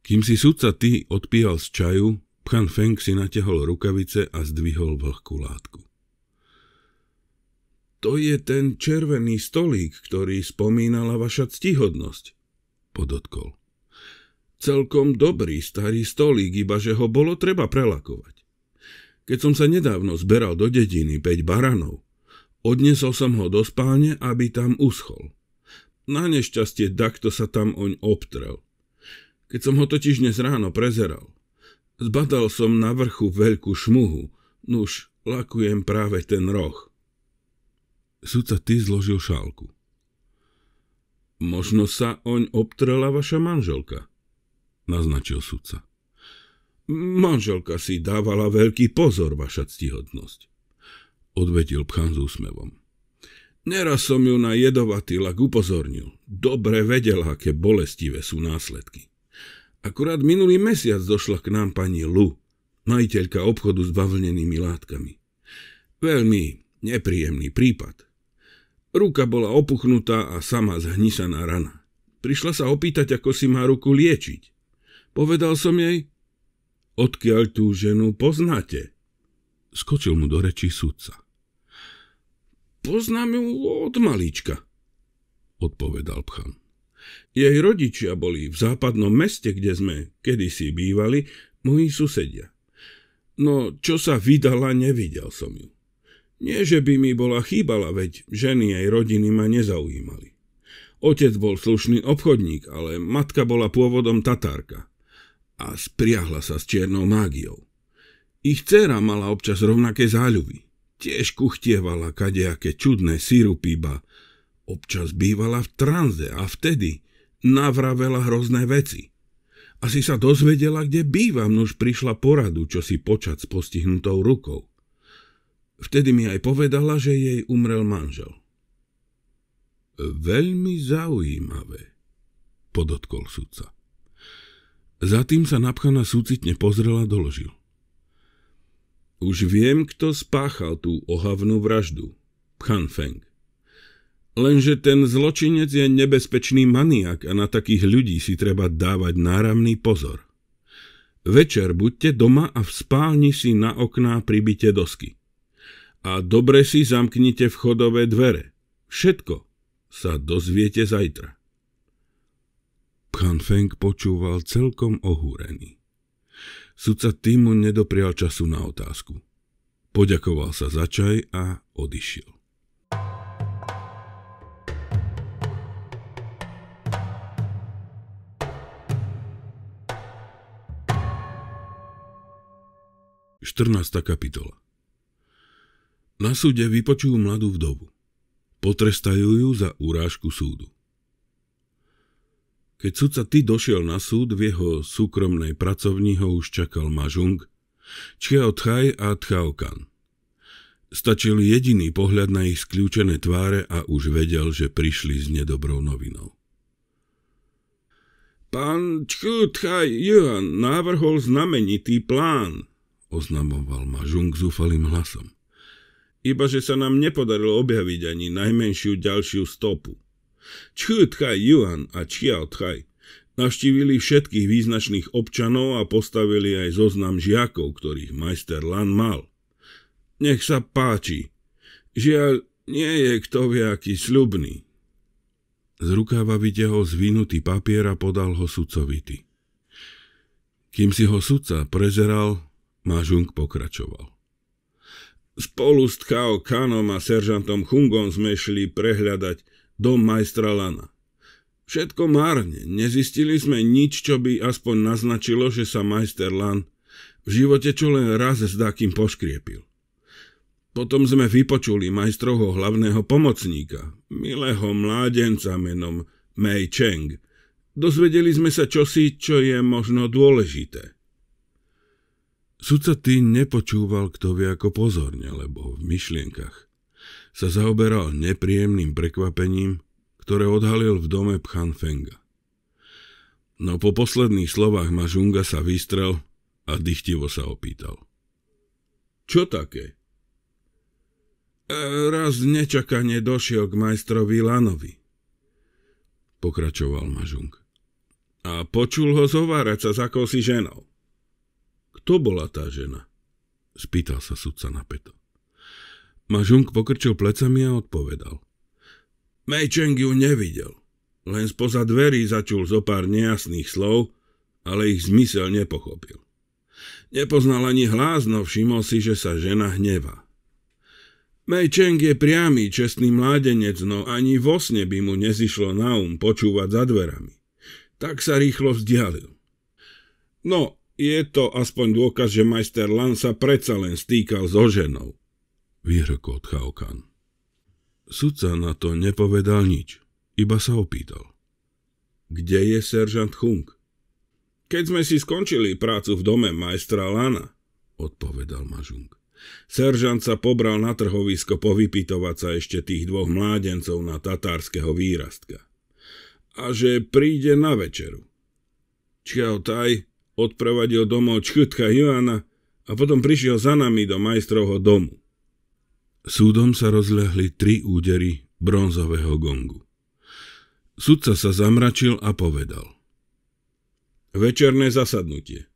Kým si sudca ty odpíhal z čaju, Pchan Feng si natiahol rukavice a zdvihol vlhkú látku. To je ten červený stolík, ktorý spomínala vaša ctihodnosť, podotkol. Celkom dobrý starý stolík, iba že ho bolo treba prelakovať. Keď som sa nedávno zberal do dediny 5 baranov, odnesol som ho do spáne, aby tam uschol. Na nešťastie takto sa tam oň obtrel. Keď som ho totiž dnes ráno prezeral, zbadal som na vrchu veľkú šmuhu, nuž lakujem práve ten roh. Sudca ty zložil šálku. Možno sa oň obtrela vaša manželka, naznačil sudca. Manželka si dávala veľký pozor, vaša ctihodnosť, odvetil pchan s úsmevom. Neraz som ju na jedovatý lak upozornil. Dobre vedela, aké bolestivé sú následky. Akurát minulý mesiac došla k nám pani Lu, majiteľka obchodu s bavlnenými látkami. Veľmi nepríjemný prípad. Ruka bola opuchnutá a sama zhnisaná rana. Prišla sa opýtať, ako si má ruku liečiť. Povedal som jej, odkiaľ tú ženu poznáte. Skočil mu do rečí sudca. Poznám ju od malička, odpovedal Pchan. Jej rodičia boli v západnom meste, kde sme kedysi bývali, moji susedia. No, čo sa vydala, nevidel som ju. Nie, že by mi bola chýbala, veď ženy aj rodiny ma nezaujímali. Otec bol slušný obchodník, ale matka bola pôvodom Tatárka a spriahla sa s čiernou mágiou. Ich dcéra mala občas rovnaké záľuby. Tiež kuchtievala kadejaké čudné sirupíba. občas bývala v tranze a vtedy navravela hrozné veci. Asi sa dozvedela, kde bývam, už prišla poradu, čo si počať s postihnutou rukou. Vtedy mi aj povedala, že jej umrel manžel. Veľmi zaujímavé, podotkol sudca. Za tým sa napchana súcitne pozrela a doložil. Už viem, kto spáchal tú ohavnú vraždu. Pchan Feng. Lenže ten zločinec je nebezpečný maniak a na takých ľudí si treba dávať náramný pozor. Večer buďte doma a v spálni si na okná pribite dosky a dobre si zamknite vchodové dvere. Všetko sa dozviete zajtra. Pchan Feng počúval celkom ohúrený. Sudca týmu nedoprial času na otázku. Poďakoval sa za čaj a odišiel. Štrnásta kapitola na súde vypočujú mladú vdovu. Potrestajú ju za urážku súdu. Keď sudca ty došiel na súd, v jeho súkromnej pracovni ho už čakal Mažung, Čiao Tchaj a Tchao Kan. Stačil jediný pohľad na ich skľúčené tváre a už vedel, že prišli s nedobrou novinou. Pán Čku Tchaj Yuan návrhol znamenitý plán, oznamoval ma Žung zúfalým hlasom iba že sa nám nepodarilo objaviť ani najmenšiu ďalšiu stopu. Čiu Tchaj Yuan a Čiao Tchaj navštívili všetkých význačných občanov a postavili aj zoznam žiakov, ktorých majster Lan mal. Nech sa páči. Žiaľ, nie je kto vie aký sľubný. Z rukáva vytiahol zvinutý papier a podal ho sudcovity. Kým si ho sudca prezeral, Mažung pokračoval. Spolu s Tchao Kanom a seržantom Chungom sme šli prehľadať dom majstra Lana. Všetko márne, nezistili sme nič, čo by aspoň naznačilo, že sa majster Lan v živote čo len raz s dákým poškriepil. Potom sme vypočuli majstrovho hlavného pomocníka, milého mládenca menom Mei Cheng. Dozvedeli sme sa čosi, čo je možno dôležité – Sudca ty nepočúval kto vie ako pozorne, lebo v myšlienkach sa zaoberal nepríjemným prekvapením, ktoré odhalil v dome Pchan Fenga. No po posledných slovách Mažunga sa vystrel a dychtivo sa opýtal. Čo také? E, raz nečakane došiel k majstrovi Lanovi, pokračoval Mažung. A počul ho zovárať sa za kosi ženou. Kto bola tá žena? Spýtal sa sudca napeto. Mažung pokrčil plecami a odpovedal. Mei Cheng ju nevidel. Len spoza dverí začul zo pár nejasných slov, ale ich zmysel nepochopil. Nepoznal ani hlas, no všimol si, že sa žena hnevá. Mei Cheng je priamy, čestný mládenec, no ani vo sne by mu nezišlo na um počúvať za dverami. Tak sa rýchlo vzdialil. No, je to aspoň dôkaz, že majster Lan sa predsa len stýkal so ženou. Vyhrkol Tchaokan. Sudca na to nepovedal nič, iba sa opýtal. Kde je seržant Hung? Keď sme si skončili prácu v dome majstra Lana, odpovedal Mažung. Seržant sa pobral na trhovisko povypitovať sa ešte tých dvoch mládencov na tatárskeho výrastka. A že príde na večeru. Čiao Taj odprevadil domov Čkytka Joana a potom prišiel za nami do majstrovho domu. Súdom sa rozľahli tri údery bronzového gongu. Sudca sa zamračil a povedal. Večerné zasadnutie.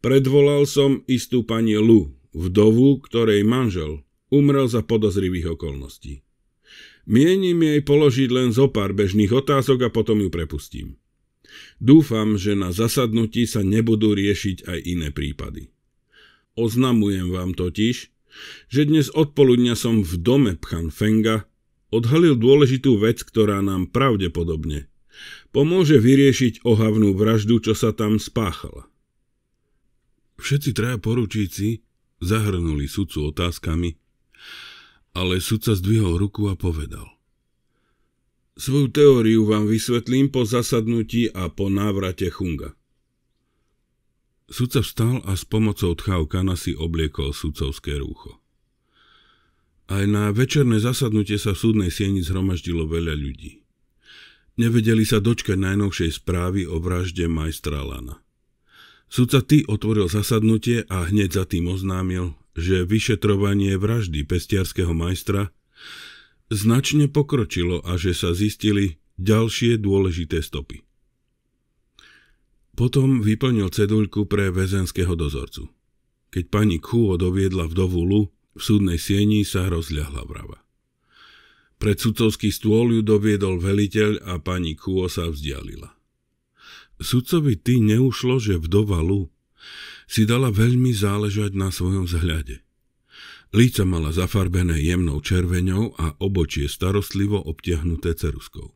Predvolal som istú pani Lu, vdovu, ktorej manžel umrel za podozrivých okolností. Mienim jej položiť len zo pár bežných otázok a potom ju prepustím. Dúfam, že na zasadnutí sa nebudú riešiť aj iné prípady. Oznamujem vám totiž, že dnes odpoludňa som v dome Pchan Fenga odhalil dôležitú vec, ktorá nám pravdepodobne pomôže vyriešiť ohavnú vraždu, čo sa tam spáchala. Všetci traja poručíci zahrnuli sudcu otázkami, ale sudca zdvihol ruku a povedal – Svoju teóriu vám vysvetlím po zasadnutí a po návrate Chunga. Sudca vstal a s pomocou kana si obliekol sudcovské rúcho. Aj na večerné zasadnutie sa v súdnej sieni zhromaždilo veľa ľudí. Nevedeli sa dočkať najnovšej správy o vražde majstra Lana. Sudca Ty otvoril zasadnutie a hneď za tým oznámil, že vyšetrovanie vraždy pestiarského majstra značne pokročilo a že sa zistili ďalšie dôležité stopy. Potom vyplnil cedulku pre väzenského dozorcu. Keď pani Kuo doviedla vdovu Lu, v súdnej sieni sa rozľahla vrava. Pred sudcovský stôl ju doviedol veliteľ a pani Kuo sa vzdialila. Sudcovi ty neušlo, že vdova Lu si dala veľmi záležať na svojom vzhľade. Líca mala zafarbené jemnou červenou a obočie starostlivo obtiahnuté ceruskou.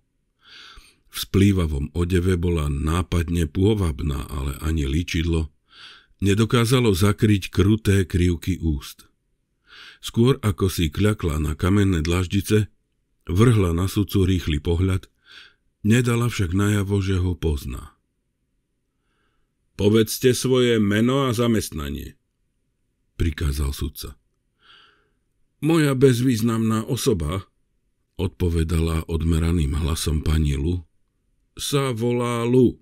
V splývavom odeve bola nápadne pôvabná, ale ani líčidlo nedokázalo zakryť kruté krivky úst. Skôr ako si kľakla na kamenné dlaždice, vrhla na sudcu rýchly pohľad, nedala však najavo, že ho pozná. Povedzte svoje meno a zamestnanie, prikázal sudca. Moja bezvýznamná osoba, odpovedala odmeraným hlasom pani Lu, sa volá Lu,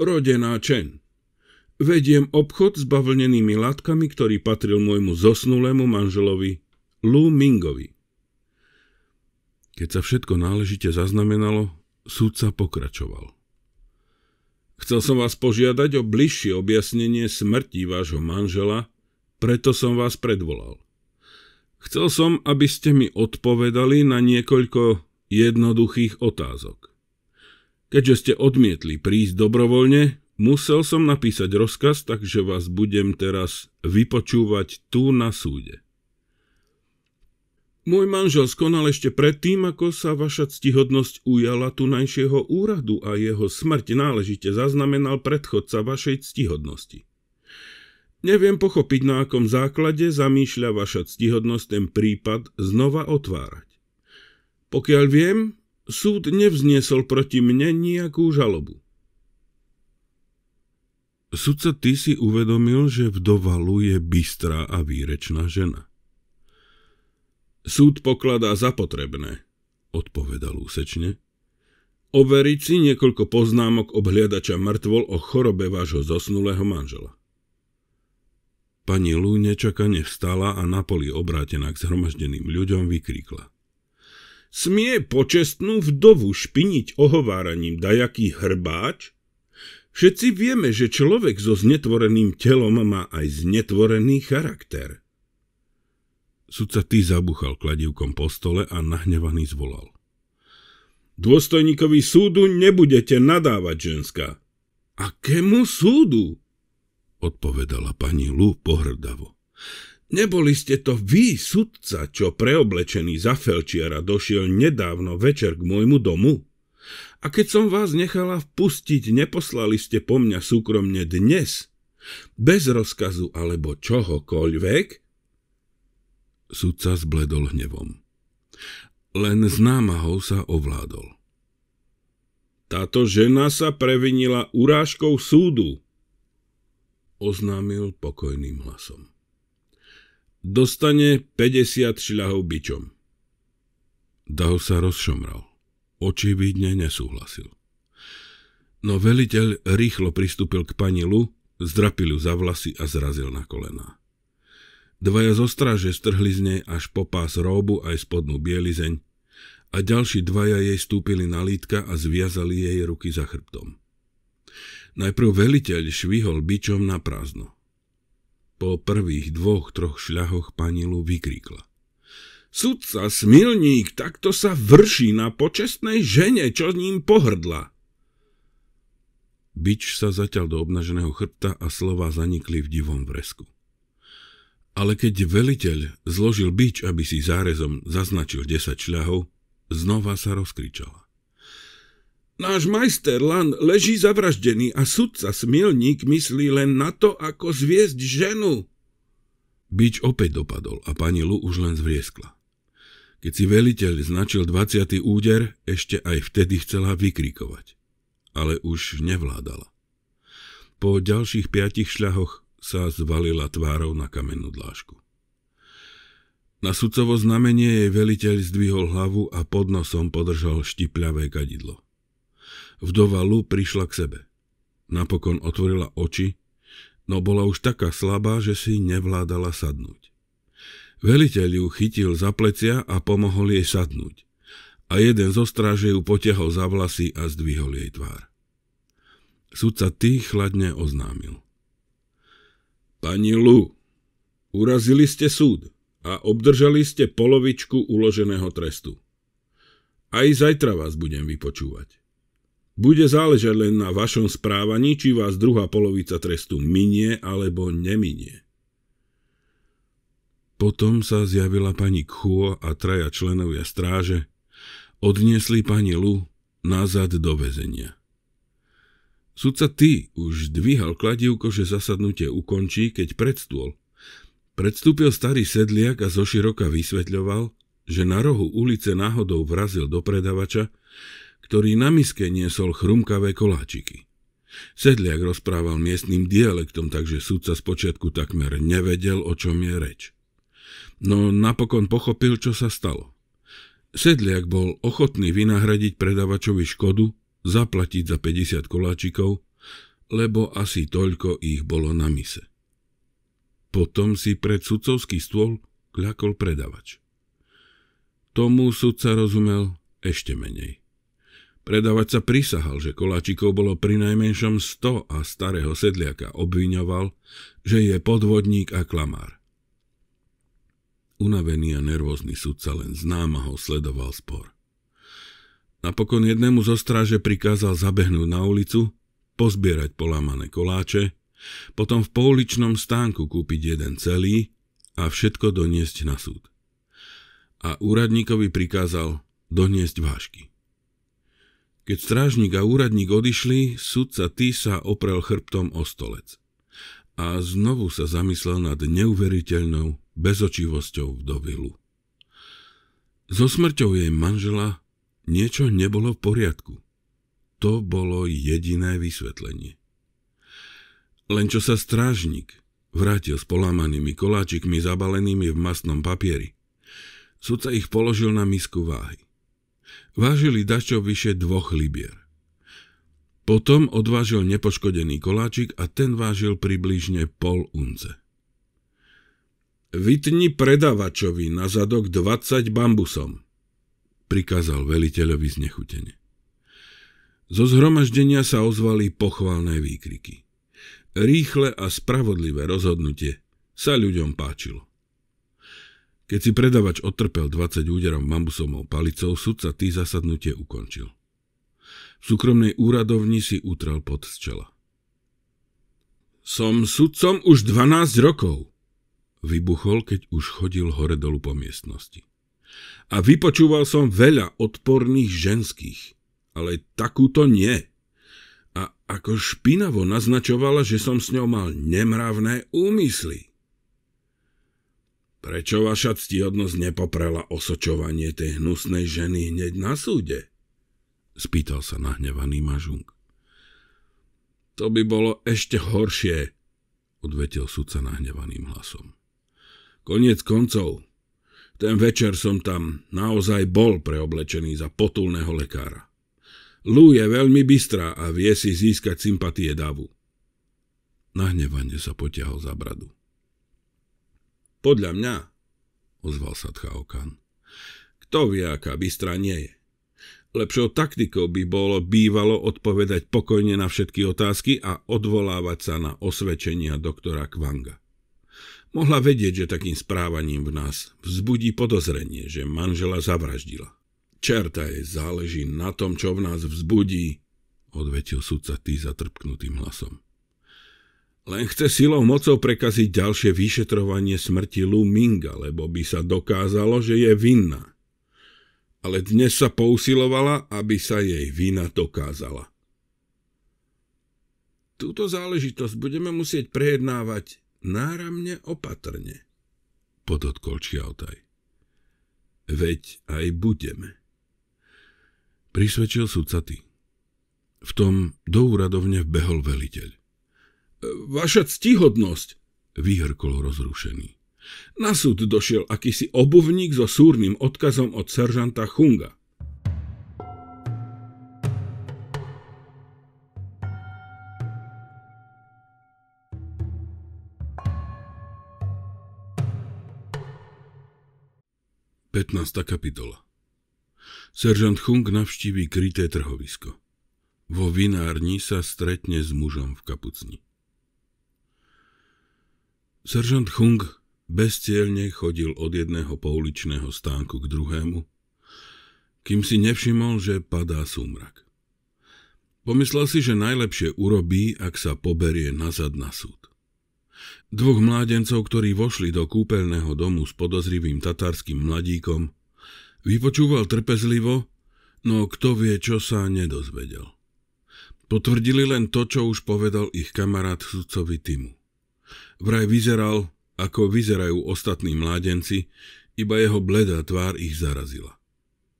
rodená Čen. Vediem obchod s bavlnenými látkami, ktorý patril môjmu zosnulému manželovi Lu Mingovi. Keď sa všetko náležite zaznamenalo, súdca pokračoval. Chcel som vás požiadať o bližšie objasnenie smrti vášho manžela, preto som vás predvolal. Chcel som, aby ste mi odpovedali na niekoľko jednoduchých otázok. Keďže ste odmietli prísť dobrovoľne, musel som napísať rozkaz, takže vás budem teraz vypočúvať tu na súde. Môj manžel skonal ešte predtým, ako sa vaša ctihodnosť ujala tunajšieho úradu a jeho smrť náležite zaznamenal predchodca vašej ctihodnosti. Neviem pochopiť, na akom základe zamýšľa vaša ctihodnosť ten prípad znova otvárať. Pokiaľ viem, súd nevzniesol proti mne nejakú žalobu. Sudca ty si uvedomil, že v Lu je bystrá a výrečná žena. Súd pokladá za potrebné, odpovedal úsečne, overiť si niekoľko poznámok obhliadača mŕtvol o chorobe vášho zosnulého manžela. Pani Lu nečakane vstala a poli obrátená k zhromaždeným ľuďom vykríkla. Smie počestnú vdovu špiniť ohováraním dajaký hrbáč? Všetci vieme, že človek so znetvoreným telom má aj znetvorený charakter. Sudca ty zabuchal kladivkom po stole a nahnevaný zvolal. Dôstojníkovi súdu nebudete nadávať ženská. Akému súdu? odpovedala pani Lu pohrdavo. Neboli ste to vy, sudca, čo preoblečený za felčiara došiel nedávno večer k môjmu domu? A keď som vás nechala vpustiť, neposlali ste po mňa súkromne dnes? Bez rozkazu alebo čohokoľvek? Sudca zbledol hnevom. Len s námahou sa ovládol. Táto žena sa previnila urážkou súdu, oznámil pokojným hlasom. Dostane 50 šľahov bičom. Daho sa rozšomral. Očividne nesúhlasil. No veliteľ rýchlo pristúpil k panilu, zdrapil ju za vlasy a zrazil na kolená. Dvaja zo stráže strhli z nej až po pás róbu aj spodnú bielizeň a ďalší dvaja jej stúpili na lítka a zviazali jej ruky za chrbtom. Najprv veliteľ švihol bičom na prázdno. Po prvých dvoch, troch šľahoch panilu vykríkla. Sudca, smilník, takto sa vrší na počestnej žene, čo s ním pohrdla. Bič sa zatiaľ do obnaženého chrbta a slova zanikli v divom vresku. Ale keď veliteľ zložil bič, aby si zárezom zaznačil 10 šľahov, znova sa rozkričala. Náš majster Lan leží zavraždený a sudca Smilník myslí len na to, ako zviesť ženu. Bič opäť dopadol a pani Lu už len zvrieskla. Keď si veliteľ značil 20. úder, ešte aj vtedy chcela vykrikovať. Ale už nevládala. Po ďalších piatich šľahoch sa zvalila tvárou na kamennú dlážku. Na sudcovo znamenie jej veliteľ zdvihol hlavu a pod nosom podržal štipľavé kadidlo. Vdova Lu prišla k sebe. Napokon otvorila oči, no bola už taká slabá, že si nevládala sadnúť. Veliteľ ju chytil za plecia a pomohol jej sadnúť a jeden zo stráže ju potiahol za vlasy a zdvihol jej tvár. Sudca tý chladne oznámil. Pani Lu, urazili ste súd a obdržali ste polovičku uloženého trestu. Aj zajtra vás budem vypočúvať. Bude záležať len na vašom správaní, či vás druhá polovica trestu minie alebo neminie. Potom sa zjavila pani Kuo a traja členovia stráže, odniesli pani Lu nazad do väzenia. Sudca ty už dvíhal kladivko, že zasadnutie ukončí, keď predstôl. Predstúpil starý sedliak a zoširoka vysvetľoval, že na rohu ulice náhodou vrazil do predavača, ktorý na miske niesol chrumkavé koláčiky. Sedliak rozprával miestnym dialektom, takže sudca spočiatku takmer nevedel, o čom je reč. No napokon pochopil, čo sa stalo. Sedliak bol ochotný vynahradiť predavačovi škodu, zaplatiť za 50 koláčikov, lebo asi toľko ich bolo na mise. Potom si pred sudcovský stôl kľakol predavač. Tomu sudca rozumel ešte menej. Predávať sa prisahal, že koláčikov bolo pri najmenšom 100 a starého sedliaka obviňoval, že je podvodník a klamár. Unavený a nervózny sudca len známa ho sledoval spor. Napokon jednému zo stráže prikázal zabehnúť na ulicu, pozbierať polamané koláče, potom v pouličnom stánku kúpiť jeden celý a všetko doniesť na súd. A úradníkovi prikázal doniesť vážky. Keď strážnik a úradník odišli, sudca Týsa oprel chrbtom o stolec. A znovu sa zamyslel nad neuveriteľnou bezočivosťou vdovilu. So smrťou jej manžela niečo nebolo v poriadku. To bolo jediné vysvetlenie. Len čo sa strážnik vrátil s polámanými koláčikmi zabalenými v masnom papieri, sudca ich položil na misku váhy. Vážili dačo vyše dvoch libier. Potom odvážil nepoškodený koláčik a ten vážil približne pol unce. Vytni predavačovi na zadok 20 bambusom, prikázal veliteľovi znechutene. Zo zhromaždenia sa ozvali pochvalné výkriky. Rýchle a spravodlivé rozhodnutie sa ľuďom páčilo. Keď si predavač otrpel 20 úderov mambusovou palicou, sa tý zasadnutie ukončil. V súkromnej úradovni si utral pod z čela. Som sudcom už 12 rokov, vybuchol, keď už chodil hore dolu po miestnosti. A vypočúval som veľa odporných ženských, ale takúto nie. A ako špinavo naznačovala, že som s ňou mal nemravné úmysly. Prečo vaša ctihodnosť nepoprela osočovanie tej hnusnej ženy hneď na súde? Spýtal sa nahnevaný mažung. To by bolo ešte horšie, odvetil sudca nahnevaným hlasom. Koniec koncov, ten večer som tam naozaj bol preoblečený za potulného lekára. Lú je veľmi bystrá a vie si získať sympatie davu. Nahnevane sa potiahol za bradu. Podľa mňa, ozval sa Tchaokan. Kto vie, aká bystra nie je. Lepšou taktikou by bolo bývalo odpovedať pokojne na všetky otázky a odvolávať sa na osvedčenia doktora Kvanga. Mohla vedieť, že takým správaním v nás vzbudí podozrenie, že manžela zavraždila. Čerta jej záleží na tom, čo v nás vzbudí, odvetil sudca tý zatrpknutým hlasom. Len chce silou mocou prekaziť ďalšie vyšetrovanie smrti Lu Minga, lebo by sa dokázalo, že je vinná. Ale dnes sa pousilovala, aby sa jej vina dokázala. Túto záležitosť budeme musieť prejednávať náramne opatrne, podotkol Čiaotaj. Veď aj budeme. Prisvedčil sudca ty. V tom do úradovne vbehol veliteľ. Vaša ctihodnosť, vyhrkol rozrušený. Na súd došiel akýsi obuvník so súrnym odkazom od seržanta Chunga. kapitola Seržant Chung navštíví kryté trhovisko. Vo vinárni sa stretne s mužom v kapucni. Seržant Chung bezcielne chodil od jedného pouličného stánku k druhému, kým si nevšimol, že padá súmrak. Pomyslel si, že najlepšie urobí, ak sa poberie nazad na súd. Dvoch mládencov, ktorí vošli do kúpeľného domu s podozrivým tatárským mladíkom, vypočúval trpezlivo, no kto vie, čo sa nedozvedel. Potvrdili len to, čo už povedal ich kamarát sudcovi Timu. Vraj vyzeral, ako vyzerajú ostatní mládenci, iba jeho bledá tvár ich zarazila.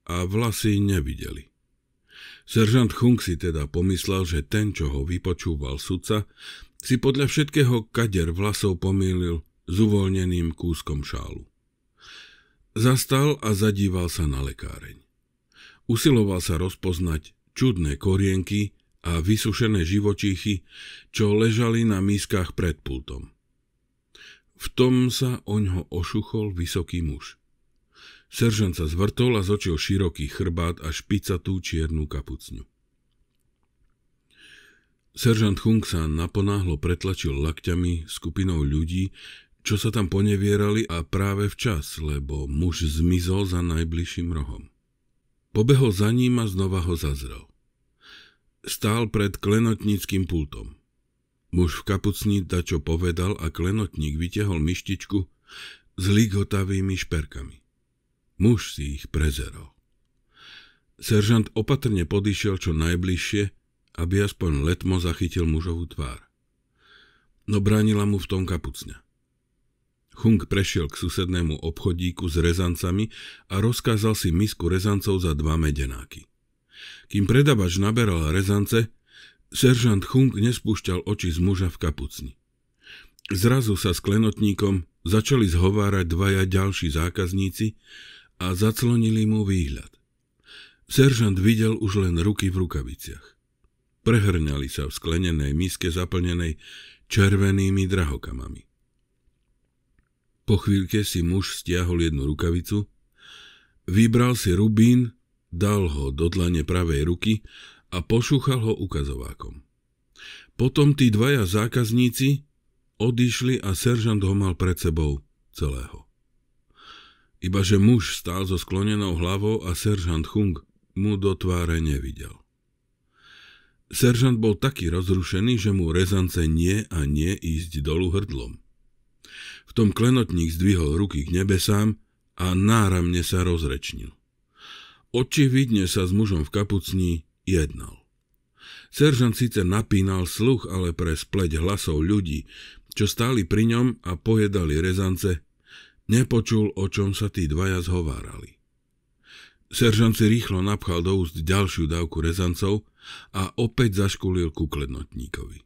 A vlasy nevideli. Seržant Chung si teda pomyslel, že ten, čo ho vypočúval sudca, si podľa všetkého kader vlasov pomýlil s uvoľneným kúskom šálu. Zastal a zadíval sa na lekáreň. Usiloval sa rozpoznať čudné korienky, a vysušené živočíchy, čo ležali na miskách pred pultom. V tom sa oňho ošuchol vysoký muž. Seržant sa zvrtol a zočil široký chrbát a špicatú čiernu kapucňu. Seržant Hung sa naponáhlo pretlačil lakťami skupinou ľudí, čo sa tam ponevierali a práve včas, lebo muž zmizol za najbližším rohom. Pobehol za ním a znova ho zazrel. Stál pred klenotníckým pultom. Muž v kapucni dačo povedal a klenotník vytiahol myštičku s ligotavými šperkami. Muž si ich prezeral. Seržant opatrne podišiel čo najbližšie, aby aspoň letmo zachytil mužovú tvár. No bránila mu v tom kapucňa. Chung prešiel k susednému obchodíku s rezancami a rozkázal si misku rezancov za dva medenáky. Kým predavač naberal rezance, seržant Chung nespúšťal oči z muža v kapucni. Zrazu sa s klenotníkom začali zhovárať dvaja ďalší zákazníci a zaclonili mu výhľad. Seržant videl už len ruky v rukaviciach. Prehrňali sa v sklenenej miske zaplnenej červenými drahokamami. Po chvíľke si muž stiahol jednu rukavicu, vybral si rubín Dal ho do dlane pravej ruky a pošúchal ho ukazovákom. Potom tí dvaja zákazníci odišli a seržant ho mal pred sebou celého. Ibaže muž stál so sklonenou hlavou a seržant Chung mu do tváre nevidel. Seržant bol taký rozrušený, že mu rezance nie a nie ísť dolu hrdlom. V tom klenotník zdvihol ruky k nebesám a náramne sa rozrečnil. Očividne sa s mužom v kapucni jednal. Seržant síce napínal sluch, ale pre spleť hlasov ľudí, čo stáli pri ňom a pojedali rezance, nepočul, o čom sa tí dvaja zhovárali. Seržant si rýchlo napchal do úst ďalšiu dávku rezancov a opäť zaškulil ku klenotníkovi.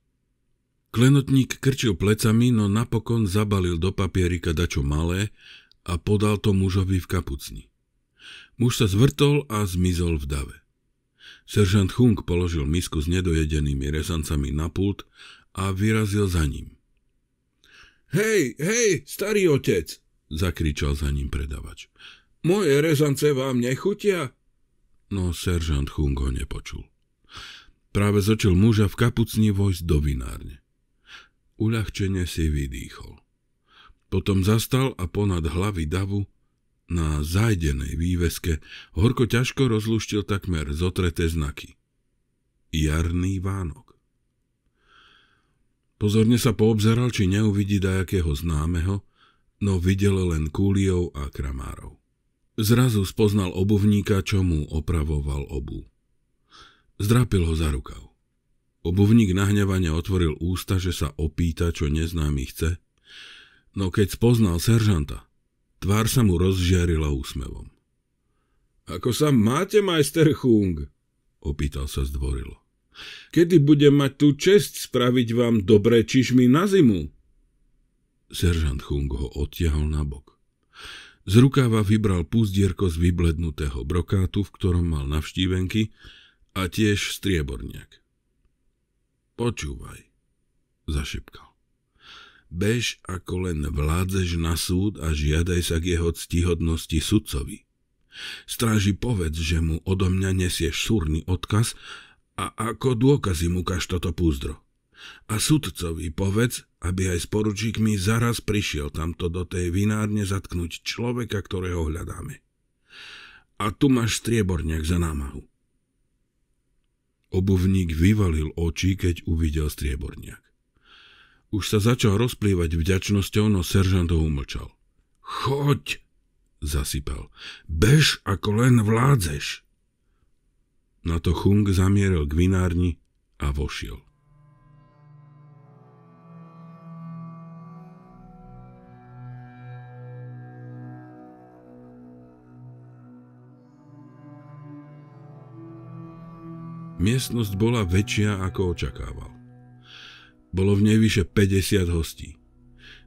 Klenotník krčil plecami, no napokon zabalil do papierika dačo malé a podal to mužovi v kapucni. Muž sa zvrtol a zmizol v dave. Seržant Hung položil misku s nedojedenými rezancami na pult a vyrazil za ním. Hej, hej, starý otec, zakričal za ním predavač. Moje rezance vám nechutia? No seržant Hung ho nepočul. Práve zočil muža v kapucni vojsť do vinárne. Uľahčene si vydýchol. Potom zastal a ponad hlavy davu na zajdenej výveske horko ťažko rozluštil takmer zotreté znaky. Jarný Vánok. Pozorne sa poobzeral, či neuvidí dajakého známeho, no videl len kúliov a kramárov. Zrazu spoznal obuvníka, čo mu opravoval obu. Zdrapil ho za rukav. Obuvník nahnevane otvoril ústa, že sa opýta, čo neznámy chce, no keď spoznal seržanta, Tvár sa mu rozžiarila úsmevom. Ako sa máte, majster Chung? Opýtal sa zdvorilo. Kedy budem mať tú čest spraviť vám dobré čižmy na zimu? Seržant Chung ho odtiahol na bok. Z rukáva vybral púzdierko z vyblednutého brokátu, v ktorom mal navštívenky, a tiež strieborniak. Počúvaj, zašepkal bež ako len vládzeš na súd a žiadaj sa k jeho ctihodnosti sudcovi. Stráži povedz, že mu odo mňa nesieš súrny odkaz a ako dôkazy mu kaž toto púzdro. A sudcovi povedz, aby aj s poručíkmi zaraz prišiel tamto do tej vinárne zatknúť človeka, ktorého hľadáme. A tu máš strieborniak za námahu. Obuvník vyvalil oči, keď uvidel strieborniak. Už sa začal rozplývať vďačnosťou, no seržant ho umlčal. Choď, zasypal. Bež, ako len vládzeš. Na to Chung zamieril k vinárni a vošiel. Miestnosť bola väčšia, ako očakával. Bolo v nej vyše 50 hostí.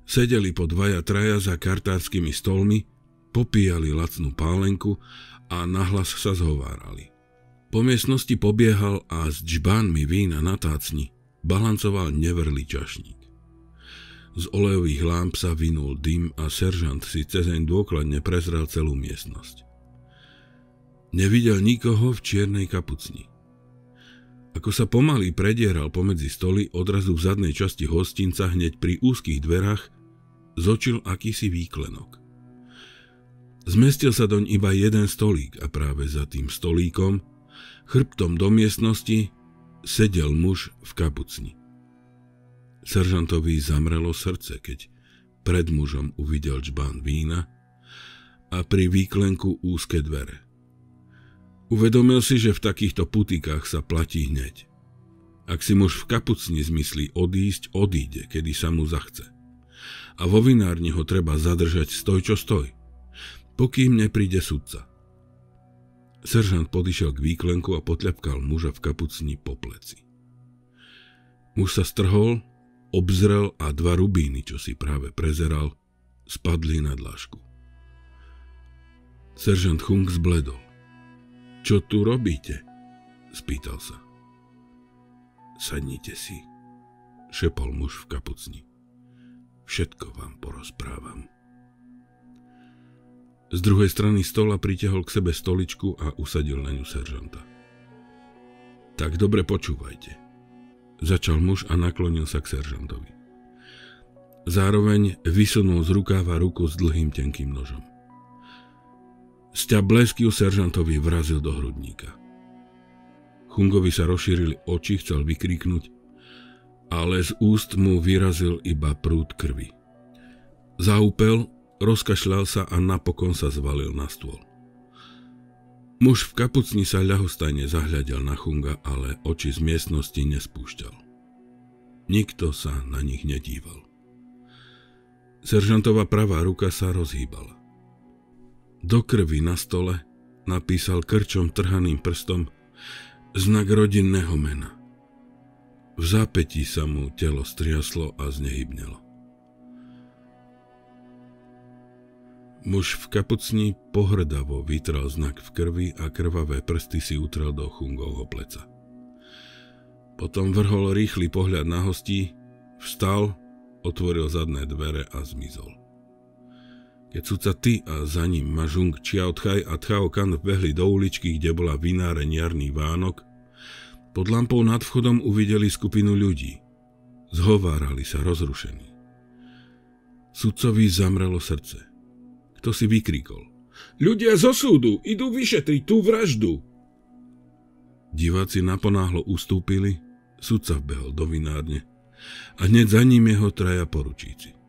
Sedeli po dvaja traja za kartárskymi stolmi, popíjali lacnú pálenku a nahlas sa zhovárali. Po miestnosti pobiehal a s džbánmi vína na tácni balancoval nevrlý čašník. Z olejových lámp sa vynul dym a seržant si cezeň dôkladne prezrel celú miestnosť. Nevidel nikoho v čiernej kapucni. Ako sa pomaly predieral pomedzi stoly, odrazu v zadnej časti hostinca hneď pri úzkých dverách zočil akýsi výklenok. Zmestil sa doň iba jeden stolík a práve za tým stolíkom, chrbtom do miestnosti, sedel muž v kapucni. Seržantovi zamrelo srdce, keď pred mužom uvidel čbán vína a pri výklenku úzke dvere. Uvedomil si, že v takýchto putikách sa platí hneď. Ak si muž v kapucni zmyslí odísť, odíde, kedy sa mu zachce. A vo vinárni ho treba zadržať stoj, čo stoj, pokým nepríde sudca. Seržant podišiel k výklenku a potľapkal muža v kapucni po pleci. Muž sa strhol, obzrel a dva rubíny, čo si práve prezeral, spadli na dlášku. Seržant Chung zbledol. Čo tu robíte? Spýtal sa. Sadnite si, šepol muž v kapucni. Všetko vám porozprávam. Z druhej strany stola pritehol k sebe stoličku a usadil na ňu seržanta. Tak dobre počúvajte. Začal muž a naklonil sa k seržantovi. Zároveň vysunul z rukáva ruku s dlhým tenkým nožom. Sťa blesky seržantovi vrazil do hrudníka. Chungovi sa rozšírili oči, chcel vykríknuť, ale z úst mu vyrazil iba prúd krvi. Zaúpel, rozkašľal sa a napokon sa zvalil na stôl. Muž v kapucni sa ľahostajne zahľadil na Chunga, ale oči z miestnosti nespúšťal. Nikto sa na nich nedíval. Seržantová pravá ruka sa rozhýbala do krvi na stole napísal krčom trhaným prstom znak rodinného mena. V zápetí sa mu telo striaslo a znehybnelo. Muž v kapucni pohrdavo vytral znak v krvi a krvavé prsty si utrel do Chungovho pleca. Potom vrhol rýchly pohľad na hostí, vstal, otvoril zadné dvere a zmizol. Keď ty a za ním Mažung Čiaotchaj a Kan vbehli do uličky, kde bola vináreň jarný Vánok, pod lampou nad vchodom uvideli skupinu ľudí. Zhovárali sa rozrušení. Sudcovi zamrelo srdce. Kto si vykrikol? Ľudia zo súdu idú vyšetriť tú vraždu. Diváci naponáhlo ustúpili, sudca vbehol do vinárne a hneď za ním jeho traja poručíci.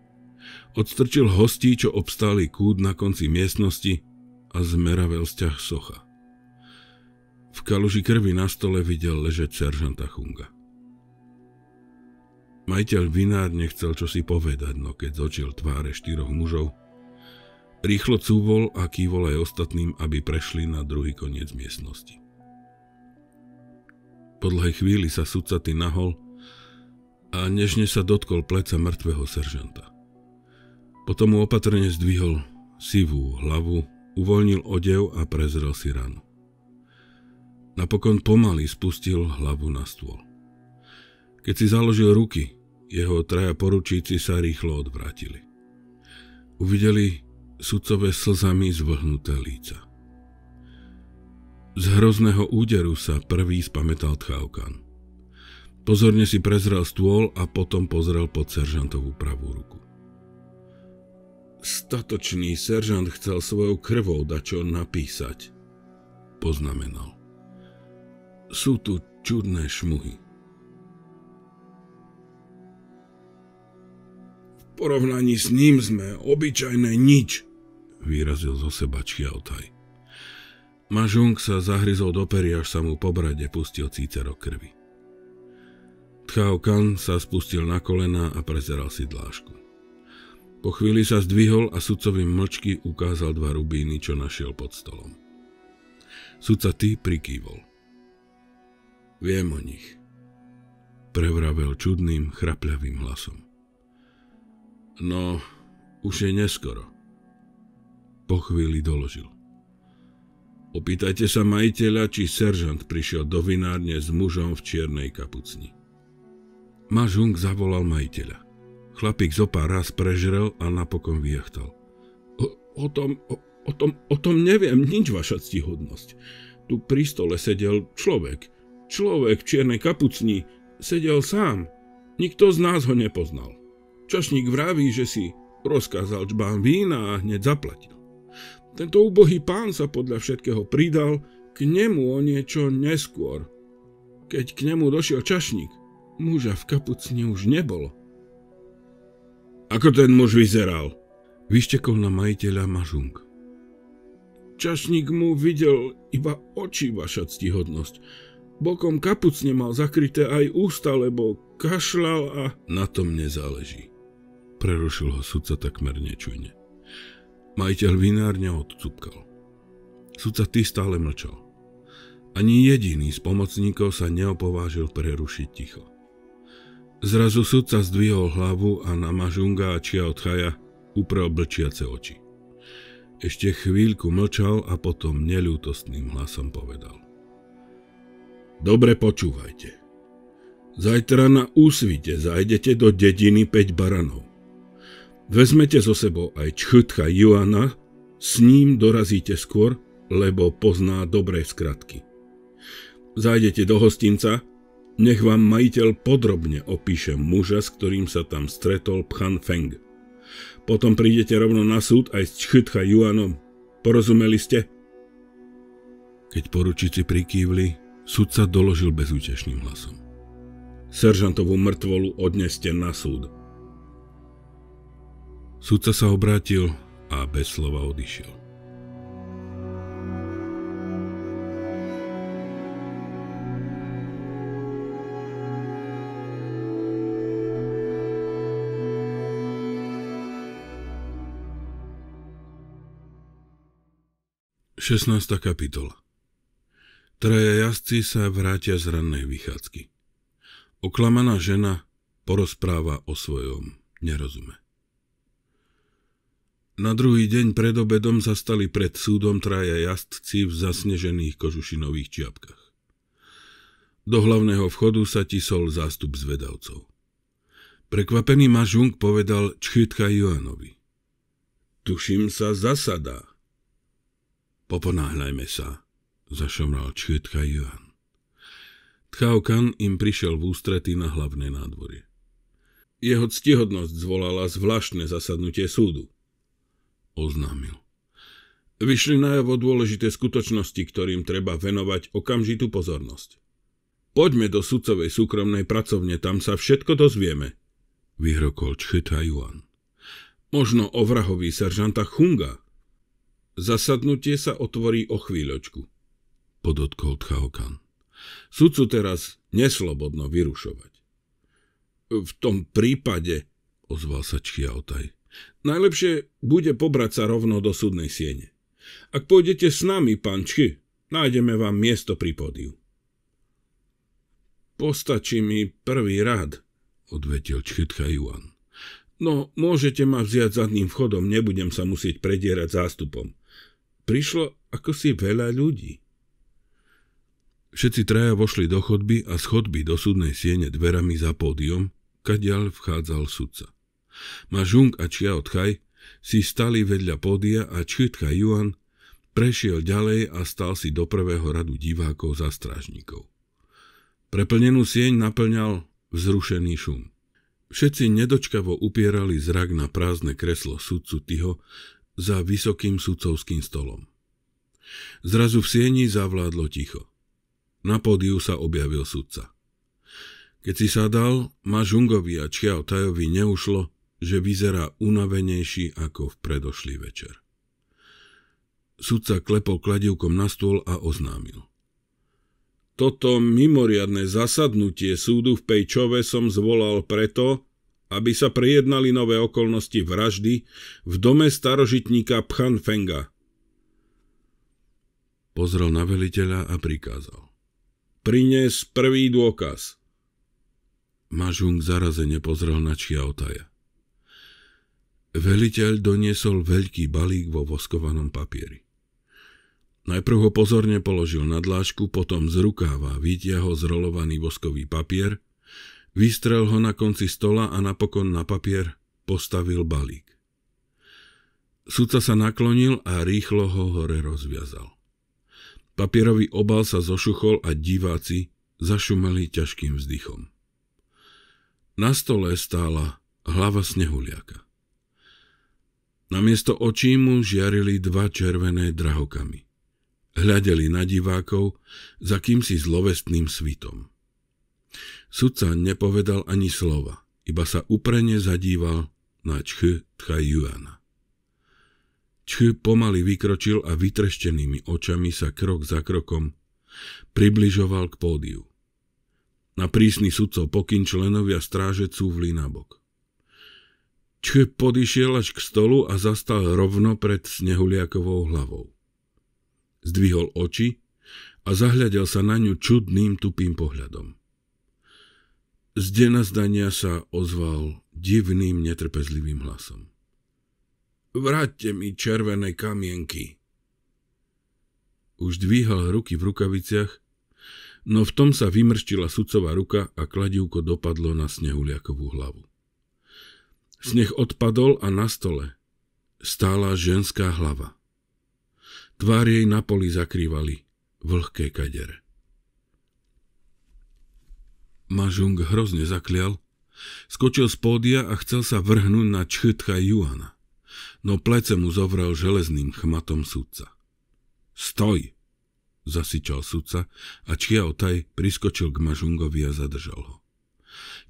Odstrčil hostí, čo obstáli kút na konci miestnosti a zmeravel vzťah socha. V kaluži krvi na stole videl ležať seržanta Chunga. Majiteľ vinárne chcel čosi povedať, no keď zočil tváre štyroch mužov, rýchlo cúvol a kývol aj ostatným, aby prešli na druhý koniec miestnosti. Po dlhej chvíli sa ty nahol a nežne sa dotkol pleca mŕtvého seržanta. Potom mu opatrne zdvihol sivú hlavu, uvoľnil odev a prezrel si ranu. Napokon pomaly spustil hlavu na stôl. Keď si založil ruky, jeho traja poručíci sa rýchlo odvrátili. Uvideli sudcové slzami zvlhnuté líca. Z hrozného úderu sa prvý spametal Tchaukan. Pozorne si prezrel stôl a potom pozrel pod seržantovú pravú ruku. Statočný seržant chcel svojou krvou dačo napísať. Poznamenal. Sú tu čudné šmuhy. V porovnaní s ním sme obyčajné nič, vyrazil zo seba Čiaotaj. Mažung sa zahryzol do pery, až sa mu po brade pustil cícero krvi. Tchao Kan sa spustil na kolena a prezeral si dlášku. Po chvíli sa zdvihol a sudcovi mlčky ukázal dva rubíny, čo našiel pod stolom. Sudca ty prikývol. Viem o nich, prevravel čudným, chrapľavým hlasom. No, už je neskoro. Po chvíli doložil. Opýtajte sa majiteľa, či seržant prišiel do vinárne s mužom v čiernej kapucni. Mažung zavolal majiteľa. Chlapík zo pár raz prežrel a napokon vyjachtal. O, o, tom, o, o, tom, o tom neviem nič, vaša ctihodnosť. Tu pri stole sedel človek. Človek v čiernej kapucni. Sedel sám. Nikto z nás ho nepoznal. Čašník vraví, že si rozkázal čbán vína a hneď zaplatil. Tento úbohý pán sa podľa všetkého pridal k nemu o niečo neskôr. Keď k nemu došiel čašník, muža v kapucni už nebolo. Ako ten muž vyzeral? Vyštekol na majiteľa Mažung. Čašník mu videl iba oči, vaša ctihodnosť. Bokom kapucne mal zakryté aj ústa, lebo kašľal a... Na tom nezáleží. Prerušil ho sudca takmer nečujne. Majiteľ vinárne odcupkal. Sudca ty stále mlčal. Ani jediný z pomocníkov sa neopovážil prerušiť ticho. Zrazu sudca zdvihol hlavu a na Mažunga a Čia od Chaja uprel blčiace oči. Ešte chvíľku mlčal a potom neľútostným hlasom povedal. Dobre počúvajte. Zajtra na úsvite zajdete do dediny 5 baranov. Vezmete so sebou aj Čchutka Juana, s ním dorazíte skôr, lebo pozná dobré skratky. Zajdete do hostinca, nech vám majiteľ podrobne opíše muža, s ktorým sa tam stretol Pchan Feng. Potom prídete rovno na súd aj s Čchytcha Juanom. Porozumeli ste? Keď poručici prikývli, sa doložil bezútešným hlasom. Seržantovú mŕtvolu odneste na súd. Sudca sa obrátil a bez slova odišiel. 16. kapitola Traja jazdci sa vrátia z rannej vychádzky. Oklamaná žena porozpráva o svojom nerozume. Na druhý deň pred obedom zastali pred súdom traja jazdci v zasnežených kožušinových čiapkach. Do hlavného vchodu sa tisol zástup zvedavcov. Prekvapený Mažung povedal Čchytka Joanovi. Tuším sa zasadá. Poponáhľajme sa, zašomral Čietka Tchau Tchaukan im prišiel v ústretí na hlavné nádvorie. Jeho ctihodnosť zvolala zvláštne zasadnutie súdu. Oznámil. Vyšli najavo dôležité skutočnosti, ktorým treba venovať okamžitú pozornosť. Poďme do sudcovej súkromnej pracovne, tam sa všetko dozvieme, vyhrokol Čchita Juan. Možno o vrahovi seržanta Chunga, Zasadnutie sa otvorí o chvíľočku, podotkol Tchaokan. Sudcu teraz neslobodno vyrušovať. V tom prípade, ozval sa Čiaotaj, najlepšie bude pobrať sa rovno do súdnej siene. Ak pôjdete s nami, pán Čchy, nájdeme vám miesto pri pódiu. Postačí mi prvý rad, odvetil Čchytcha Juan. No, môžete ma vziať zadným vchodom, nebudem sa musieť predierať zástupom prišlo ako si veľa ľudí. Všetci traja vošli do chodby a z chodby do súdnej siene dverami za pódium, kadiaľ vchádzal sudca. Mažung a Chia Otchaj si stali vedľa pódia a Čitka Juan prešiel ďalej a stal si do prvého radu divákov za strážnikov. Preplnenú sieň naplňal vzrušený šum. Všetci nedočkavo upierali zrak na prázdne kreslo sudcu Tyho, za vysokým sudcovským stolom. Zrazu v sieni zavládlo ticho. Na pódiu sa objavil sudca. Keď si sadal, Žungovi a Čiao Tajovi neušlo, že vyzerá unavenejší ako v predošlý večer. Sudca klepol kladivkom na stôl a oznámil. Toto mimoriadne zasadnutie súdu v Pejčove som zvolal preto, aby sa prejednali nové okolnosti vraždy v dome starožitníka Pchan Fenga. Pozrel na veliteľa a prikázal. Prines prvý dôkaz. Mažung zarazene pozrel na otaja. Veliteľ doniesol veľký balík vo voskovanom papieri. Najprv ho pozorne položil na dlášku, potom z rukáva vytiahol zrolovaný voskový papier Vystrel ho na konci stola a napokon na papier postavil balík. Súca sa naklonil a rýchlo ho hore rozviazal. Papierový obal sa zošuchol a diváci zašumeli ťažkým vzdychom. Na stole stála hlava snehuliaka. Namiesto očí mu žiarili dva červené drahokamy. Hľadeli na divákov za kýmsi zlovestným svitom. Sudca nepovedal ani slova, iba sa uprene zadíval na Čh Tchajjuana. Čch pomaly vykročil a vytreštenými očami sa krok za krokom približoval k pódiu. Na prísny sudcov pokyn členovia stráže cúvli nabok. Čch podišiel až k stolu a zastal rovno pred snehuliakovou hlavou. Zdvihol oči a zahľadel sa na ňu čudným tupým pohľadom. Z dena zdania sa ozval divným netrpezlivým hlasom. Vráťte mi červené kamienky. Už dvíhal ruky v rukaviciach, no v tom sa vymrštila sudcová ruka a kladivko dopadlo na snehuliakovú hlavu. Sneh odpadol a na stole stála ženská hlava. Tvár jej na poli zakrývali vlhké kadere. Mažung hrozne zaklial, skočil z pódia a chcel sa vrhnúť na Čchytcha Juana, no plece mu zovrel železným chmatom sudca. Stoj! zasičal sudca a Taj priskočil k Mažungovi a zadržal ho.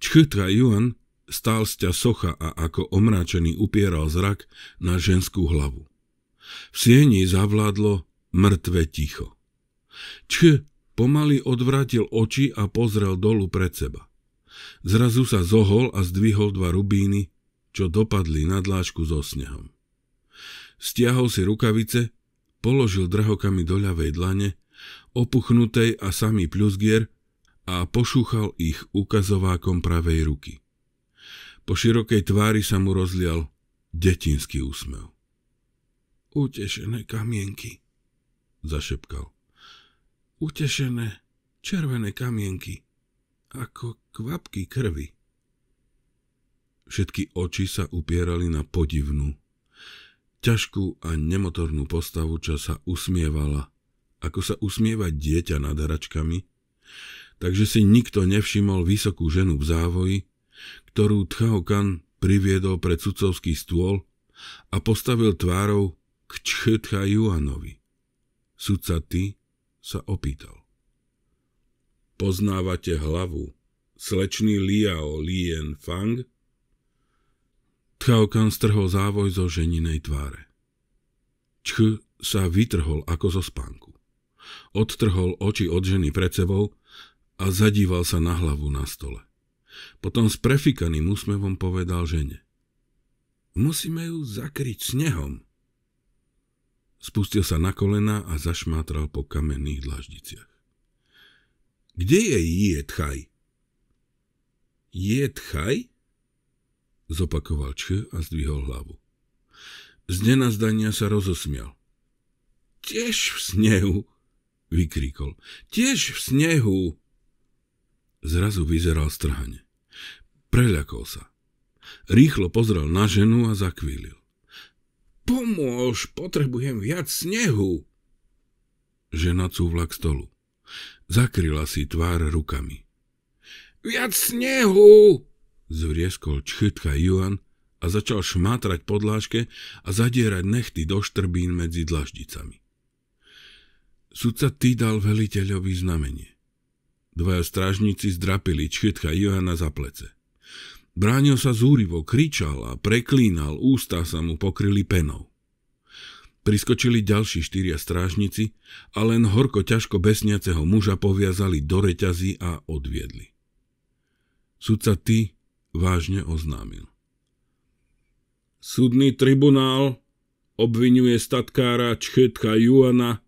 Čchytra Juan stál sťa socha a ako omráčený upieral zrak na ženskú hlavu. V sieni zavládlo mŕtve ticho. Čch Pomaly odvrátil oči a pozrel dolu pred seba. Zrazu sa zohol a zdvihol dva rubíny, čo dopadli na dlášku so snehom. Stiahol si rukavice, položil drahokami do ľavej dlane, opuchnutej a samý plusgier a pošúchal ich ukazovákom pravej ruky. Po širokej tvári sa mu rozlial detinský úsmev. Utešené kamienky, zašepkal utešené červené kamienky, ako kvapky krvi. Všetky oči sa upierali na podivnú, ťažkú a nemotornú postavu, čo sa usmievala, ako sa usmieva dieťa nad hračkami, takže si nikto nevšimol vysokú ženu v závoji, ktorú Tchaokan priviedol pred sudcovský stôl a postavil tvárou k Čchutcha Juanovi. Sudca Ty sa opýtal. Poznávate hlavu, slečný Liao Lien Fang? kan strhol závoj zo ženinej tváre. Čch sa vytrhol ako zo spánku. Odtrhol oči od ženy pred sebou a zadíval sa na hlavu na stole. Potom s prefikaným úsmevom povedal žene. Musíme ju zakryť snehom. Spustil sa na kolena a zašmátral po kamenných dlaždiciach. Kde je Jietchaj? Jietchaj? Zopakoval Č a zdvihol hlavu. Z nenazdania sa rozosmial. Tiež v snehu, vykríkol. Tiež v snehu. Zrazu vyzeral strhane. Preľakol sa. Rýchlo pozrel na ženu a zakvílil. Pomôž, potrebujem viac snehu. Žena cúvla k stolu. Zakryla si tvár rukami. Viac snehu! Zvrieskol čchytka Juan a začal šmátrať podlážke a zadierať nechty do štrbín medzi dlaždicami. Sudca ty dal veliteľovi znamenie. Dvaja strážnici zdrapili čchytka Johana za plece. Bránil sa zúrivo, kričal a preklínal, ústa sa mu pokryli penou. Priskočili ďalší štyria strážnici a len horko ťažko besniaceho muža poviazali do reťazy a odviedli. Sudca ty vážne oznámil. Súdny tribunál obvinuje statkára Čchetka Juana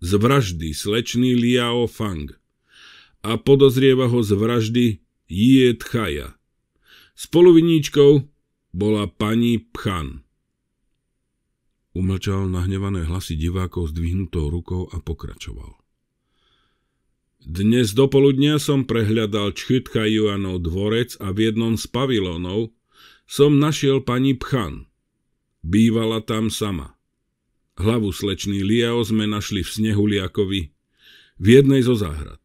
z vraždy slečný Liao Fang a podozrieva ho z vraždy Jiet Tchaja Spoluviníčkou bola pani Pchan. Umlčal nahnevané hlasy divákov s dvihnutou rukou a pokračoval. Dnes dopoludnia som prehľadal Čchytka Juanov dvorec a v jednom z pavilónov som našiel pani Pchan. Bývala tam sama. Hlavu slečný Liao sme našli v snehu Liakovi, v jednej zo záhrad.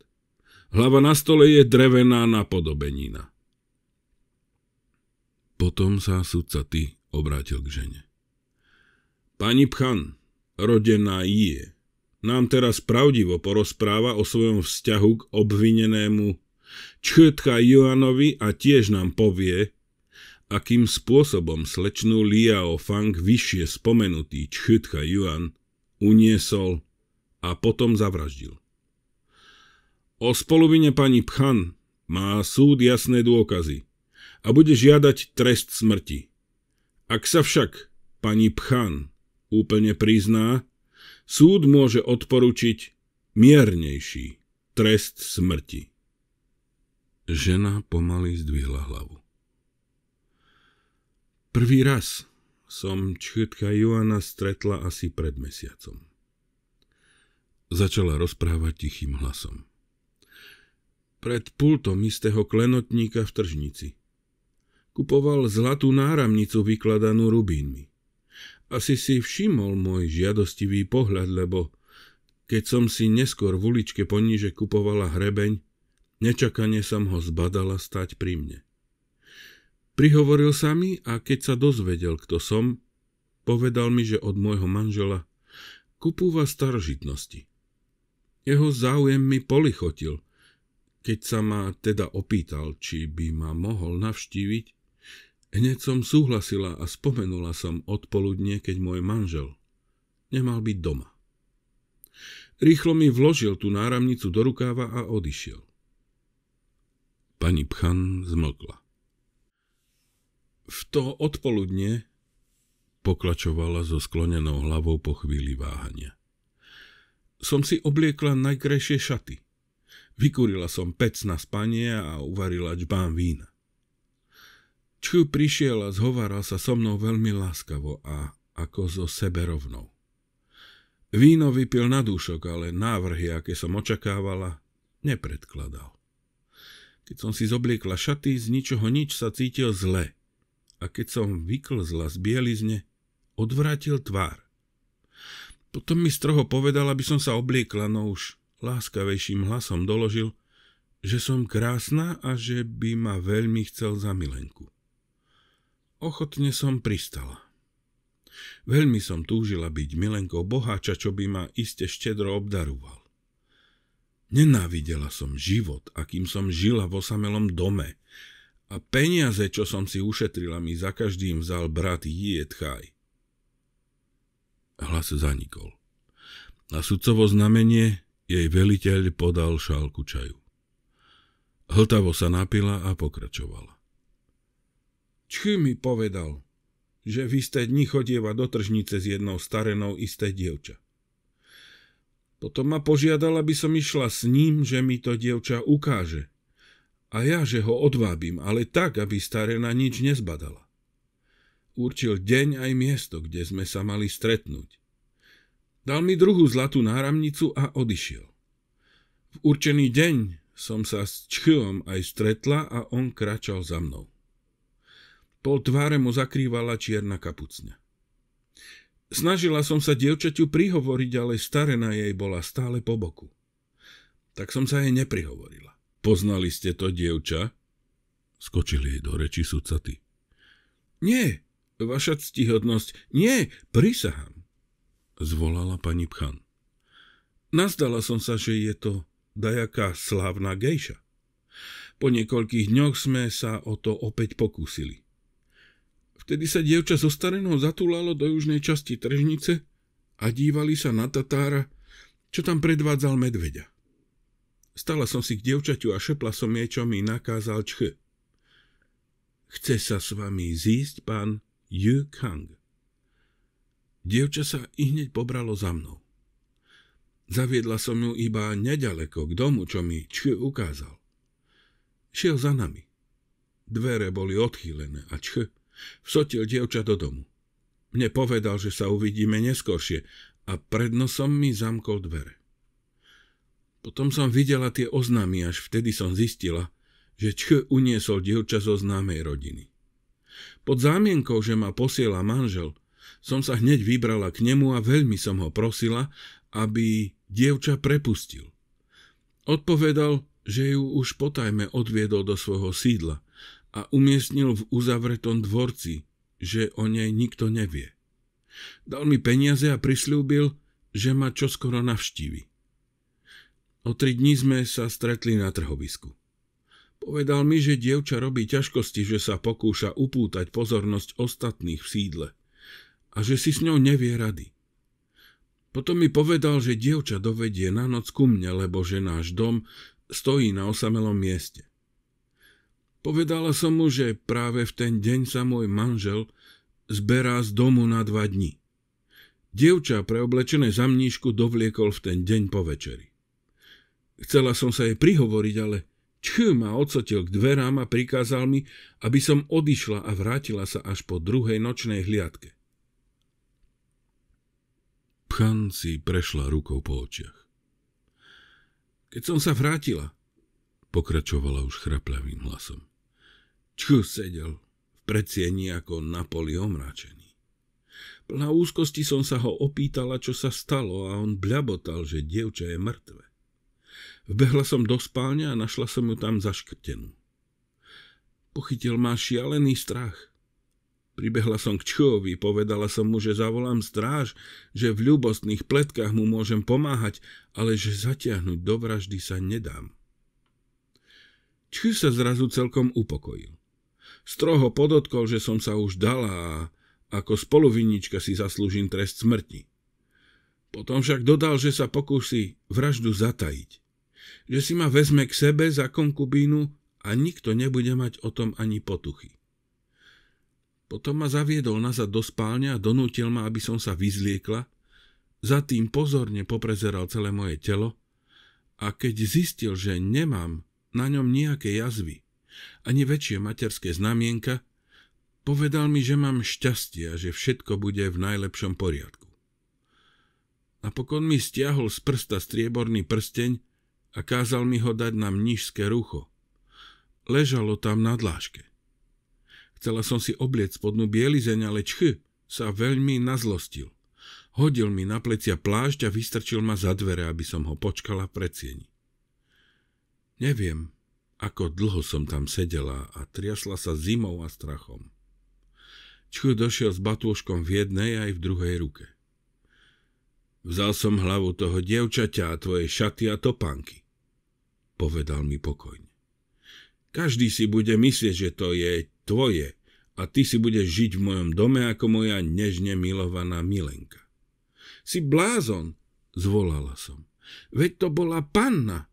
Hlava na stole je drevená napodobenina. Potom sa sudca ty obrátil k žene. Pani Pchan, rodená je, nám teraz pravdivo porozpráva o svojom vzťahu k obvinenému Čchetka Joanovi a tiež nám povie, akým spôsobom slečnú Liao Fang vyššie spomenutý Čchetka Joan uniesol a potom zavraždil. O spoluvine pani Pchan má súd jasné dôkazy – a bude žiadať trest smrti. Ak sa však pani Pchan úplne prizná, súd môže odporučiť miernejší trest smrti. Žena pomaly zdvihla hlavu. Prvý raz som Čchytka Joana stretla asi pred mesiacom. Začala rozprávať tichým hlasom. Pred pultom istého klenotníka v tržnici – Kupoval zlatú náramnicu vykladanú rubínmi. Asi si všimol môj žiadostivý pohľad, lebo keď som si neskôr v uličke poníže kupovala hrebeň, nečakane som ho zbadala stať pri mne. Prihovoril sa mi a keď sa dozvedel, kto som, povedal mi, že od môjho manžela kupúva starožitnosti. Jeho záujem mi polichotil, keď sa ma teda opýtal, či by ma mohol navštíviť, Hneď som súhlasila a spomenula som odpoludne, keď môj manžel nemal byť doma. Rýchlo mi vložil tú náramnicu do rukáva a odišiel. Pani Pchan zmlkla. V to odpoludne pokračovala so sklonenou hlavou po chvíli váhania. Som si obliekla najkrajšie šaty. Vykurila som pec na spanie a uvarila čbán vína. Čchu prišiel a zhováral sa so mnou veľmi láskavo a ako sebe seberovnou. Víno vypil na dúšok, ale návrhy, aké som očakávala, nepredkladal. Keď som si zobliekla šaty, z ničoho nič sa cítil zle. A keď som vyklzla z bielizne, odvrátil tvár. Potom mi stroho povedal, aby som sa obliekla, no už láskavejším hlasom doložil, že som krásna a že by ma veľmi chcel za milenku. Ochotne som pristala. Veľmi som túžila byť milenkou boháča, čo by ma iste štedro obdaroval. Nenávidela som život, akým som žila v osamelom dome a peniaze, čo som si ušetrila, mi za každým vzal brat Jietchaj. Hlas zanikol. Na sudcovo znamenie jej veliteľ podal šálku čaju. Hltavo sa napila a pokračovala. Čchy mi povedal, že v isté dni chodieva do tržnice s jednou starenou isté dievča. Potom ma požiadal, aby som išla s ním, že mi to dievča ukáže. A ja, že ho odvábim, ale tak, aby starena nič nezbadala. Určil deň aj miesto, kde sme sa mali stretnúť. Dal mi druhú zlatú náramnicu a odišiel. V určený deň som sa s Čchyom aj stretla a on kračal za mnou. Pol tváre mu zakrývala čierna kapucňa. Snažila som sa dievčaťu prihovoriť, ale starena jej bola stále po boku. Tak som sa jej neprihovorila. Poznali ste to, dievča? skočili jej do reči sudcaty. Nie, vaša ctihodnosť, nie, prisahám, zvolala pani Pchan. Nazdala som sa, že je to dajaká slávna gejša. Po niekoľkých dňoch sme sa o to opäť pokúsili. Vtedy sa dievča zo starenou zatúlalo do južnej časti tržnice a dívali sa na Tatára, čo tam predvádzal medveďa. Stala som si k dievčaťu a šepla som jej, čo mi nakázal čch. Chce sa s vami zísť pán Yu Kang. Dievča sa i hneď pobralo za mnou. Zaviedla som ju iba nedaleko k domu, čo mi Čch ukázal. Šiel za nami. Dvere boli odchýlené a Čch Vsotil dievča do domu. Mne povedal, že sa uvidíme neskôršie a pred nosom mi zamkol dvere. Potom som videla tie oznámy, až vtedy som zistila, že Č uniesol dievča zo známej rodiny. Pod zámienkou, že ma posiela manžel, som sa hneď vybrala k nemu a veľmi som ho prosila, aby dievča prepustil. Odpovedal, že ju už potajme odviedol do svojho sídla a umiestnil v uzavretom dvorci, že o nej nikto nevie. Dal mi peniaze a prislúbil, že ma čoskoro navštívi. O tri dní sme sa stretli na trhovisku. Povedal mi, že dievča robí ťažkosti, že sa pokúša upútať pozornosť ostatných v sídle a že si s ňou nevie rady. Potom mi povedal, že dievča dovedie na noc ku mne, lebo že náš dom stojí na osamelom mieste. Povedala som mu, že práve v ten deň sa môj manžel zberá z domu na dva dni. Dievča preoblečené za mníšku dovliekol v ten deň po večeri. Chcela som sa jej prihovoriť, ale Čchy ma odsotil k dverám a prikázal mi, aby som odišla a vrátila sa až po druhej nočnej hliadke. Pchan si prešla rukou po očiach. Keď som sa vrátila, pokračovala už chraplavým hlasom čo sedel v predsieni ako na poli omračený. Plná úzkosti som sa ho opýtala, čo sa stalo a on bľabotal, že dievča je mŕtve. Vbehla som do spálne a našla som ju tam zaškrtenú. Pochytil ma šialený strach. Pribehla som k Čchovi, povedala som mu, že zavolám stráž, že v ľubostných pletkách mu môžem pomáhať, ale že zatiahnuť do vraždy sa nedám. Čchy sa zrazu celkom upokojil. Stroho podotkol, že som sa už dala a ako spoluvinnička si zaslúžim trest smrti. Potom však dodal, že sa pokúsi vraždu zatajiť. Že si ma vezme k sebe za konkubínu a nikto nebude mať o tom ani potuchy. Potom ma zaviedol nazad do spálne a donútil ma, aby som sa vyzliekla, za tým pozorne poprezeral celé moje telo a keď zistil, že nemám na ňom nejaké jazvy, ani väčšie materské znamienka, povedal mi, že mám šťastie a že všetko bude v najlepšom poriadku. Napokon mi stiahol z prsta strieborný prsteň a kázal mi ho dať na mnižské rucho. Ležalo tam na dláške. Chcela som si obliec spodnú bielizeň, ale čch sa veľmi nazlostil. Hodil mi na plecia plášť a vystrčil ma za dvere, aby som ho počkala v predsieni. Neviem, ako dlho som tam sedela a triasla sa zimou a strachom. Čchu došiel s batúškom v jednej aj v druhej ruke. Vzal som hlavu toho dievčaťa a tvoje šaty a topánky, povedal mi pokojne. Každý si bude myslieť, že to je tvoje a ty si budeš žiť v mojom dome ako moja nežne milovaná milenka. Si blázon, zvolala som. Veď to bola panna,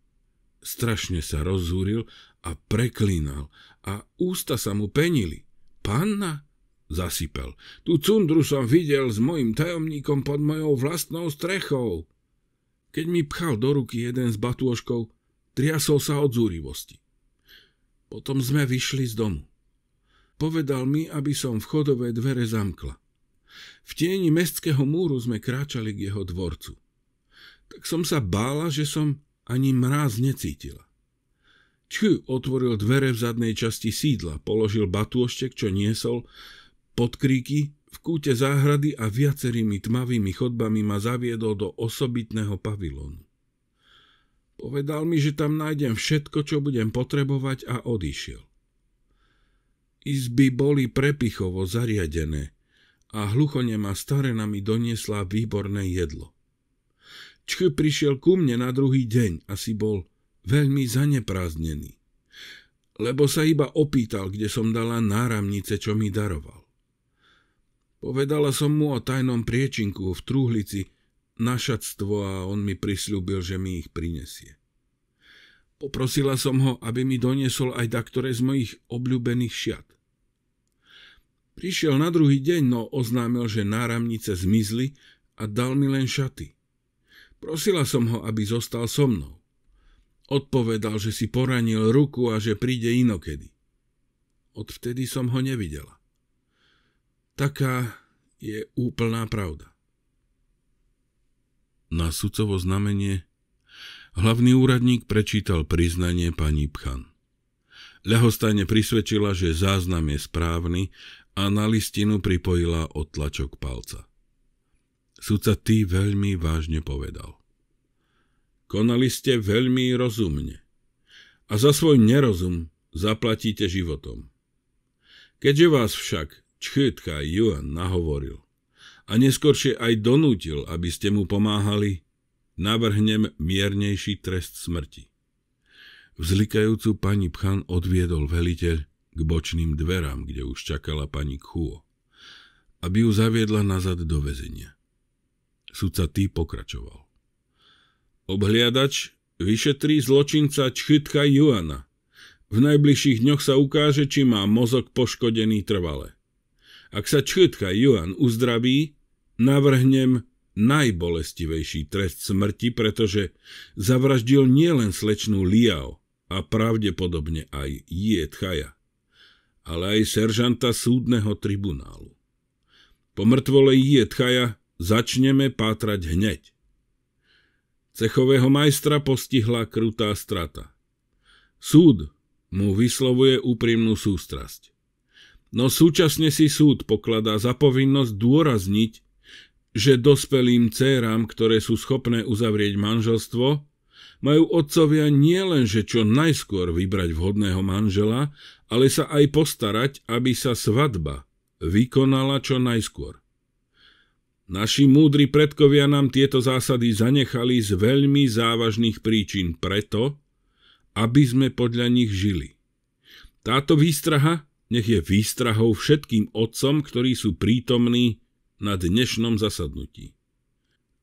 Strašne sa rozhúril a preklínal a ústa sa mu penili. Panna? Zasypel. Tu cundru som videl s mojim tajomníkom pod mojou vlastnou strechou. Keď mi pchal do ruky jeden z batúškov, triasol sa od zúrivosti. Potom sme vyšli z domu. Povedal mi, aby som vchodové dvere zamkla. V tieni mestského múru sme kráčali k jeho dvorcu. Tak som sa bála, že som ani mráz necítila. Ču otvoril dvere v zadnej časti sídla, položil batúštek, čo niesol, pod kríky, v kúte záhrady a viacerými tmavými chodbami ma zaviedol do osobitného pavilónu. Povedal mi, že tam nájdem všetko, čo budem potrebovať a odišiel. Izby boli prepichovo zariadené a hluchonema starena mi doniesla výborné jedlo. Čch prišiel ku mne na druhý deň, asi bol veľmi zanepráznený, lebo sa iba opýtal, kde som dala náramnice, čo mi daroval. Povedala som mu o tajnom priečinku v trúhlici na šatstvo a on mi prislúbil, že mi ich prinesie. Poprosila som ho, aby mi doniesol aj daktore z mojich obľúbených šiat. Prišiel na druhý deň, no oznámil, že náramnice zmizli a dal mi len šaty. Prosila som ho, aby zostal so mnou. Odpovedal, že si poranil ruku a že príde inokedy. Odvtedy som ho nevidela. Taká je úplná pravda. Na sudcovo znamenie hlavný úradník prečítal priznanie pani Pchan. Lehostajne prisvedčila, že záznam je správny a na listinu pripojila odtlačok palca. Sudca ty veľmi vážne povedal. Konali ste veľmi rozumne a za svoj nerozum zaplatíte životom. Keďže vás však Čchytka Juan nahovoril a neskôršie aj donútil, aby ste mu pomáhali, navrhnem miernejší trest smrti. Vzlikajúcu pani Pchan odviedol veliteľ k bočným dverám, kde už čakala pani Kuo, aby ju zaviedla nazad do väzenia. Sudca T. pokračoval. Obhliadač vyšetrí zločinca Čchytka Juana. V najbližších dňoch sa ukáže, či má mozog poškodený trvale. Ak sa Čchytka Juan uzdraví, navrhnem najbolestivejší trest smrti, pretože zavraždil nielen slečnú Liao a pravdepodobne aj Jiet Chaja, ale aj seržanta súdneho tribunálu. Po mŕtvole Jiet Začneme pátrať hneď. Cechového majstra postihla krutá strata. Súd mu vyslovuje úprimnú sústrasť. No súčasne si súd pokladá za povinnosť dôrazniť, že dospelým céram, ktoré sú schopné uzavrieť manželstvo, majú otcovia nielenže čo najskôr vybrať vhodného manžela, ale sa aj postarať, aby sa svadba vykonala čo najskôr. Naši múdri predkovia nám tieto zásady zanechali z veľmi závažných príčin preto, aby sme podľa nich žili. Táto výstraha nech je výstrahou všetkým otcom, ktorí sú prítomní na dnešnom zasadnutí.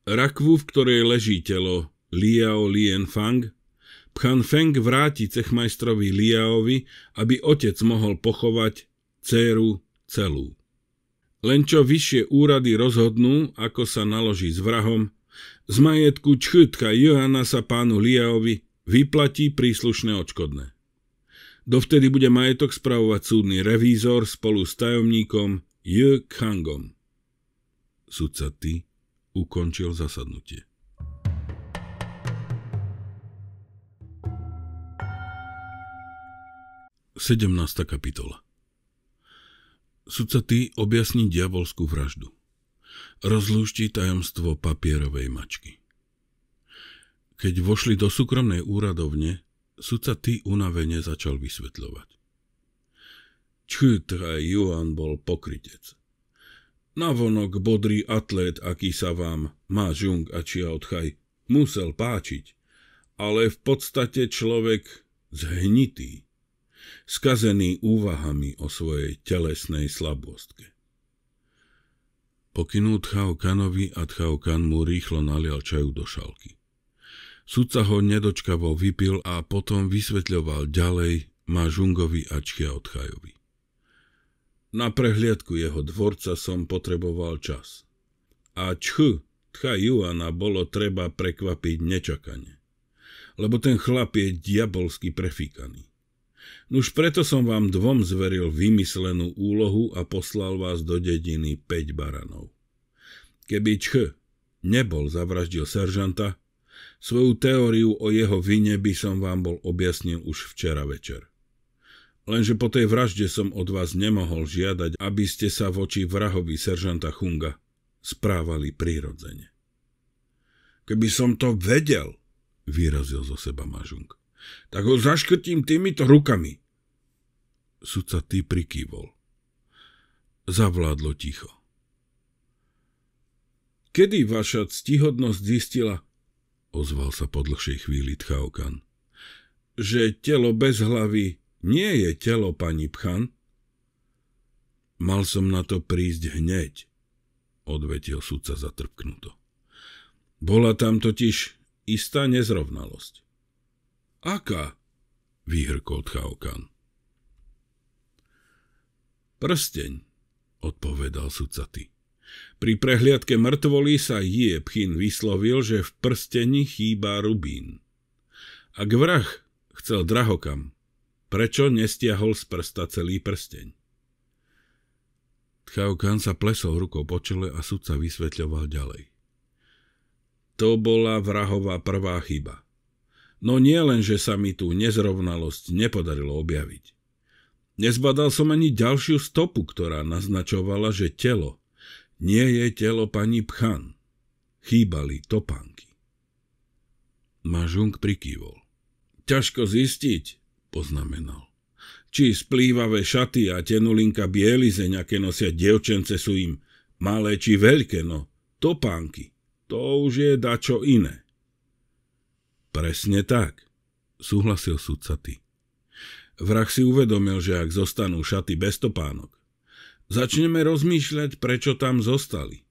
Rakvu, v ktorej leží telo Liao Lien Fang, Pchan Feng vráti cechmajstrovi Liaovi, aby otec mohol pochovať dceru celú. Len čo vyššie úrady rozhodnú, ako sa naloží s vrahom, z majetku čchytka Johana sa pánu Liaovi vyplatí príslušné odškodné. Dovtedy bude majetok spravovať súdny revízor spolu s tajomníkom J. Kangom. Sudca Ty ukončil zasadnutie. Sedemnásta kapitola Sudca ty objasní diabolskú vraždu. Rozlúšti tajomstvo papierovej mačky. Keď vošli do súkromnej úradovne, sudca ty unavene začal vysvetľovať. Čutra Juan bol pokrytec. Navonok bodrý atlét, aký sa vám, má žung a odchaj, musel páčiť, ale v podstate človek zhnitý skazený úvahami o svojej telesnej slabostke. Pokynul Tchao Kanovi a Tchao Kan mu rýchlo nalial čaju do šalky. Sudca ho nedočkavo vypil a potom vysvetľoval ďalej Mažungovi a Čchiao Tchajovi. Na prehliadku jeho dvorca som potreboval čas. A Čch Juana, bolo treba prekvapiť nečakane, lebo ten chlap je diabolsky prefíkaný. Nuž preto som vám dvom zveril vymyslenú úlohu a poslal vás do dediny 5 baranov. Keby Č nebol zavraždil seržanta, svoju teóriu o jeho vine by som vám bol objasnil už včera večer. Lenže po tej vražde som od vás nemohol žiadať, aby ste sa voči vrahovi seržanta Chunga správali prirodzene. Keby som to vedel, vyrazil zo seba Mažung tak ho zaškrtím týmito rukami. Sudca ty prikývol. Zavládlo ticho. Kedy vaša ctihodnosť zistila, ozval sa po dlhšej chvíli Tchaukan, že telo bez hlavy nie je telo pani Pchan? Mal som na to prísť hneď, odvetil sudca zatrpknuto. Bola tam totiž istá nezrovnalosť. Aká? vyhrkol Chaokan. Prsteň, odpovedal sudcaty. Pri prehliadke mŕtvolí sa Jiepchin vyslovil, že v prsteni chýba rubín. Ak vrah chcel drahokam, prečo nestiahol z prsta celý prsteň? Tchaukan sa plesol rukou po čele a sudca vysvetľoval ďalej. To bola vrahová prvá chyba – No nie len, že sa mi tú nezrovnalosť nepodarilo objaviť. Nezbadal som ani ďalšiu stopu, ktorá naznačovala, že telo nie je telo pani Pchan. Chýbali topánky. Mažung prikývol. Ťažko zistiť, poznamenal. Či splývavé šaty a tenulinka bielizeň, aké nosia dievčence, sú im malé či veľké, no topánky, to už je dačo iné. Presne tak, súhlasil sudca ty. Vrah si uvedomil, že ak zostanú šaty bez topánok, začneme rozmýšľať, prečo tam zostali.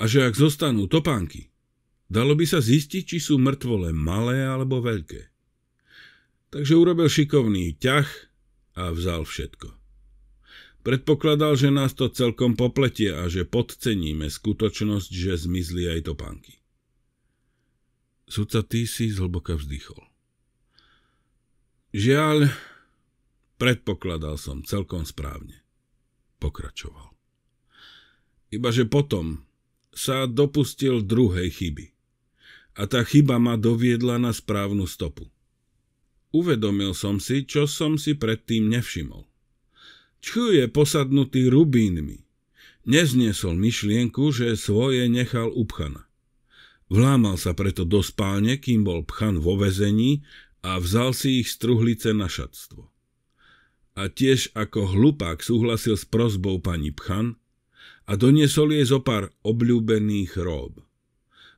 A že ak zostanú topánky, dalo by sa zistiť, či sú mŕtvole malé alebo veľké. Takže urobil šikovný ťah a vzal všetko. Predpokladal, že nás to celkom popletie a že podceníme skutočnosť, že zmizli aj topánky. Sudca Tisi zhlboka vzdychol. Žiaľ, predpokladal som celkom správne. Pokračoval. Ibaže potom sa dopustil druhej chyby. A tá chyba ma doviedla na správnu stopu. Uvedomil som si, čo som si predtým nevšimol. Čchu je posadnutý rubínmi. Nezniesol myšlienku, že svoje nechal upchana. Vlámal sa preto do spálne, kým bol pchan vo vezení a vzal si ich struhlice na šatstvo. A tiež ako hlupák súhlasil s prozbou pani pchan a doniesol jej zo pár obľúbených rób.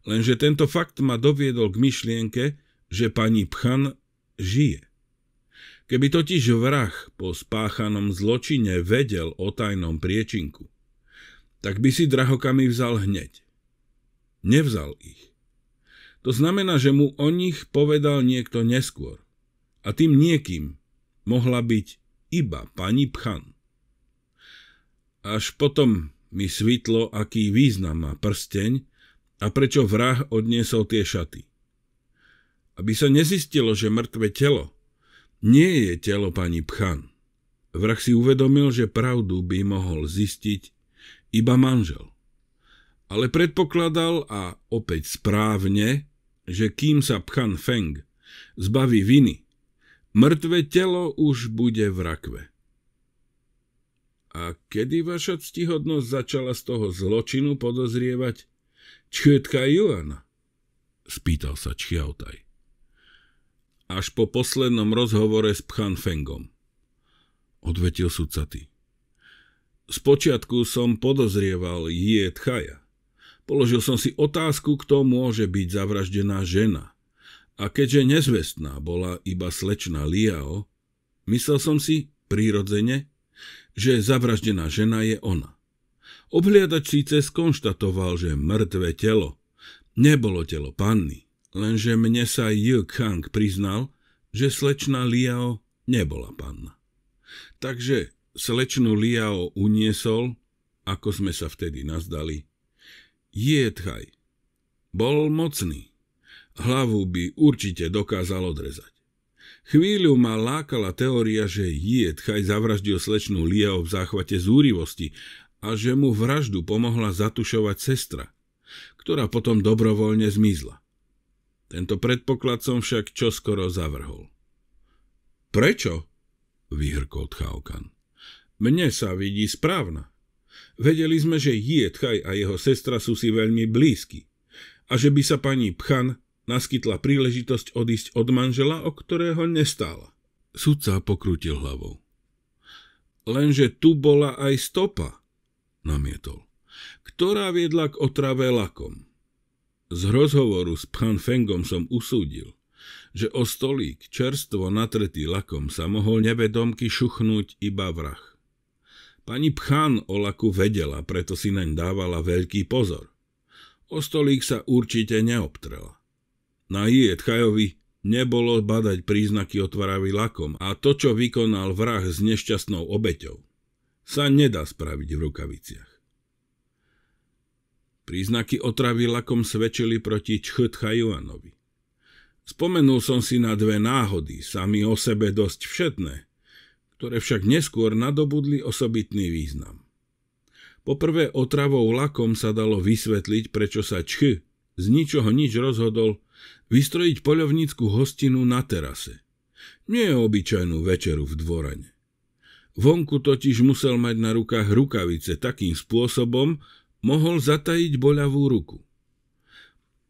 Lenže tento fakt ma doviedol k myšlienke, že pani pchan žije. Keby totiž vrah po spáchanom zločine vedel o tajnom priečinku, tak by si drahokami vzal hneď – Nevzal ich. To znamená, že mu o nich povedal niekto neskôr. A tým niekým mohla byť iba pani Pchan. Až potom mi svitlo, aký význam má prsteň a prečo vrah odniesol tie šaty. Aby sa nezistilo, že mŕtve telo nie je telo pani Pchan. Vrah si uvedomil, že pravdu by mohol zistiť iba manžel ale predpokladal a opäť správne, že kým sa Pchan Feng zbaví viny, mŕtve telo už bude v rakve. A kedy vaša ctihodnosť začala z toho zločinu podozrievať Čchötka Juana? Spýtal sa Čchiautaj. Až po poslednom rozhovore s Pchan Fengom. Odvetil sudca ty. Spočiatku som podozrieval Jie Tchaja Položil som si otázku, kto môže byť zavraždená žena. A keďže nezvestná bola iba slečná Liao, myslel som si, prírodzene, že zavraždená žena je ona. Obhliadač síce skonštatoval, že mŕtve telo nebolo telo panny, lenže mne sa Yu Kang priznal, že slečná Liao nebola panna. Takže slečnú Liao uniesol, ako sme sa vtedy nazdali, Jietchaj bol mocný. Hlavu by určite dokázal odrezať. Chvíľu ma lákala teória, že Jietchaj zavraždil slečnú Lieho v záchvate zúrivosti a že mu vraždu pomohla zatušovať sestra, ktorá potom dobrovoľne zmizla. Tento predpoklad som však čoskoro zavrhol. Prečo? vyhrkol Tchaukan. Mne sa vidí správna. Vedeli sme, že Jietchaj a jeho sestra sú si veľmi blízki a že by sa pani Pchan naskytla príležitosť odísť od manžela, o ktorého nestála. Sudca pokrútil hlavou. Lenže tu bola aj stopa, namietol, ktorá viedla k otrave lakom. Z rozhovoru s Pchan Fengom som usúdil, že o stolík čerstvo natretý lakom sa mohol nevedomky šuchnúť iba vrah. Pani Pchan o laku vedela, preto si naň dávala veľký pozor. O stolík sa určite neobtrela. Na jej Tchajovi nebolo badať príznaky otvaravý lakom a to, čo vykonal vrah s nešťastnou obeťou, sa nedá spraviť v rukaviciach. Príznaky otravy lakom svedčili proti Čchyt Spomenul som si na dve náhody, sami o sebe dosť všetné, ktoré však neskôr nadobudli osobitný význam. Poprvé otravou lakom sa dalo vysvetliť, prečo sa Č z ničoho nič rozhodol vystrojiť poľovnícku hostinu na terase. Nie obyčajnú večeru v dvorane. Vonku totiž musel mať na rukách rukavice takým spôsobom, mohol zatajiť boľavú ruku.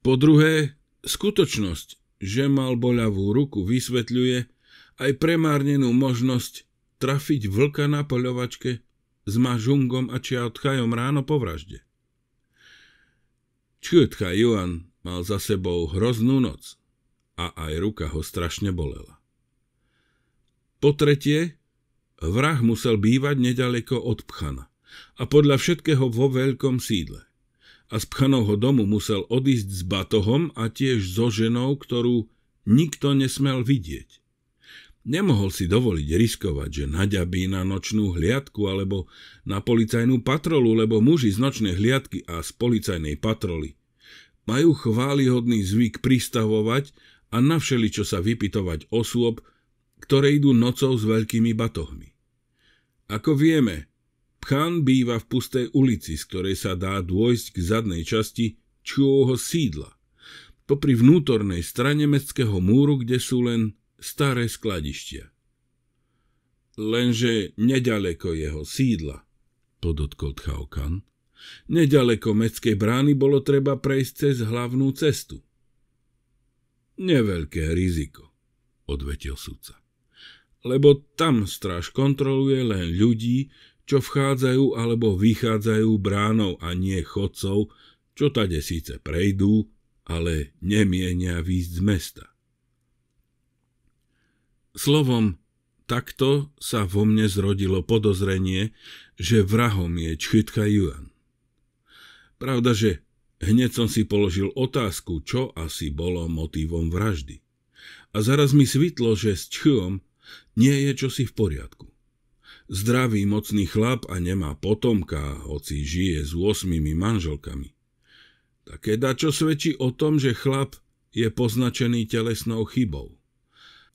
Po druhé, skutočnosť, že mal boľavú ruku, vysvetľuje aj premárnenú možnosť trafiť vlka na poľovačke s mažungom a čiatkajom ráno po vražde. Čutka Juan mal za sebou hroznú noc a aj ruka ho strašne bolela. Po tretie, vrah musel bývať nedaleko od Pchana a podľa všetkého vo veľkom sídle. A z Pchanovho domu musel odísť s batohom a tiež so ženou, ktorú nikto nesmel vidieť. Nemohol si dovoliť riskovať, že naďabí na nočnú hliadku alebo na policajnú patrolu, lebo muži z nočnej hliadky a z policajnej patroly majú chválihodný zvyk pristavovať a na sa vypitovať osôb, ktoré idú nocou s veľkými batohmi. Ako vieme, Pchan býva v pustej ulici, z ktorej sa dá dôjsť k zadnej časti Čuovho sídla, popri vnútornej strane mestského múru, kde sú len staré skladištia. Lenže nedaleko jeho sídla, podotkol Tchaukan, nedaleko mestskej brány bolo treba prejsť cez hlavnú cestu. Neveľké riziko, odvetil sudca. Lebo tam stráž kontroluje len ľudí, čo vchádzajú alebo vychádzajú bránou a nie chodcov, čo tade síce prejdú, ale nemienia výjsť z mesta. Slovom, takto sa vo mne zrodilo podozrenie, že vrahom je Čchytka Juan. Pravda, že hneď som si položil otázku, čo asi bolo motívom vraždy. A zaraz mi svitlo, že s Čchom nie je čosi v poriadku. Zdravý, mocný chlap a nemá potomka, hoci žije s 8 manželkami. Také dačo svedčí o tom, že chlap je poznačený telesnou chybou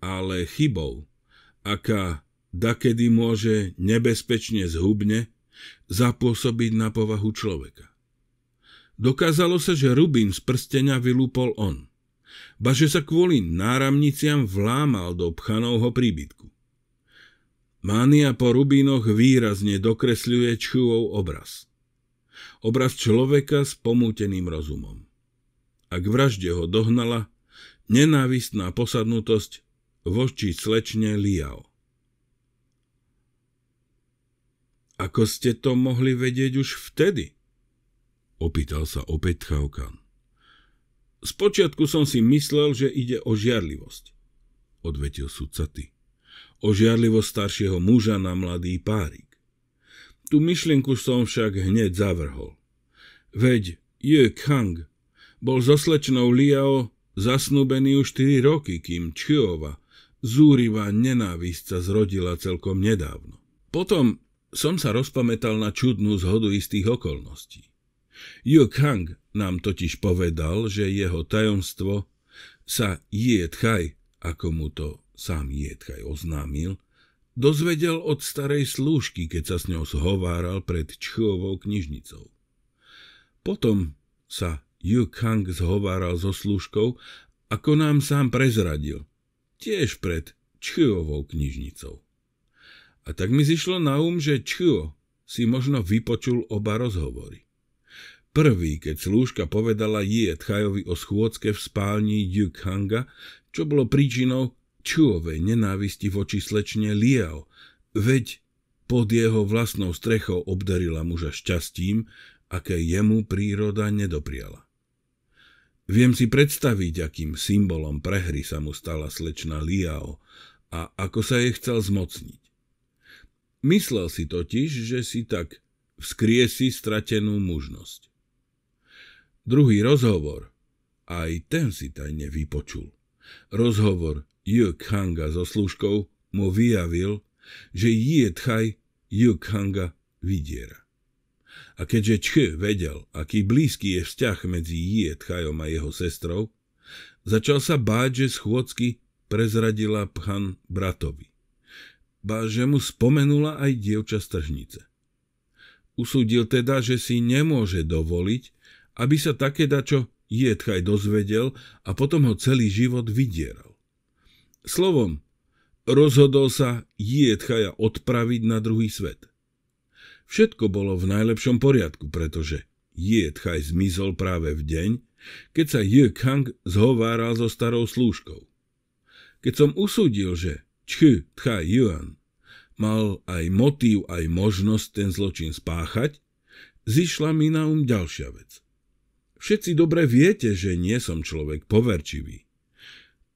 ale chybou, aká dakedy môže nebezpečne zhubne zapôsobiť na povahu človeka. Dokázalo sa, že Rubín z prstenia vylúpol on, baže sa kvôli náramniciam vlámal do pchanovho príbytku. Mánia po Rubínoch výrazne dokresľuje Čchúov obraz. Obraz človeka s pomúteným rozumom. Ak vražde ho dohnala nenávistná posadnutosť voči slečne Liao. Ako ste to mohli vedieť už vtedy? Opýtal sa opäť Chaukan. Spočiatku som si myslel, že ide o žiarlivosť, odvetil sudca ty. O žiarlivosť staršieho muža na mladý párik. Tu myšlienku som však hneď zavrhol. Veď Yu Kang bol so slečnou Liao zasnúbený už 4 roky, kým Čiova Zúrivá nenávisť sa zrodila celkom nedávno. Potom som sa rozpamätal na čudnú zhodu istých okolností. Yu Hang nám totiž povedal, že jeho tajomstvo sa Jietchaj, ako mu to sám Jietchaj oznámil, dozvedel od starej slúžky, keď sa s ňou zhováral pred Čchovou knižnicou. Potom sa Yu Hang zhováral so slúžkou, ako nám sám prezradil – tiež pred Čchyovou knižnicou. A tak mi zišlo na um, že Čchyo si možno vypočul oba rozhovory. Prvý, keď slúžka povedala Jie Tchajovi o schôdzke v spálni Hanga, čo bolo príčinou Čuovej nenávisti voči slečne Liao, veď pod jeho vlastnou strechou obdarila muža šťastím, aké jemu príroda nedopriala. Viem si predstaviť, akým symbolom prehry sa mu stala slečna Liao a ako sa jej chcel zmocniť. Myslel si totiž, že si tak vzkriesi stratenú mužnosť. Druhý rozhovor, aj ten si tajne vypočul. Rozhovor Hanga so služkou mu vyjavil, že Jiet Chaj Hanga vydiera. A keďže Čch vedel, aký blízky je vzťah medzi Jie Tchajom a jeho sestrou, začal sa báť, že schôdzky prezradila Pchan bratovi. Ba, že mu spomenula aj dievča z tržnice. Usúdil teda, že si nemôže dovoliť, aby sa také dačo Jietchaj dozvedel a potom ho celý život vydieral. Slovom, rozhodol sa Jietchaja odpraviť na druhý svet. Všetko bolo v najlepšom poriadku, pretože Jie Tchaj zmizol práve v deň, keď sa Jie Kang zhováral so starou slúžkou. Keď som usúdil, že Chü Tchaj Yuan mal aj motív, aj možnosť ten zločin spáchať, zišla mi na um ďalšia vec. Všetci dobre viete, že nie som človek poverčivý.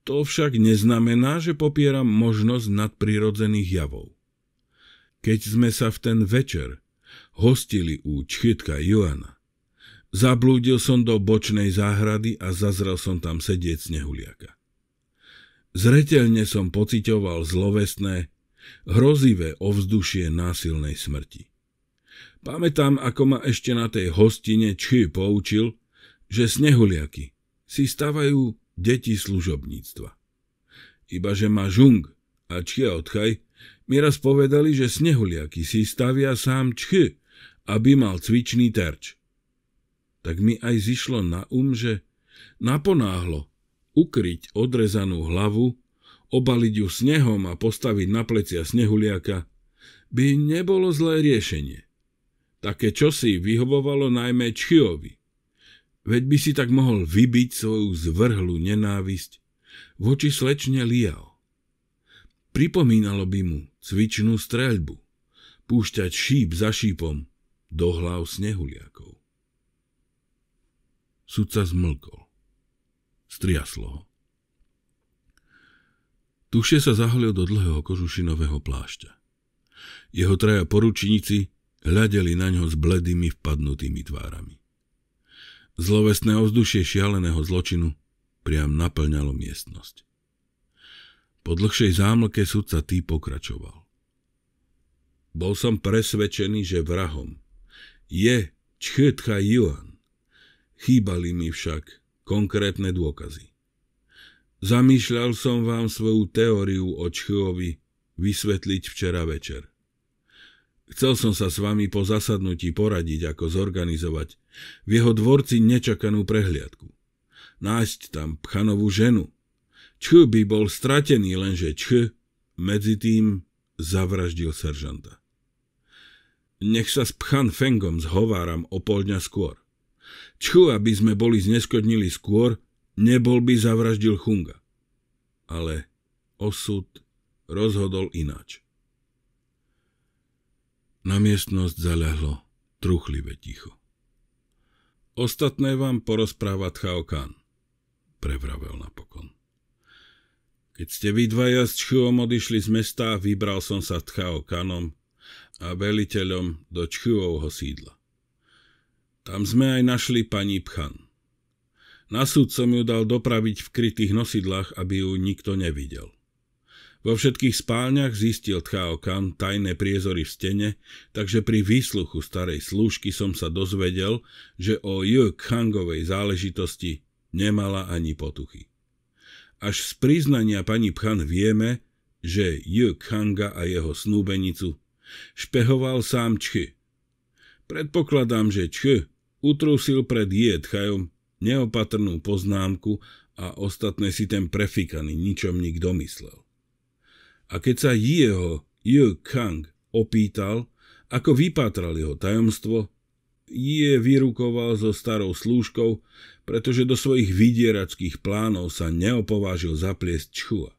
To však neznamená, že popieram možnosť nadprirodzených javov. Keď sme sa v ten večer hostili u Čchytka Joana. Zablúdil som do bočnej záhrady a zazrel som tam sedieť snehuliaka. Zretelne som pocitoval zlovestné, hrozivé ovzdušie násilnej smrti. Pamätám, ako ma ešte na tej hostine Čchy poučil, že snehuliaky si stavajú deti služobníctva. Ibaže ma Žung a Čia Odchaj mi raz povedali, že snehuliaky si stavia sám Čchy aby mal cvičný terč. Tak mi aj zišlo na um, že naponáhlo ukryť odrezanú hlavu, obaliť ju snehom a postaviť na plecia snehuliaka, by nebolo zlé riešenie. Také čosi vyhovovalo najmä Čchiovi. Veď by si tak mohol vybiť svoju zvrhlú nenávisť voči slečne Liao. Pripomínalo by mu cvičnú streľbu, púšťať šíp za šípom, do hlav snehuliakov. Sudca zmlkol. Striaslo ho. Tušie sa zaholil do dlhého kožušinového plášťa. Jeho traja poručníci hľadeli na ňo s bledými vpadnutými tvárami. Zlovestné ovzdušie šialeného zločinu priam naplňalo miestnosť. Po dlhšej zámlke sudca tý pokračoval. Bol som presvedčený, že vrahom, je Čchetcha Joan. Chýbali mi však konkrétne dôkazy. Zamýšľal som vám svoju teóriu o Čchovi vysvetliť včera večer. Chcel som sa s vami po zasadnutí poradiť, ako zorganizovať v jeho dvorci nečakanú prehliadku. Nájsť tam pchanovú ženu. Čch by bol stratený, lenže Čch medzi tým zavraždil seržanta. Nech sa s Pchan Fengom zhováram o pol dňa skôr. Čchu, aby sme boli zneskodnili skôr, nebol by zavraždil Chunga. Ale osud rozhodol ináč. Na miestnosť zalehlo truchlivé ticho. Ostatné vám porozpráva Tchao Khan, prevravel napokon. Keď ste vy dvaja s Čchuom odišli z mesta, vybral som sa Tchao Kanom a veliteľom do Čchivovho sídla. Tam sme aj našli pani Pchan. Na súd som ju dal dopraviť v krytých nosidlách, aby ju nikto nevidel. Vo všetkých spálniach zistil Kan tajné priezory v stene, takže pri výsluchu starej slúžky som sa dozvedel, že o Yu Khangovej záležitosti nemala ani potuchy. Až z priznania pani Pchan vieme, že Yu Khanga a jeho snúbenicu Špehoval sám Čchy. Predpokladám, že Čchy utrusil pred Jedchajom neopatrnú poznámku a ostatné si ten prefikaný ničomník domyslel. A keď sa jeho Yu Kang opýtal, ako vypátral jeho tajomstvo, je vyrukoval so starou slúžkou, pretože do svojich vydierackých plánov sa neopovážil zapliesť Čchua.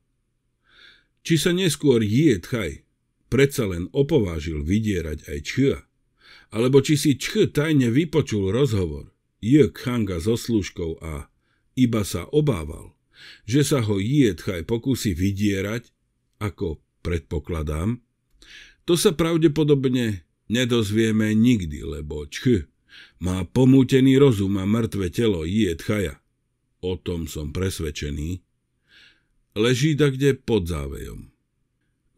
Či sa neskôr Jie predsa len opovážil vydierať aj Čia, alebo či si Č tajne vypočul rozhovor J Khanga so služkou a iba sa obával, že sa ho Jietchaj pokusí vydierať, ako predpokladám, to sa pravdepodobne nedozvieme nikdy, lebo Čch má pomútený rozum a mŕtve telo Jietchaja. O tom som presvedčený. Leží kde pod závejom.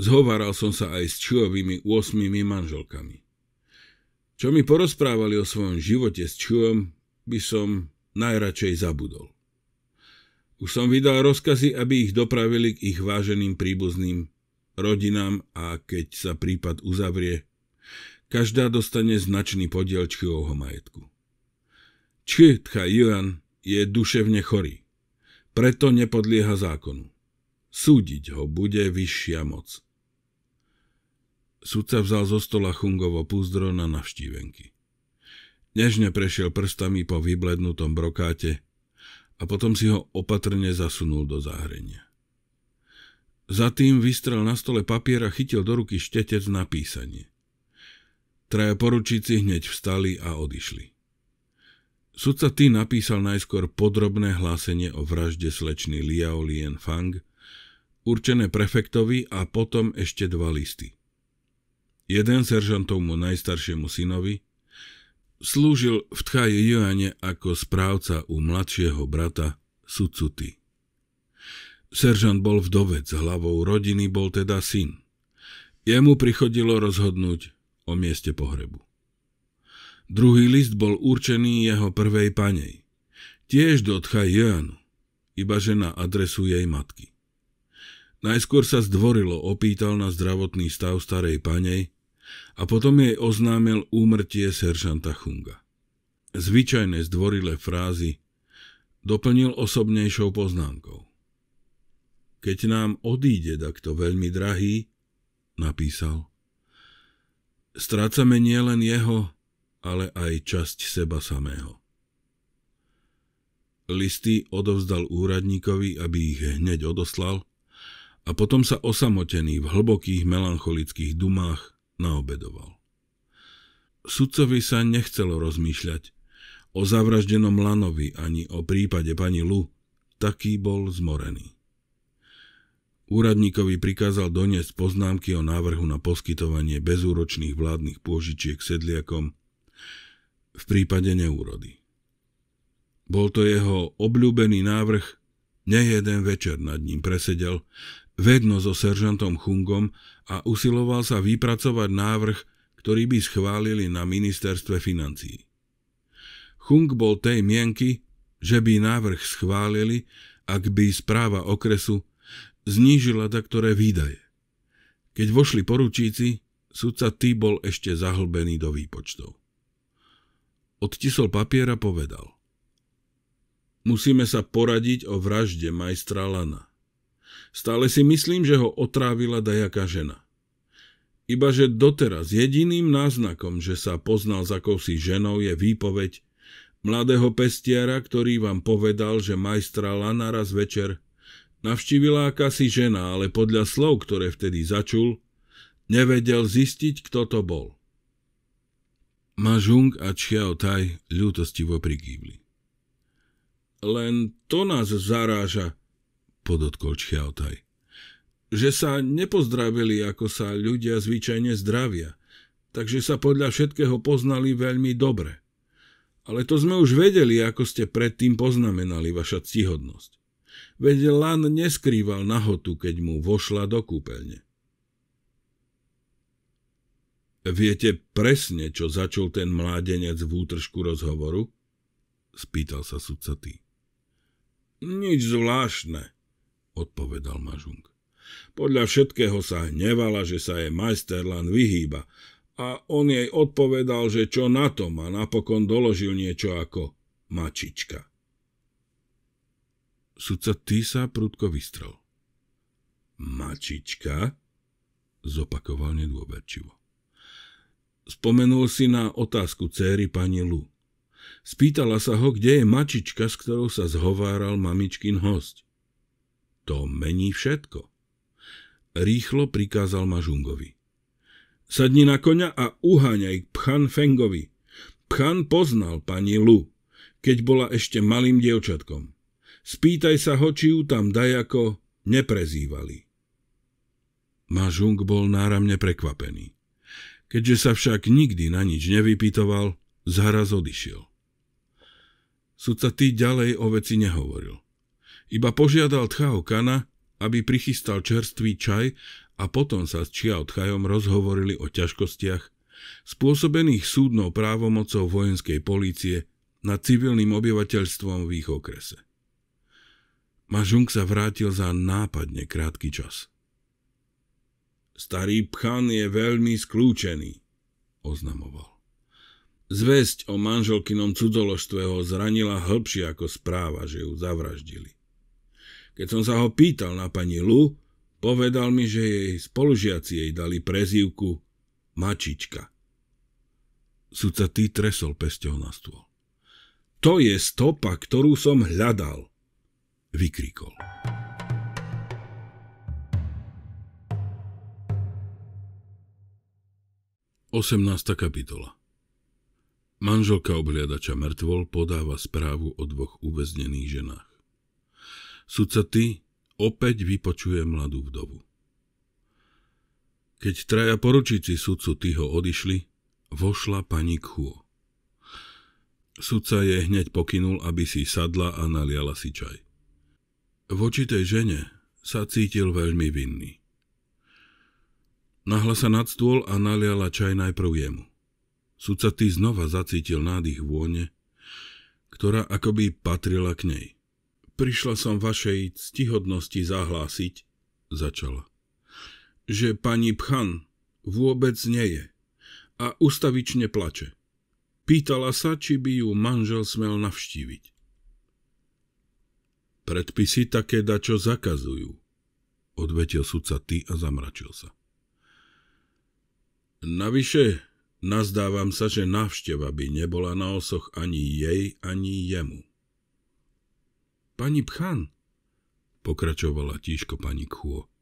Zhováral som sa aj s Čuovými 8 manželkami. Čo mi porozprávali o svojom živote s Čuom, by som najradšej zabudol. Už som vydal rozkazy, aby ich dopravili k ich váženým príbuzným rodinám a keď sa prípad uzavrie, každá dostane značný podiel Čuovho majetku. Či Tchajuan je duševne chorý, preto nepodlieha zákonu. Súdiť ho bude vyššia moc. Sudca vzal zo stola Chungovo púzdro na navštívenky. Nežne prešiel prstami po vyblednutom brokáte a potom si ho opatrne zasunul do záhrenia. Za tým vystrel na stole papier a chytil do ruky štetec na písanie. Traja poručíci hneď vstali a odišli. Sudca Ty napísal najskôr podrobné hlásenie o vražde slečny Liao Lien Fang, určené prefektovi a potom ešte dva listy. Jeden seržantovmu najstaršiemu synovi slúžil v Tchaje Joane ako správca u mladšieho brata Sucuty. Seržant bol vdovec, hlavou rodiny bol teda syn. Jemu prichodilo rozhodnúť o mieste pohrebu. Druhý list bol určený jeho prvej panej, tiež do Tchaj Joanu, ibaže na adresu jej matky. Najskôr sa zdvorilo opýtal na zdravotný stav starej panej, a potom jej oznámil úmrtie seržanta Chunga. Zvyčajné zdvorilé frázy doplnil osobnejšou poznámkou. Keď nám odíde takto veľmi drahý, napísal, strácame nielen jeho, ale aj časť seba samého. Listy odovzdal úradníkovi, aby ich hneď odoslal, a potom sa osamotený v hlbokých melancholických dumách naobedoval. Sudcovi sa nechcelo rozmýšľať o zavraždenom Lanovi ani o prípade pani Lu, taký bol zmorený. Úradníkovi prikázal doniesť poznámky o návrhu na poskytovanie bezúročných vládnych pôžičiek sedliakom v prípade neúrody. Bol to jeho obľúbený návrh, nejeden večer nad ním presedel vedno so seržantom Chungom a usiloval sa vypracovať návrh, ktorý by schválili na ministerstve financií. Chung bol tej mienky, že by návrh schválili, ak by správa okresu znížila taktoré výdaje. Keď vošli poručíci, sudca T. bol ešte zahlbený do výpočtov. Odtisol papiera povedal. Musíme sa poradiť o vražde majstra Lana. Stále si myslím, že ho otrávila dajaká žena. Ibaže doteraz jediným náznakom, že sa poznal za kousi ženou, je výpoveď mladého pestiara, ktorý vám povedal, že majstra Lana raz večer navštívila akási žena, ale podľa slov, ktoré vtedy začul, nevedel zistiť, kto to bol. Mažung a Chiao Tai ľútostivo prikývli. Len to nás zaráža, podotkol Čiaotaj. Že sa nepozdravili, ako sa ľudia zvyčajne zdravia, takže sa podľa všetkého poznali veľmi dobre. Ale to sme už vedeli, ako ste predtým poznamenali vaša ctihodnosť. Veď Lan neskrýval nahotu, keď mu vošla do kúpeľne. Viete presne, čo začal ten mládenec v útržku rozhovoru? Spýtal sa sudca ty. Nič zvláštne, odpovedal Mažung. Podľa všetkého sa hnevala, že sa jej majster len vyhýba a on jej odpovedal, že čo na tom a napokon doložil niečo ako mačička. Sudca Týsa prudko vystrel. Mačička? Zopakoval nedôverčivo. Spomenul si na otázku céry pani Lu. Spýtala sa ho, kde je mačička, s ktorou sa zhováral mamičkin host. To mení všetko. Rýchlo prikázal Mažungovi. Sadni na koňa a uháňaj Pchan Fengovi. Pchan poznal pani Lu, keď bola ešte malým dievčatkom. Spýtaj sa ho, či ju tam dajako neprezývali. Mažung bol náramne prekvapený. Keďže sa však nikdy na nič nevypytoval, zharaz odišiel. Sudca ty ďalej o veci nehovoril – iba požiadal Tchao Kana, aby prichystal čerstvý čaj a potom sa s Čiao Tchajom rozhovorili o ťažkostiach, spôsobených súdnou právomocou vojenskej polície nad civilným obyvateľstvom v ich okrese. Mažung sa vrátil za nápadne krátky čas. Starý pchan je veľmi skľúčený, oznamoval. Zväzť o manželkinom cudzoložstve ho zranila hĺbšie ako správa, že ju zavraždili. Keď som sa ho pýtal na pani Lu, povedal mi, že jej spolužiaci jej dali prezývku Mačička. Sudca tý tresol pesťou na stôl. To je stopa, ktorú som hľadal, vykrikol. Osemnásta kapitola Manželka obhliadača mŕtvol podáva správu o dvoch uväznených ženách. Sudca ty opäť vypočuje mladú vdovu. Keď traja poručíci sudcu Tyho odišli, vošla pani Kuo. Sudca je hneď pokynul, aby si sadla a naliala si čaj. Voči tej žene sa cítil veľmi vinný. Nahla sa nad stôl a naliala čaj najprv jemu. Sudca Ty znova zacítil nádych vône, ktorá akoby patrila k nej – Prišla som vašej ctihodnosti zahlásiť, začala, že pani Pchan vôbec nie je a ustavične plače. Pýtala sa, či by ju manžel smel navštíviť. Predpisy také dačo zakazujú, odvetil sudca ty a zamračil sa. Navyše, nazdávam sa, že návšteva by nebola na osoch ani jej, ani jemu. Pani Pchan, pokračovala tížko pani Kuo,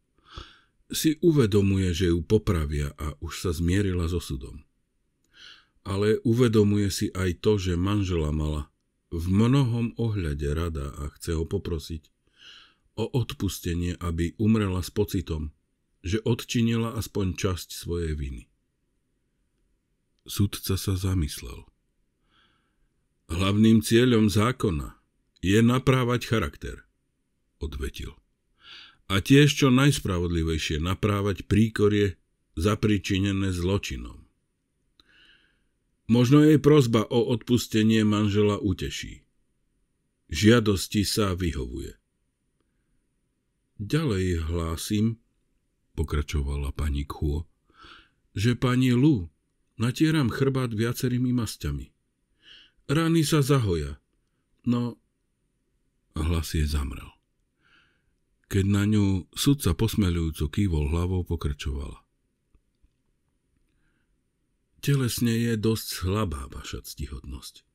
si uvedomuje, že ju popravia a už sa zmierila so osudom. Ale uvedomuje si aj to, že manžela mala v mnohom ohľade rada a chce ho poprosiť o odpustenie, aby umrela s pocitom, že odčinila aspoň časť svojej viny. Sudca sa zamyslel. Hlavným cieľom zákona je naprávať charakter, odvetil. A tiež čo najspravodlivejšie naprávať príkorie zapričinené zločinom. Možno jej prozba o odpustenie manžela uteší. Žiadosti sa vyhovuje. Ďalej hlásim, pokračovala pani Kuo, že pani Lu natieram chrbát viacerými masťami. Rány sa zahoja, no hlas jej zamrel. Keď na ňu sudca posmelujúco kývol hlavou, pokračovala. Telesne je dosť slabá vaša ctihodnosť.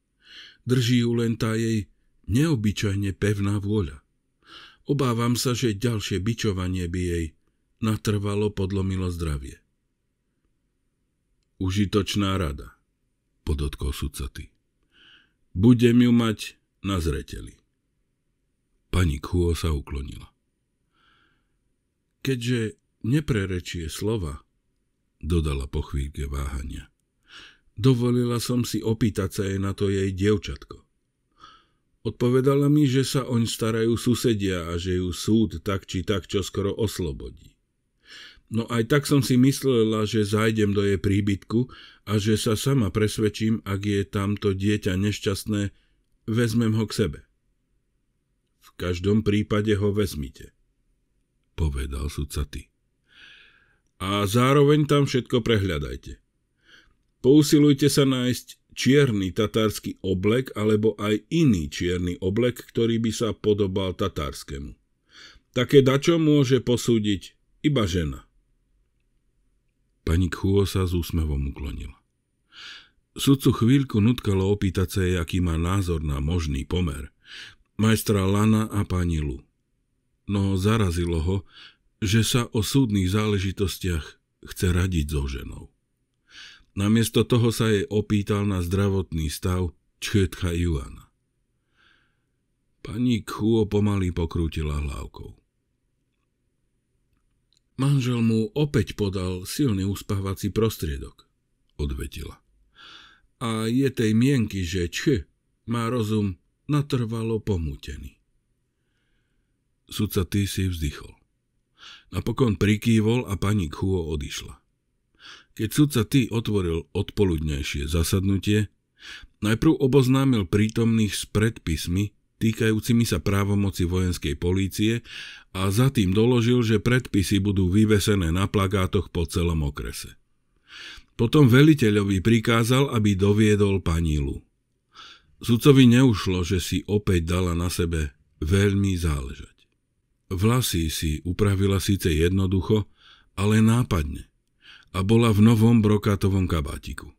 Drží ju len tá jej neobyčajne pevná vôľa. Obávam sa, že ďalšie bičovanie by jej natrvalo podlomilo zdravie. Užitočná rada, podotkol sudca ty. Budem ju mať na zreteli. Pani Kuo sa uklonila. Keďže neprerečie slova, dodala po chvíľke váhania. Dovolila som si opýtať sa jej na to jej dievčatko. Odpovedala mi, že sa oň starajú susedia a že ju súd tak či tak čoskoro oslobodí. No aj tak som si myslela, že zajdem do jej príbytku a že sa sama presvedčím, ak je tamto dieťa nešťastné, vezmem ho k sebe každom prípade ho vezmite, povedal sudca ty. A zároveň tam všetko prehľadajte. Pousilujte sa nájsť čierny tatársky oblek alebo aj iný čierny oblek, ktorý by sa podobal tatárskému. Také dačo môže posúdiť iba žena. Pani Khuo sa s úsmevom uklonila. Sudcu chvíľku nutkalo opýtať sa aký má názor na možný pomer, majstra Lana a Panilu. No zarazilo ho, že sa o súdnych záležitostiach chce radiť so ženou. Namiesto toho sa jej opýtal na zdravotný stav Čchetka Juana. Pani Kuo pomaly pokrútila hlavkou. Manžel mu opäť podal silný uspávací prostriedok, odvetila. A je tej mienky, že Č má rozum natrvalo pomútený. Sudca si vzdychol. Napokon prikývol a pani Kuo odišla. Keď sudca Ty otvoril odpoludnejšie zasadnutie, najprv oboznámil prítomných s predpismi, týkajúcimi sa právomoci vojenskej polície a za tým doložil, že predpisy budú vyvesené na plagátoch po celom okrese. Potom veliteľovi prikázal, aby doviedol pani Lu. Sudcovi neušlo, že si opäť dala na sebe veľmi záležať. Vlasy si upravila síce jednoducho, ale nápadne a bola v novom brokatovom kabátiku.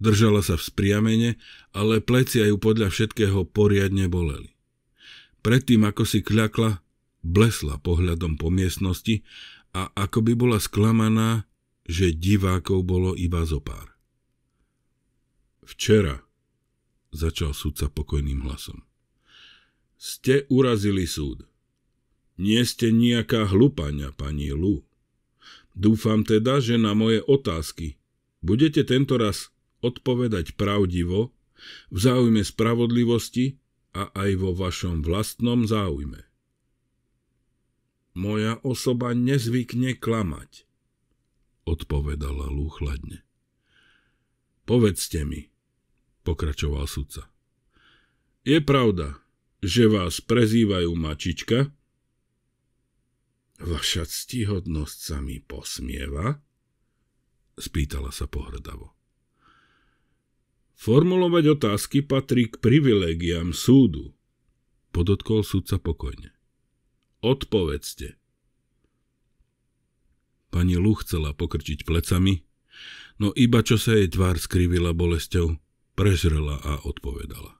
Držala sa v spriamene, ale plecia ju podľa všetkého poriadne boleli. Predtým, ako si kľakla, blesla pohľadom po miestnosti a ako by bola sklamaná, že divákov bolo iba zo pár. Včera, začal sudca pokojným hlasom. Ste urazili súd. Nie ste nejaká hlupania, pani Lu. Dúfam teda, že na moje otázky budete tento raz odpovedať pravdivo, v záujme spravodlivosti a aj vo vašom vlastnom záujme. Moja osoba nezvykne klamať, odpovedala Lu chladne. Povedzte mi, pokračoval sudca. Je pravda, že vás prezývajú mačička? Vaša ctihodnosť sa mi posmieva? Spýtala sa pohrdavo. Formulovať otázky patrí k privilégiám súdu, podotkol sudca pokojne. Odpovedzte. Pani Lu chcela pokrčiť plecami, no iba čo sa jej tvár skrivila bolesťou, prežrela a odpovedala.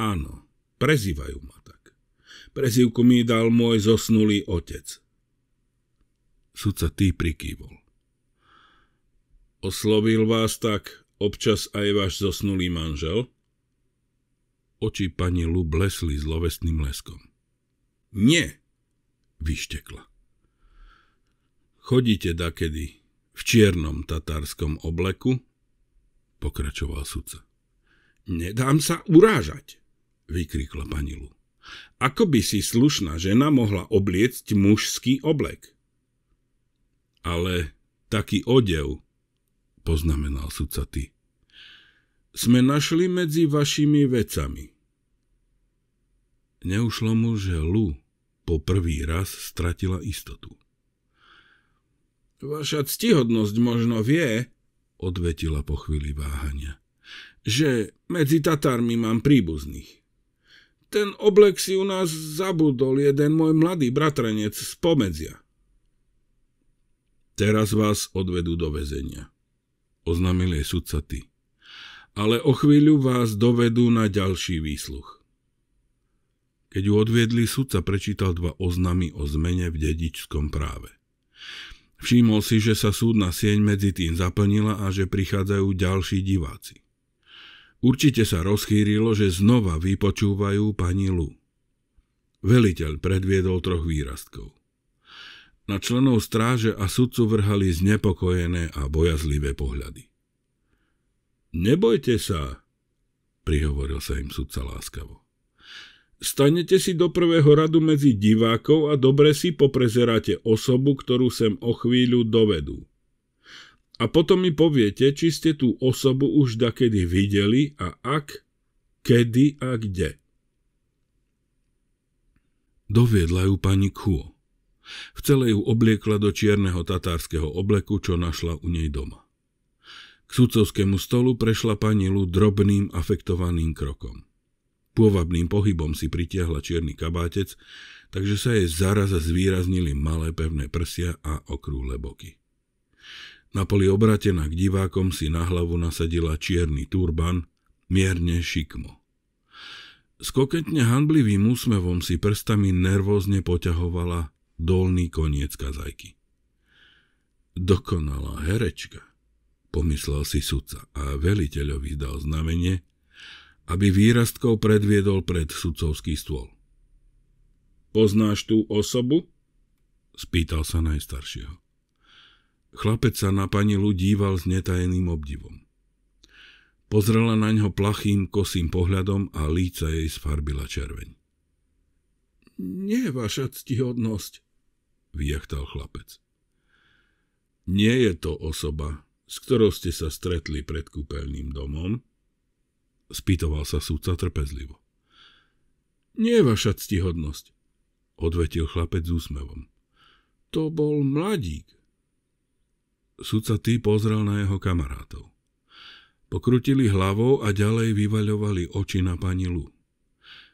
Áno, prezývajú ma tak. Prezývku mi dal môj zosnulý otec. Sudca tý prikývol. Oslovil vás tak občas aj váš zosnulý manžel? Oči pani Lu blesli zlovestným leskom. Nie, vyštekla. Chodíte dakedy v čiernom tatárskom obleku, pokračoval sudca. Nedám sa urážať, vykrikla pani Lu. Ako by si slušná žena mohla obliecť mužský oblek? Ale taký odev, poznamenal sudca ty. Sme našli medzi vašimi vecami. Neušlo mu, že Lu po prvý raz stratila istotu. Vaša ctihodnosť možno vie, odvetila po chvíli váhania. Že medzi Tatármi mám príbuzných. Ten oblek si u nás zabudol jeden môj mladý bratranec z pomedzia. Teraz vás odvedú do väzenia, oznamil jej sudca ty. Ale o chvíľu vás dovedú na ďalší výsluch. Keď ju odviedli, sudca prečítal dva oznamy o zmene v dedičskom práve. Všimol si, že sa súdna sieň medzi tým zaplnila a že prichádzajú ďalší diváci. Určite sa rozchýrilo, že znova vypočúvajú pani Lu. Veliteľ predviedol troch výrastkov. Na členov stráže a sudcu vrhali znepokojené a bojazlivé pohľady. Nebojte sa, prihovoril sa im sudca láskavo. Stanete si do prvého radu medzi divákov a dobre si poprezeráte osobu, ktorú sem o chvíľu dovedú. A potom mi poviete, či ste tú osobu už dakedy videli a ak, kedy a kde. Doviedla ju pani Kuo. V celé ju obliekla do čierneho tatárskeho obleku, čo našla u nej doma. K sudcovskému stolu prešla pani Lu drobným, afektovaným krokom. Pôvabným pohybom si pritiahla čierny kabátec, takže sa jej zaraza zvýraznili malé pevné prsia a okrúhle boky. Na poli obratená k divákom si na hlavu nasadila čierny turban, mierne šikmo. S koketne hanblivým úsmevom si prstami nervózne poťahovala dolný koniec kazajky. Dokonalá herečka, pomyslel si sudca a veliteľovi dal znamenie, aby výrastkov predviedol pred sudcovský stôl. Poznáš tú osobu? Spýtal sa najstaršieho. Chlapec sa na pani Lu díval s netajeným obdivom. Pozrela na ňo plachým, kosým pohľadom a líca jej sfarbila červeň. Nie, vaša ctihodnosť, vyjachtal chlapec. Nie je to osoba, s ktorou ste sa stretli pred kúpeľným domom, Spýtoval sa súdca trpezlivo. Nie, vaša ctihodnosť, odvetil chlapec s úsmevom. To bol mladík. Sudca tý pozrel na jeho kamarátov. Pokrutili hlavou a ďalej vyvaľovali oči na pani Lu.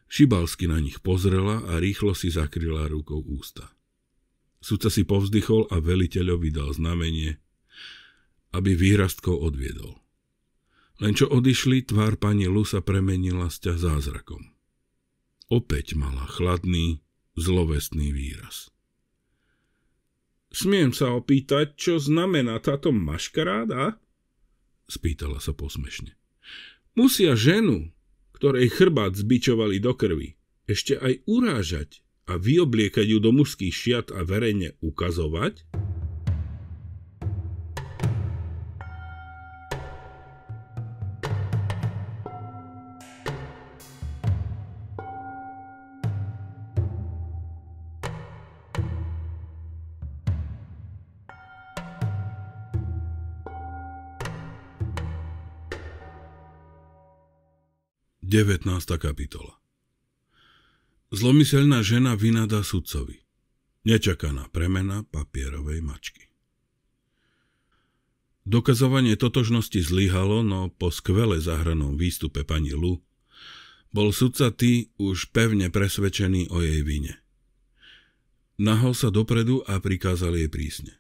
Šibalsky na nich pozrela a rýchlo si zakryla rukou ústa. Sudca si povzdychol a veliteľovi dal znamenie, aby výrastkov odviedol. Len čo odišli, tvár pani Lu sa premenila z ťa zázrakom. Opäť mala chladný, zlovestný výraz. Smiem sa opýtať, čo znamená táto maškaráda? Spýtala sa posmešne. Musia ženu, ktorej chrbát zbičovali do krvi, ešte aj urážať a vyobliekať ju do mužských šiat a verejne ukazovať? 19. kapitola Zlomyselná žena vynadá sudcovi. Nečakaná premena papierovej mačky. Dokazovanie totožnosti zlyhalo, no po skvele zahranom výstupe pani Lu bol sudca Ty už pevne presvedčený o jej vine. Nahol sa dopredu a prikázal jej prísne.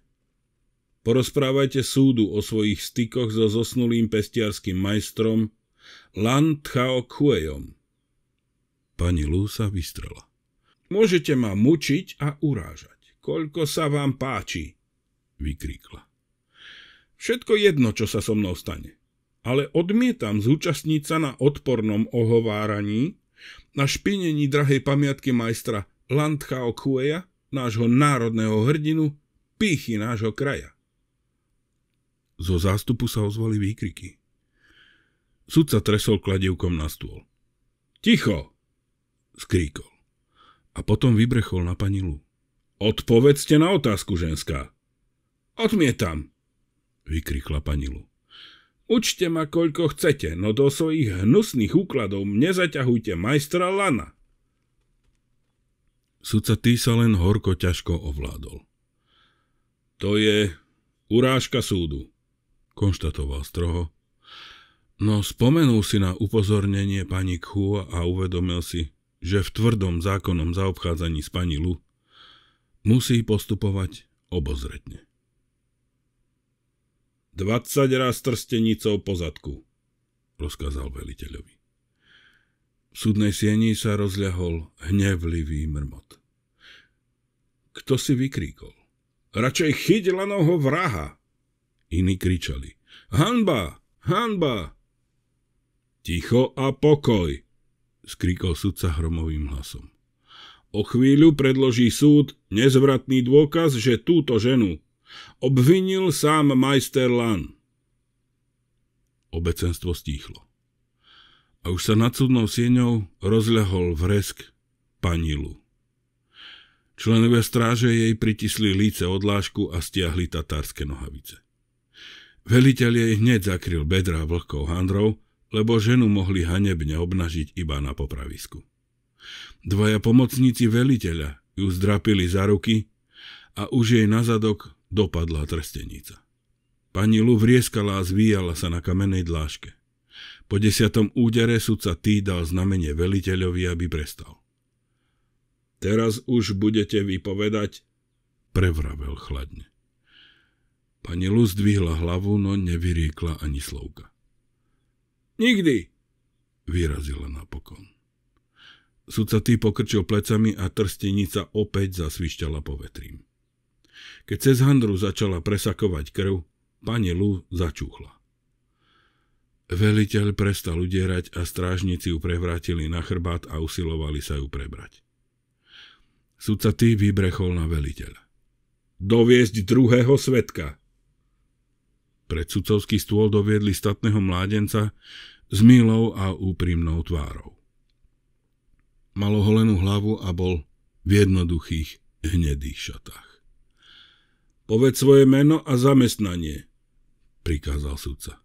Porozprávajte súdu o svojich stykoch so zosnulým pestiarským majstrom Lan Tchaokuejom. Pani Lú sa vystrela. Môžete ma mučiť a urážať, koľko sa vám páči, vykríkla. Všetko jedno, čo sa so mnou stane, ale odmietam zúčastniť sa na odpornom ohováraní, na špinení drahej pamiatky majstra Landchao Kueja, nášho národného hrdinu, pýchy nášho kraja. Zo zástupu sa ozvali výkriky. Sudca tresol kladivkom na stôl. Ticho! skríkol. A potom vybrechol na panilu. Odpovedzte na otázku, ženská. Odmietam, vykrikla panilu. Učte ma, koľko chcete, no do svojich hnusných úkladov nezaťahujte majstra Lana. Sudca tý sa len horko ťažko ovládol. To je urážka súdu, konštatoval stroho No spomenul si na upozornenie pani Khu a uvedomil si, že v tvrdom zákonom zaobchádzaní s pani Lu musí postupovať obozretne. 20 raz trstenicou po zadku, rozkázal veliteľovi. V súdnej sieni sa rozľahol hnevlivý mrmot. Kto si vykríkol? Radšej chyť lanoho vraha! Iní kričali. Hanba! Hanba! Ticho a pokoj, skrikol sudca hromovým hlasom. O chvíľu predloží súd nezvratný dôkaz, že túto ženu obvinil sám majster Lan. Obecenstvo stíchlo. A už sa nad súdnou sieňou rozľahol vresk panilu. Členovia stráže jej pritisli líce odlášku a stiahli tatárske nohavice. Veliteľ jej hneď zakryl bedrá vlhkou handrou lebo ženu mohli hanebne obnažiť iba na popravisku. Dvaja pomocníci veliteľa ju zdrapili za ruky a už jej na zadok dopadla trstenica. Pani Lu vrieskala a zvíjala sa na kamenej dláške. Po desiatom údere sudca Tý dal znamenie veliteľovi, aby prestal. Teraz už budete vypovedať, prevravel chladne. Pani Lu zdvihla hlavu, no nevyriekla ani slovka. Nikdy, vyrazila napokon. Sudca tý pokrčil plecami a trstenica opäť zasvišťala vetrím. Keď cez handru začala presakovať krv, pani Lu začúchla. Veliteľ prestal udierať a strážnici ju prevrátili na chrbát a usilovali sa ju prebrať. Sudca tý vybrechol na veliteľa. Doviezť druhého svetka, pred sudcovský stôl doviedli statného mládenca s milou a úprimnou tvárou. Malo holenú hlavu a bol v jednoduchých hnedých šatách. Poved svoje meno a zamestnanie, prikázal sudca.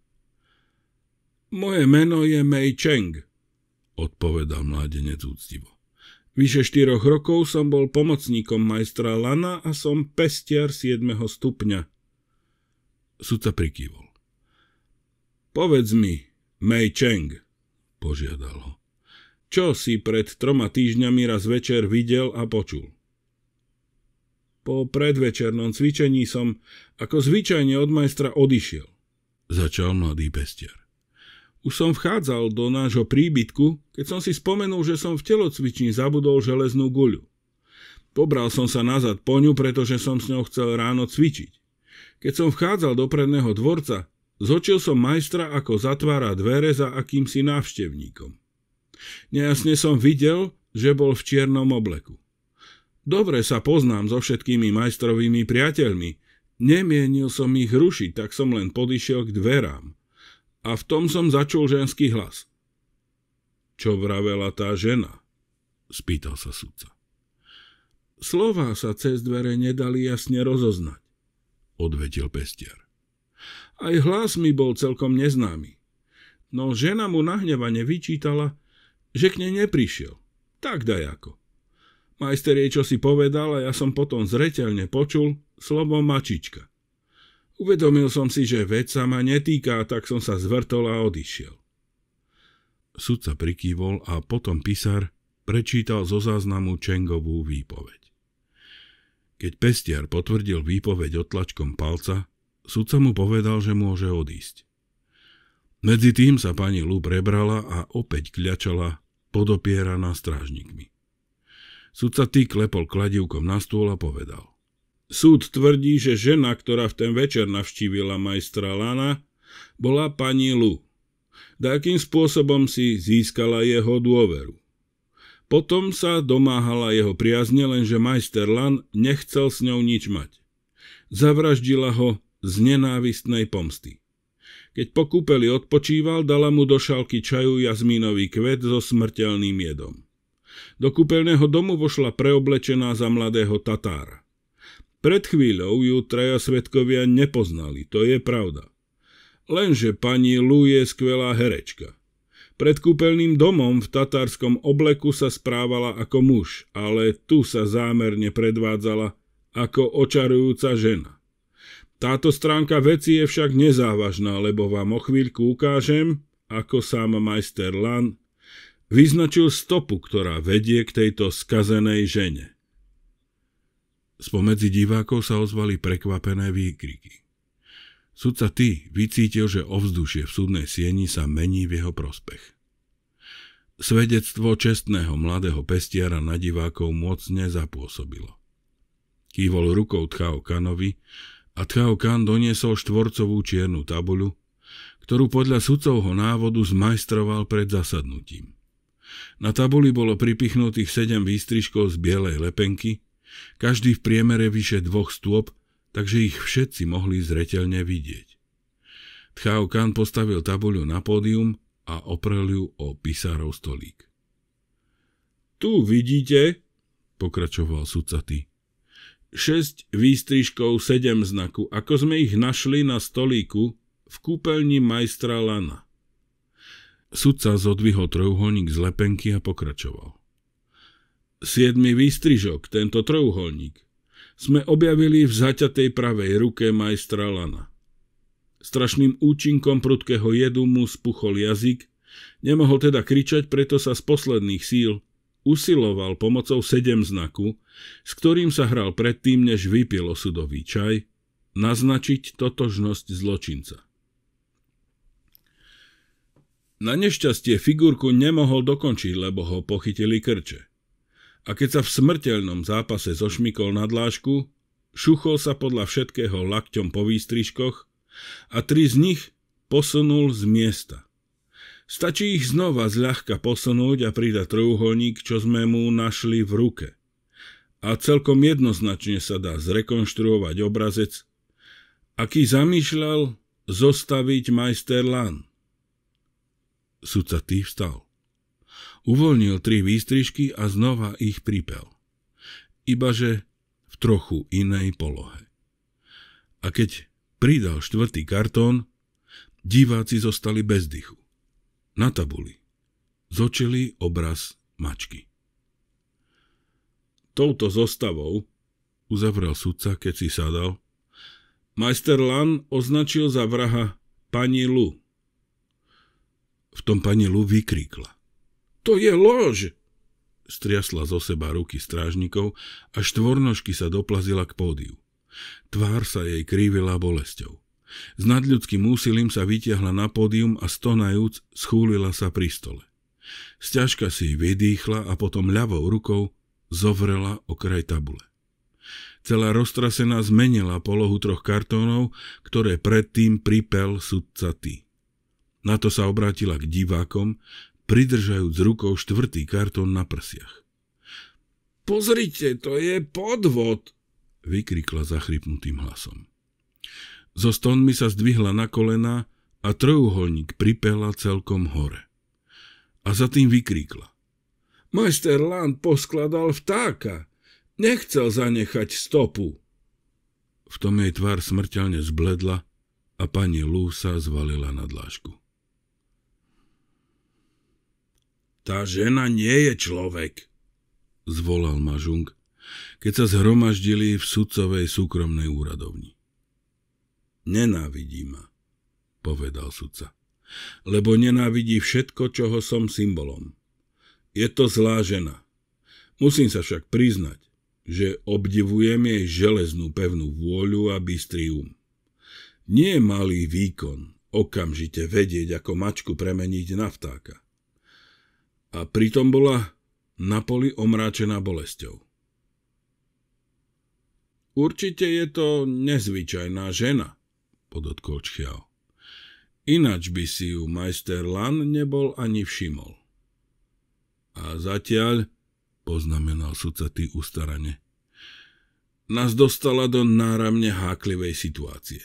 Moje meno je Mei Cheng, odpovedal mládenec úctivo. Vyše štyroch rokov som bol pomocníkom majstra Lana a som pestiar 7. stupňa, Sudca prikývol. Povedz mi, Mei Cheng, požiadal ho. Čo si pred troma týždňami raz večer videl a počul? Po predvečernom cvičení som ako zvyčajne od majstra odišiel, začal mladý bestiar. Už som vchádzal do nášho príbytku, keď som si spomenul, že som v telocvični zabudol železnú guľu. Pobral som sa nazad po ňu, pretože som s ňou chcel ráno cvičiť. Keď som vchádzal do predného dvorca, zočil som majstra, ako zatvára dvere za akýmsi návštevníkom. Nejasne som videl, že bol v čiernom obleku. Dobre sa poznám so všetkými majstrovými priateľmi. Nemienil som ich rušiť, tak som len podišiel k dverám. A v tom som začul ženský hlas. Čo vravela tá žena? Spýtal sa sudca. Slová sa cez dvere nedali jasne rozoznať odvetil pestiar. Aj hlas mi bol celkom neznámy. No žena mu nahnevane vyčítala, že k nej neprišiel. Tak ako. Majster jej čo si povedal a ja som potom zreteľne počul slovo mačička. Uvedomil som si, že vec sa ma netýka, tak som sa zvrtol a odišiel. Sudca prikývol a potom Pisár prečítal zo záznamu Čengovú výpoveď. Keď pestiar potvrdil výpoveď otlačkom palca, sudca mu povedal, že môže odísť. Medzi tým sa pani Lu prebrala a opäť kľačala, podopieraná strážnikmi. Sudca Ty klepol kladivkom na stôl a povedal. Súd tvrdí, že žena, ktorá v ten večer navštívila majstra Lana, bola pani Lu. Takým spôsobom si získala jeho dôveru. Potom sa domáhala jeho priazne, lenže majster Lan nechcel s ňou nič mať. Zavraždila ho z nenávistnej pomsty. Keď po kúpeli odpočíval, dala mu do šalky čaju jazmínový kvet so smrteľným jedom. Do kúpeľného domu vošla preoblečená za mladého Tatára. Pred chvíľou ju traja svetkovia nepoznali, to je pravda. Lenže pani Lu je skvelá herečka – pred kúpeľným domom v tatárskom obleku sa správala ako muž, ale tu sa zámerne predvádzala ako očarujúca žena. Táto stránka veci je však nezávažná, lebo vám o chvíľku ukážem, ako sám majster Lan vyznačil stopu, ktorá vedie k tejto skazenej žene. Spomedzi divákov sa ozvali prekvapené výkriky. Sudca ty vycítil, že ovzdušie v súdnej sieni sa mení v jeho prospech. Svedectvo čestného mladého pestiara na divákov moc nezapôsobilo. Kývol rukou Tchao Kanovi a Tchao Kan doniesol štvorcovú čiernu tabuľu, ktorú podľa sudcovho návodu zmajstroval pred zasadnutím. Na tabuli bolo pripichnutých sedem výstrižkov z bielej lepenky, každý v priemere vyše dvoch stôp takže ich všetci mohli zreteľne vidieť. Tchao Kan postavil tabuľu na pódium a oprel ju o pisárov stolík. Tu vidíte, pokračoval sudcaty, Šesť výstrižkov sedem znaku, ako sme ich našli na stolíku v kúpeľni majstra Lana. Sudca zodvihol trojuholník z lepenky a pokračoval. Siedmy výstrižok, tento trojuholník, sme objavili v zaťatej pravej ruke majstra Lana. Strašným účinkom prudkého jedu mu spuchol jazyk, nemohol teda kričať, preto sa z posledných síl usiloval pomocou sedem znaku, s ktorým sa hral predtým, než vypil osudový čaj, naznačiť totožnosť zločinca. Na nešťastie figurku nemohol dokončiť, lebo ho pochytili krče a keď sa v smrteľnom zápase zošmikol na dlášku, šuchol sa podľa všetkého lakťom po výstrižkoch a tri z nich posunul z miesta. Stačí ich znova zľahka posunúť a pridať trojuholník, čo sme mu našli v ruke. A celkom jednoznačne sa dá zrekonštruovať obrazec, aký zamýšľal zostaviť majster Lan. Sudca tý vstal. Uvoľnil tri výstrižky a znova ich pripel. Ibaže v trochu inej polohe. A keď pridal štvrtý kartón, diváci zostali bez dychu. Na tabuli zočili obraz mačky. Touto zostavou, uzavrel sudca, keď si sadal, majster Lan označil za vraha pani Lu. V tom pani Lu vykríkla. To je lož! Striasla zo seba ruky strážnikov a štvornožky sa doplazila k pódiu. Tvár sa jej krívila bolesťou. S nadľudským úsilím sa vytiahla na pódium a stonajúc schúlila sa pri stole. Sťažka si vydýchla a potom ľavou rukou zovrela okraj tabule. Celá roztrasená zmenila polohu troch kartónov, ktoré predtým pripel sudca ty. Na to sa obrátila k divákom pridržajúc rukou štvrtý kartón na prsiach. Pozrite, to je podvod, vykrikla zachrypnutým hlasom. So stonmi sa zdvihla na kolena a trojuholník pripela celkom hore. A za tým vykrikla. Majster Land poskladal vtáka. Nechcel zanechať stopu. V tom jej tvár smrteľne zbledla a pani Lú sa zvalila na dlážku. Tá žena nie je človek, zvolal mažung, keď sa zhromaždili v sudcovej súkromnej úradovni. Nenávidí ma, povedal sudca, lebo nenávidí všetko, čoho som symbolom. Je to zlá žena. Musím sa však priznať, že obdivujem jej železnú pevnú vôľu a bystrý um. Nie malý výkon okamžite vedieť, ako mačku premeniť na vtáka a pritom bola na poli omráčená bolesťou. Určite je to nezvyčajná žena, podotkol Čchiao. Ináč by si ju majster Lan nebol ani všimol. A zatiaľ, poznamenal sucatý ustarane, nás dostala do náramne háklivej situácie.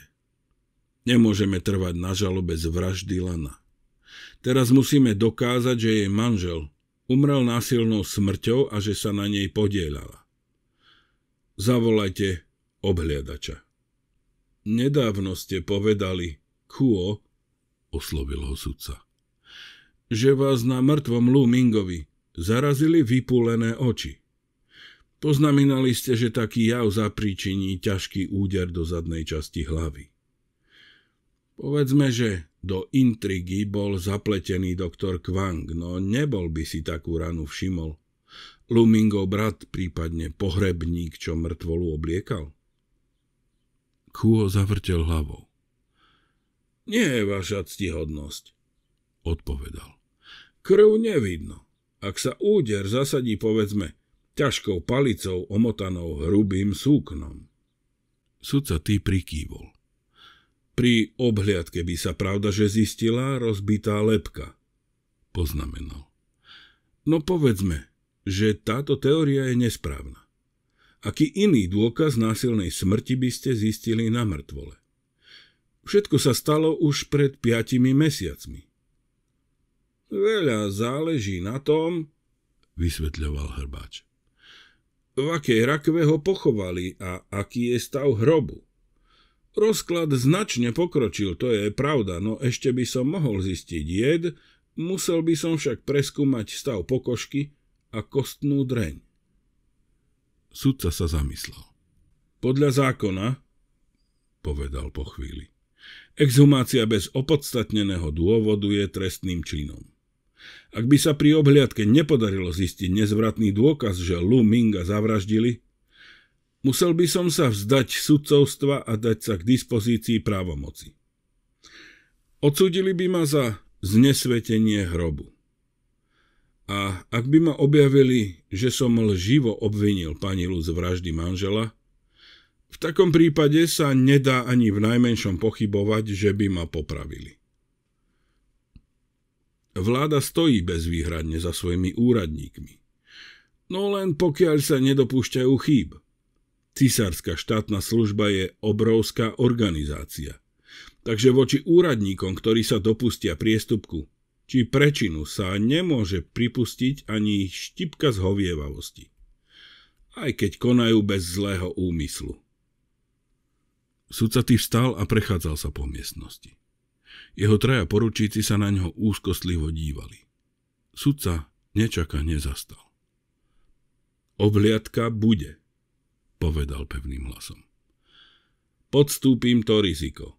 Nemôžeme trvať na žalobe z vraždy Lana. Teraz musíme dokázať, že jej manžel umrel násilnou smrťou a že sa na nej podielala. Zavolajte obhliadača. Nedávno ste povedali, Kuo, oslovil ho sudca, že vás na mŕtvom Lu Mingovi zarazili vypúlené oči. Poznamenali ste, že taký jav zapríčiní ťažký úder do zadnej časti hlavy. Povedzme, že do intrigy bol zapletený doktor Kvang, no nebol by si takú ranu všimol. Lumingov brat, prípadne pohrebník, čo mŕtvolu obliekal? Kuo zavrtel hlavou. Nie, je vaša ctihodnosť, odpovedal. Krv nevidno. Ak sa úder zasadí, povedzme, ťažkou palicou omotanou hrubým súknom. Sudca ty prikývol. Pri obhliadke by sa pravda, že zistila rozbitá lepka. Poznamenal. No povedzme, že táto teória je nesprávna. Aký iný dôkaz násilnej smrti by ste zistili na mŕtvole? Všetko sa stalo už pred piatimi mesiacmi. Veľa záleží na tom, vysvetľoval Hrbáč. V akej rakve ho pochovali a aký je stav hrobu. Rozklad značne pokročil, to je pravda, no ešte by som mohol zistiť jed, musel by som však preskúmať stav pokožky a kostnú dreň. Sudca sa zamyslel. Podľa zákona, povedal po chvíli, exhumácia bez opodstatneného dôvodu je trestným činom. Ak by sa pri obhliadke nepodarilo zistiť nezvratný dôkaz, že Lu Minga zavraždili, Musel by som sa vzdať sudcovstva a dať sa k dispozícii právomoci. Odsúdili by ma za znesvetenie hrobu. A ak by ma objavili, že som lživo obvinil panilu z vraždy manžela, v takom prípade sa nedá ani v najmenšom pochybovať, že by ma popravili. Vláda stojí bezvýhradne za svojimi úradníkmi. No len pokiaľ sa nedopúšťajú chýb – Cisárska štátna služba je obrovská organizácia. Takže voči úradníkom, ktorí sa dopustia priestupku, či prečinu sa nemôže pripustiť ani štipka zhovievavosti. Aj keď konajú bez zlého úmyslu. Sudca vstal a prechádzal sa po miestnosti. Jeho traja poručíci sa na ňo úzkostlivo dívali. Sudca nečaka nezastal. Obliadka bude, povedal pevným hlasom. Podstúpim to riziko.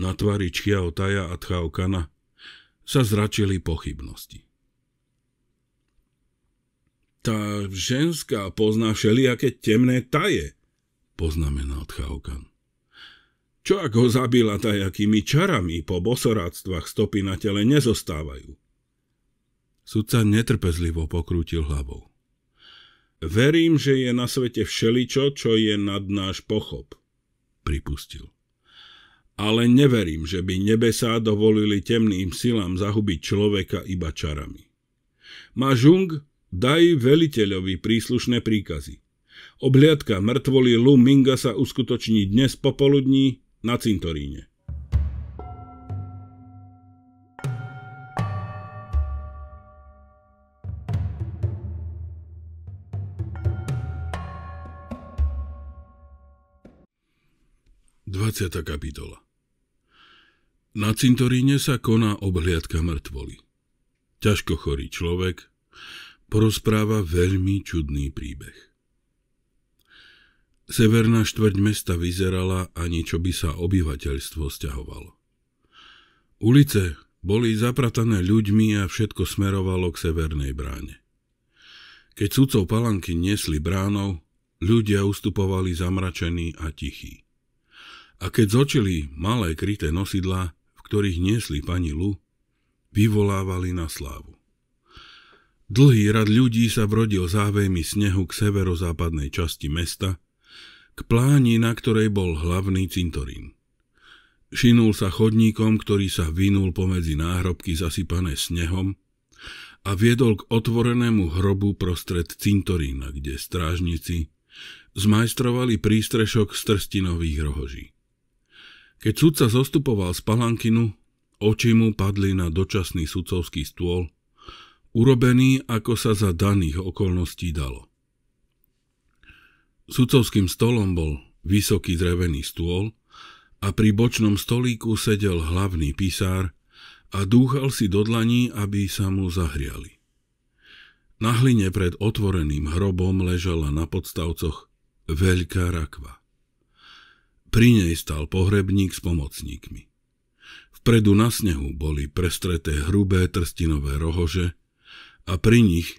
Na tvári Čiao Taja a Tchao Kana sa zračili pochybnosti. Tá ženská pozná všelijaké temné taje, poznamenal Tchaokan. Čo ak ho zabila tajakými čarami po bosoráctvách stopy na tele nezostávajú? Sudca netrpezlivo pokrútil hlavou. Verím, že je na svete všeličo, čo je nad náš pochop, pripustil. Ale neverím, že by nebesá dovolili temným silám zahubiť človeka iba čarami. Ma Žung, daj veliteľovi príslušné príkazy. Obliadka mŕtvoly Lu Minga sa uskutoční dnes popoludní na cintoríne. 20. kapitola Na cintoríne sa koná obhliadka mŕtvoly. Ťažko chorý človek porozpráva veľmi čudný príbeh. Severná štvrť mesta vyzerala a niečo by sa obyvateľstvo stiahovalo. Ulice boli zapratané ľuďmi a všetko smerovalo k severnej bráne. Keď sudcov palanky niesli bránou, ľudia ustupovali zamračení a tichí. A keď zočili malé kryté nosidlá, v ktorých niesli pani Lu, vyvolávali na slávu. Dlhý rad ľudí sa vrodil závejmi snehu k severozápadnej časti mesta, k pláni, na ktorej bol hlavný cintorín. Šinul sa chodníkom, ktorý sa vynul pomedzi náhrobky zasypané snehom a viedol k otvorenému hrobu prostred cintorína, kde strážnici zmajstrovali prístrešok z trstinových rohoží. Keď sudca zostupoval z Palankinu, oči mu padli na dočasný sudcovský stôl, urobený ako sa za daných okolností dalo. Sudcovským stolom bol vysoký drevený stôl a pri bočnom stolíku sedel hlavný pisár a dúchal si do dlaní, aby sa mu zahriali. Na hline pred otvoreným hrobom ležala na podstavcoch veľká rakva. Pri nej stal pohrebník s pomocníkmi. Vpredu na snehu boli prestreté hrubé trstinové rohože a pri nich,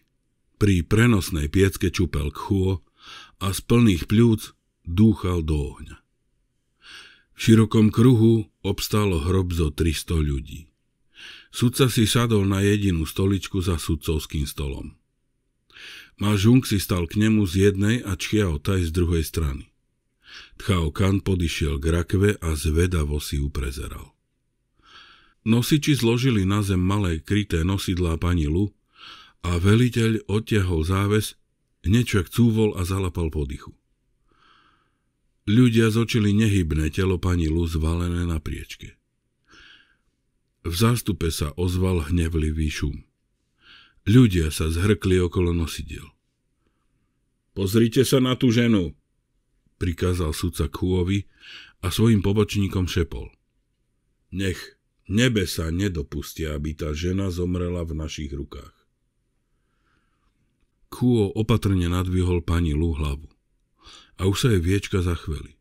pri prenosnej piecke čupel kchô a z plných pľúc dúchal do ohňa. V širokom kruhu obstalo hrob zo 300 ľudí. Sudca si sadol na jedinú stoličku za sudcovským stolom. Mažung si stal k nemu z jednej a čia Otaj z druhej strany. Tchao Kan podišiel k rakve a zvedavo si ju prezeral. Nosiči zložili na zem malé kryté nosidlá pani Lu a veliteľ odtiahol záves, niečo jak cúvol a zalapal po Ľudia zočili nehybné telo pani Lu zvalené na priečke. V zástupe sa ozval hnevlivý šum. Ľudia sa zhrkli okolo nosidiel. Pozrite sa na tú ženu, prikázal sudca Kúovi a svojim pobočníkom šepol. Nech nebe sa nedopustia, aby tá žena zomrela v našich rukách. Kuo opatrne nadvihol pani Lu hlavu a už sa jej viečka zachveli.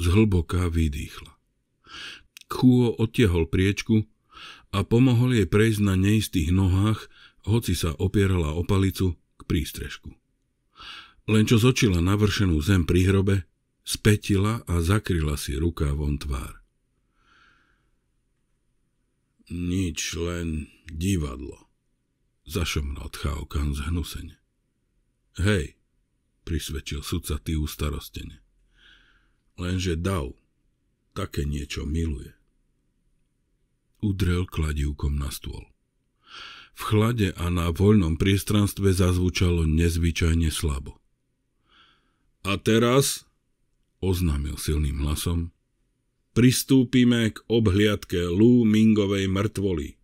Zhlboká vydýchla. Kúo odtiehol priečku a pomohol jej prejsť na neistých nohách, hoci sa opierala o palicu k prístrežku. Len čo zočila navršenú zem pri hrobe, spetila a zakryla si rukávom tvár. Nič, len divadlo, zašomnal Tchaokan zhnusene. Hej, prisvedčil sudca ty ústarostene. Lenže dav také niečo miluje. Udrel kladívkom na stôl. V chlade a na voľnom priestranstve zazvučalo nezvyčajne slabo. A teraz, oznámil silným hlasom, pristúpime k obhliadke Lú Mingovej mŕtvoly.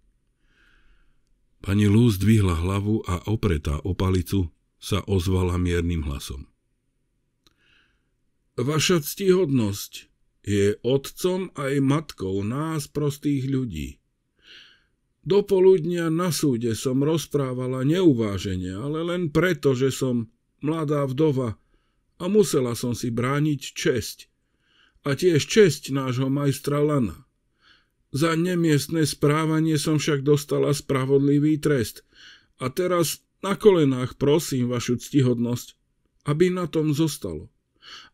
Pani Lú zdvihla hlavu a opretá o palicu sa ozvala miernym hlasom. Vaša ctihodnosť je otcom aj matkou nás prostých ľudí. Dopoludnia na súde som rozprávala neuváženie, ale len preto, že som mladá vdova a musela som si brániť česť a tiež česť nášho majstra Lana. Za nemiestne správanie som však dostala spravodlivý trest a teraz na kolenách prosím vašu ctihodnosť, aby na tom zostalo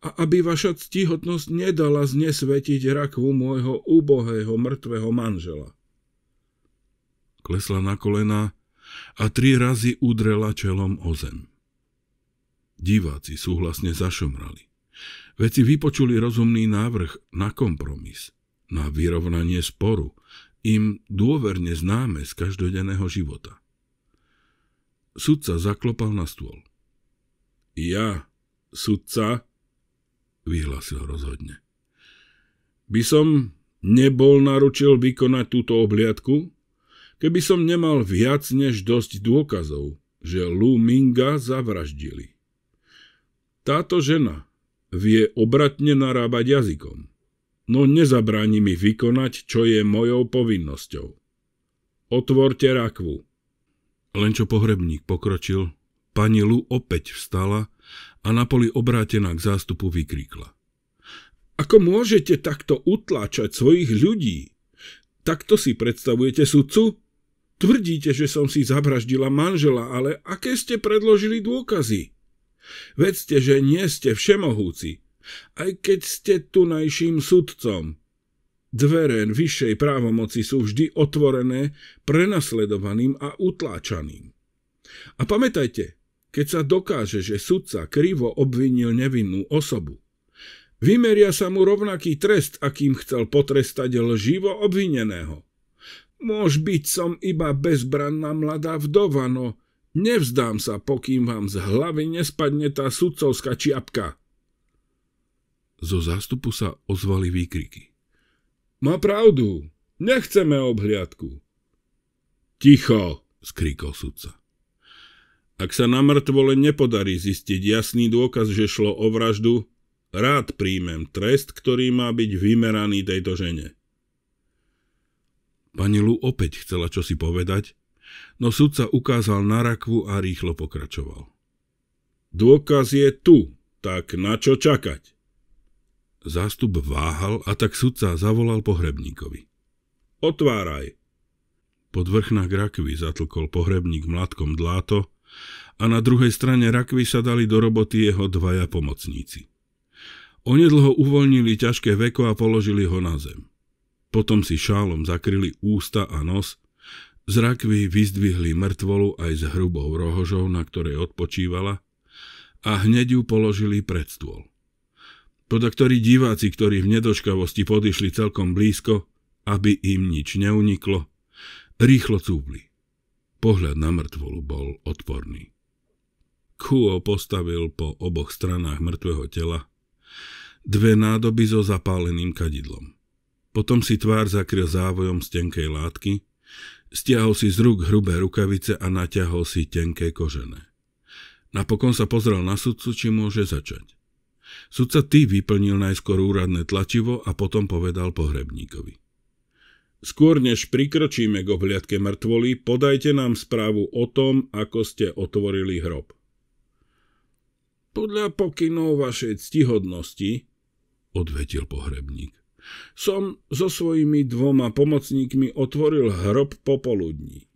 a aby vaša ctihodnosť nedala znesvetiť rakvu môjho úbohého mŕtvého manžela. Klesla na kolená a tri razy udrela čelom o zem. Diváci súhlasne zašomrali. Veci vypočuli rozumný návrh na kompromis, na vyrovnanie sporu, im dôverne známe z každodenného života. Sudca zaklopal na stôl. Ja, sudca, vyhlásil rozhodne. By som nebol naručil vykonať túto obliadku, keby som nemal viac než dosť dôkazov, že Lu Minga zavraždili. Táto žena vie obratne narábať jazykom, no nezabráni mi vykonať, čo je mojou povinnosťou. Otvorte rakvu. Len čo pohrebník pokročil, pani Lu opäť vstala a na poli obrátená k zástupu vykríkla. Ako môžete takto utláčať svojich ľudí? Takto si predstavujete sudcu? Tvrdíte, že som si zavraždila manžela, ale aké ste predložili dôkazy? Vedzte, že nie ste všemohúci, aj keď ste tunajším sudcom. Dvere vyššej právomoci sú vždy otvorené prenasledovaným a utláčaným. A pamätajte, keď sa dokáže, že sudca krivo obvinil nevinnú osobu, vymeria sa mu rovnaký trest, akým chcel potrestať lživo obvineného. Môž byť som iba bezbranná mladá vdova, no Nevzdám sa, pokým vám z hlavy nespadne tá sudcovská čiapka. Zo zástupu sa ozvali výkriky. Má pravdu, nechceme obhliadku. Ticho, skríkol sudca. Ak sa na mŕtvole nepodarí zistiť jasný dôkaz, že šlo o vraždu, rád príjmem trest, ktorý má byť vymeraný tejto žene. Pani Lu opäť chcela čosi povedať, no sudca ukázal na rakvu a rýchlo pokračoval. Dôkaz je tu, tak na čo čakať? Zástup váhal a tak sudca zavolal pohrebníkovi. Otváraj! Pod vrchná rakvy zatlkol pohrebník mladkom dláto a na druhej strane rakvy sa dali do roboty jeho dvaja pomocníci. Onedlho uvoľnili ťažké veko a položili ho na zem. Potom si šálom zakryli ústa a nos z rakvy vyzdvihli mŕtvolu aj s hrubou rohožou, na ktorej odpočívala, a hneď ju položili pred stôl. Poda ktorí diváci, ktorí v nedočkavosti podišli celkom blízko, aby im nič neuniklo, rýchlo cúpli. Pohľad na mŕtvolu bol odporný. Kuo postavil po oboch stranách mŕtvého tela dve nádoby so zapáleným kadidlom. Potom si tvár zakryl závojom z tenkej látky, Stiahol si z rúk hrubé rukavice a natiahol si tenké kožené. Napokon sa pozrel na sudcu, či môže začať. Sudca ty vyplnil najskôr úradné tlačivo a potom povedal pohrebníkovi. Skôr než prikročíme k obhliadke mŕtvoly, podajte nám správu o tom, ako ste otvorili hrob. Podľa pokynov vašej ctihodnosti, odvetil pohrebník som so svojimi dvoma pomocníkmi otvoril hrob popoludní.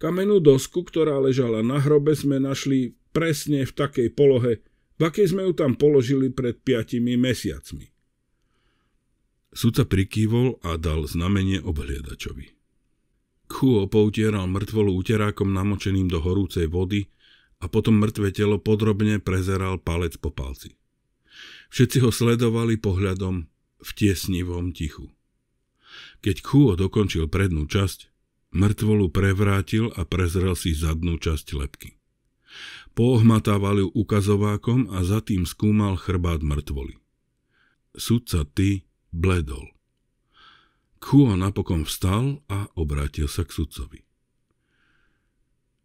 Kamenú dosku, ktorá ležala na hrobe, sme našli presne v takej polohe, v akej sme ju tam položili pred piatimi mesiacmi. Sudca prikývol a dal znamenie obhliadačovi. Kuo poutieral mŕtvolu úterákom namočeným do horúcej vody a potom mŕtve telo podrobne prezeral palec po palci. Všetci ho sledovali pohľadom, v tesnivom tichu. Keď Kuo dokončil prednú časť, mŕtvolu prevrátil a prezrel si zadnú časť lepky. Pohmatával ju ukazovákom a zatým skúmal chrbát mŕtvoly. Sudca ty bledol. Kuo napokon vstal a obrátil sa k sudcovi.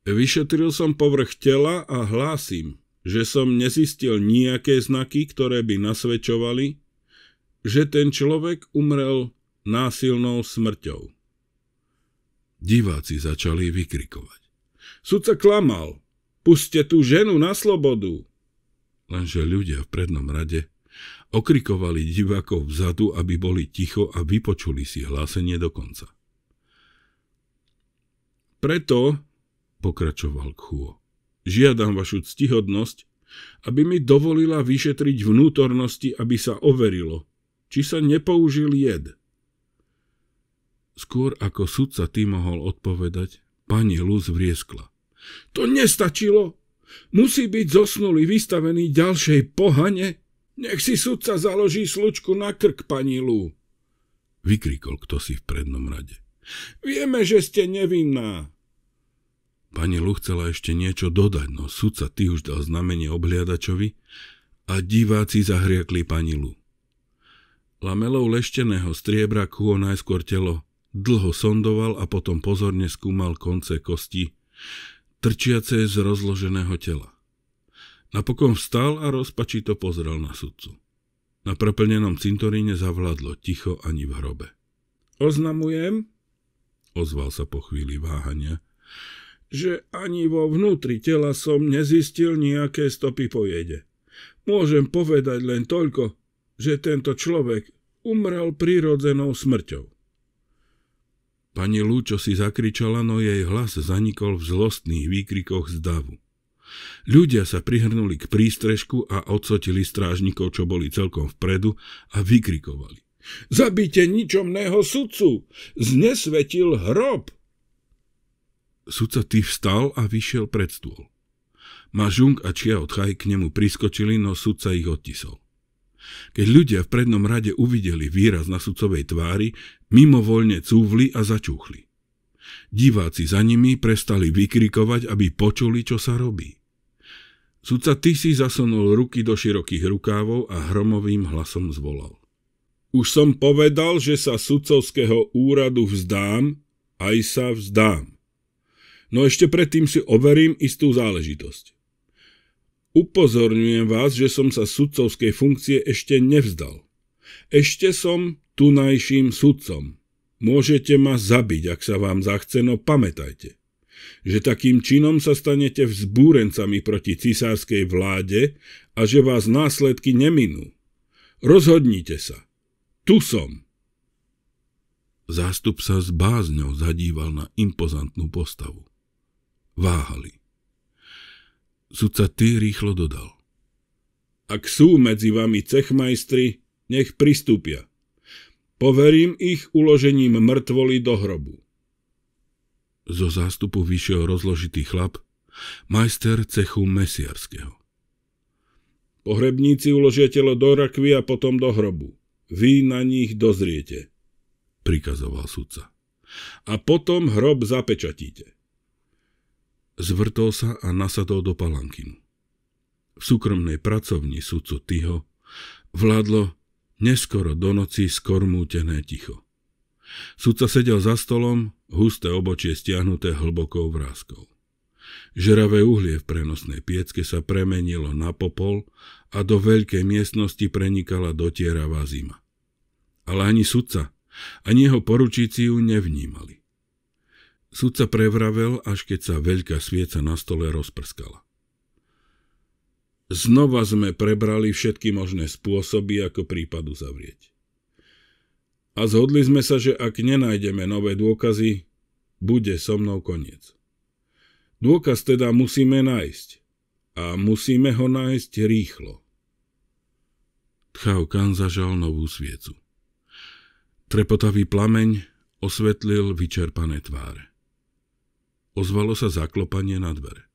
Vyšetril som povrch tela a hlásim, že som nezistil nejaké znaky, ktoré by nasvedčovali, že ten človek umrel násilnou smrťou. Diváci začali vykrikovať. Sudca klamal. Puste tú ženu na slobodu. Lenže ľudia v prednom rade okrikovali divákov vzadu, aby boli ticho a vypočuli si hlásenie do konca. Preto, pokračoval Khuo, žiadam vašu ctihodnosť, aby mi dovolila vyšetriť vnútornosti, aby sa overilo, či sa nepoužil jed. Skôr ako sudca ty mohol odpovedať, pani Luz vrieskla. To nestačilo! Musí byť zosnulý vystavený ďalšej pohane? Nech si sudca založí slučku na krk, pani Lú! Vykrikol kto si v prednom rade. Vieme, že ste nevinná. Pani Lu chcela ešte niečo dodať, no sudca ty už dal znamenie obhliadačovi a diváci zahriekli pani Lu. Lamelou lešteného striebra kúho najskôr telo. Dlho sondoval a potom pozorne skúmal konce kosti, trčiace z rozloženého tela. Napokon vstal a rozpačito pozrel na sudcu. Na preplnenom cintoríne zavládlo ticho ani v hrobe. Oznamujem, ozval sa po chvíli váhania, že ani vo vnútri tela som nezistil nejaké stopy po jede. Môžem povedať len toľko, že tento človek umrel prirodzenou smrťou. Pani Lúčo si zakričala, no jej hlas zanikol v zlostných výkrikoch z davu. Ľudia sa prihrnuli k prístrežku a odsotili strážnikov, čo boli celkom vpredu a vykrikovali. Zabite ničomného sudcu! Znesvetil hrob! Sudca ty vstal a vyšiel pred stôl. Mažung a čia Odchaj k nemu priskočili, no sudca ich odtisol. Keď ľudia v prednom rade uvideli výraz na sudcovej tvári, mimovoľne cúvli a začúchli. Diváci za nimi prestali vykrikovať, aby počuli, čo sa robí. Sudca Tisi zasunul ruky do širokých rukávov a hromovým hlasom zvolal. Už som povedal, že sa sudcovského úradu vzdám, aj sa vzdám. No ešte predtým si overím istú záležitosť. Upozorňujem vás, že som sa sudcovskej funkcie ešte nevzdal. Ešte som tunajším sudcom. Môžete ma zabiť, ak sa vám zachce, no pamätajte, že takým činom sa stanete vzbúrencami proti cisárskej vláde a že vás následky neminú. Rozhodnite sa. Tu som. Zástup sa s bázňou zadíval na impozantnú postavu. Váhali. Sudca ty rýchlo dodal. Ak sú medzi vami cechmajstri, nech pristúpia. Poverím ich uložením mŕtvoly do hrobu. Zo zástupu vyšiel rozložitý chlap, majster cechu mesiarského. Pohrebníci uložia telo do rakvy a potom do hrobu. Vy na nich dozriete, prikazoval sudca. A potom hrob zapečatíte. Zvrtol sa a nasadol do Palankinu. V súkromnej pracovni sudcu Tyho vládlo neskoro do noci skormútené ticho. Sudca sedel za stolom, husté obočie stiahnuté hlbokou vrázkou. Žeravé uhlie v prenosnej piecke sa premenilo na popol a do veľkej miestnosti prenikala dotieravá zima. Ale ani sudca, ani jeho poručíci ju nevnímali. Súdca prevravel, až keď sa veľká svieca na stole rozprskala. Znova sme prebrali všetky možné spôsoby, ako prípadu zavrieť. A zhodli sme sa, že ak nenájdeme nové dôkazy, bude so mnou koniec. Dôkaz teda musíme nájsť. A musíme ho nájsť rýchlo. Kan zažal novú sviecu. Trepotavý plameň osvetlil vyčerpané tváre. Ozvalo sa zaklopanie na dvere.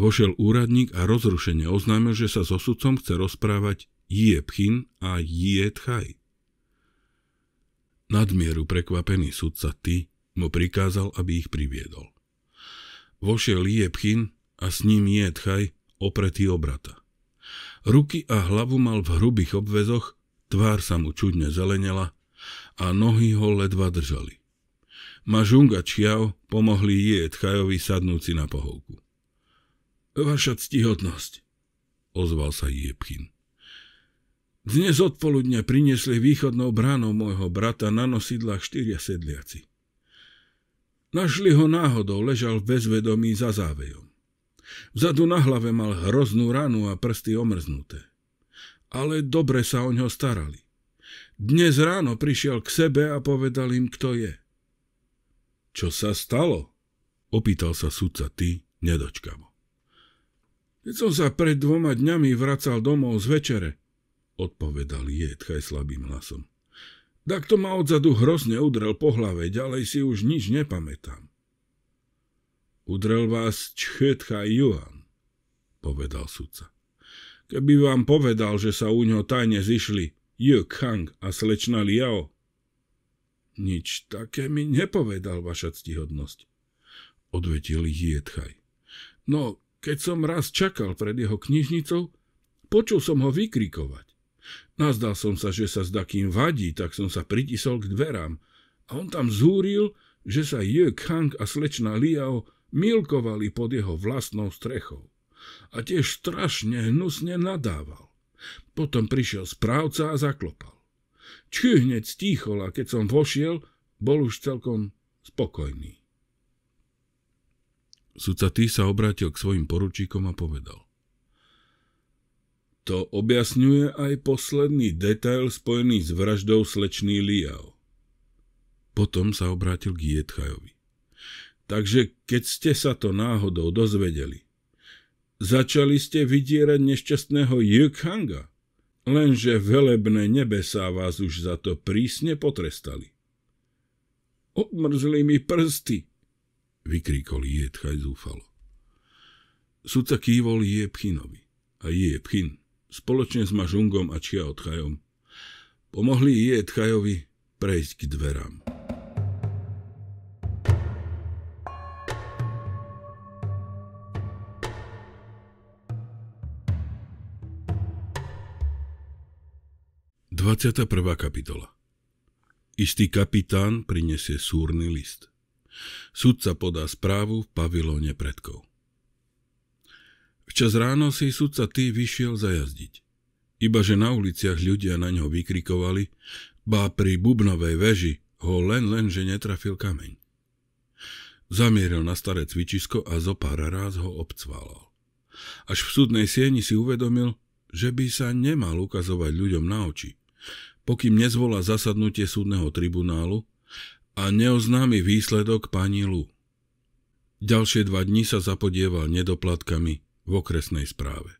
Vošiel úradník a rozrušene oznámil, že sa so sudcom chce rozprávať Jie Pchin a Jie Tchaj. Nadmieru prekvapený sudca Ty mu prikázal, aby ich priviedol. Vošiel Jie Pchin a s ním Jie Tchaj opretý obrata. Ruky a hlavu mal v hrubých obvezoch, tvár sa mu čudne zelenela a nohy ho ledva držali. Mažung a Čiao pomohli jej Tchajovi sadnúci na pohovku. Vaša ctihodnosť, ozval sa Jepchin. Dnes odpoludne priniesli východnou bránou môjho brata na nosidlách štyria sedliaci. Našli ho náhodou, ležal bezvedomý za závejom. Vzadu na hlave mal hroznú ranu a prsty omrznuté. Ale dobre sa o ňo starali. Dnes ráno prišiel k sebe a povedal im, kto je – čo sa stalo? Opýtal sa sudca ty nedočkavo. Keď som sa pred dvoma dňami vracal domov z večere, odpovedal Jedchaj slabým hlasom. to ma odzadu hrozne udrel po hlave, ďalej si už nič nepamätám. Udrel vás Čchetchaj Juan, povedal sudca. Keby vám povedal, že sa u ňo tajne zišli Juk Hang a slečna Liao, nič také mi nepovedal, vaša ctihodnosť, odvetil Jietchaj. No, keď som raz čakal pred jeho knižnicou, počul som ho vykrikovať. Nazdal som sa, že sa s takým vadí, tak som sa pritisol k dverám a on tam zúril, že sa Jök Hang a slečna Liao milkovali pod jeho vlastnou strechou a tiež strašne hnusne nadával. Potom prišiel správca a zaklopal hneď stíchol a keď som vošiel, bol už celkom spokojný. Sudca Tý sa obrátil k svojim poručíkom a povedal. To objasňuje aj posledný detail spojený s vraždou slečný Liao. Potom sa obrátil k Jedchajovi. Takže keď ste sa to náhodou dozvedeli, začali ste vydierať nešťastného Yukhanga, lenže velebné nebesá vás už za to prísne potrestali. Odmrzli mi prsty, vykríkol Jiedchaj zúfalo. Sudca kývol Jiebchinovi a Jiebchin spoločne s Mažungom a Čiaotchajom pomohli Jiedchajovi prejsť k dverám. 21. kapitola Istý kapitán prinesie súrny list. Sudca podá správu v pavilóne predkov. Včas ráno si sudca ty vyšiel zajazdiť. Ibaže na uliciach ľudia na ňo vykrikovali, ba pri bubnovej veži ho len len, že netrafil kameň. Zamieril na staré cvičisko a zo pár ráz ho obcvalal. Až v súdnej sieni si uvedomil, že by sa nemal ukazovať ľuďom na oči, pokým nezvolá zasadnutie súdneho tribunálu a neoznámi výsledok pani Lu. Ďalšie dva dni sa zapodieval nedoplatkami v okresnej správe.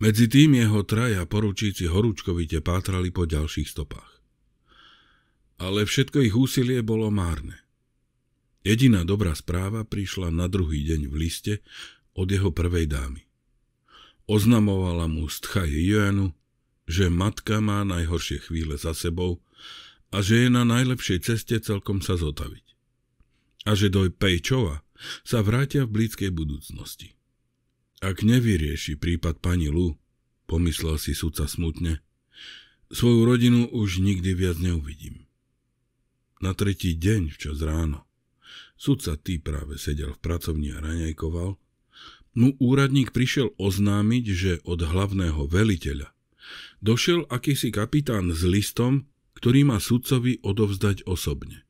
Medzi tým jeho traja poručíci horúčkovite pátrali po ďalších stopách. Ale všetko ich úsilie bolo márne. Jediná dobrá správa prišla na druhý deň v liste od jeho prvej dámy oznamovala mu stchaj Tchaj že matka má najhoršie chvíle za sebou a že je na najlepšej ceste celkom sa zotaviť. A že doj Pejčova sa vrátia v blízkej budúcnosti. Ak nevyrieši prípad pani Lu, pomyslel si sudca smutne, svoju rodinu už nikdy viac neuvidím. Na tretí deň včas ráno sudca tý práve sedel v pracovni a raňajkoval, mu úradník prišiel oznámiť, že od hlavného veliteľa došiel akýsi kapitán s listom, ktorý má sudcovi odovzdať osobne.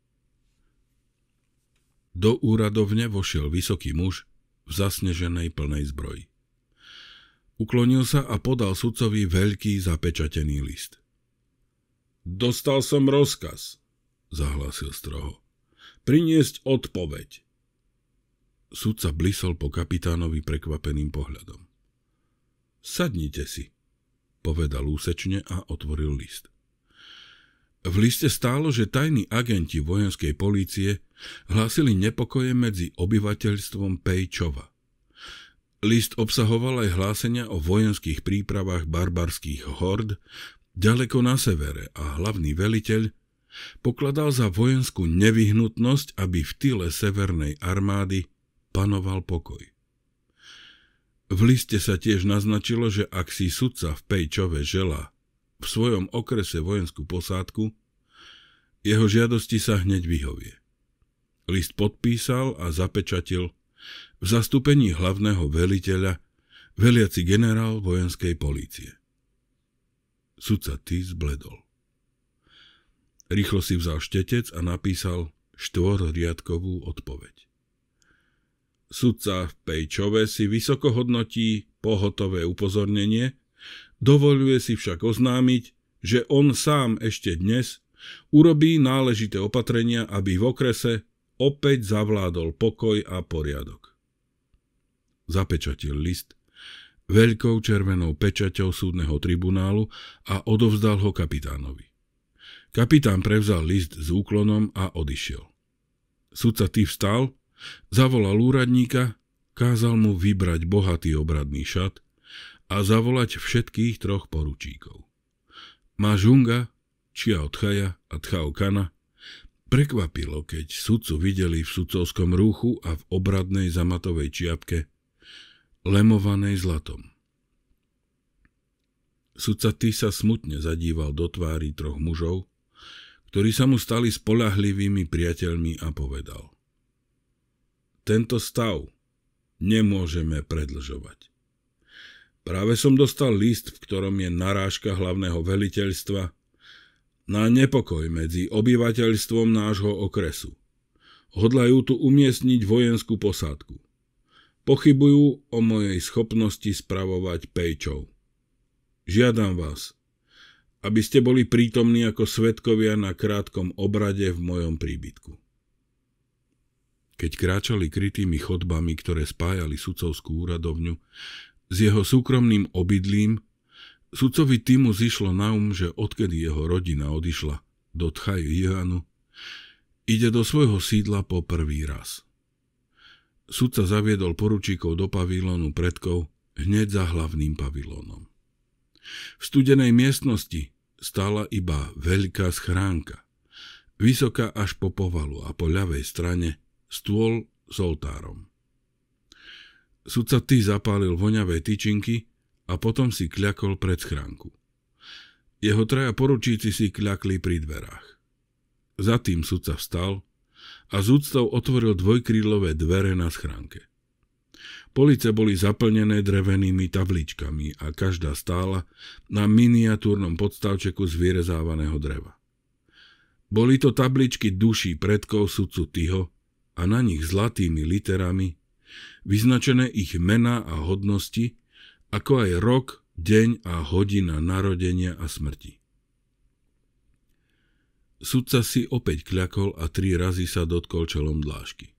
Do úradovne vošiel vysoký muž v zasneženej plnej zbroji. Uklonil sa a podal sudcovi veľký zapečatený list. Dostal som rozkaz, zahlásil stroho. Priniesť odpoveď. Sudca blisol po kapitánovi prekvapeným pohľadom. Sadnite si, povedal úsečne a otvoril list. V liste stálo, že tajní agenti vojenskej polície hlásili nepokoje medzi obyvateľstvom Pejčova. List obsahoval aj hlásenia o vojenských prípravách barbarských hord ďaleko na severe a hlavný veliteľ pokladal za vojenskú nevyhnutnosť, aby v tyle severnej armády panoval pokoj. V liste sa tiež naznačilo, že ak si sudca v Pejčove žela v svojom okrese vojenskú posádku, jeho žiadosti sa hneď vyhovie. List podpísal a zapečatil v zastúpení hlavného veliteľa veliaci generál vojenskej polície. Sudca ty zbledol. Rýchlo si vzal štetec a napísal štvorriadkovú odpoveď. Sudca Pejčové si vysoko hodnotí pohotové upozornenie, dovoluje si však oznámiť, že on sám ešte dnes urobí náležité opatrenia, aby v okrese opäť zavládol pokoj a poriadok. Zapečatil list veľkou červenou pečaťou súdneho tribunálu a odovzdal ho kapitánovi. Kapitán prevzal list s úklonom a odišiel. Sudca ty vstal Zavolal úradníka, kázal mu vybrať bohatý obradný šat a zavolať všetkých troch poručíkov. Mažunga, Čia od Chaja a Tchao Kana prekvapilo, keď sudcu videli v sudcovskom rúchu a v obradnej zamatovej čiapke, lemovanej zlatom. Sudca ty sa smutne zadíval do tvári troch mužov, ktorí sa mu stali spolahlivými priateľmi a povedal – tento stav nemôžeme predlžovať. Práve som dostal list, v ktorom je narážka hlavného veliteľstva na nepokoj medzi obyvateľstvom nášho okresu. Hodlajú tu umiestniť vojenskú posádku. Pochybujú o mojej schopnosti spravovať pejčov. Žiadam vás, aby ste boli prítomní ako svetkovia na krátkom obrade v mojom príbytku keď kráčali krytými chodbami, ktoré spájali sudcovskú úradovňu, s jeho súkromným obydlím, sudcovi týmu zišlo na um, že odkedy jeho rodina odišla do Tchaj Jihanu, ide do svojho sídla po prvý raz. Sudca zaviedol poručíkov do pavilónu predkov hneď za hlavným pavilónom. V studenej miestnosti stála iba veľká schránka, vysoká až po povalu a po ľavej strane stôl s oltárom. Sudca ty zapálil voňavé tyčinky a potom si kľakol pred schránku. Jeho traja poručíci si kľakli pri dverách. Za tým sudca vstal a z úctou otvoril dvojkrídlové dvere na schránke. Police boli zaplnené drevenými tabličkami a každá stála na miniatúrnom podstavčeku z vyrezávaného dreva. Boli to tabličky duší predkov sudcu Tyho, a na nich zlatými literami vyznačené ich mená a hodnosti, ako aj rok, deň a hodina narodenia a smrti. Sudca si opäť kľakol a tri razy sa dotkol čelom dlážky.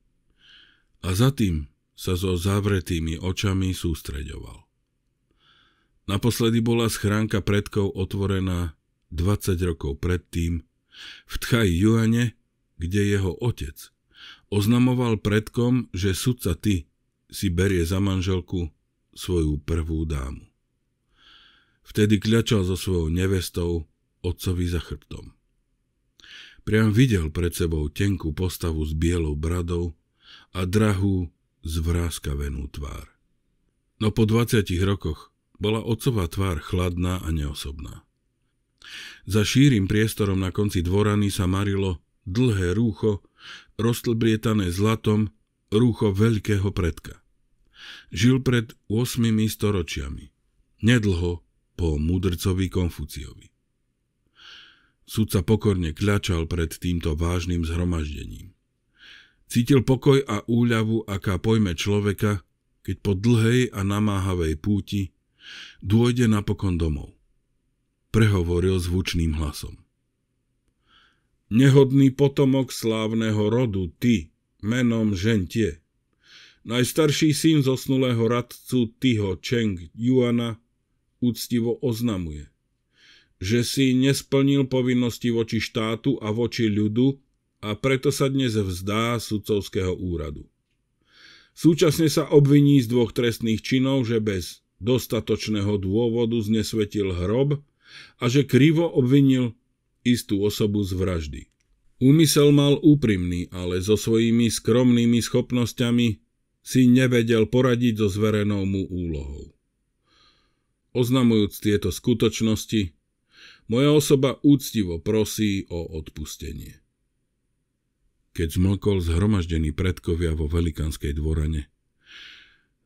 A za tým sa so zavretými očami sústreďoval. Naposledy bola schránka predkov otvorená 20 rokov predtým v Tchaj Juane, kde jeho otec Oznamoval predkom, že sudca ty si berie za manželku svoju prvú dámu. Vtedy kľačal so svojou nevestou otcovi za chrbtom. Priam videl pred sebou tenkú postavu s bielou bradou a drahú zvráskavenú tvár. No po 20 rokoch bola otcová tvár chladná a neosobná. Za šírim priestorom na konci dvorany sa marilo dlhé rúcho roztlbrietané zlatom, rúcho veľkého predka. Žil pred 8 storočiami, nedlho po mudrcovi Konfuciovi. Sudca pokorne kľačal pred týmto vážnym zhromaždením. Cítil pokoj a úľavu, aká pojme človeka, keď po dlhej a namáhavej púti dôjde napokon domov. Prehovoril zvučným hlasom nehodný potomok slávneho rodu, ty, menom žentie. Najstarší syn zosnulého radcu Tyho Cheng Yuana úctivo oznamuje, že si nesplnil povinnosti voči štátu a voči ľudu a preto sa dnes vzdá sudcovského úradu. Súčasne sa obviní z dvoch trestných činov, že bez dostatočného dôvodu znesvetil hrob a že krivo obvinil istú osobu z vraždy. Úmysel mal úprimný, ale so svojimi skromnými schopnosťami si nevedel poradiť so zverenou mu úlohou. Oznamujúc tieto skutočnosti, moja osoba úctivo prosí o odpustenie. Keď zmlkol zhromaždený predkovia vo velikanskej dvorane,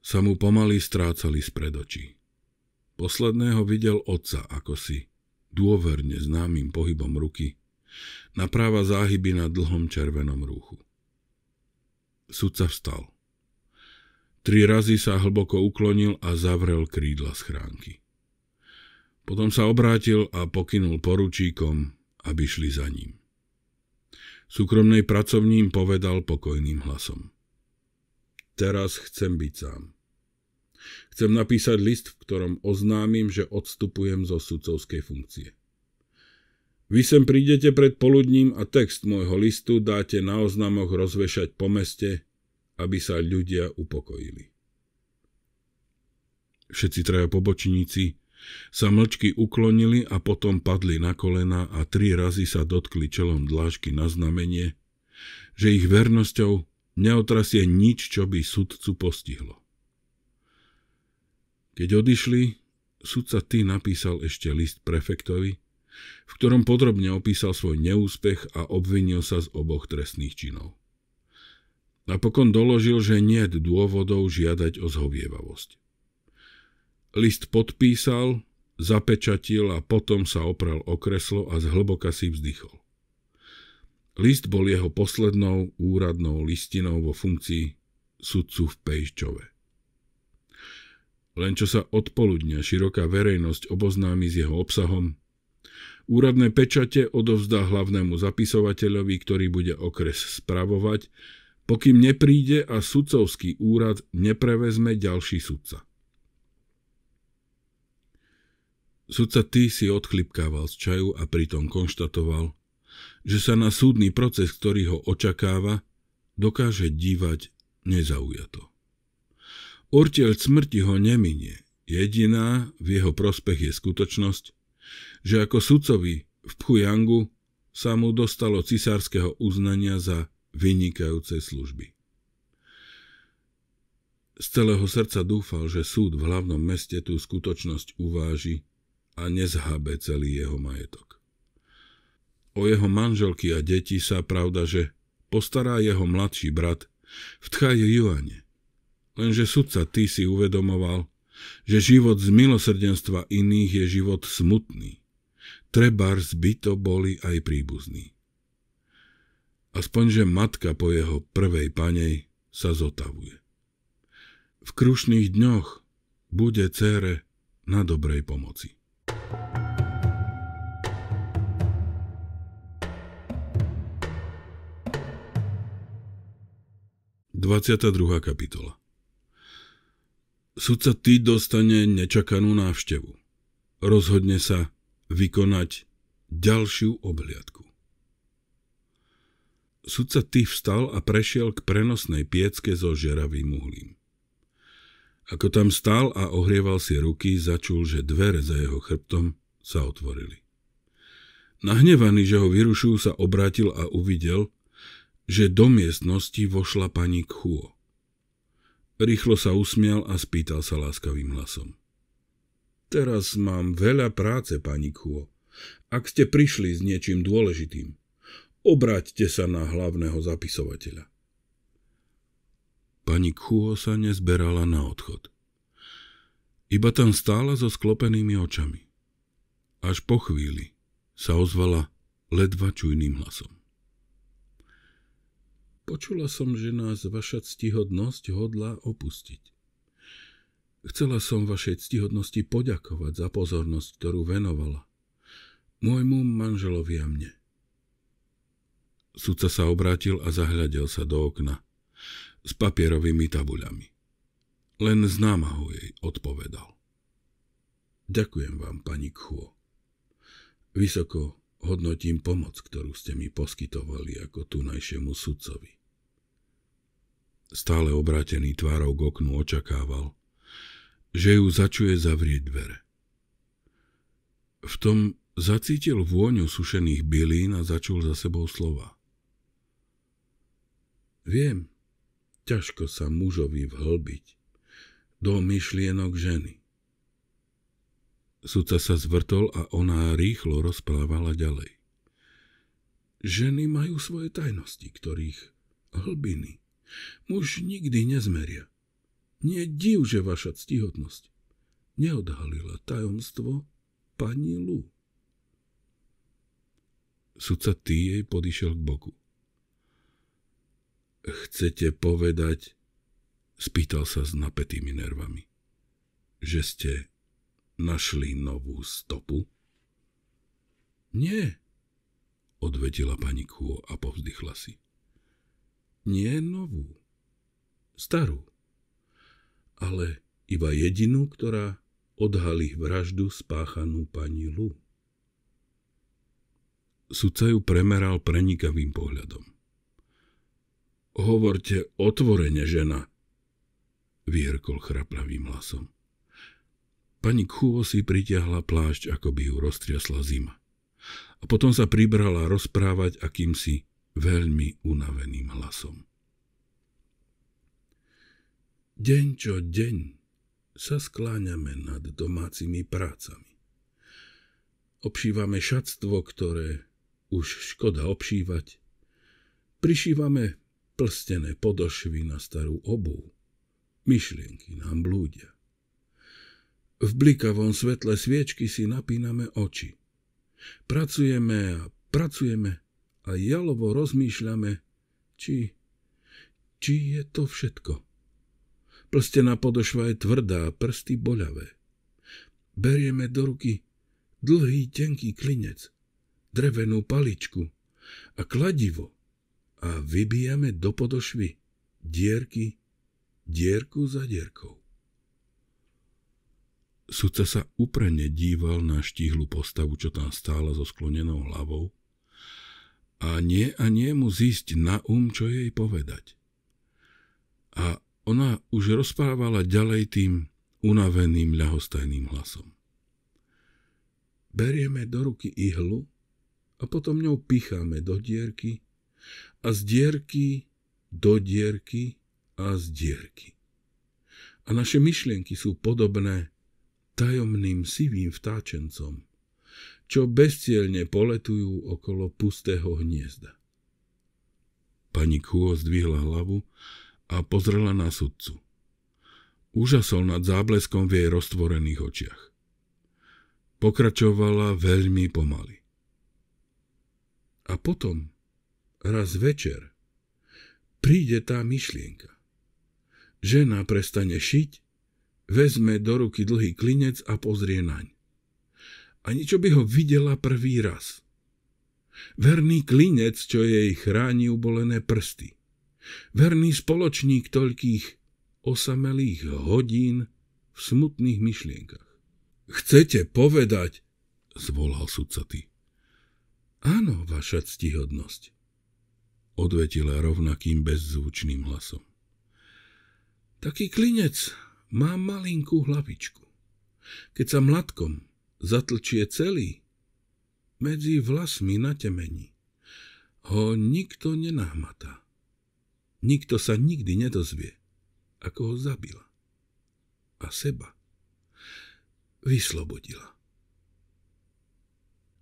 sa mu pomaly strácali spred očí. Posledného videl otca ako si – dôverne známym pohybom ruky, napráva záhyby na dlhom červenom rúchu. Sudca vstal. Tri razy sa hlboko uklonil a zavrel krídla schránky. Potom sa obrátil a pokynul poručíkom, aby šli za ním. Súkromnej pracovním povedal pokojným hlasom. Teraz chcem byť sám. Chcem napísať list, v ktorom oznámim, že odstupujem zo sudcovskej funkcie. Vy sem prídete pred poludním a text môjho listu dáte na oznamoch rozvešať po meste, aby sa ľudia upokojili. Všetci traja pobočníci sa mlčky uklonili a potom padli na kolena a tri razy sa dotkli čelom dlážky na znamenie, že ich vernosťou neotrasie nič, čo by sudcu postihlo. Keď odišli, sudca Ty napísal ešte list prefektovi, v ktorom podrobne opísal svoj neúspech a obvinil sa z oboch trestných činov. Napokon doložil, že nie je dôvodov žiadať o zhovievavosť. List podpísal, zapečatil a potom sa opral o kreslo a zhlboka si vzdychol. List bol jeho poslednou úradnou listinou vo funkcii sudcu v Pejščove. Len čo sa odpoludňa široká verejnosť oboznámi s jeho obsahom, úradné pečate odovzdá hlavnému zapisovateľovi, ktorý bude okres spravovať, pokým nepríde a sudcovský úrad neprevezme ďalší sudca. Sudca ty si odchlipkával z čaju a pritom konštatoval, že sa na súdny proces, ktorý ho očakáva, dokáže dívať nezaujato. Ortiel smrti ho neminie. Jediná v jeho prospech je skutočnosť, že ako sudcovi v Pchujangu sa mu dostalo cisárskeho uznania za vynikajúce služby. Z celého srdca dúfal, že súd v hlavnom meste tú skutočnosť uváži a nezhabe celý jeho majetok. O jeho manželky a deti sa pravda, že postará jeho mladší brat v Tchaj Juane, Lenže sudca ty si uvedomoval, že život z milosrdenstva iných je život smutný. Trebar to boli aj príbuzní. Aspoň, že matka po jeho prvej panej sa zotavuje. V krušných dňoch bude cére na dobrej pomoci. Dvadsiata druhá kapitola Sudca ty dostane nečakanú návštevu. Rozhodne sa vykonať ďalšiu obhliadku. Sudca ty vstal a prešiel k prenosnej piecke so žeravým uhlím. Ako tam stál a ohrieval si ruky, začul, že dvere za jeho chrbtom sa otvorili. Nahnevaný, že ho vyrušujú, sa obrátil a uvidel, že do miestnosti vošla pani Kuo. Rýchlo sa usmial a spýtal sa láskavým hlasom. Teraz mám veľa práce, pani Kuo. Ak ste prišli s niečím dôležitým, obráťte sa na hlavného zapisovateľa. Pani Kuo sa nezberala na odchod. Iba tam stála so sklopenými očami. Až po chvíli sa ozvala ledva čujným hlasom. Počula som, že nás vaša ctihodnosť hodla opustiť. Chcela som vašej ctihodnosti poďakovať za pozornosť, ktorú venovala. Môjmu manželovi a mne. Sudca sa obrátil a zahľadil sa do okna s papierovými tabuľami. Len známa ho jej odpovedal. Ďakujem vám, pani Kho. Vysoko hodnotím pomoc, ktorú ste mi poskytovali ako tunajšiemu sudcovi stále obrátený tvárou k oknu, očakával, že ju začuje zavrieť dvere. V tom zacítil vôňu sušených bylín a začul za sebou slova. Viem, ťažko sa mužovi vhlbiť do myšlienok ženy. Sudca sa zvrtol a ona rýchlo rozprávala ďalej. Ženy majú svoje tajnosti, ktorých hlbiny muž nikdy nezmeria. Nie div, že vaša ctihodnosť neodhalila tajomstvo pani Lu. Sudca T jej podišiel k boku. Chcete povedať, spýtal sa s napätými nervami, že ste našli novú stopu? Nie, odvedila pani Kuo a povzdychla si. Nie novú, starú, ale iba jedinú, ktorá odhalí vraždu spáchanú pani Lu. Sudca ju premeral prenikavým pohľadom. Hovorte otvorene, žena, vyhrkol chraplavým hlasom. Pani Khuo si pritiahla plášť, ako by ju roztriasla zima. A potom sa pribrala rozprávať akýmsi veľmi unaveným hlasom. Deň čo deň sa skláňame nad domácimi prácami. Obšívame šatstvo, ktoré už škoda obšívať. Prišívame plstené podošvy na starú obu. Myšlienky nám blúdia. V blikavom svetle sviečky si napíname oči. Pracujeme a pracujeme, a jalovo rozmýšľame, či, či je to všetko. Plstená podošva je tvrdá, prsty boľavé. Berieme do ruky dlhý, tenký klinec, drevenú paličku a kladivo a vybijame do podošvy dierky, dierku za dierkou. Sudca sa uprene díval na štíhlu postavu, čo tam stála so sklonenou hlavou a nie a nie mu zísť na um, čo jej povedať. A ona už rozprávala ďalej tým unaveným ľahostajným hlasom. Berieme do ruky ihlu a potom ňou picháme do dierky a z dierky do dierky a z dierky. A naše myšlienky sú podobné tajomným sivým vtáčencom, čo bezcielne poletujú okolo pustého hniezda. Pani Kuo zdvihla hlavu a pozrela na sudcu. Úžasol nad zábleskom v jej roztvorených očiach. Pokračovala veľmi pomaly. A potom, raz večer, príde tá myšlienka. Žena prestane šiť, vezme do ruky dlhý klinec a pozrie naň ani čo by ho videla prvý raz. Verný klinec, čo jej chráni ubolené prsty. Verný spoločník toľkých osamelých hodín v smutných myšlienkach. Chcete povedať, zvolal sudcaty. Áno, vaša ctihodnosť, odvetila rovnakým bezzvučným hlasom. Taký klinec má malinkú hlavičku. Keď sa mladkom zatlčie celý. Medzi vlasmi na temeni ho nikto nenámata. Nikto sa nikdy nedozvie, ako ho zabila. A seba vyslobodila.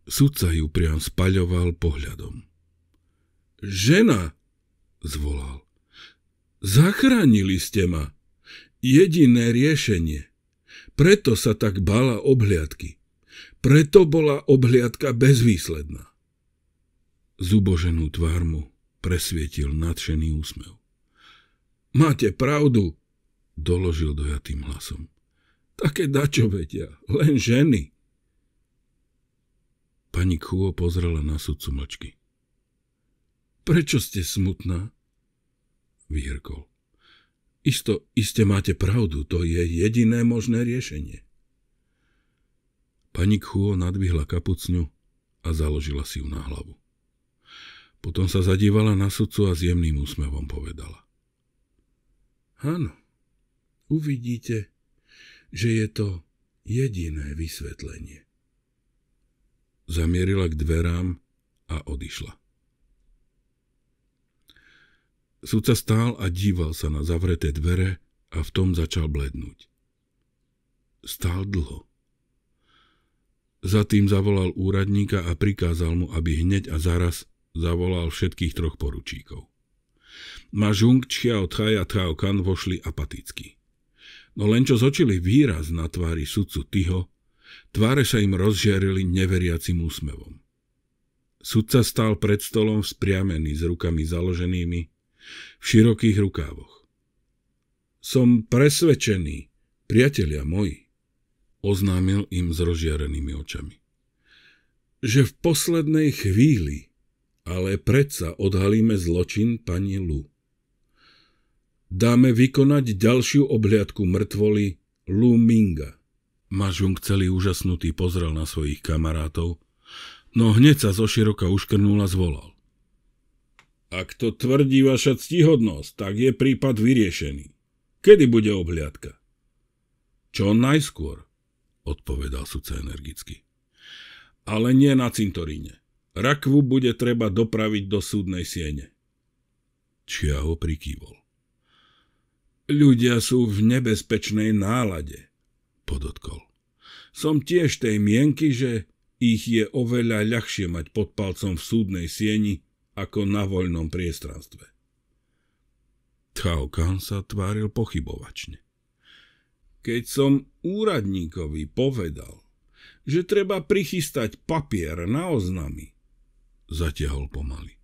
Sudca ju priam spaľoval pohľadom. Žena, zvolal. Zachránili ste ma. Jediné riešenie. Preto sa tak bala obhliadky. Preto bola obhliadka bezvýsledná. Zuboženú tvár mu presvietil nadšený úsmev. Máte pravdu, doložil dojatým hlasom. Také dačo vedia, len ženy. Pani Kuo pozrela na sudcu mlčky. Prečo ste smutná? Vyhrkol. Isto, iste máte pravdu, to je jediné možné riešenie. Pani Kuo nadvihla kapucňu a založila si ju na hlavu. Potom sa zadívala na sudcu a s jemným úsmevom povedala. Áno, uvidíte, že je to jediné vysvetlenie. Zamierila k dverám a odišla. Sudca stál a díval sa na zavreté dvere a v tom začal blednúť. Stál dlho. Za tým zavolal úradníka a prikázal mu, aby hneď a zaraz zavolal všetkých troch poručíkov. Ma Žung, Čiao Thaj a Thao Kan vošli apaticky. No len čo zočili výraz na tvári sudcu Tyho, tváre sa im rozžiarili neveriacim úsmevom. Sudca stál pred stolom vzpriamený s rukami založenými v širokých rukávoch. Som presvedčený, priatelia moji, oznámil im s rozžiarenými očami. Že v poslednej chvíli, ale predsa odhalíme zločin pani Lu. Dáme vykonať ďalšiu obhliadku mŕtvoly Lu Minga. Mažung celý úžasnutý pozrel na svojich kamarátov, no hneď sa zoširoka uškrnul a zvolal. Ak to tvrdí vaša ctihodnosť, tak je prípad vyriešený. Kedy bude obhliadka? Čo najskôr, odpovedal sudca energicky. Ale nie na cintoríne. Rakvu bude treba dopraviť do súdnej siene. Čia ho prikývol. Ľudia sú v nebezpečnej nálade, podotkol. Som tiež tej mienky, že ich je oveľa ľahšie mať pod palcom v súdnej sieni ako na voľnom priestranstve. Tchaukan sa tváril pochybovačne. Keď som úradníkovi povedal, že treba prichystať papier na oznami, zatiahol pomaly.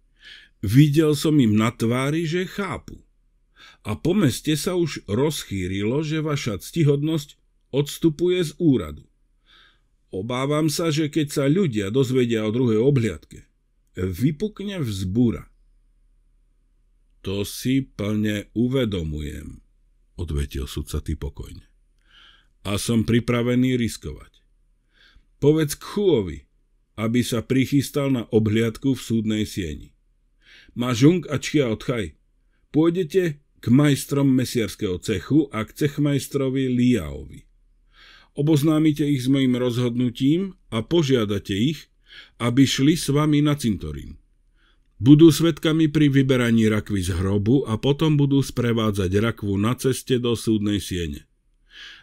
Videl som im na tvári, že chápu. A po meste sa už rozchýrilo, že vaša ctihodnosť odstupuje z úradu. Obávam sa, že keď sa ľudia dozvedia o druhej obhliadke, vypukne vzbúra. To si plne uvedomujem, odvetil sudca ty pokojne a som pripravený riskovať. Povedz chuovi, aby sa prichystal na obhliadku v súdnej sieni. Žung a čia odchaj. pôjdete k majstrom mesiarského cechu a k cechmajstrovi Liaovi. Oboznámite ich s mojim rozhodnutím a požiadate ich, aby šli s vami na cintorín. Budú svetkami pri vyberaní rakvy z hrobu a potom budú sprevádzať rakvu na ceste do súdnej siene.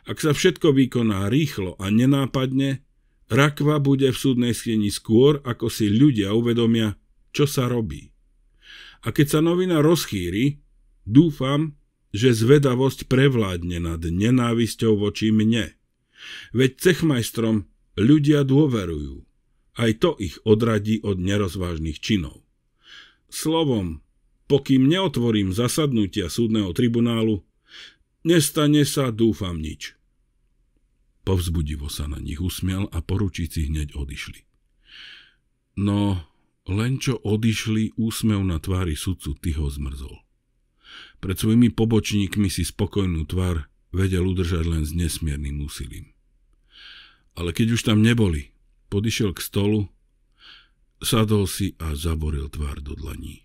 Ak sa všetko vykoná rýchlo a nenápadne, rakva bude v súdnej stieni skôr, ako si ľudia uvedomia, čo sa robí. A keď sa novina rozchýri, dúfam, že zvedavosť prevládne nad nenávisťou voči mne. Veď cechmajstrom ľudia dôverujú. Aj to ich odradí od nerozvážnych činov. Slovom, pokým neotvorím zasadnutia súdneho tribunálu, nestane sa, dúfam, nič. Povzbudivo sa na nich usmial a poručíci hneď odišli. No, len čo odišli, úsmev na tvári sudcu tyho zmrzol. Pred svojimi pobočníkmi si spokojnú tvár vedel udržať len s nesmierným úsilím. Ale keď už tam neboli, podišiel k stolu, sadol si a zaboril tvár do dlaní.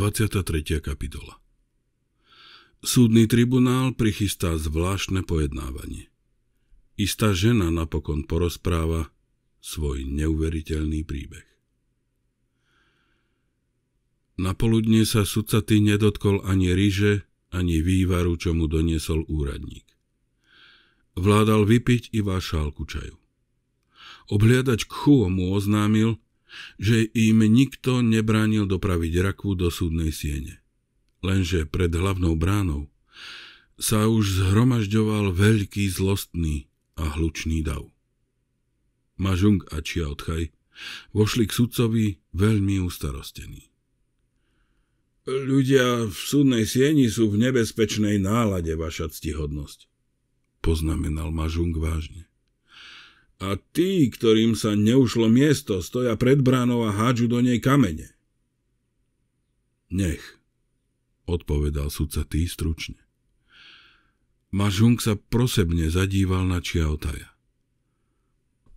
23. kapitola Súdny tribunál prichystá zvláštne pojednávanie. Istá žena napokon porozpráva svoj neuveriteľný príbeh. Na poludne sa sudcaty nedotkol ani ryže, ani vývaru, čo mu doniesol úradník. Vládal vypiť iba šálku čaju. Obhliadač Kchuo mu oznámil, že im nikto nebránil dopraviť rakvu do súdnej siene. Lenže pred hlavnou bránou sa už zhromažďoval veľký zlostný a hlučný dav. Mažung a Chia Odchaj vošli k sudcovi veľmi ustarostení. Ľudia v súdnej sieni sú v nebezpečnej nálade, vaša ctihodnosť, poznamenal Mažung vážne a tí, ktorým sa neušlo miesto, stoja pred bránou a hádžu do nej kamene. Nech, odpovedal sudca tý stručne. Mažung sa prosebne zadíval na Čiaotaja.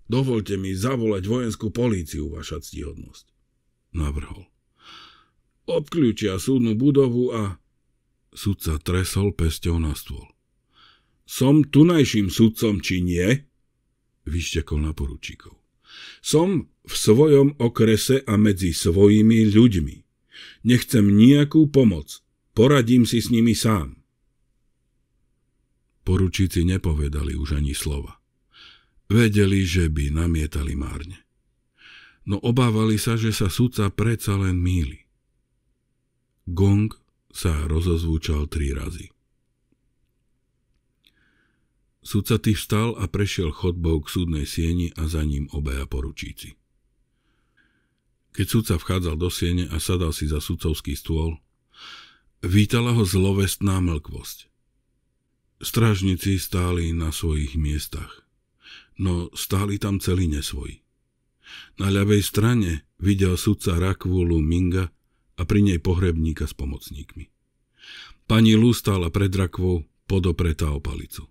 Dovolte mi zavolať vojenskú políciu, vaša ctihodnosť, navrhol. Obklúčia súdnu budovu a... Sudca tresol pesťou na stôl. Som tunajším sudcom, či nie? vyšťakol na poručíkov. Som v svojom okrese a medzi svojimi ľuďmi. Nechcem nejakú pomoc. Poradím si s nimi sám. Poručíci nepovedali už ani slova. Vedeli, že by namietali márne. No obávali sa, že sa sudca predsa len míli. Gong sa rozozvúčal tri razy. Sudca tých vstal a prešiel chodbou k súdnej sieni a za ním obaja poručíci. Keď sudca vchádzal do siene a sadal si za sudcovský stôl, vítala ho zlovestná mlkvosť. Strážnici stáli na svojich miestach, no stáli tam celí nesvoji. Na ľavej strane videl sudca Rakvulu Minga a pri nej pohrebníka s pomocníkmi. Pani Lu stála pred rakvou, podopretá o palicu.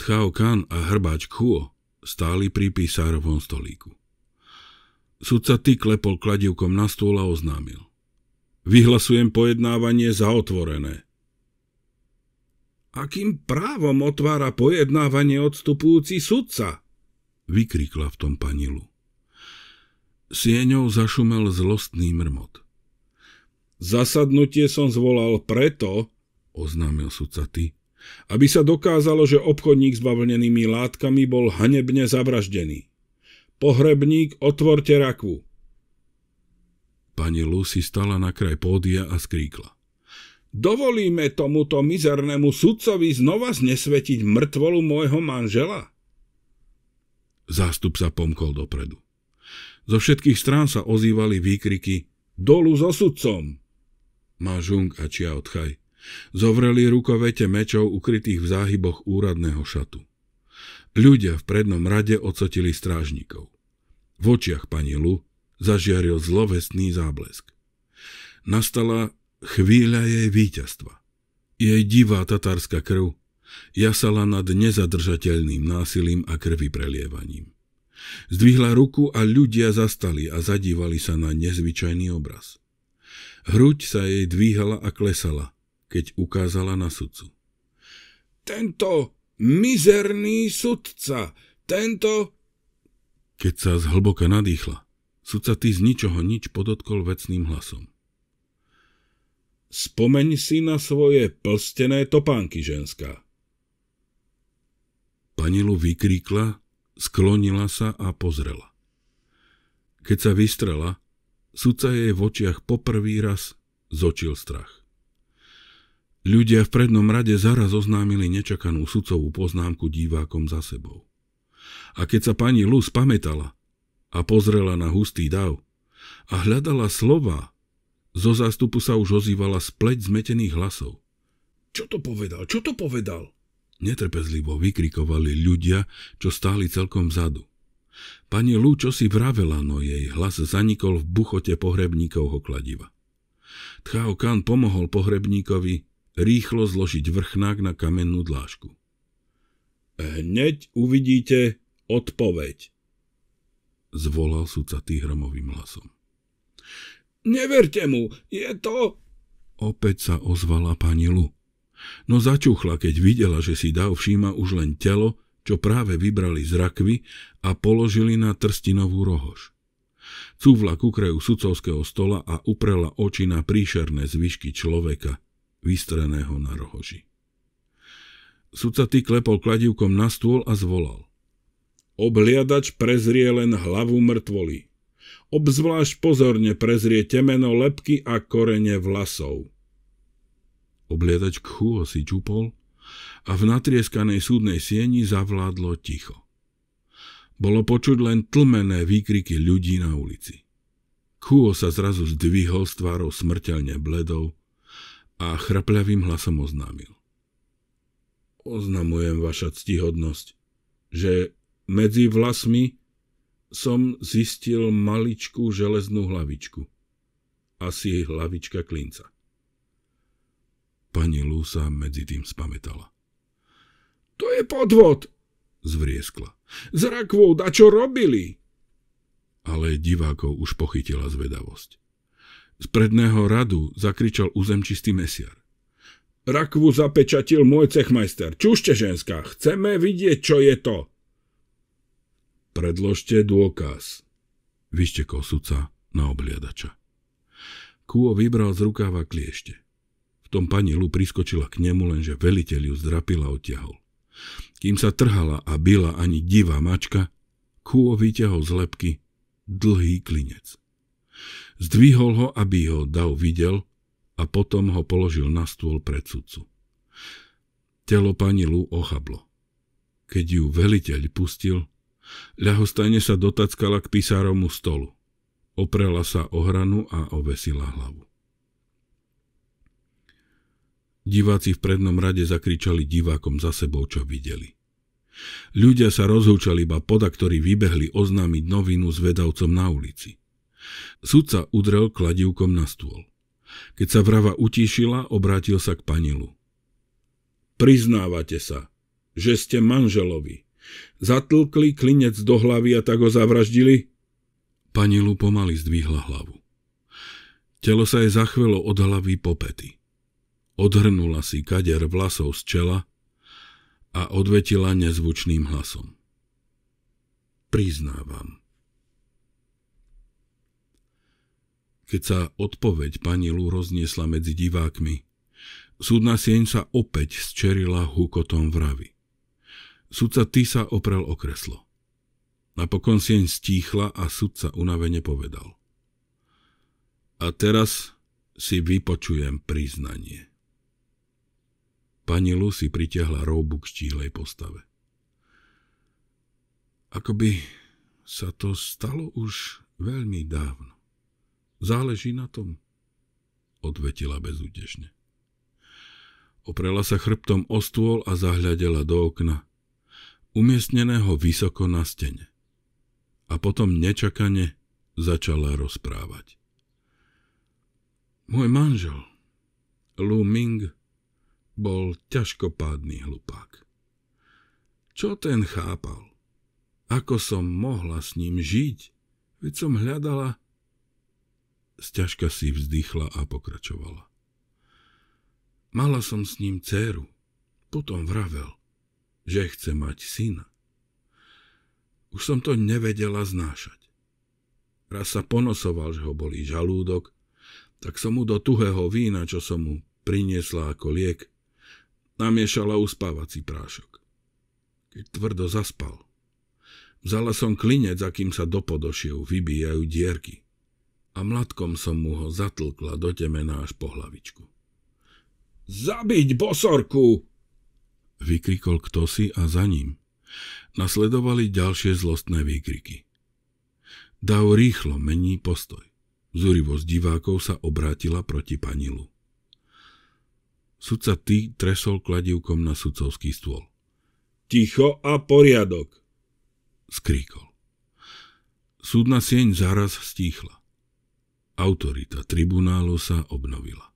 Tchao Kan a hrbáč Kuo stáli pri písárovom stolíku. Sudca Ty klepol kladivkom na stôl a oznámil. Vyhlasujem pojednávanie za otvorené. Akým právom otvára pojednávanie odstupujúci sudca? Vykrikla v tom panilu. Sieňou zašumel zlostný mrmot. Zasadnutie som zvolal preto, oznámil sudca Ty, aby sa dokázalo, že obchodník s bavlnenými látkami bol hanebne zavraždený. Pohrebník, otvorte rakvu. Pani Lucy stala na kraj pódia a skríkla. Dovolíme tomuto mizernému sudcovi znova znesvetiť mŕtvolu môjho manžela? Zástup sa pomkol dopredu. Zo všetkých strán sa ozývali výkriky Dolu so sudcom! Má Žung a Čia Odchaj Zovreli rukovete mečov ukrytých v záhyboch úradného šatu. Ľudia v prednom rade ocotili strážnikov. V očiach pani Lu zažiaril zlovestný záblesk. Nastala chvíľa jej víťazstva. Jej divá tatárska krv jasala nad nezadržateľným násilím a krvi prelievaním. Zdvihla ruku a ľudia zastali a zadívali sa na nezvyčajný obraz. Hruď sa jej dvíhala a klesala – keď ukázala na sudcu. Tento mizerný sudca, tento... Keď sa zhlboka nadýchla, sudca ty z ničoho nič podotkol vecným hlasom. Spomeň si na svoje plstené topánky, ženská. Panilu vykríkla, sklonila sa a pozrela. Keď sa vystrela, sudca jej v očiach poprvý raz zočil strach. Ľudia v prednom rade zaraz oznámili nečakanú sudcovú poznámku divákom za sebou. A keď sa pani Luz pamätala a pozrela na hustý dav a hľadala slova, zo zástupu sa už ozývala spleť zmetených hlasov. Čo to povedal? Čo to povedal? Netrpezlivo vykrikovali ľudia, čo stáli celkom vzadu. Pani Lu čo si vravela, no jej hlas zanikol v buchote pohrebníkovho kladiva. Tchao Kan pomohol pohrebníkovi rýchlo zložiť vrchnák na kamennú dlážku. Hneď uvidíte odpoveď, zvolal sudca týhromovým hlasom. Neverte mu, je to... Opäť sa ozvala pani Lu. No začuchla, keď videla, že si Dav všíma už len telo, čo práve vybrali z rakvy a položili na trstinovú rohož. Cúvla ku kraju sudcovského stola a uprela oči na príšerné zvyšky človeka – vystreného na rohoži. Sudca ty klepol kladivkom na stôl a zvolal. Obhliadač prezrie len hlavu mŕtvoly. Obzvlášť pozorne prezrie temeno lepky a korene vlasov. k chúho si čupol a v natrieskanej súdnej sieni zavládlo ticho. Bolo počuť len tlmené výkriky ľudí na ulici. Kuo sa zrazu zdvihol s tvárou smrteľne bledou a chrapľavým hlasom oznámil. Oznamujem vaša ctihodnosť, že medzi vlasmi som zistil maličkú železnú hlavičku. Asi hlavička klinca. Pani Lúsa medzi tým spametala. To je podvod, zvrieskla. Z rakvou čo robili. Ale divákov už pochytila zvedavosť. Z predného radu zakričal územčistý mesiar. Rakvu zapečatil môj cechmajster. Čušte, ženská, chceme vidieť, čo je to. Predložte dôkaz, vyštekol sudca na obliadača. Kúo vybral z rukáva kliešte. V tom pani Lu priskočila k nemu, lenže veliteľ ju zdrapila a odtiahol. Kým sa trhala a byla ani divá mačka, Kúo vyťahol z lepky dlhý klinec. Zdvihol ho, aby ho Dav videl a potom ho položil na stôl pred sudcu. Telo pani Lu ochablo. Keď ju veliteľ pustil, ľahostajne sa dotackala k pisárovmu stolu. Oprela sa o hranu a ovesila hlavu. Diváci v prednom rade zakričali divákom za sebou, čo videli. Ľudia sa rozhúčali, iba poda, ktorí vybehli oznámiť novinu s vedavcom na ulici. Sudca udrel kladivkom na stôl. Keď sa vrava utíšila, obrátil sa k panilu. Priznávate sa, že ste manželovi. Zatlkli klinec do hlavy a tak ho zavraždili? Panilu pomaly zdvihla hlavu. Telo sa jej zachvelo od hlavy po pety. Odhrnula si kader vlasov z čela a odvetila nezvučným hlasom. Priznávam. keď sa odpoveď panilu rozniesla medzi divákmi. Súdna sieň sa opäť zčerila hukotom vravy. Sudca Tisa oprel o kreslo. Napokon sieň stíchla a sudca unavene povedal. A teraz si vypočujem priznanie. Pani Lu si pritiahla roubu k štíhlej postave. by sa to stalo už veľmi dávno. Záleží na tom, odvetila bezútešne. Oprela sa chrbtom o stôl a zahľadela do okna, umiestneného vysoko na stene. A potom nečakane začala rozprávať. Môj manžel, Lu Ming, bol ťažkopádny hlupák. Čo ten chápal? Ako som mohla s ním žiť? Veď som hľadala Sťažka si vzdychla a pokračovala. Mala som s ním dceru, potom vravel, že chce mať syna. Už som to nevedela znášať. Raz sa ponosoval, že ho bolí žalúdok, tak som mu do tuhého vína, čo som mu priniesla ako liek, namiešala uspávací prášok. Keď tvrdo zaspal, vzala som klinec, akým sa do podošiev vybíjajú dierky a mladkom som mu ho zatlkla do temena až po hlavičku. Zabiť bosorku! Vykrikol kto si a za ním. Nasledovali ďalšie zlostné výkriky. Dav rýchlo mení postoj. Zúrivosť divákov sa obrátila proti panilu. Sudca ty tresol kladivkom na sudcovský stôl. Ticho a poriadok! skríkol. Súdna sieň zaraz stíchla. Autorita tribunálu sa obnovila.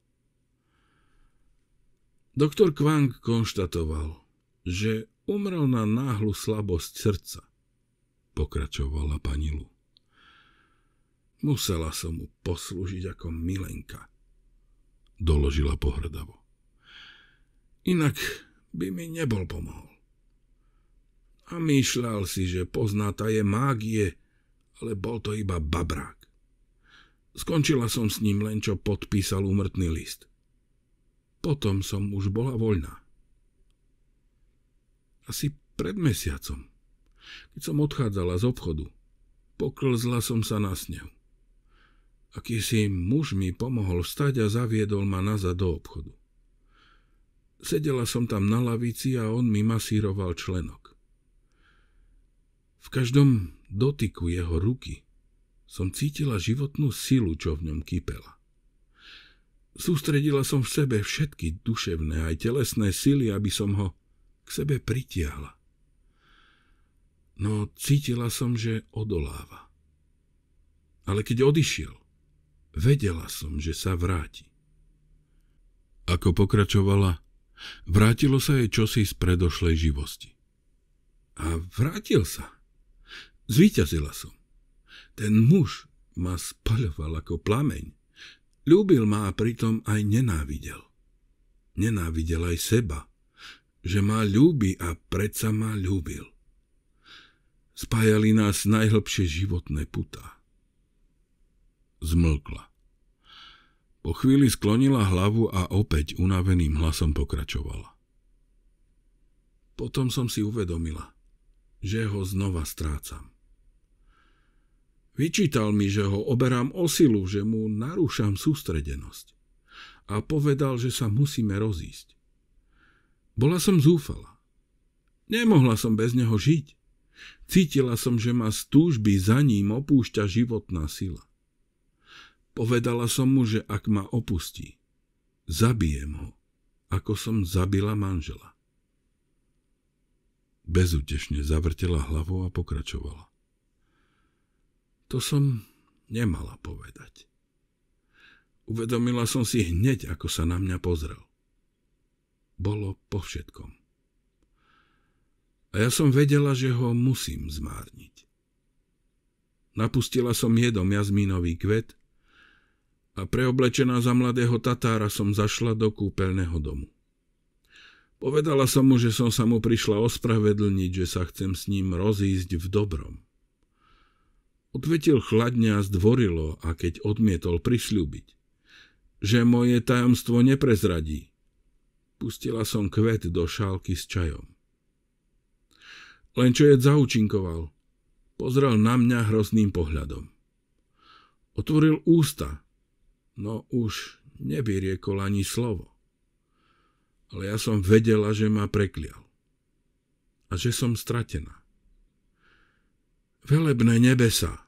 Doktor Kvang konštatoval, že umrel na náhlu slabosť srdca, pokračovala pani Lu. Musela som mu poslúžiť ako milenka, doložila pohrdavo. Inak by mi nebol pomohol. A myšľal si, že pozná je mágie, ale bol to iba babrák. Skončila som s ním len, čo podpísal úmrtný list. Potom som už bola voľná. Asi pred mesiacom, keď som odchádzala z obchodu, poklzla som sa na snehu. Akýsi muž mi pomohol vstať a zaviedol ma nazad do obchodu. Sedela som tam na lavici a on mi masíroval členok. V každom dotyku jeho ruky som cítila životnú silu, čo v ňom kypela. Sústredila som v sebe všetky duševné aj telesné sily, aby som ho k sebe pritiahla. No cítila som, že odoláva. Ale keď odišiel, vedela som, že sa vráti. Ako pokračovala, vrátilo sa jej čosi z predošlej živosti. A vrátil sa. Zvíťazila som. Ten muž ma spaľoval ako plameň. Ľúbil ma a pritom aj nenávidel. Nenávidel aj seba, že ma ľúbi a predsa ma ľúbil. Spájali nás najhlbšie životné putá. Zmlkla. Po chvíli sklonila hlavu a opäť unaveným hlasom pokračovala. Potom som si uvedomila, že ho znova strácam. Vyčítal mi, že ho oberám o silu, že mu narúšam sústredenosť. A povedal, že sa musíme rozísť. Bola som zúfala. Nemohla som bez neho žiť. Cítila som, že ma z túžby za ním opúšťa životná sila. Povedala som mu, že ak ma opustí, zabijem ho, ako som zabila manžela. Bezútešne zavrtela hlavou a pokračovala. To som nemala povedať. Uvedomila som si hneď, ako sa na mňa pozrel. Bolo po všetkom. A ja som vedela, že ho musím zmárniť. Napustila som jedom jazmínový kvet a preoblečená za mladého Tatára som zašla do kúpeľného domu. Povedala som mu, že som sa mu prišla ospravedlniť, že sa chcem s ním rozísť v dobrom. Odvetil chladne a zdvorilo, a keď odmietol prisľúbiť, že moje tajomstvo neprezradí. Pustila som kvet do šálky s čajom. Len čo je zaučinkoval, pozrel na mňa hrozným pohľadom. Otvoril ústa, no už nevyriekol ani slovo. Ale ja som vedela, že ma preklial. A že som stratená. Velebné nebesa,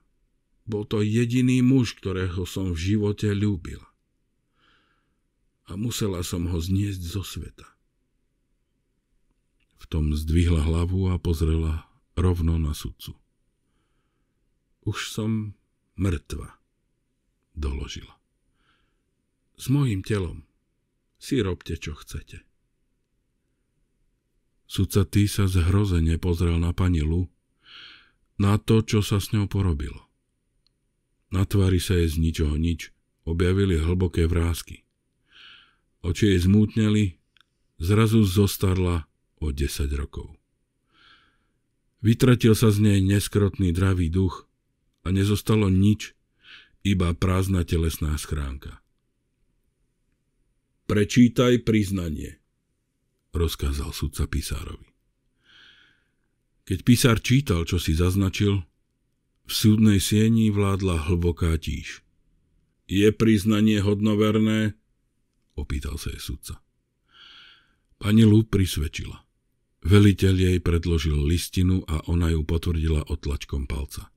bol to jediný muž, ktorého som v živote ľúbil. A musela som ho zniesť zo sveta. V tom zdvihla hlavu a pozrela rovno na sudcu. Už som mŕtva, doložila. S mojim telom si robte, čo chcete. Sudca Ty sa zhrozene pozrel na pani Lu, na to, čo sa s ňou porobilo. Na tvári sa jej z ničoho nič objavili hlboké vrázky. Oči jej zmútneli, zrazu zostarla o 10 rokov. Vytratil sa z nej neskrotný dravý duch a nezostalo nič, iba prázdna telesná schránka. Prečítaj priznanie, rozkázal sudca písárovi. Keď písar čítal, čo si zaznačil, v súdnej sieni vládla hlboká tíž. Je priznanie hodnoverné? Opýtal sa jej sudca. Pani Lu prisvedčila. Veliteľ jej predložil listinu a ona ju potvrdila otlačkom palca.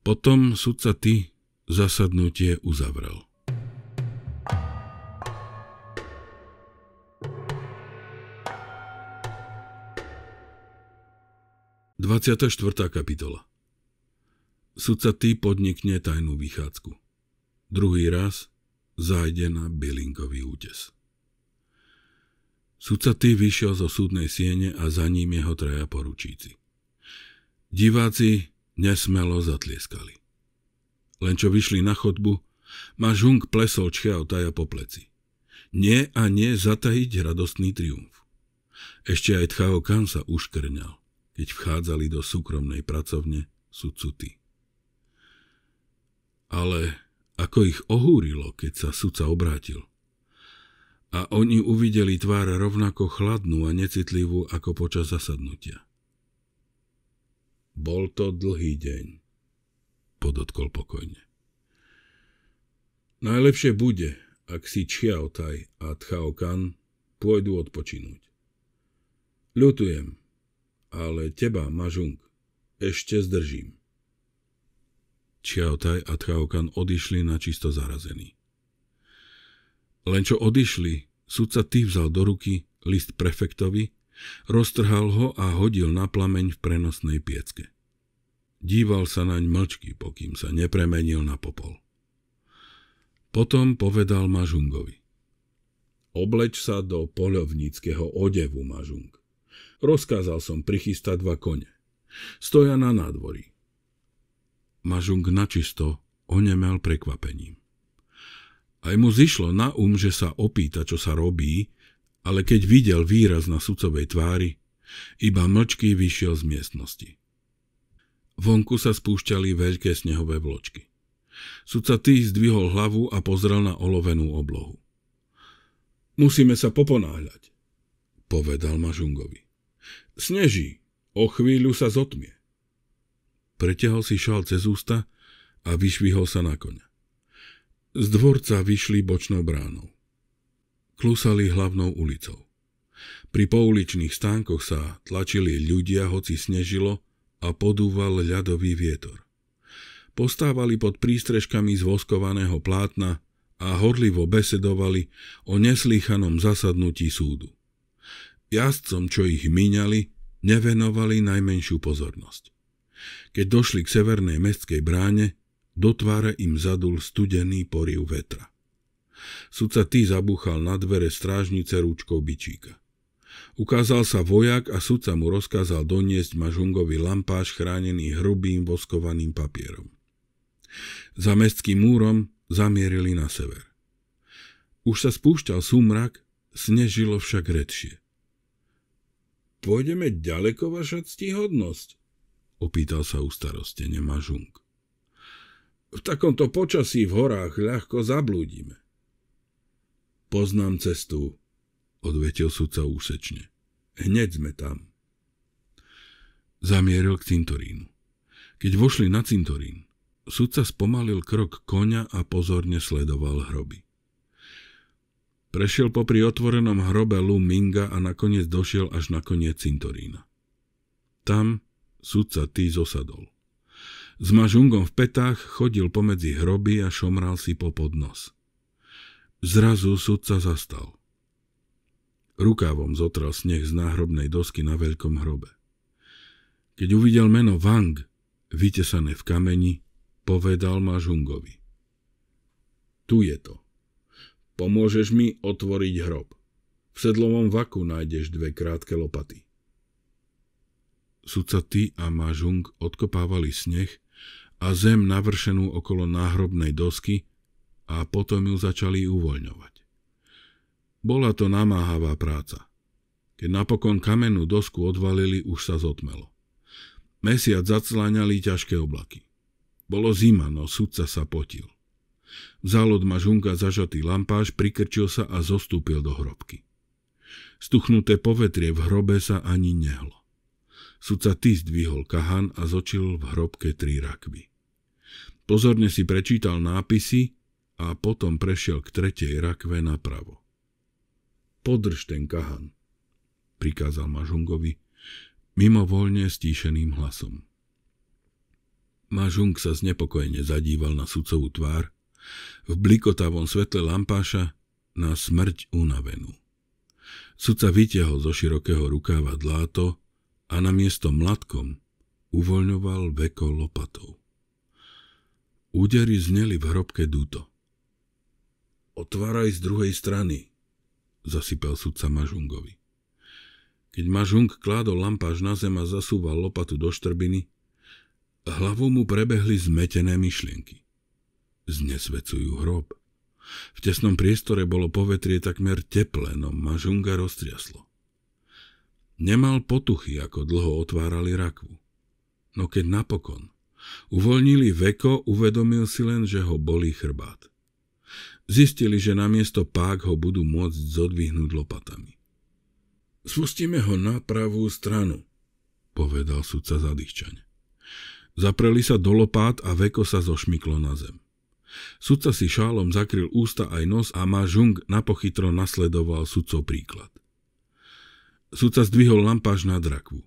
Potom sudca ty zasadnutie uzavrel. Dvaciata štvrtá kapitola Sudca ty podnikne tajnú vychádzku. Druhý raz zájde na bylinkový útes. Sudca ty vyšiel zo súdnej siene a za ním jeho traja poručíci. Diváci nesmelo zatlieskali. Len čo vyšli na chodbu, ma Žung plesol taja po pleci. Nie a nie zatajiť radostný triumf. Ešte aj Tchao Kan sa uškrňal, keď vchádzali do súkromnej pracovne ty. Ale ako ich ohúrilo, keď sa sudca obrátil. A oni uvideli tvár rovnako chladnú a necitlivú ako počas zasadnutia. Bol to dlhý deň, podotkol pokojne. Najlepšie bude, ak si Chiao Tai a Tchao Kan pôjdu odpočinúť. Ľutujem, ale teba, Mažung, ešte zdržím. Čiaotaj a Traokan odišli na čisto zarazení. Len čo odišli, sudca ty vzal do ruky list prefektovi, roztrhal ho a hodil na plameň v prenosnej piecke. Díval sa naň mlčky, pokým sa nepremenil na popol. Potom povedal Mažungovi. Obleč sa do poľovníckého odevu, Mažung. Rozkázal som prichystať dva kone. Stoja na nádvorí. Mažung načisto onemel prekvapením. Aj mu zišlo na um, že sa opýta, čo sa robí, ale keď videl výraz na sudcovej tvári, iba mlčky vyšiel z miestnosti. Vonku sa spúšťali veľké snehové vločky. Sudca tý zdvihol hlavu a pozrel na olovenú oblohu. Musíme sa poponáhľať, povedal Mažungovi. Sneží, o chvíľu sa zotmie preťahol si šal cez ústa a vyšvihol sa na koňa. Z dvorca vyšli bočnou bránou. Klusali hlavnou ulicou. Pri pouličných stánkoch sa tlačili ľudia, hoci snežilo a podúval ľadový vietor. Postávali pod prístrežkami z voskovaného plátna a horlivo besedovali o neslýchanom zasadnutí súdu. Jazdcom, čo ich miňali, nevenovali najmenšiu pozornosť. Keď došli k severnej mestskej bráne, do tváre im zadul studený poriv vetra. Sudca tý zabúchal na dvere strážnice rúčkou bičíka. Ukázal sa vojak a sudca mu rozkázal doniesť mažungový lampáš chránený hrubým voskovaným papierom. Za mestským múrom zamierili na sever. Už sa spúšťal súmrak, snežilo však redšie. Pôjdeme ďaleko, vaša ctihodnosť, Opýtal sa u starostene Mažung. V takomto počasí v horách ľahko zablúdime. Poznám cestu, odvetil sudca úsečne. Hneď sme tam. Zamieril k cintorínu. Keď vošli na cintorín, sudca spomalil krok konia a pozorne sledoval hroby. Prešiel popri otvorenom hrobe Lu Minga a nakoniec došiel až na koniec cintorína. Tam, sudca tý zosadol. S mažungom v petách chodil pomedzi hroby a šomral si po podnos. Zrazu sudca zastal. Rukávom zotral sneh z náhrobnej dosky na veľkom hrobe. Keď uvidel meno Wang, vytesané v kameni, povedal mažungovi. Tu je to. Pomôžeš mi otvoriť hrob. V sedlovom vaku nájdeš dve krátke lopaty. Ty a Mažung odkopávali sneh a zem navršenú okolo náhrobnej dosky a potom ju začali uvoľňovať. Bola to namáhavá práca. Keď napokon kamennú dosku odvalili, už sa zotmelo. Mesiac zacláňali ťažké oblaky. Bolo zima, no sudca sa potil. Vzal od mažunka zažatý lampáš, prikrčil sa a zostúpil do hrobky. Stuchnuté povetrie v hrobe sa ani nehlo. Sudca ty zdvihol kahan a zočil v hrobke tri rakvy. Pozorne si prečítal nápisy a potom prešiel k tretej rakve napravo. Podrž ten kahan, prikázal Mažungovi, mimovoľne stíšeným hlasom. Mažung sa znepokojene zadíval na sudcovú tvár, v blikotavom svetle lampáša na smrť unavenú. Sudca vytiahol zo širokého rukáva dláto a namiesto mladkom uvoľňoval veko lopatou. Údery zneli v hrobke dúto. Otváraj z druhej strany, zasypel sudca Mažungovi. Keď Mažung kládol lampáž na zem a zasúval lopatu do štrbiny, hlavu mu prebehli zmetené myšlienky. Znesvecujú hrob. V tesnom priestore bolo povetrie takmer teplé, no Mažunga roztriaslo. Nemal potuchy, ako dlho otvárali rakvu. No keď napokon uvoľnili veko, uvedomil si len, že ho bolí chrbát. Zistili, že namiesto pák ho budú môcť zodvihnúť lopatami. Spustíme ho na pravú stranu, povedal sudca zadýchčaň. Zapreli sa do lopát a veko sa zošmyklo na zem. Sudca si šálom zakryl ústa aj nos a mažung Žung napochytro nasledoval sudcov príklad. Súca zdvihol lampáž nad rakvu.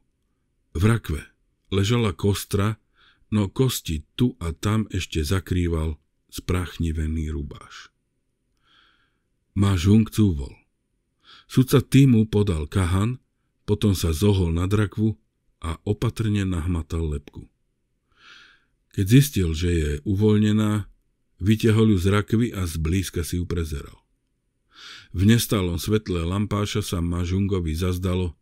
V rakve ležala kostra, no kosti tu a tam ešte zakrýval spráchnivený rubáš. Máš Hung cúvol. Súca týmu podal kahan, potom sa zohol na rakvu a opatrne nahmatal lepku. Keď zistil, že je uvoľnená, vyťahol ju z rakvy a zblízka si ju prezeral. V nestálom svetle lampáša sa Mažungovi zazdalo,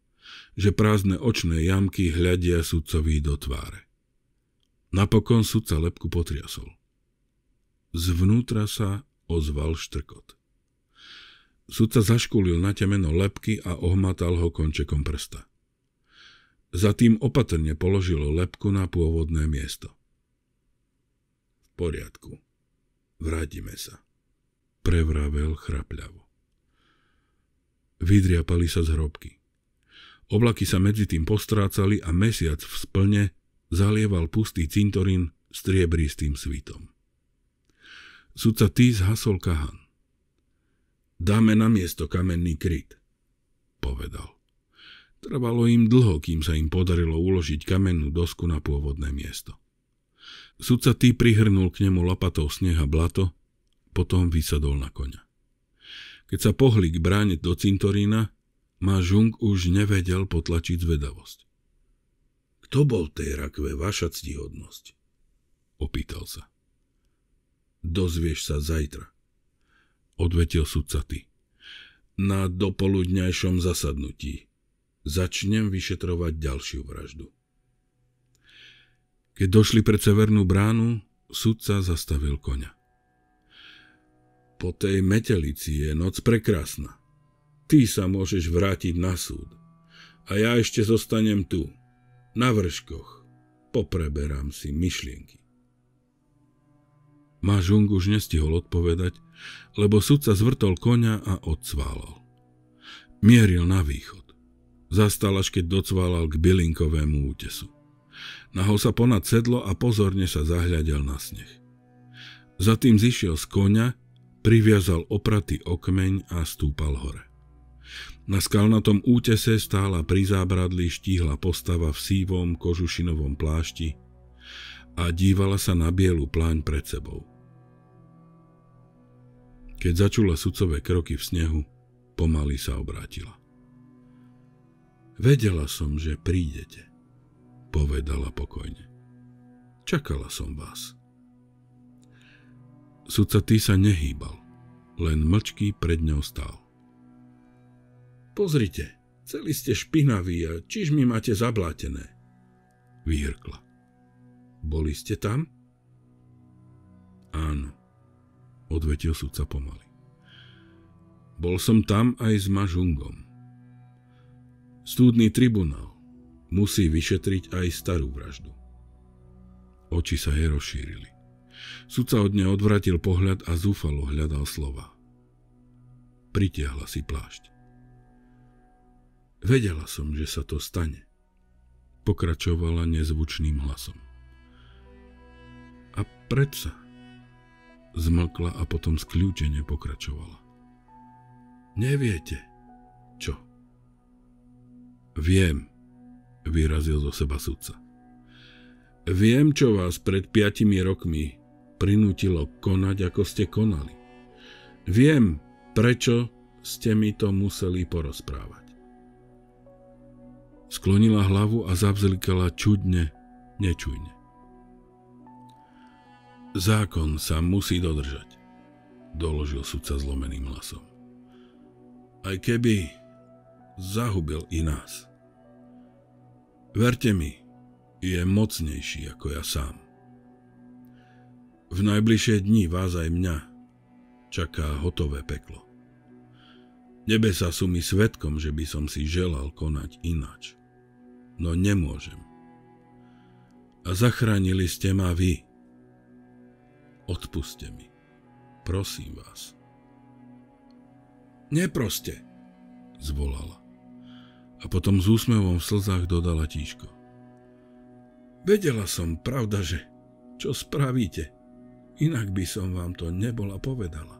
že prázdne očné jamky hľadia sudcovi do tváre. Napokon sudca lepku potriasol. Zvnútra sa ozval štrkot. Sudca zaškulil na temeno lepky a ohmatal ho končekom prsta. Zatým opatrne položilo lepku na pôvodné miesto. V poriadku. Vrátime sa. Prevravel chrapľavo vydriapali sa z hrobky. Oblaky sa medzi tým postrácali a mesiac v splne zalieval pustý cintorín striebristým svitom. Sudca Tý zhasol kahan. Dáme na miesto kamenný kryt, povedal. Trvalo im dlho, kým sa im podarilo uložiť kamennú dosku na pôvodné miesto. Sudca tý prihrnul k nemu lopatou sneha blato, potom vysadol na koňa. Keď sa pohli k bráne do cintorína, ma Žung už nevedel potlačiť zvedavosť. Kto bol tej rakve, vaša ctihodnosť? Opýtal sa. Dozvieš sa zajtra. Odvetil sudca ty. Na dopoludňajšom zasadnutí. Začnem vyšetrovať ďalšiu vraždu. Keď došli pred severnú bránu, sudca zastavil konia. Po tej metelici je noc prekrásna. Ty sa môžeš vrátiť na súd. A ja ešte zostanem tu, na vrškoch. Popreberám si myšlienky. Mažung už nestihol odpovedať, lebo sudca zvrtol konia a odcválal. Mieril na východ. Zastal, až keď docválal k bylinkovému útesu. Nahol sa ponad sedlo a pozorne sa zahľadel na sneh. Za tým zišiel z konia priviazal opratý okmeň a stúpal hore. Na skalnatom útese stála pri zábradli štíhla postava v sívom kožušinovom plášti a dívala sa na bielu pláň pred sebou. Keď začula sudcové kroky v snehu, pomaly sa obrátila. Vedela som, že prídete, povedala pokojne. Čakala som vás. Sudca ty sa nehýbal, len mlčký pred ňou stál. Pozrite, celý ste špinaví a čiž mi máte zablátené, vyhrkla. Boli ste tam? Áno, odvetil sudca pomaly. Bol som tam aj s Mažungom. Stúdny tribunál musí vyšetriť aj starú vraždu. Oči sa jej rozšírili. Sudca od neho odvratil pohľad a zúfalo hľadal slova. Pritiahla si plášť. Vedela som, že sa to stane. Pokračovala nezvučným hlasom. A predsa zmlkla a potom skľúčene pokračovala. Neviete, čo? Viem, vyrazil zo seba sudca. Viem, čo vás pred piatimi rokmi prinútilo konať, ako ste konali. Viem, prečo ste mi to museli porozprávať. Sklonila hlavu a zavzlikala čudne, nečujne. Zákon sa musí dodržať, doložil sudca zlomeným hlasom. Aj keby zahubil i nás. Verte mi, je mocnejší ako ja sám. V najbližšie dni vás aj mňa čaká hotové peklo. Nebesa sú mi svetkom, že by som si želal konať inač. No nemôžem. A zachránili ste ma vy. Odpuste mi. Prosím vás. Neproste, zvolala. A potom s úsmevom v slzách dodala tíško. Vedela som, pravda, že čo spravíte? inak by som vám to nebola povedala.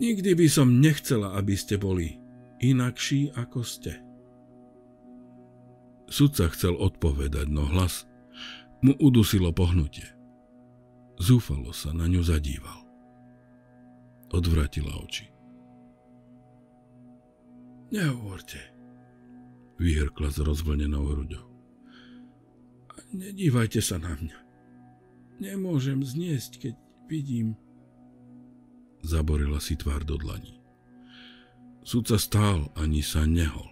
Nikdy by som nechcela, aby ste boli inakší ako ste. Sudca chcel odpovedať, no hlas mu udusilo pohnutie. Zúfalo sa na ňu zadíval. Odvratila oči. Nehovorte, vyhrkla s rozvlnenou hrudou. A nedívajte sa na mňa. Nemôžem zniesť, keď vidím. Zaborila si tvár do dlani. Súca stál, ani sa nehol.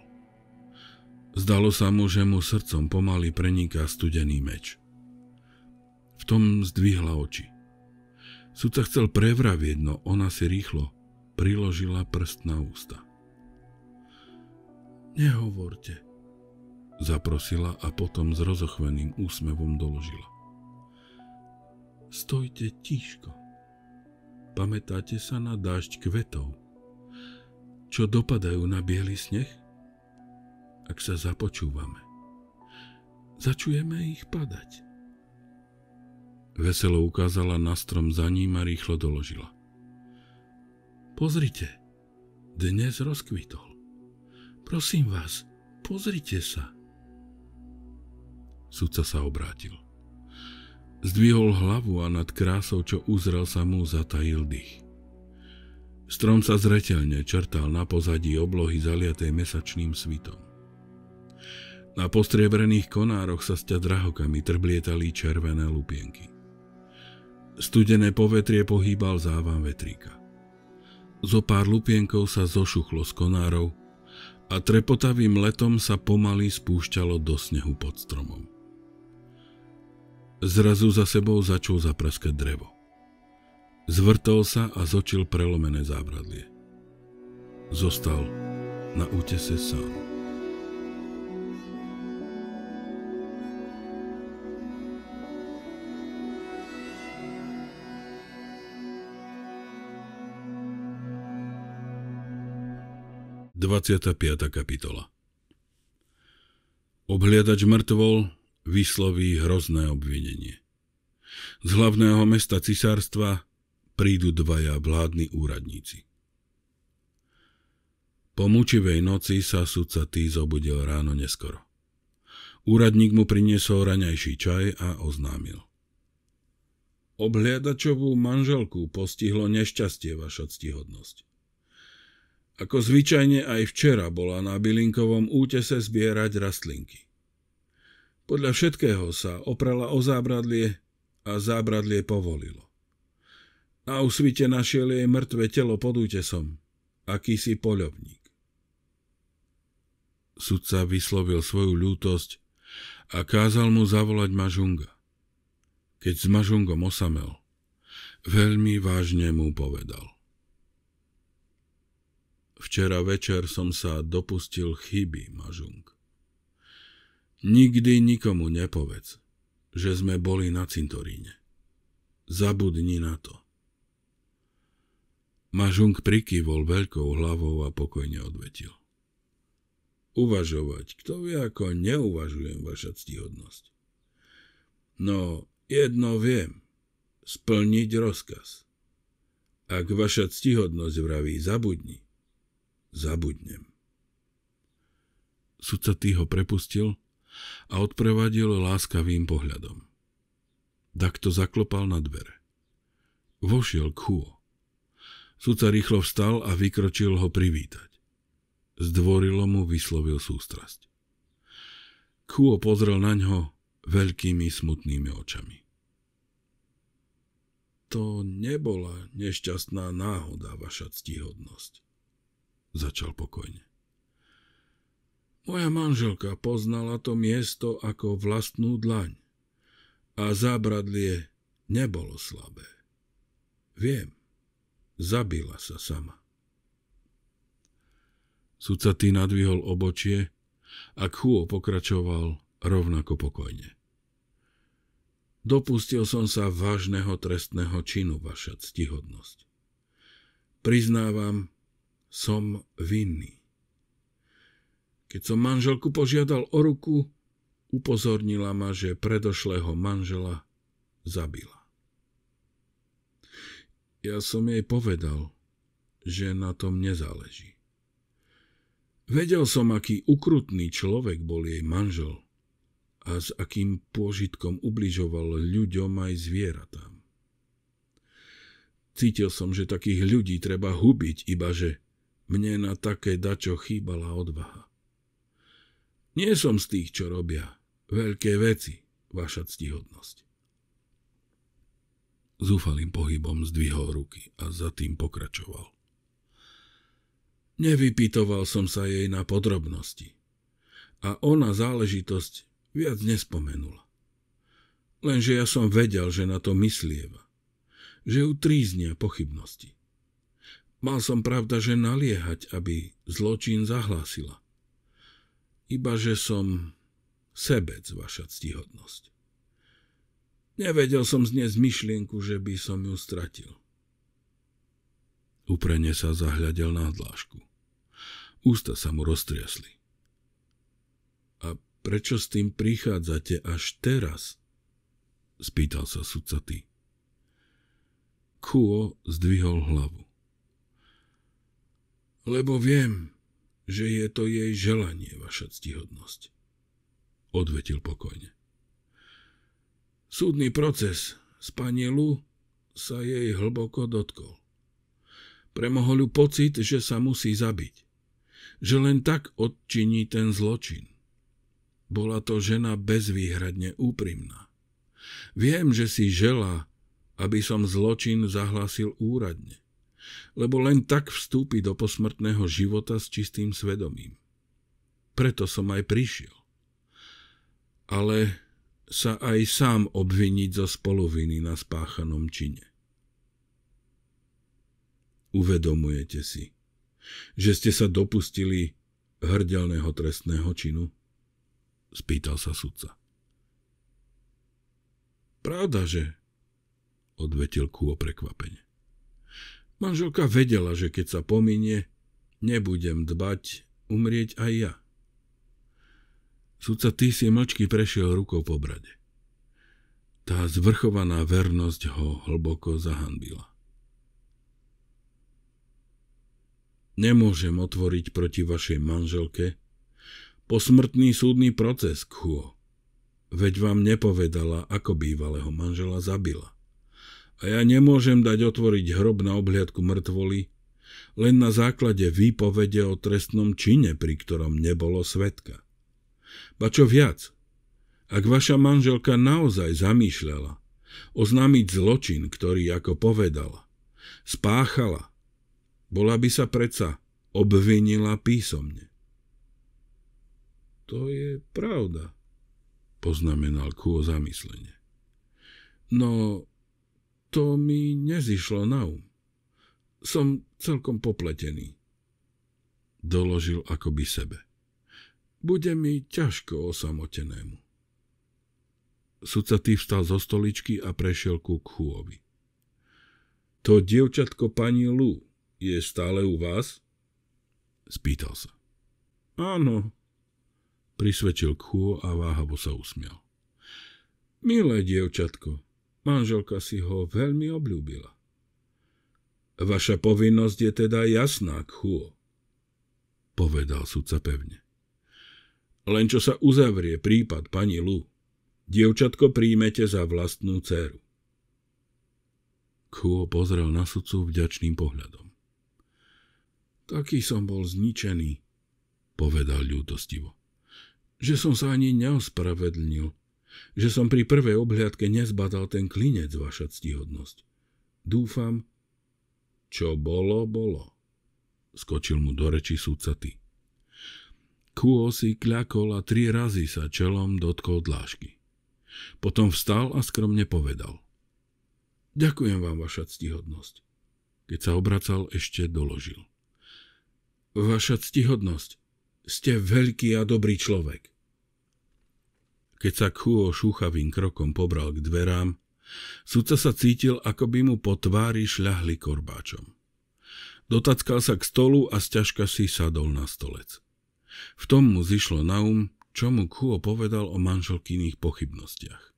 Zdalo sa mu, že mu srdcom pomaly preniká studený meč. V tom zdvihla oči. Súca chcel prevravieť, no ona si rýchlo priložila prst na ústa. Nehovorte, zaprosila a potom s rozochveným úsmevom doložila. Stojte tíško. Pamätáte sa na dážď kvetov, čo dopadajú na biely sneh? Ak sa započúvame, začujeme ich padať. Veselo ukázala na strom za ním a rýchlo doložila. Pozrite, dnes rozkvitol. Prosím vás, pozrite sa. Sudca sa obrátil. Zdvihol hlavu a nad krásou, čo uzrel sa mu, zatajil dých. Strom sa zretelne črtal na pozadí oblohy zaliatej mesačným svitom. Na postriebrených konároch sa sťa drahokami trblietali červené lupienky. Studené povetrie pohýbal závan vetríka. Zo pár lupienkov sa zošuchlo z konárov a trepotavým letom sa pomaly spúšťalo do snehu pod stromom. Zrazu za sebou začul zapraskať drevo. Zvrtol sa a zočil prelomené zábradlie. Zostal na útese sám. kapitola Obhliadač mŕtvol vysloví hrozné obvinenie. Z hlavného mesta cisárstva prídu dvaja vládni úradníci. Po mučivej noci sa sudca tý zobudil ráno neskoro. Úradník mu priniesol raňajší čaj a oznámil. Obhliadačovú manželku postihlo nešťastie vaša ctihodnosť. Ako zvyčajne aj včera bola na bylinkovom útese zbierať rastlinky. Podľa všetkého sa oprala o zábradlie a zábradlie povolilo. Na usvite našiel jej mŕtve telo pod útesom, akýsi poľovník. Sudca vyslovil svoju ľútosť a kázal mu zavolať Mažunga. Keď s Mažungom osamel, veľmi vážne mu povedal. Včera večer som sa dopustil chyby, Mažung. Nikdy nikomu nepovedz, že sme boli na cintoríne. Zabudni na to. Mažung prikývol veľkou hlavou a pokojne odvetil. Uvažovať, kto vie, ako neuvažujem, vaša ctihodnosť. No, jedno viem, splniť rozkaz. Ak vaša ctihodnosť vraví zabudni, zabudnem. Sudca ty ho prepustil a odprevadil láskavým pohľadom. Dakto zaklopal na dvere. Vošiel Khuo. Súca rýchlo vstal a vykročil ho privítať. Zdvorilo mu vyslovil sústrasť. Kuo pozrel na ňo veľkými smutnými očami. To nebola nešťastná náhoda, vaša ctihodnosť, začal pokojne. Moja manželka poznala to miesto ako vlastnú dlaň a zábradlie nebolo slabé. Viem, zabila sa sama. Sudcatý nadvihol obočie a Kuo pokračoval rovnako pokojne. Dopustil som sa vážneho trestného činu, vaša ctihodnosť. Priznávam, som vinný. Keď som manželku požiadal o ruku, upozornila ma, že predošlého manžela zabila. Ja som jej povedal, že na tom nezáleží. Vedel som, aký ukrutný človek bol jej manžel a s akým pôžitkom ubližoval ľuďom aj zvieratám. Cítil som, že takých ľudí treba hubiť, ibaže mne na také dačo chýbala odvaha. Nie som z tých, čo robia veľké veci, vaša ctihodnosť. Zúfalým pohybom zdvihol ruky a za tým pokračoval. Nevypytoval som sa jej na podrobnosti a ona záležitosť viac nespomenula. Lenže ja som vedel, že na to myslieva, že ju tríznia pochybnosti. Mal som pravda, že naliehať, aby zločin zahlásila iba že som sebec, vaša ctihodnosť. Nevedel som zniesť myšlienku, že by som ju stratil. Uprene sa zahľadel na dlášku. Ústa sa mu roztriasli. A prečo s tým prichádzate až teraz? Spýtal sa sudcatý. Kuo zdvihol hlavu. Lebo viem, že je to jej želanie, vaša ctihodnosť. Odvetil pokojne. Súdny proces pani Lu sa jej hlboko dotkol. Premohol ju pocit, že sa musí zabiť. Že len tak odčiní ten zločin. Bola to žena bezvýhradne úprimná. Viem, že si žela, aby som zločin zahlasil úradne lebo len tak vstúpi do posmrtného života s čistým svedomím. Preto som aj prišiel. Ale sa aj sám obviniť zo spoloviny na spáchanom čine. Uvedomujete si, že ste sa dopustili hrdelného trestného činu? Spýtal sa sudca. Pravda, že? Odvetil kúo prekvapene. Manželka vedela, že keď sa pominie, nebudem dbať, umrieť aj ja. Sudca si mlčky prešiel rukou po brade. Tá zvrchovaná vernosť ho hlboko zahanbila. Nemôžem otvoriť proti vašej manželke posmrtný súdny proces, Kuo. Veď vám nepovedala, ako bývalého manžela zabila. A ja nemôžem dať otvoriť hrob na obhliadku mŕtvoly, len na základe výpovede o trestnom čine, pri ktorom nebolo svetka. Ba čo viac, ak vaša manželka naozaj zamýšľala oznámiť zločin, ktorý, ako povedala, spáchala, bola by sa predsa obvinila písomne. To je pravda, poznamenal Kúo zamyslenie. No, to mi nezišlo na um. Som celkom popletený. Doložil akoby sebe. Bude mi ťažko osamotenému. Sudca vstal zo stoličky a prešiel ku kchúovi. To dievčatko pani Lu je stále u vás? Spýtal sa. Áno, prisvedčil Khuo a váhavo sa usmial. Milé dievčatko, Manželka si ho veľmi obľúbila. Vaša povinnosť je teda jasná, Khuo, povedal sudca pevne. Len čo sa uzavrie prípad pani Lu, dievčatko príjmete za vlastnú dceru. Kuo pozrel na sudcu vďačným pohľadom. Taký som bol zničený, povedal ľútostivo, že som sa ani neospravedlnil že som pri prvej obhliadke nezbadal ten klinec, vaša ctihodnosť. Dúfam, čo bolo, bolo. Skočil mu do reči súcaty. Kuo si kľakol a tri razy sa čelom dotkol dlášky. Potom vstal a skromne povedal. Ďakujem vám, vaša ctihodnosť. Keď sa obracal, ešte doložil. Vaša ctihodnosť, ste veľký a dobrý človek. Keď sa Kuo šúchavým krokom pobral k dverám, sudca sa cítil, ako by mu po tvári šľahli korbáčom. Dotackal sa k stolu a sťažka si sadol na stolec. V tom mu zišlo na um, čo mu Kuo povedal o manželkyných pochybnostiach.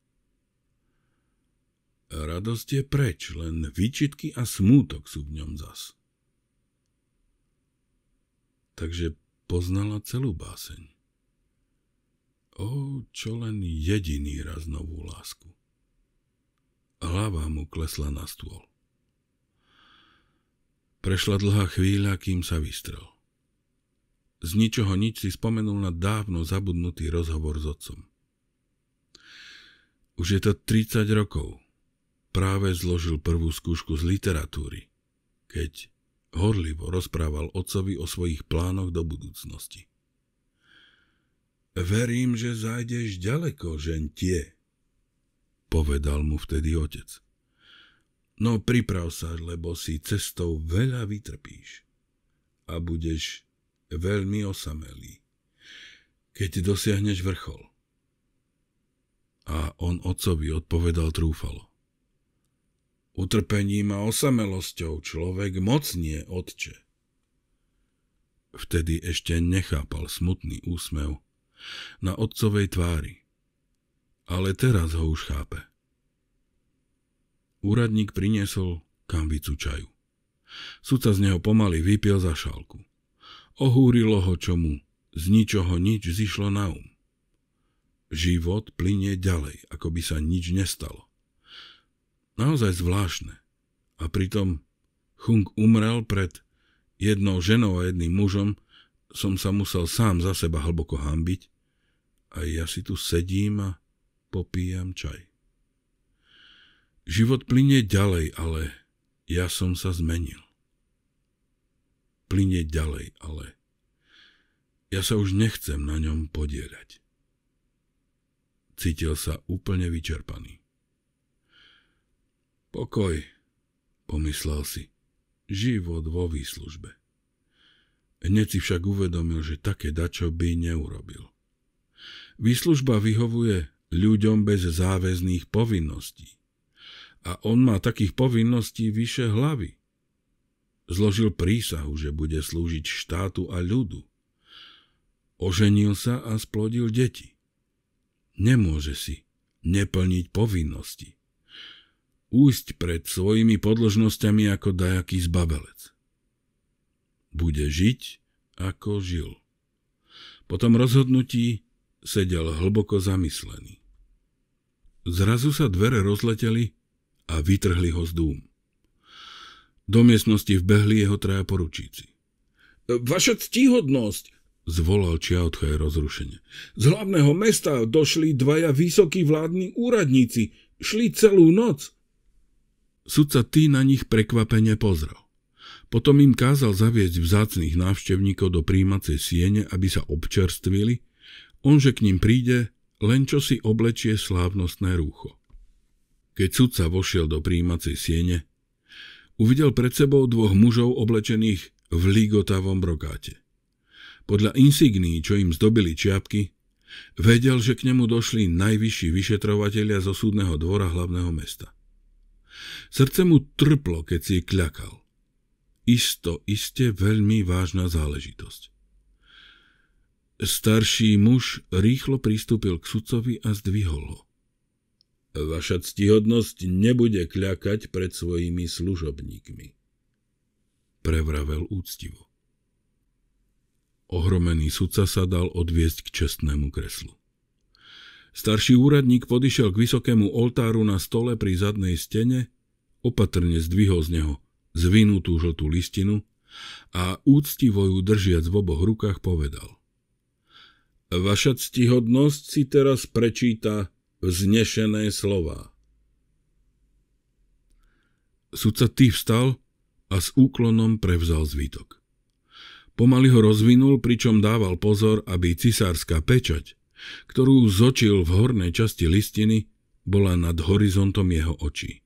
Radosť je preč, len výčitky a smútok sú v ňom zas. Takže poznala celú báseň o čo len jediný raz novú lásku. Hlava mu klesla na stôl. Prešla dlhá chvíľa, kým sa vystrel. Z ničoho nič si spomenul na dávno zabudnutý rozhovor s otcom. Už je to 30 rokov. Práve zložil prvú skúšku z literatúry, keď horlivo rozprával otcovi o svojich plánoch do budúcnosti. Verím, že zajdeš ďaleko, žentie, povedal mu vtedy otec. No priprav sa, lebo si cestou veľa vytrpíš a budeš veľmi osamelý, keď dosiahneš vrchol. A on otcovi odpovedal trúfalo. Utrpením a osamelosťou človek mocnie, otče. Vtedy ešte nechápal smutný úsmev, na otcovej tvári. Ale teraz ho už chápe. Úradník priniesol kambicu čaju. Súca z neho pomaly vypil za šálku. Ohúrilo ho, čo mu z ničoho nič zišlo na um. Život plinie ďalej, ako by sa nič nestalo. Naozaj zvláštne. A pritom Chung umrel pred jednou ženou a jedným mužom, som sa musel sám za seba hlboko hambiť a ja si tu sedím a popíjam čaj. Život plinie ďalej, ale ja som sa zmenil. Plinie ďalej, ale ja sa už nechcem na ňom podielať. Cítil sa úplne vyčerpaný. Pokoj, pomyslel si, život vo výslužbe. Hneď si však uvedomil, že také dačo by neurobil. Výslužba vyhovuje ľuďom bez záväzných povinností. A on má takých povinností vyše hlavy. Zložil prísahu, že bude slúžiť štátu a ľudu. Oženil sa a splodil deti. Nemôže si neplniť povinnosti. Újsť pred svojimi podložnosťami ako dajaký zbabelec bude žiť, ako žil. Po tom rozhodnutí sedel hlboko zamyslený. Zrazu sa dvere rozleteli a vytrhli ho z dúm. Do miestnosti vbehli jeho traja poručíci. Vaša ctíhodnosť, zvolal Čiaotchaj rozrušenie. Z hlavného mesta došli dvaja vysokí vládni úradníci. Šli celú noc. Sudca tý na nich prekvapene pozrel. Potom im kázal zaviesť vzácných návštevníkov do príjmacej siene, aby sa občerstvili, onže k ním príde, len čo si oblečie slávnostné rúcho. Keď sudca vošiel do príjímacej siene, uvidel pred sebou dvoch mužov oblečených v ligotavom brokáte. Podľa insigní, čo im zdobili čiapky, vedel, že k nemu došli najvyšší vyšetrovatelia zo súdneho dvora hlavného mesta. Srdce mu trplo, keď si kľakal isto, iste veľmi vážna záležitosť. Starší muž rýchlo pristúpil k sudcovi a zdvihol ho. Vaša ctihodnosť nebude kľakať pred svojimi služobníkmi. Prevravel úctivo. Ohromený sudca sa dal odviesť k čestnému kreslu. Starší úradník podišiel k vysokému oltáru na stole pri zadnej stene, opatrne zdvihol z neho zvinutú žltú listinu a úctivo ju držiac v oboch rukách povedal. Vaša ctihodnosť si teraz prečíta vznešené slova. Sudca tý vstal a s úklonom prevzal zvýtok. Pomaly ho rozvinul, pričom dával pozor, aby cisárska pečať, ktorú zočil v hornej časti listiny, bola nad horizontom jeho očí.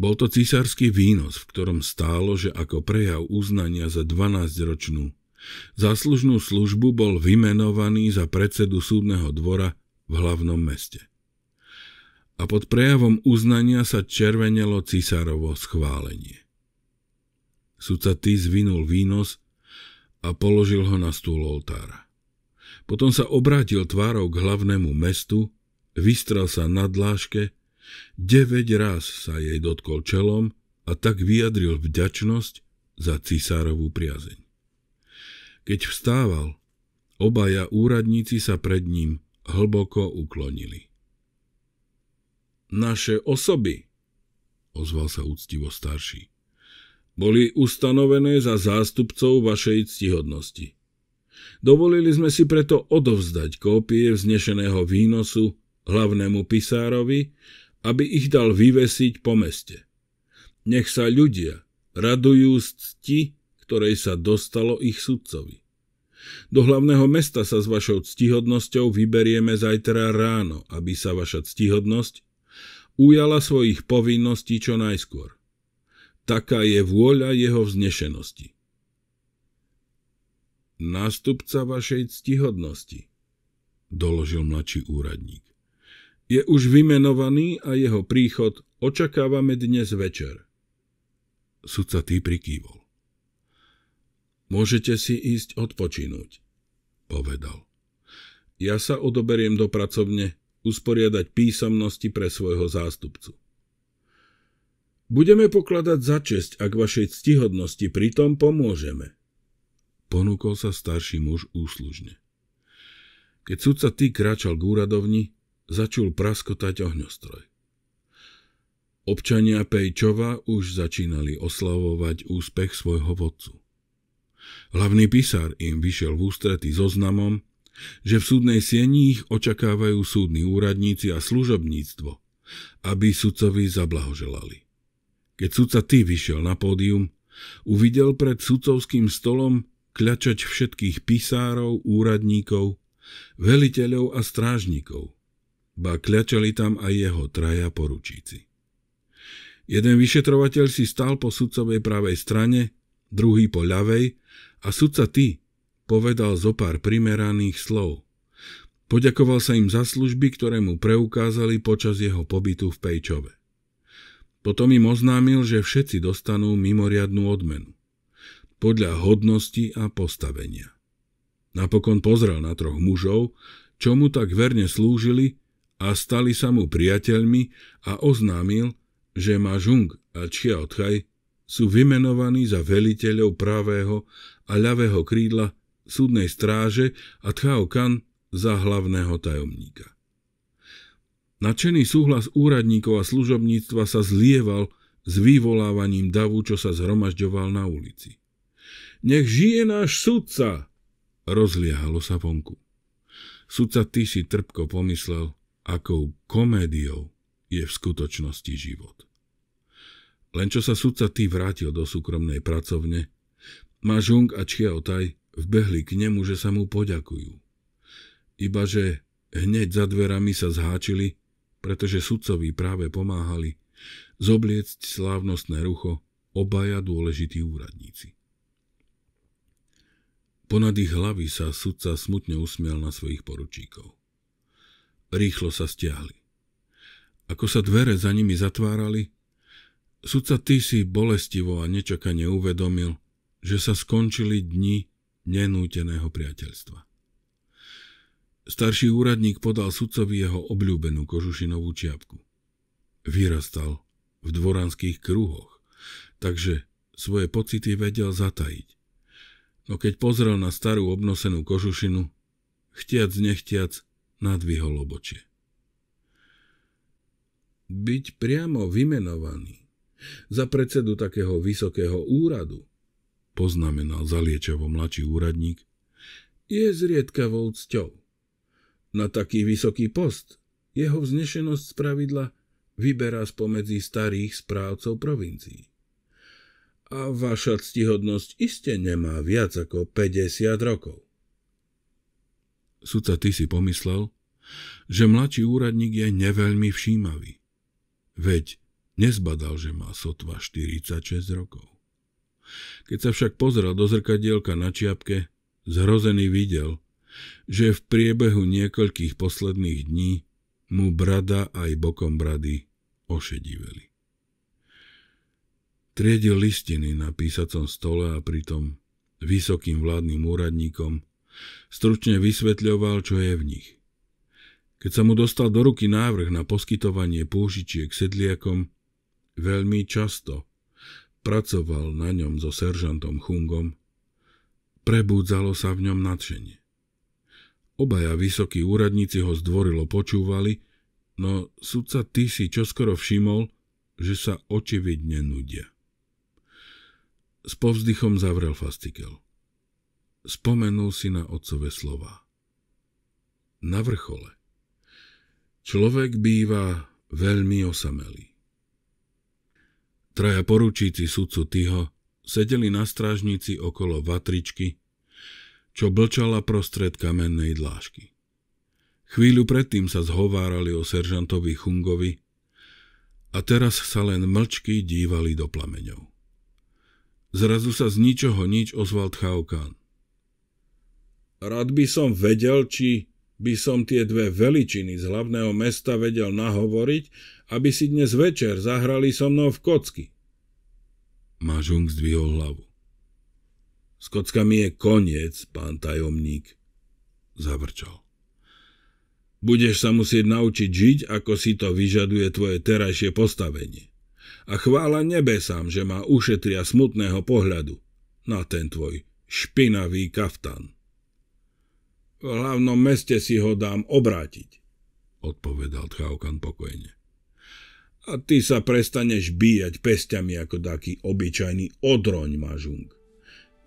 Bol to císarský výnos, v ktorom stálo, že ako prejav uznania za 12-ročnú záslužnú službu bol vymenovaný za predsedu súdneho dvora v hlavnom meste. A pod prejavom uznania sa červenelo cisárovo schválenie. Sudca Tis zvinul výnos a položil ho na stôl oltára. Potom sa obrátil tvárou k hlavnému mestu, vystrel sa na dláške 9 raz sa jej dotkol čelom a tak vyjadril vďačnosť za cisárovú priazeň. Keď vstával, obaja úradníci sa pred ním hlboko uklonili. Naše osoby, ozval sa úctivo starší, boli ustanovené za zástupcov vašej ctihodnosti. Dovolili sme si preto odovzdať kópie vznešeného výnosu hlavnému pisárovi aby ich dal vyvesiť po meste. Nech sa ľudia radujú z cti, ktorej sa dostalo ich sudcovi. Do hlavného mesta sa s vašou ctihodnosťou vyberieme zajtra ráno, aby sa vaša ctihodnosť ujala svojich povinností čo najskôr. Taká je vôľa jeho vznešenosti. Nástupca vašej ctihodnosti, doložil mladší úradník. Je už vymenovaný a jeho príchod očakávame dnes večer. Sudca tý prikývol. Môžete si ísť odpočinúť, povedal. Ja sa odoberiem do pracovne usporiadať písomnosti pre svojho zástupcu. Budeme pokladať za česť, ak vašej ctihodnosti pritom pomôžeme. Ponúkol sa starší muž úslužne. Keď sudca ty kráčal k úradovni, začul praskotať ohňostroj. Občania Pejčova už začínali oslavovať úspech svojho vodcu. Hlavný písar im vyšiel v ústrety zoznamom, že v súdnej sieni ich očakávajú súdni úradníci a služobníctvo, aby sudcovi zablahoželali. Keď sudca ty vyšiel na pódium, uvidel pred sudcovským stolom kľačať všetkých písárov, úradníkov, veliteľov a strážnikov – ba kľačali tam aj jeho traja poručíci. Jeden vyšetrovateľ si stál po sudcovej pravej strane, druhý po ľavej a sudca ty povedal zo pár primeraných slov. Poďakoval sa im za služby, ktoré mu preukázali počas jeho pobytu v Pejčove. Potom im oznámil, že všetci dostanú mimoriadnú odmenu. Podľa hodnosti a postavenia. Napokon pozrel na troch mužov, čo mu tak verne slúžili a stali sa mu priateľmi a oznámil, že Ma Žung a Chia Otchaj sú vymenovaní za veliteľov pravého a ľavého krídla súdnej stráže a Tchao Kan za hlavného tajomníka. Načený súhlas úradníkov a služobníctva sa zlieval s vyvolávaním davu, čo sa zhromažďoval na ulici. Nech žije náš sudca! Rozliehalo sa vonku. Sudca ty si trpko pomyslel, akou komédiou je v skutočnosti život. Len čo sa sudca Ty vrátil do súkromnej pracovne, ma Žung a Otaj vbehli k nemu, že sa mu poďakujú. Ibaže hneď za dverami sa zháčili, pretože sudcovi práve pomáhali zobliecť slávnostné rucho obaja dôležití úradníci. Ponad ich hlavy sa sudca smutne usmial na svojich poručíkov. Rýchlo sa stiahli. Ako sa dvere za nimi zatvárali, sudca Tisi bolestivo a nečakane uvedomil, že sa skončili dni nenúteného priateľstva. Starší úradník podal sudcovi jeho obľúbenú kožušinovú čiapku. Vyrastal v dvoranských kruhoch, takže svoje pocity vedel zatajiť. No keď pozrel na starú obnosenú kožušinu, chtiac nechtiac nadvihol obočie. Byť priamo vymenovaný za predsedu takého vysokého úradu, poznamenal zaliečavo mladší úradník, je zriedkavou cťou. Na taký vysoký post jeho vznešenosť z pravidla vyberá spomedzi starých správcov provincií. A vaša ctihodnosť iste nemá viac ako 50 rokov. Sudca ty si pomyslel, že mladší úradník je neveľmi všímavý. Veď nezbadal, že má sotva 46 rokov. Keď sa však pozrel do zrkadielka na čiapke, zhrozený videl, že v priebehu niekoľkých posledných dní mu brada aj bokom brady ošediveli. Triedil listiny na písacom stole a pritom vysokým vládnym úradníkom Stručne vysvetľoval, čo je v nich. Keď sa mu dostal do ruky návrh na poskytovanie pôžičiek sedliakom, veľmi často pracoval na ňom so seržantom Chungom, prebudzalo sa v ňom nadšenie. Obaja vysokí úradníci ho zdvorilo počúvali, no sudca ty si čoskoro všimol, že sa očividne nudia. S povzdychom zavrel fastikel spomenul si na otcové slova. Na vrchole. Človek býva veľmi osamelý. Traja poručíci sudcu Tyho sedeli na strážnici okolo vatričky, čo blčala prostred kamennej dlážky. Chvíľu predtým sa zhovárali o seržantovi Chungovi a teraz sa len mlčky dívali do plameňov. Zrazu sa z ničoho nič ozval Tchaukán. Rád by som vedel, či by som tie dve veličiny z hlavného mesta vedel nahovoriť, aby si dnes večer zahrali so mnou v kocky. Mažung zdvihol hlavu. S kockami je koniec, pán tajomník, zavrčal. Budeš sa musieť naučiť žiť, ako si to vyžaduje tvoje terajšie postavenie. A chvála nebesám, že ma ušetria smutného pohľadu na ten tvoj špinavý kaftan. V hlavnom meste si ho dám obrátiť, odpovedal Tchaukan pokojne. A ty sa prestaneš bíjať pestiami ako taký obyčajný odroň, mažung.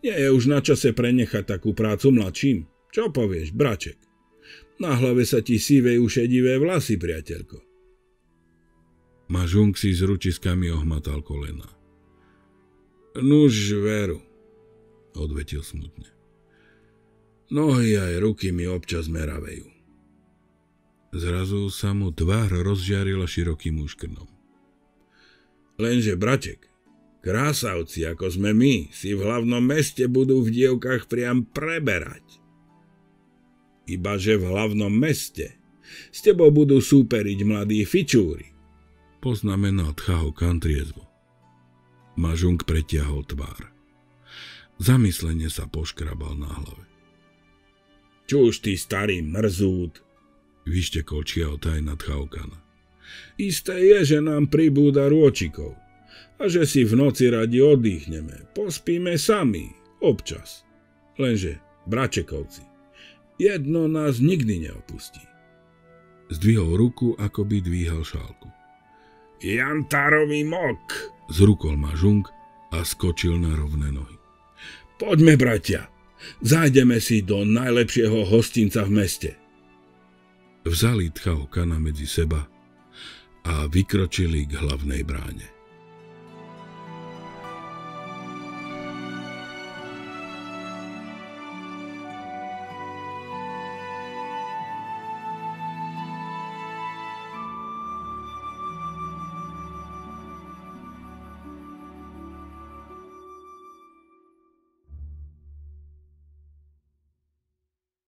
Nie je už na čase prenechať takú prácu mladším. Čo povieš, braček? Na hlave sa ti sívej ušedivé vlasy, priateľko. Mažung si s ručiskami ohmatal kolena. Nuž veru, odvetil smutne. Nohy aj ruky mi občas meravejú. Zrazu sa mu tvár rozžiarila širokým úškrnom. Lenže, bratek, krásavci ako sme my si v hlavnom meste budú v dievkach priam preberať. Ibaže v hlavnom meste s tebou budú súperiť mladí fičúri. Poznamenal Tchaho Kantriezvo. Mažung pretiahol tvár. Zamyslenie sa poškrabal na hlave. Čuž ty starý mrzút, vyštekol taj nad Chaukana. Isté je, že nám pribúda rôčikov a že si v noci radi oddychneme, pospíme sami, občas. Lenže, bračekovci, jedno nás nikdy neopustí. Zdvihol ruku, ako by dvíhal šálku. Jantárový mok! Zrukol ma žung a skočil na rovné nohy. Poďme, bratia, Zájdeme si do najlepšieho hostinca v meste. Vzali Tchaokana medzi seba a vykročili k hlavnej bráne.